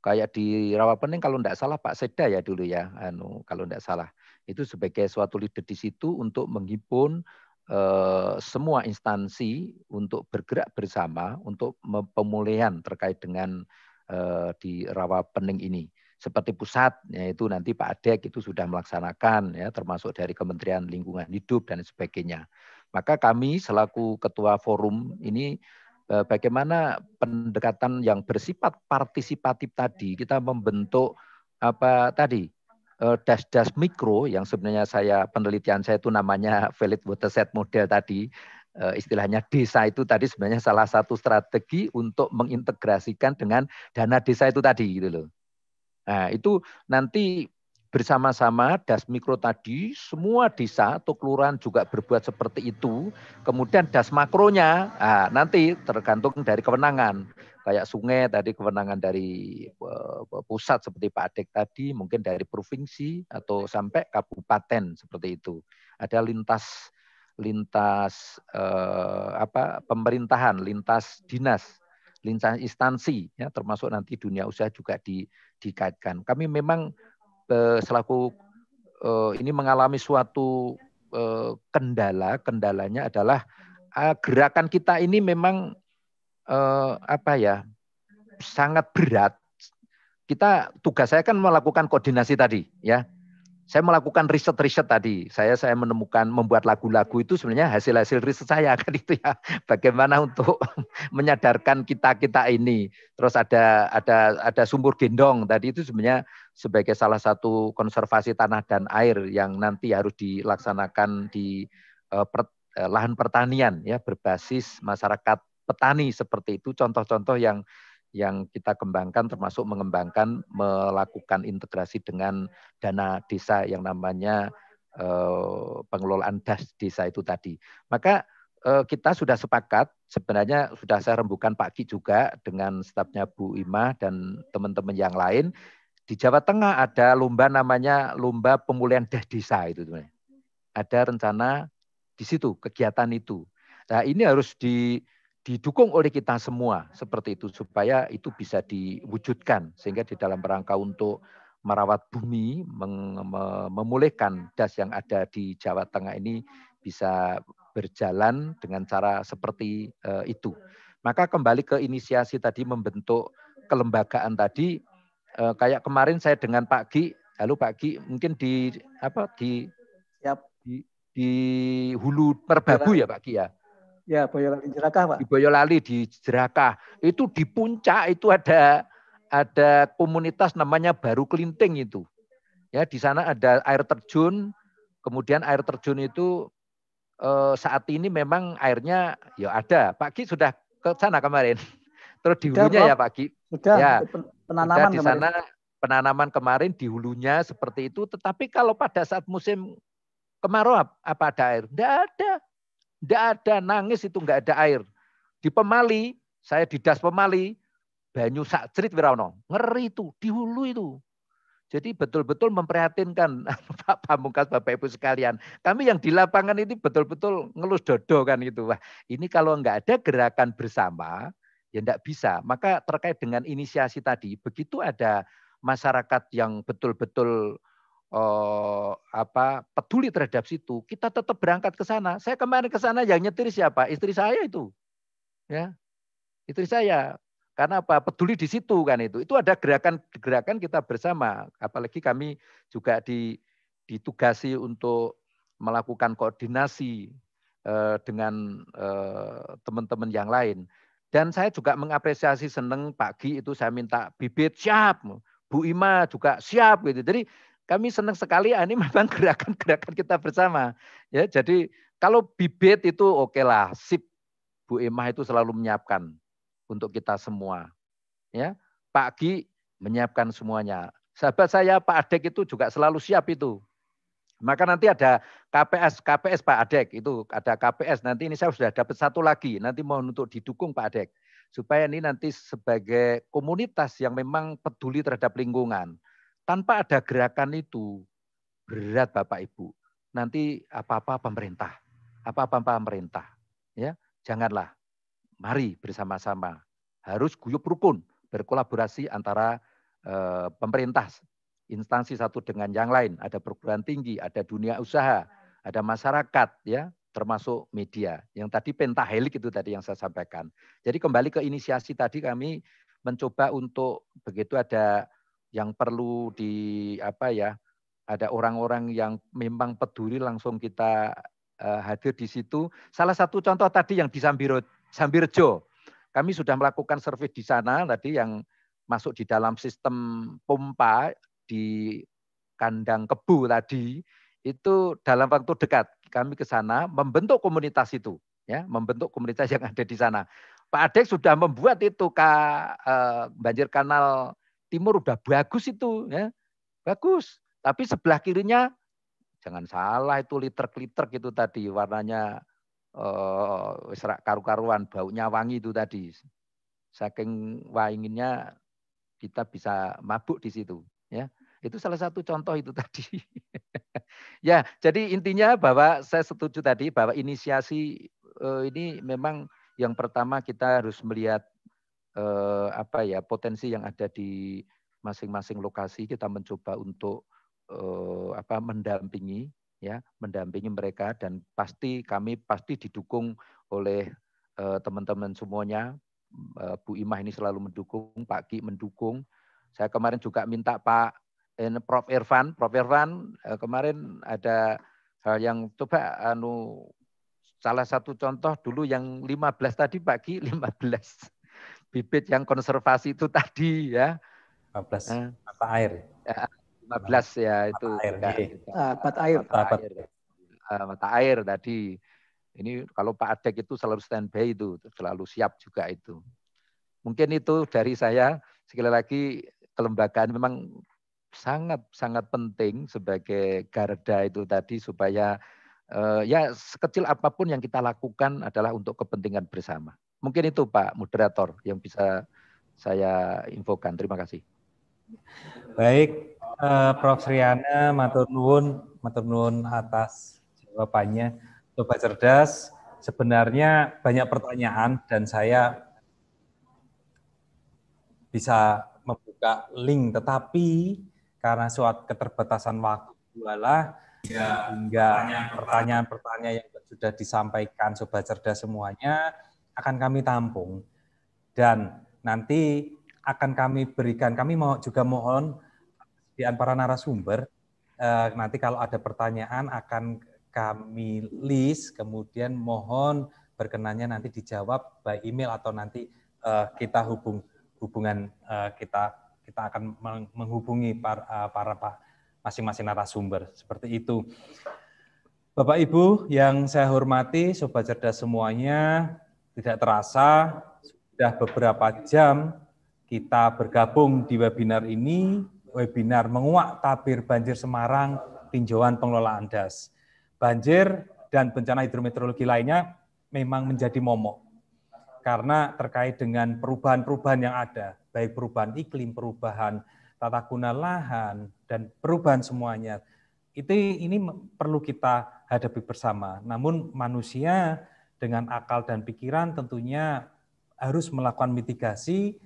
kayak di Rawapening kalau tidak salah Pak Seda ya dulu ya anu kalau tidak salah itu sebagai suatu leader di situ untuk menghimpun e, semua instansi untuk bergerak bersama untuk pemulihan terkait dengan Eh, di rawa pening ini seperti pusat yaitu nanti Pak Adek itu sudah melaksanakan ya termasuk dari Kementerian Lingkungan Hidup dan sebagainya. Maka kami selaku ketua forum ini eh, bagaimana pendekatan yang bersifat partisipatif tadi kita membentuk apa tadi eh, das-das mikro yang sebenarnya saya penelitian saya itu namanya valid water set model tadi Eh, istilahnya desa itu tadi sebenarnya salah satu strategi untuk mengintegrasikan dengan dana desa itu tadi gitu loh. Nah, itu nanti bersama-sama das mikro tadi semua desa atau kelurahan juga berbuat seperti itu kemudian das makronya nah, nanti tergantung dari kewenangan kayak sungai tadi kewenangan dari eh, pusat seperti Pak Adek tadi mungkin dari provinsi atau sampai kabupaten seperti itu ada lintas lintas eh, apa pemerintahan, lintas dinas, lintas instansi, ya, termasuk nanti dunia usaha juga di, dikaitkan. Kami memang eh, selaku eh, ini mengalami suatu eh, kendala, kendalanya adalah eh, gerakan kita ini memang eh, apa ya sangat berat. Kita tugas saya kan melakukan koordinasi tadi, ya saya melakukan riset-riset tadi. Saya saya menemukan membuat lagu-lagu itu sebenarnya hasil-hasil riset saya *laughs* kan itu ya. Bagaimana untuk *laughs* menyadarkan kita-kita ini. Terus ada ada ada sumur gendong tadi itu sebenarnya sebagai salah satu konservasi tanah dan air yang nanti harus dilaksanakan di uh, per, uh, lahan pertanian ya berbasis masyarakat petani seperti itu contoh-contoh yang yang kita kembangkan termasuk mengembangkan melakukan integrasi dengan dana desa yang namanya eh, pengelolaan das desa itu tadi. Maka eh, kita sudah sepakat sebenarnya sudah saya rembukan Pak Ki juga dengan stafnya Bu Ima dan teman-teman yang lain di Jawa Tengah ada lomba namanya lomba pemulihan das desa itu teman. Ada rencana di situ kegiatan itu. Nah, ini harus di didukung oleh kita semua seperti itu supaya itu bisa diwujudkan sehingga di dalam rangka untuk merawat bumi memulihkan das yang ada di Jawa Tengah ini bisa berjalan dengan cara seperti eh, itu. Maka kembali ke inisiasi tadi membentuk kelembagaan tadi eh, kayak kemarin saya dengan Pak Gi, lalu Pak Gi, mungkin di apa di di di Hulu Perbabu iya. ya Pak Ki ya Ya, Boyolali Jerakah, Pak. Di Boyolali di Jerakah. Itu di puncak itu ada ada komunitas namanya Baru Kelinting itu. Ya, di sana ada air terjun. Kemudian air terjun itu eh, saat ini memang airnya ya ada. Pak Ki sudah ke sana kemarin. *laughs* Terus di hulunya ya Pak Ki. Sudah. Ya, penanaman sudah di sana kemarin. penanaman kemarin di hulunya seperti itu. Tetapi kalau pada saat musim kemarau apa ada air? Tidak ada. Tidak ada nangis itu nggak ada air. Di Pemali, saya di das Pemali, banyu cerit Wirawono Ngeri itu, di hulu itu. Jadi betul-betul memprihatinkan *laughs* Pak Pamungkas, Bapak Ibu sekalian. Kami yang di lapangan ini betul-betul ngelus dodo kan gitu. Wah, ini kalau nggak ada gerakan bersama, ya enggak bisa. Maka terkait dengan inisiasi tadi, begitu ada masyarakat yang betul-betul eh, apa peduli terhadap situ, kita tetap berangkat ke sana. Saya kemarin ke sana yang nyetir siapa? Istri saya itu. Ya. Istri saya. Karena apa? Peduli di situ kan itu. Itu ada gerakan-gerakan kita bersama. Apalagi kami juga di ditugasi untuk melakukan koordinasi eh, dengan eh, teman-teman eh, yang lain. Dan saya juga mengapresiasi seneng pagi itu saya minta bibit siap, Bu Ima juga siap gitu. Jadi kami senang sekali ah, ini *laughs* memang gerakan-gerakan kita bersama. Ya, jadi kalau bibit itu oke lah, sip. Bu Emah itu selalu menyiapkan untuk kita semua. Ya, Pak Gi menyiapkan semuanya. Sahabat saya Pak Adek itu juga selalu siap itu. Maka nanti ada KPS, KPS Pak Adek itu ada KPS. Nanti ini saya sudah dapat satu lagi. Nanti mohon untuk didukung Pak Adek supaya ini nanti sebagai komunitas yang memang peduli terhadap lingkungan tanpa ada gerakan itu berat Bapak Ibu. Nanti apa-apa pemerintah, apa-apa pemerintah, ya janganlah. Mari bersama-sama harus guyup rukun, berkolaborasi antara e, pemerintah instansi satu dengan yang lain, ada perguruan tinggi, ada dunia usaha, ada masyarakat ya, termasuk media. Yang tadi pentahelik itu tadi yang saya sampaikan. Jadi kembali ke inisiasi tadi kami mencoba untuk begitu ada yang perlu di apa ya ada orang-orang yang memang peduli langsung kita uh, hadir di situ. Salah satu contoh tadi yang di Sambiro, Sambirjo, kami sudah melakukan survei di sana tadi yang masuk di dalam sistem pompa di kandang kebu tadi itu dalam waktu dekat kami ke sana membentuk komunitas itu ya membentuk komunitas yang ada di sana Pak Adek sudah membuat itu ka, eh, banjir kanal timur udah bagus itu ya. Bagus. Tapi sebelah kirinya jangan salah itu liter-liter gitu tadi warnanya eh, serak uh, karu-karuan, baunya wangi itu tadi. Saking wanginya kita bisa mabuk di situ ya. Itu salah satu contoh itu *laughs* tadi. ya, jadi intinya bahwa saya setuju tadi bahwa inisiasi uh, ini memang yang pertama kita harus melihat eh, apa ya potensi yang ada di masing-masing lokasi kita mencoba untuk eh, apa mendampingi ya mendampingi mereka dan pasti kami pasti didukung oleh eh, teman-teman eh, semuanya eh, Bu Imah ini selalu mendukung Pak Ki mendukung saya kemarin juga minta Pak eh, Prof Irfan Prof Irfan eh, kemarin ada hal yang coba anu salah satu contoh dulu yang 15 tadi Pak pagi 15 bibit yang konservasi itu *laughs* tadi ya. 15 belas nah. mata air. Ya, 15 ya mata ya, itu. Air, kan, ah, mata air. Mata, mata air. Ah, mata air tadi. Ini kalau Pak Adek itu selalu standby itu, selalu siap juga itu. Mungkin itu dari saya sekali lagi kelembagaan memang sangat sangat penting sebagai garda itu tadi supaya uh, ya sekecil apapun yang kita lakukan adalah untuk kepentingan bersama. Mungkin itu Pak Moderator yang bisa saya infokan. Terima kasih. Baik, eh, Prof. Riana, matur nuwun, matur nuwun atas jawabannya. Coba cerdas, sebenarnya banyak pertanyaan dan saya bisa membuka link, tetapi karena suatu keterbatasan waktu jualah, ya, hingga pertanyaan-pertanyaan yang sudah disampaikan Sobat Cerdas semuanya, akan kami tampung dan nanti akan kami berikan. Kami mau juga mohon di antara narasumber eh, nanti kalau ada pertanyaan akan kami list, kemudian mohon berkenannya nanti dijawab by email atau nanti eh, kita hubung hubungan eh, kita kita akan menghubungi eh, para para pak masing-masing narasumber seperti itu. Bapak Ibu yang saya hormati, sobat cerdas semuanya, tidak terasa, sudah beberapa jam kita bergabung di webinar ini, webinar menguak tabir banjir Semarang, tinjauan pengelolaan das. Banjir dan bencana hidrometeorologi lainnya memang menjadi momok. Karena terkait dengan perubahan-perubahan yang ada, baik perubahan iklim, perubahan tata guna lahan, dan perubahan semuanya. Itu ini perlu kita hadapi bersama. Namun manusia dengan akal dan pikiran tentunya harus melakukan mitigasi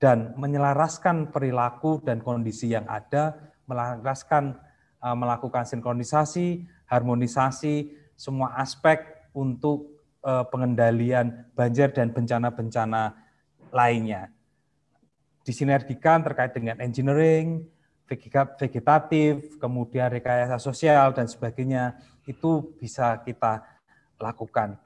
dan menyelaraskan perilaku dan kondisi yang ada, melaraskan eh, melakukan sinkronisasi, harmonisasi semua aspek untuk eh, pengendalian banjir dan bencana-bencana lainnya. Disinergikan terkait dengan engineering, vegetatif, kemudian rekayasa sosial dan sebagainya itu bisa kita lakukan.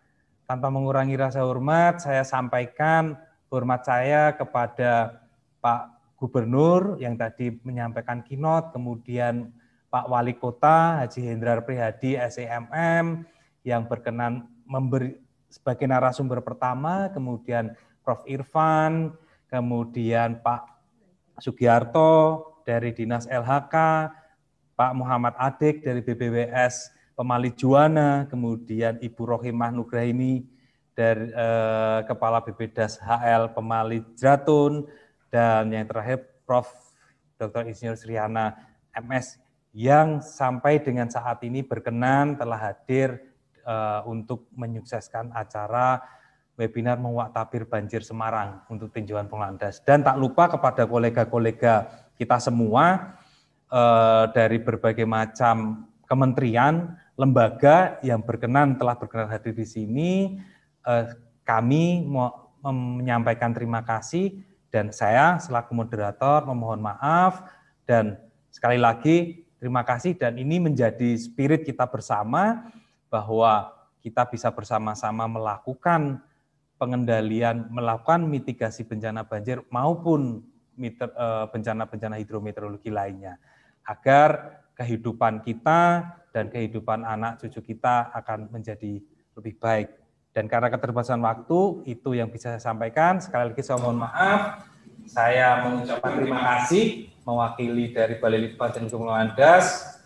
Tanpa mengurangi rasa hormat, saya sampaikan hormat saya kepada Pak Gubernur yang tadi menyampaikan keynote, kemudian Pak Wali Kota Haji Hendrar Prihadi SEMM yang berkenan memberi sebagai narasumber pertama, kemudian Prof. Irfan, kemudian Pak Sugiarto dari Dinas LHK, Pak Muhammad Adik dari BBWS Pemali Juwana, kemudian Ibu Rohimah Nugraini dari eh, Kepala BPDAS HL Pemali Jatun dan yang terakhir Prof. Dr. Insinyur Sriana MS yang sampai dengan saat ini berkenan telah hadir eh, untuk menyukseskan acara webinar menguak tabir banjir Semarang untuk tinjauan penglandas Dan tak lupa kepada kolega-kolega kita semua eh, dari berbagai macam kementerian lembaga yang berkenan telah berkenan hadir di sini. Eh, kami mau menyampaikan terima kasih dan saya selaku moderator memohon maaf dan sekali lagi terima kasih dan ini menjadi spirit kita bersama bahwa kita bisa bersama-sama melakukan pengendalian, melakukan mitigasi bencana banjir maupun eh, bencana-bencana hidrometeorologi lainnya agar kehidupan kita dan kehidupan anak cucu kita akan menjadi lebih baik. Dan karena keterbatasan waktu, itu yang bisa saya sampaikan. Sekali lagi saya mohon maaf. Saya mengucapkan terima kasih mewakili dari Balai Litbang dan Kepulauan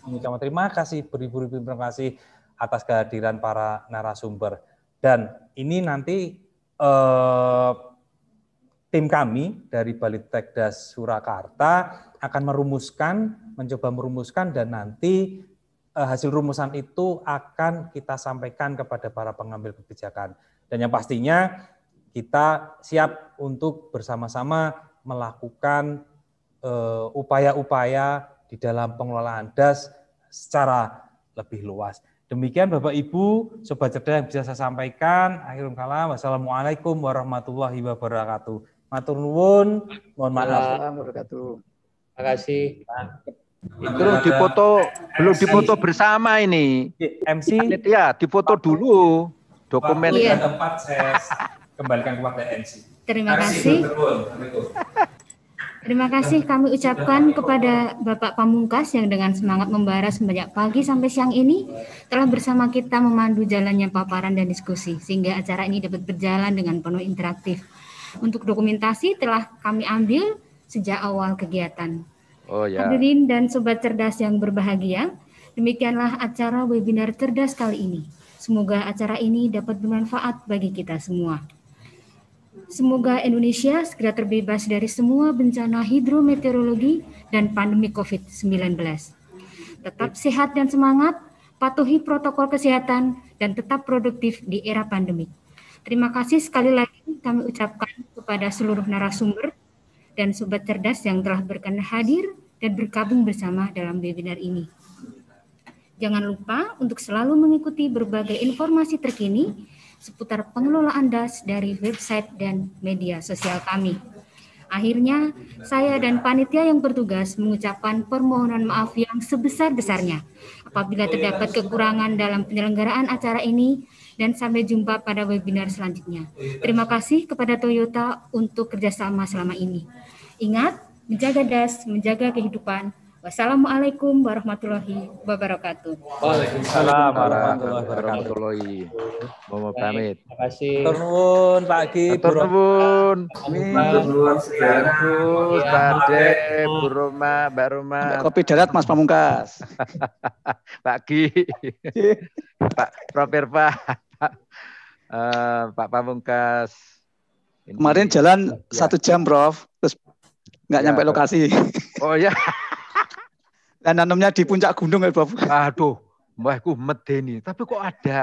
Mengucapkan terima kasih, beribu-ribu terima kasih atas kehadiran para narasumber. Dan ini nanti eh, tim kami dari Balittekdas Surakarta akan merumuskan, mencoba merumuskan dan nanti Eh, hasil rumusan itu akan kita sampaikan kepada para pengambil kebijakan. Dan yang pastinya kita siap untuk bersama-sama melakukan eh, upaya-upaya di dalam pengelolaan das secara lebih luas. Demikian Bapak Ibu, Sobat Cerdas yang bisa saya sampaikan. Akhirul kalam, wassalamualaikum warahmatullahi wabarakatuh. Matur nuwun, mohon maaf. Terima kasih. Terus dipoto belum dipoto bersama ini. MC ya dipoto dulu dokumen iya. tempat saya kembalikan kepada MC. Terima kasih. Terima kasih kami ucapkan kepada Bapak Pamungkas yang dengan semangat membara semenjak pagi sampai siang ini telah bersama kita memandu jalannya paparan dan diskusi sehingga acara ini dapat berjalan dengan penuh interaktif. Untuk dokumentasi telah kami ambil sejak awal kegiatan. Oh ya. Hadirin dan sobat cerdas yang berbahagia, demikianlah acara webinar cerdas kali ini. Semoga acara ini dapat bermanfaat bagi kita semua. Semoga Indonesia segera terbebas dari semua bencana hidrometeorologi dan pandemi COVID-19. Tetap ya. sehat dan semangat, patuhi protokol kesehatan, dan tetap produktif di era pandemi. Terima kasih sekali lagi kami ucapkan kepada seluruh narasumber dan sobat cerdas yang telah berkenan hadir dan bergabung bersama dalam webinar ini. Jangan lupa untuk selalu mengikuti berbagai informasi terkini seputar pengelolaan DAS dari website dan media sosial kami. Akhirnya, saya dan panitia yang bertugas mengucapkan permohonan maaf yang sebesar-besarnya apabila terdapat kekurangan dalam penyelenggaraan acara ini dan sampai jumpa pada webinar selanjutnya. Terima kasih kepada Toyota untuk kerjasama selama ini. Ingat, menjaga das, menjaga kehidupan. Wassalamualaikum warahmatullahi wabarakatuh. Waalaikumsalam warahmatullahi wabarakatuh. Mohon pamit. Terima kasih. Turun Pak Ki. Turun. Turun. Bagus, Bade, iya, Bu Roma, Mbak Roma. Kopi darat Mas Pamungkas. *laughs* Pak Ki. Pak Prof uh, Pak Pamungkas. Ini. Kemarin jalan ya. satu jam, Prof. Terus nggak ya. nyampe lokasi. Oh ya. Dan nanamnya di puncak gunung ya, Prof. Aduh, wah, aku medeni. Tapi kok ada